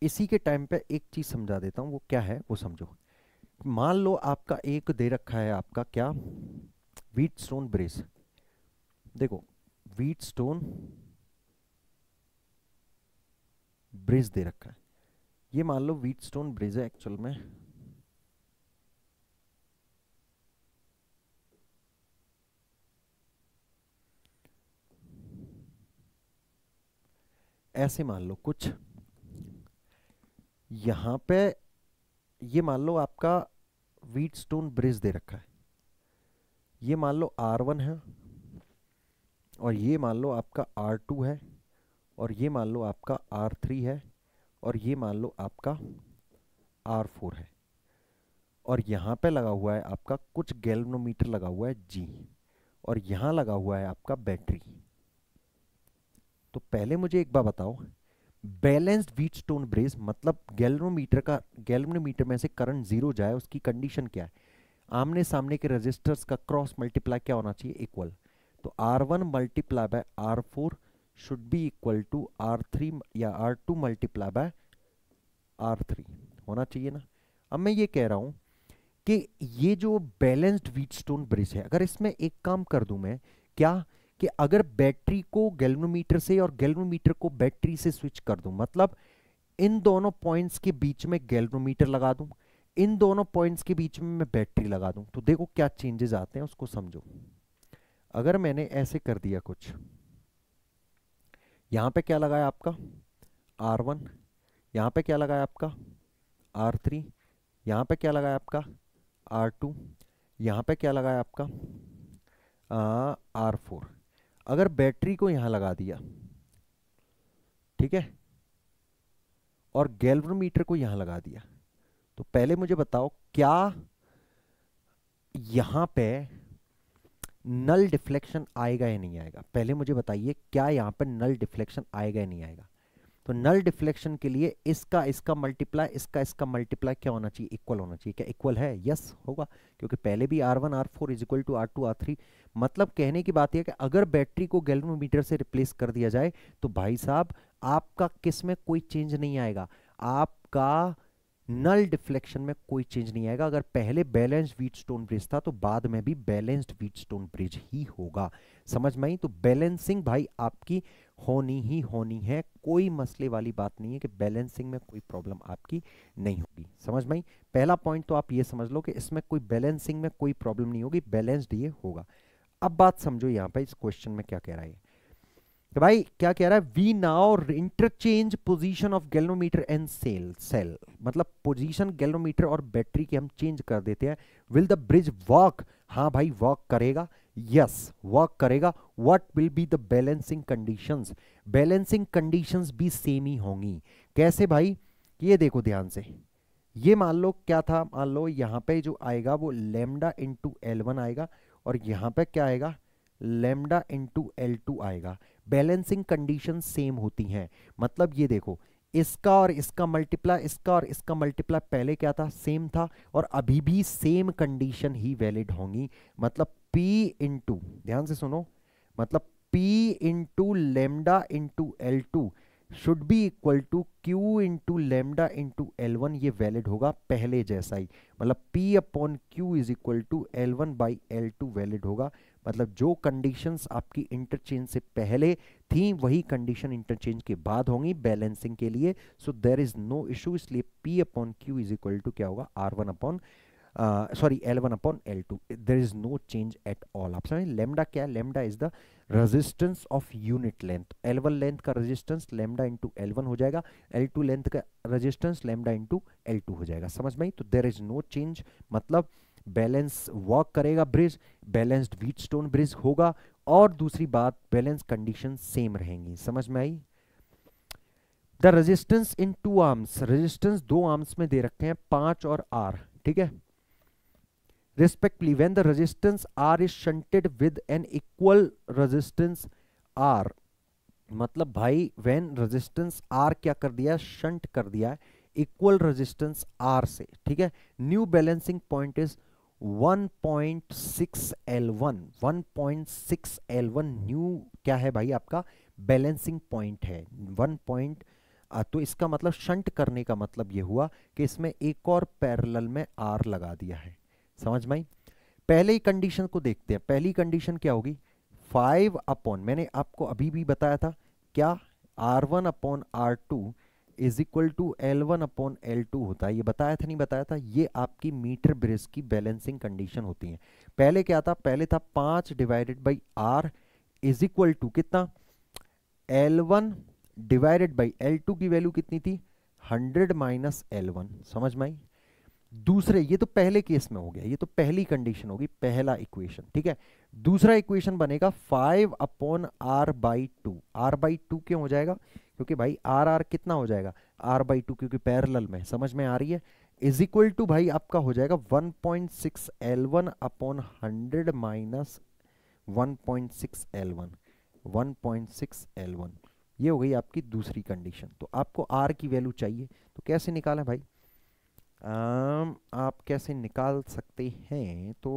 इसी के टाइम पे एक चीज़ समझा देता हूँ वो क्या है वो समझो मान लो आपका एक दे रखा है आपका क्या वीट स्टोन ब्रेस देखो वीट स्टोन ब्रिज दे रखा है ये मान लो वीट स्टोन ब्रिज है एक्चुअल में ऐसे मान लो कुछ यहां पे ये मान लो आपका वीट स्टोन ब्रिज दे रखा है ये मान लो आर वन है और ये मान लो आपका आर टू है और ये मान लो आपका आर थ्री है और ये मान लो आपका आर फोर है और यहाँ पे लगा हुआ है आपका कुछ गैल्वनोमीटर लगा हुआ है जी और यहाँ लगा हुआ है आपका बैटरी तो पहले मुझे एक बार बताओ बैलेंस्ड वीट स्टोन ब्रेस मतलब गैलोमीटर का गैलोमीटर में से करंट जीरो जाए उसकी कंडीशन क्या है आमने सामने के रजिस्टर्स का क्रॉस मल्टीप्लाई क्या होना चाहिए इक्वल तो R one multiply by R four should be equal to R three या R two multiply by R three होना चाहिए ना अब मैं ये कह रहा हूँ कि ये जो बैलेंस्ड व्हीट स्टोन ब्रिज है अगर इसमें एक काम कर दूँ मैं क्या कि अगर बैटरी को गैल्वनोमीटर से और गैल्वनोमीटर को बैटरी से स्विच कर दूं मतलब इन दोनों पॉइंट्स के बीच में गैल्वनोमीटर लगा दूं इन दोनों पॉइंट्स के बीच में मैं बैटरी लगा दूं तो देखो क्या चेंजेस आते हैं उसको समझो अगर मैंने ऐसे कर दिया कुछ यहां पे क्या लगाया आपका आर वन यहां पे क्या लगाया आपका आर थ्री यहां पे क्या लगाया आपका आर टू यहां पे क्या लगाया आपका आर फोर अगर बैटरी को यहां लगा दिया ठीक है और गैल्वनोमीटर को यहां लगा दिया तो पहले मुझे बताओ क्या यहां पे नल डिफ्लेक्शन आएगा या नहीं आएगा पहले मुझे बताइए क्या यहां पर नल डिफ्लेक्शन आएगा या नहीं आएगा तो नल डिफ्लेक्शन के लिए इसका इसका मल्टीप्लाई इसका इसका मल्टीप्लाई क्या होना चाहिए इक्वल होना चाहिए क्या इक्वल है यस yes, होगा क्योंकि पहले भी R one R four is equal to R two R three मतलब कहने की बात यह कि अगर बैटरी को गैल्वोमीटर से रिप्लेस कर दिया जाए तो भाई साहब आपका किस में कोई चेंज नहीं आएगा आपका नल डिफ्लेक्शन में कोई चेंज नहीं आएगा अगर पहले बैलेंस्ड व्हीट स्टोन ब्रिज था तो बाद में भी बैलेंस्ड व्हीट स्टोन ब्रिज ही होगा समझ में आई तो बैलेंसिंग भाई आपकी होनी ही होनी है कोई मसले वाली बात नहीं है कि बैलेंसिंग में कोई प्रॉब्लम आपकी नहीं होगी समझ में आई पहला पॉइंट तो आप ये समझ लो कि इसमें कोई बैलेंसिंग में कोई प्रॉब्लम नहीं होगी बैलेंस्ड ये होगा अब बात समझो यहाँ पर इस क्वेश्चन में क्या कह रहा है कि भाई क्या कह रहा है we now interchange position of galvanometer and cell cell मतलब पोजीशन गैलोमीटर और बैटरी की हम चेंज कर देते हैं विल द ब्रिज वॉक हाँ भाई वॉक करेगा यस वॉक करेगा what will be the balancing conditions balancing conditions भी सेम ही होंगी कैसे भाई ये देखो ध्यान से ये मान लो क्या था मान लो यहाँ पे जो आएगा वो लेमडा इंटू आएगा और यहाँ पे क्या आएगा लेमडा इंटू आएगा बैलेंसिंग कंडीशन सेम होती हैं मतलब ये देखो इसका और इसका मल्टीप्ला इसका और इसका मल्टीप्ला पहले क्या था सेम था और अभी भी सेम कंडीशन ही वैलिड होंगी मतलब p इंटू ध्यान से सुनो मतलब p into lambda into L two should be equal to Q into lambda into L one ये वैलिड होगा पहले जैसा ही मतलब p upon Q is equal to L one by L two valid होगा मतलब जो कंडीशंस आपकी इंटरचेंज से पहले थी वही कंडीशन इंटरचेंज के बाद होंगी बैलेंसिंग के लिए so there is no issue इसलिए P upon Q is equal to क्या होगा R one upon sorry L one upon L two there is no change at all आप समझ लेमडा क्या है lambda is the resistance of unit length L one length का resistance lambda into L one हो जाएगा L two length का resistance lambda into L two हो जाएगा समझ में तो देर इज नो चेंज मतलब बैलेंस वर्क करेगा bridge balanced Wheatstone bridge होगा और दूसरी बात बैलेंस कंडीशन सेम रहेंगी समझ में आई the resistance in two arms resistance दो आर्म्स में दे रखे हैं पांच और आर ठीक है respectively when the resistance are is shunted with an equal resistance R मतलब भाई वेन रेजिस्टेंस आर क्या कर दिया शंट कर दिया इक्वल रेजिस्टेंस आर से ठीक है new balancing point is 1.6 L1 1.6 L1 new क्या है भाई आपका बैलेंसिंग पॉइंट है 1. पॉइंट तो इसका मतलब शंट करने का मतलब यह हुआ कि इसमें एक और पैरेलल में आर लगा दिया है समझ में पहले ही कंडीशन को देखते हैं पहली कंडीशन क्या होगी फाइव अपॉन मैंने आपको अभी भी बताया था क्या R one upon R two is equal to L one upon L two होता है ये बताया था नहीं बताया था ये आपकी मीटर ब्रिज की बैलेंसिंग कंडीशन होती है पहले क्या था पहले था पांच divided by R is equal to कितना L one divided by L two की वैल्यू कितनी थी हंड्रेड माइनस एल वन समझ में आई दूसरे ये तो पहले केस में हो गया ये तो पहली कंडीशन होगी पहला इक्वेशन ठीक है दूसरा इक्वेशन बनेगा five upon R by two R by two क्यों हो जाएगा क्योंकि भाई आर आर कितना हो जाएगा आर बाई टू क्योंकि पैरल में समझ में आ रही है इज इक्वल टू भाई आपका हो जाएगा one point six L one upon hundred minus one point six L one one point six L one ये हो गई आपकी दूसरी कंडीशन तो आपको आर की वैल्यू चाहिए तो कैसे निकालें भाई आम, आप कैसे निकाल सकते हैं तो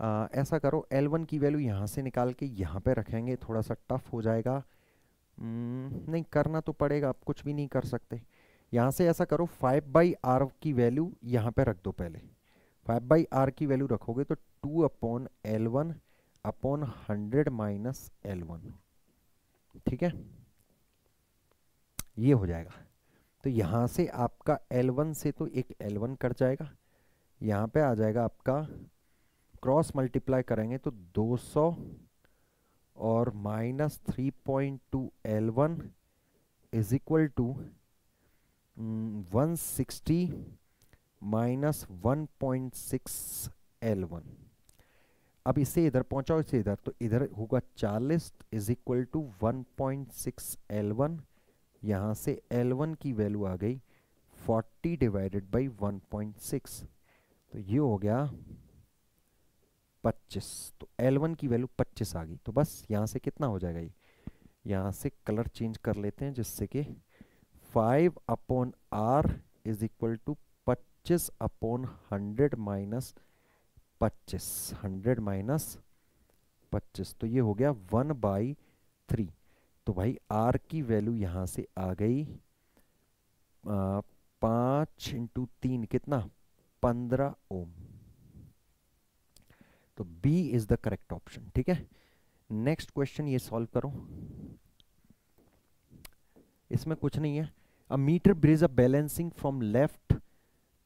आ, ऐसा करो L1 की वैल्यू यहाँ से निकाल के यहाँ पे रखेंगे थोड़ा सा टफ हो जाएगा हम्म, नहीं करना तो पड़ेगा आप कुछ भी नहीं कर सकते यहाँ से ऐसा करो फाइव बाई आर की वैल्यू यहाँ पे रख दो पहले फाइव बाई आर की वैल्यू रखोगे तो two upon L one upon hundred minus L one ठीक है ये हो जाएगा तो यहाँ से आपका एल वन से तो एक एल वन कट जाएगा यहाँ पे आ जाएगा आपका क्रॉस मल्टीप्लाई करेंगे तो दो सौ और minus three point two L one is equal to one sixty minus one point six L one अब इसे इधर पहुंचाओ इसे इधर तो इधर होगा चालीस is equal to one point six L one यहाँ से एल वन की वैल्यू आ गई forty divided by one point six तो ये हो गया 25 तो L1 की वैल्यू 25 आ गई तो बस यहाँ से कितना हो जाएगा ये यहाँ से कलर चेंज कर लेते हैं जिससे कि 5 upon R is equal to पच्चीस अपॉन हंड्रेड माइनस पच्चीस हंड्रेड माइनस पच्चीस तो ये हो गया वन बाई थ्री तो भाई आर की वैल्यू यहाँ से आ गई पाँच इंटू तीन कितना पंद्रह ओम तो B is the correct option ठीक है नेक्स्ट क्वेश्चन ये सॉल्व करो इसमें कुछ नहीं है uh metre bridge uh balancing from left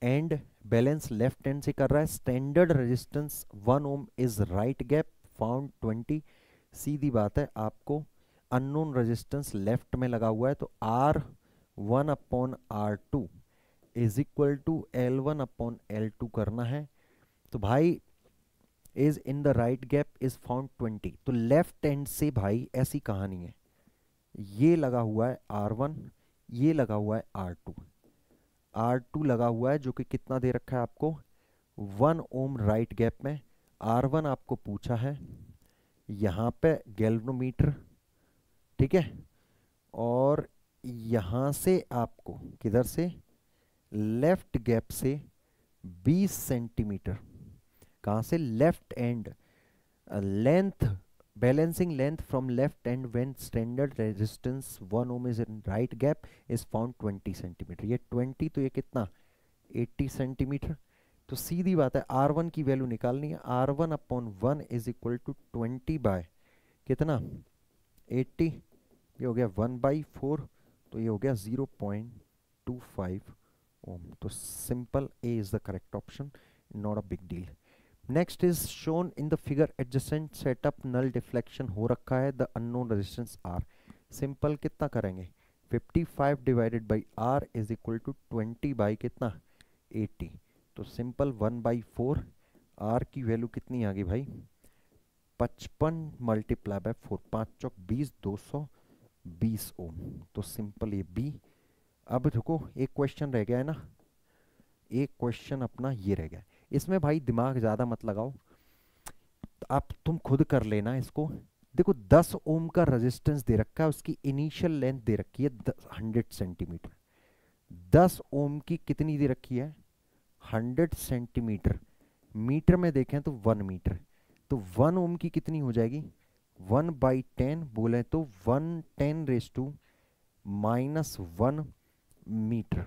end balance left end से कर रहा है standard resistance one ohm is right gap found twenty सीधी बात है आपको अननोन रेजिस्टेंस लेफ्ट में लगा हुआ है तो R one upon R two is equal to L one upon L two करना है तो भाई is in the right gap is found twenty तो लेफ्ट एंड से भाई ऐसी कहानी है ये लगा हुआ है आर वन ये लगा हुआ है आर टू आर टू लगा हुआ है जो कि कितना दे रखा है आपको वन ओम राइट गैप में आर वन आपको पूछा है यहाँ पे गैल्वनोमीटर ठीक है और यहाँ से आपको किधर से लेफ्ट गैप से 20 सेंटीमीटर कहाँ से left end length balancing length from left end when standard resistance one ohm is in right gap is found twenty centimetre ये ट्वेंटी तो ये कितना एट्टी सेंटीमीटर तो सीधी बात है आर वन की वैल्यू निकालनी है R one upon one is equal to twenty by कितना एट्टी ये हो गया वन बाई फोर तो ये हो गया zero point two five ohm तो simple A is the correct option not a big deal next is shown in the figure adjacent setup null deflection हो रखा है the unknown resistance R simple कितना करेंगे 55 divided by R is equal to twenty by कितना 80 तो simple 1 by four R की value कितनी आ गई भाई 55 मल्टीप्लाई बाय फोर पाँच चौक बीस दो सौ बीस ओम तो सिंपल ये बी अब देखो एक क्वेश्चन रह गया है ना एक क्वेश्चन अपना ये रह गया है इसमें भाई दिमाग ज़्यादा मत लगाओ आप तुम खुद कर लेना इसको देखो 10 ओम का रेजिस्टेंस दे रखा है उसकी इनिशियल लेंथ दे रखी है हंड्रेड सेंटीमीटर 10 ओम की कितनी दे रखी है 100 सेंटीमीटर मीटर में देखें तो वन मीटर तो वन ओम की कितनी हो जाएगी वन बाई टेन बोले तो one ten raise to minus one metre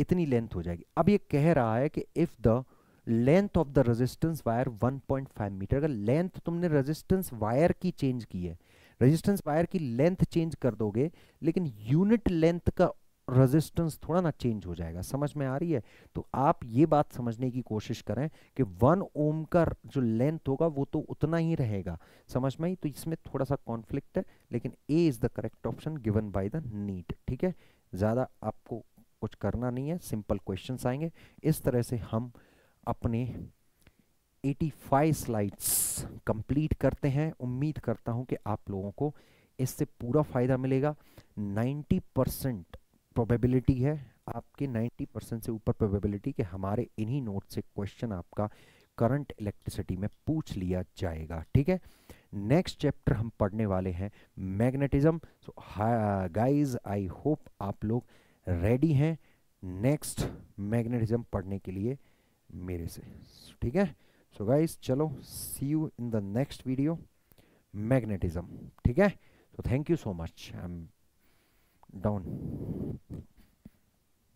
इतनी लेंथ हो जाएगी अब ये कह रहा है कि if the length of the resistance wire 1.5 metre अगर लेंथ तुमने रेजिस्टेंस वायर की चेंज की है रेजिस्टेंस वायर की लेंथ चेंज कर दोगे लेकिन यूनिट लेंथ का रेजिस्टेंस थोड़ा ना चेंज हो जाएगा समझ में आ रही है तो आप ये बात समझने की कोशिश करें कि वन ओम का जो लेंथ होगा वो तो उतना ही रहेगा समझ में ही तो इसमें थोड़ा सा कॉन्फ्लिक्ट है लेकिन A is the correct option given by the NEET ठीक है ज़्यादा आपको कुछ करना नहीं है सिंपल क्वेश्चन आएंगे इस तरह से हम अपने 85 स्लाइड्स कंप्लीट करते हैं उम्मीद करता हूं कि आप लोगों को इससे पूरा फ़ायदा मिलेगा 90 परसेंट प्रोबेबिलिटी है आपके 90 परसेंट से ऊपर प्रोबेबिलिटी कि हमारे इन्हीं नोट से क्वेश्चन आपका करंट इलेक्ट्रिसिटी में पूछ लिया जाएगा ठीक है नेक्स्ट चैप्टर हम पढ़ने वाले हैं magnetism so guys I hope आप लोग रेडी हैं नेक्स्ट मैग्नेटिज्म पढ़ने के लिए मेरे से ठीक है सो so गाइस चलो see you in the next video magnetism ठीक है so thank you so much I am down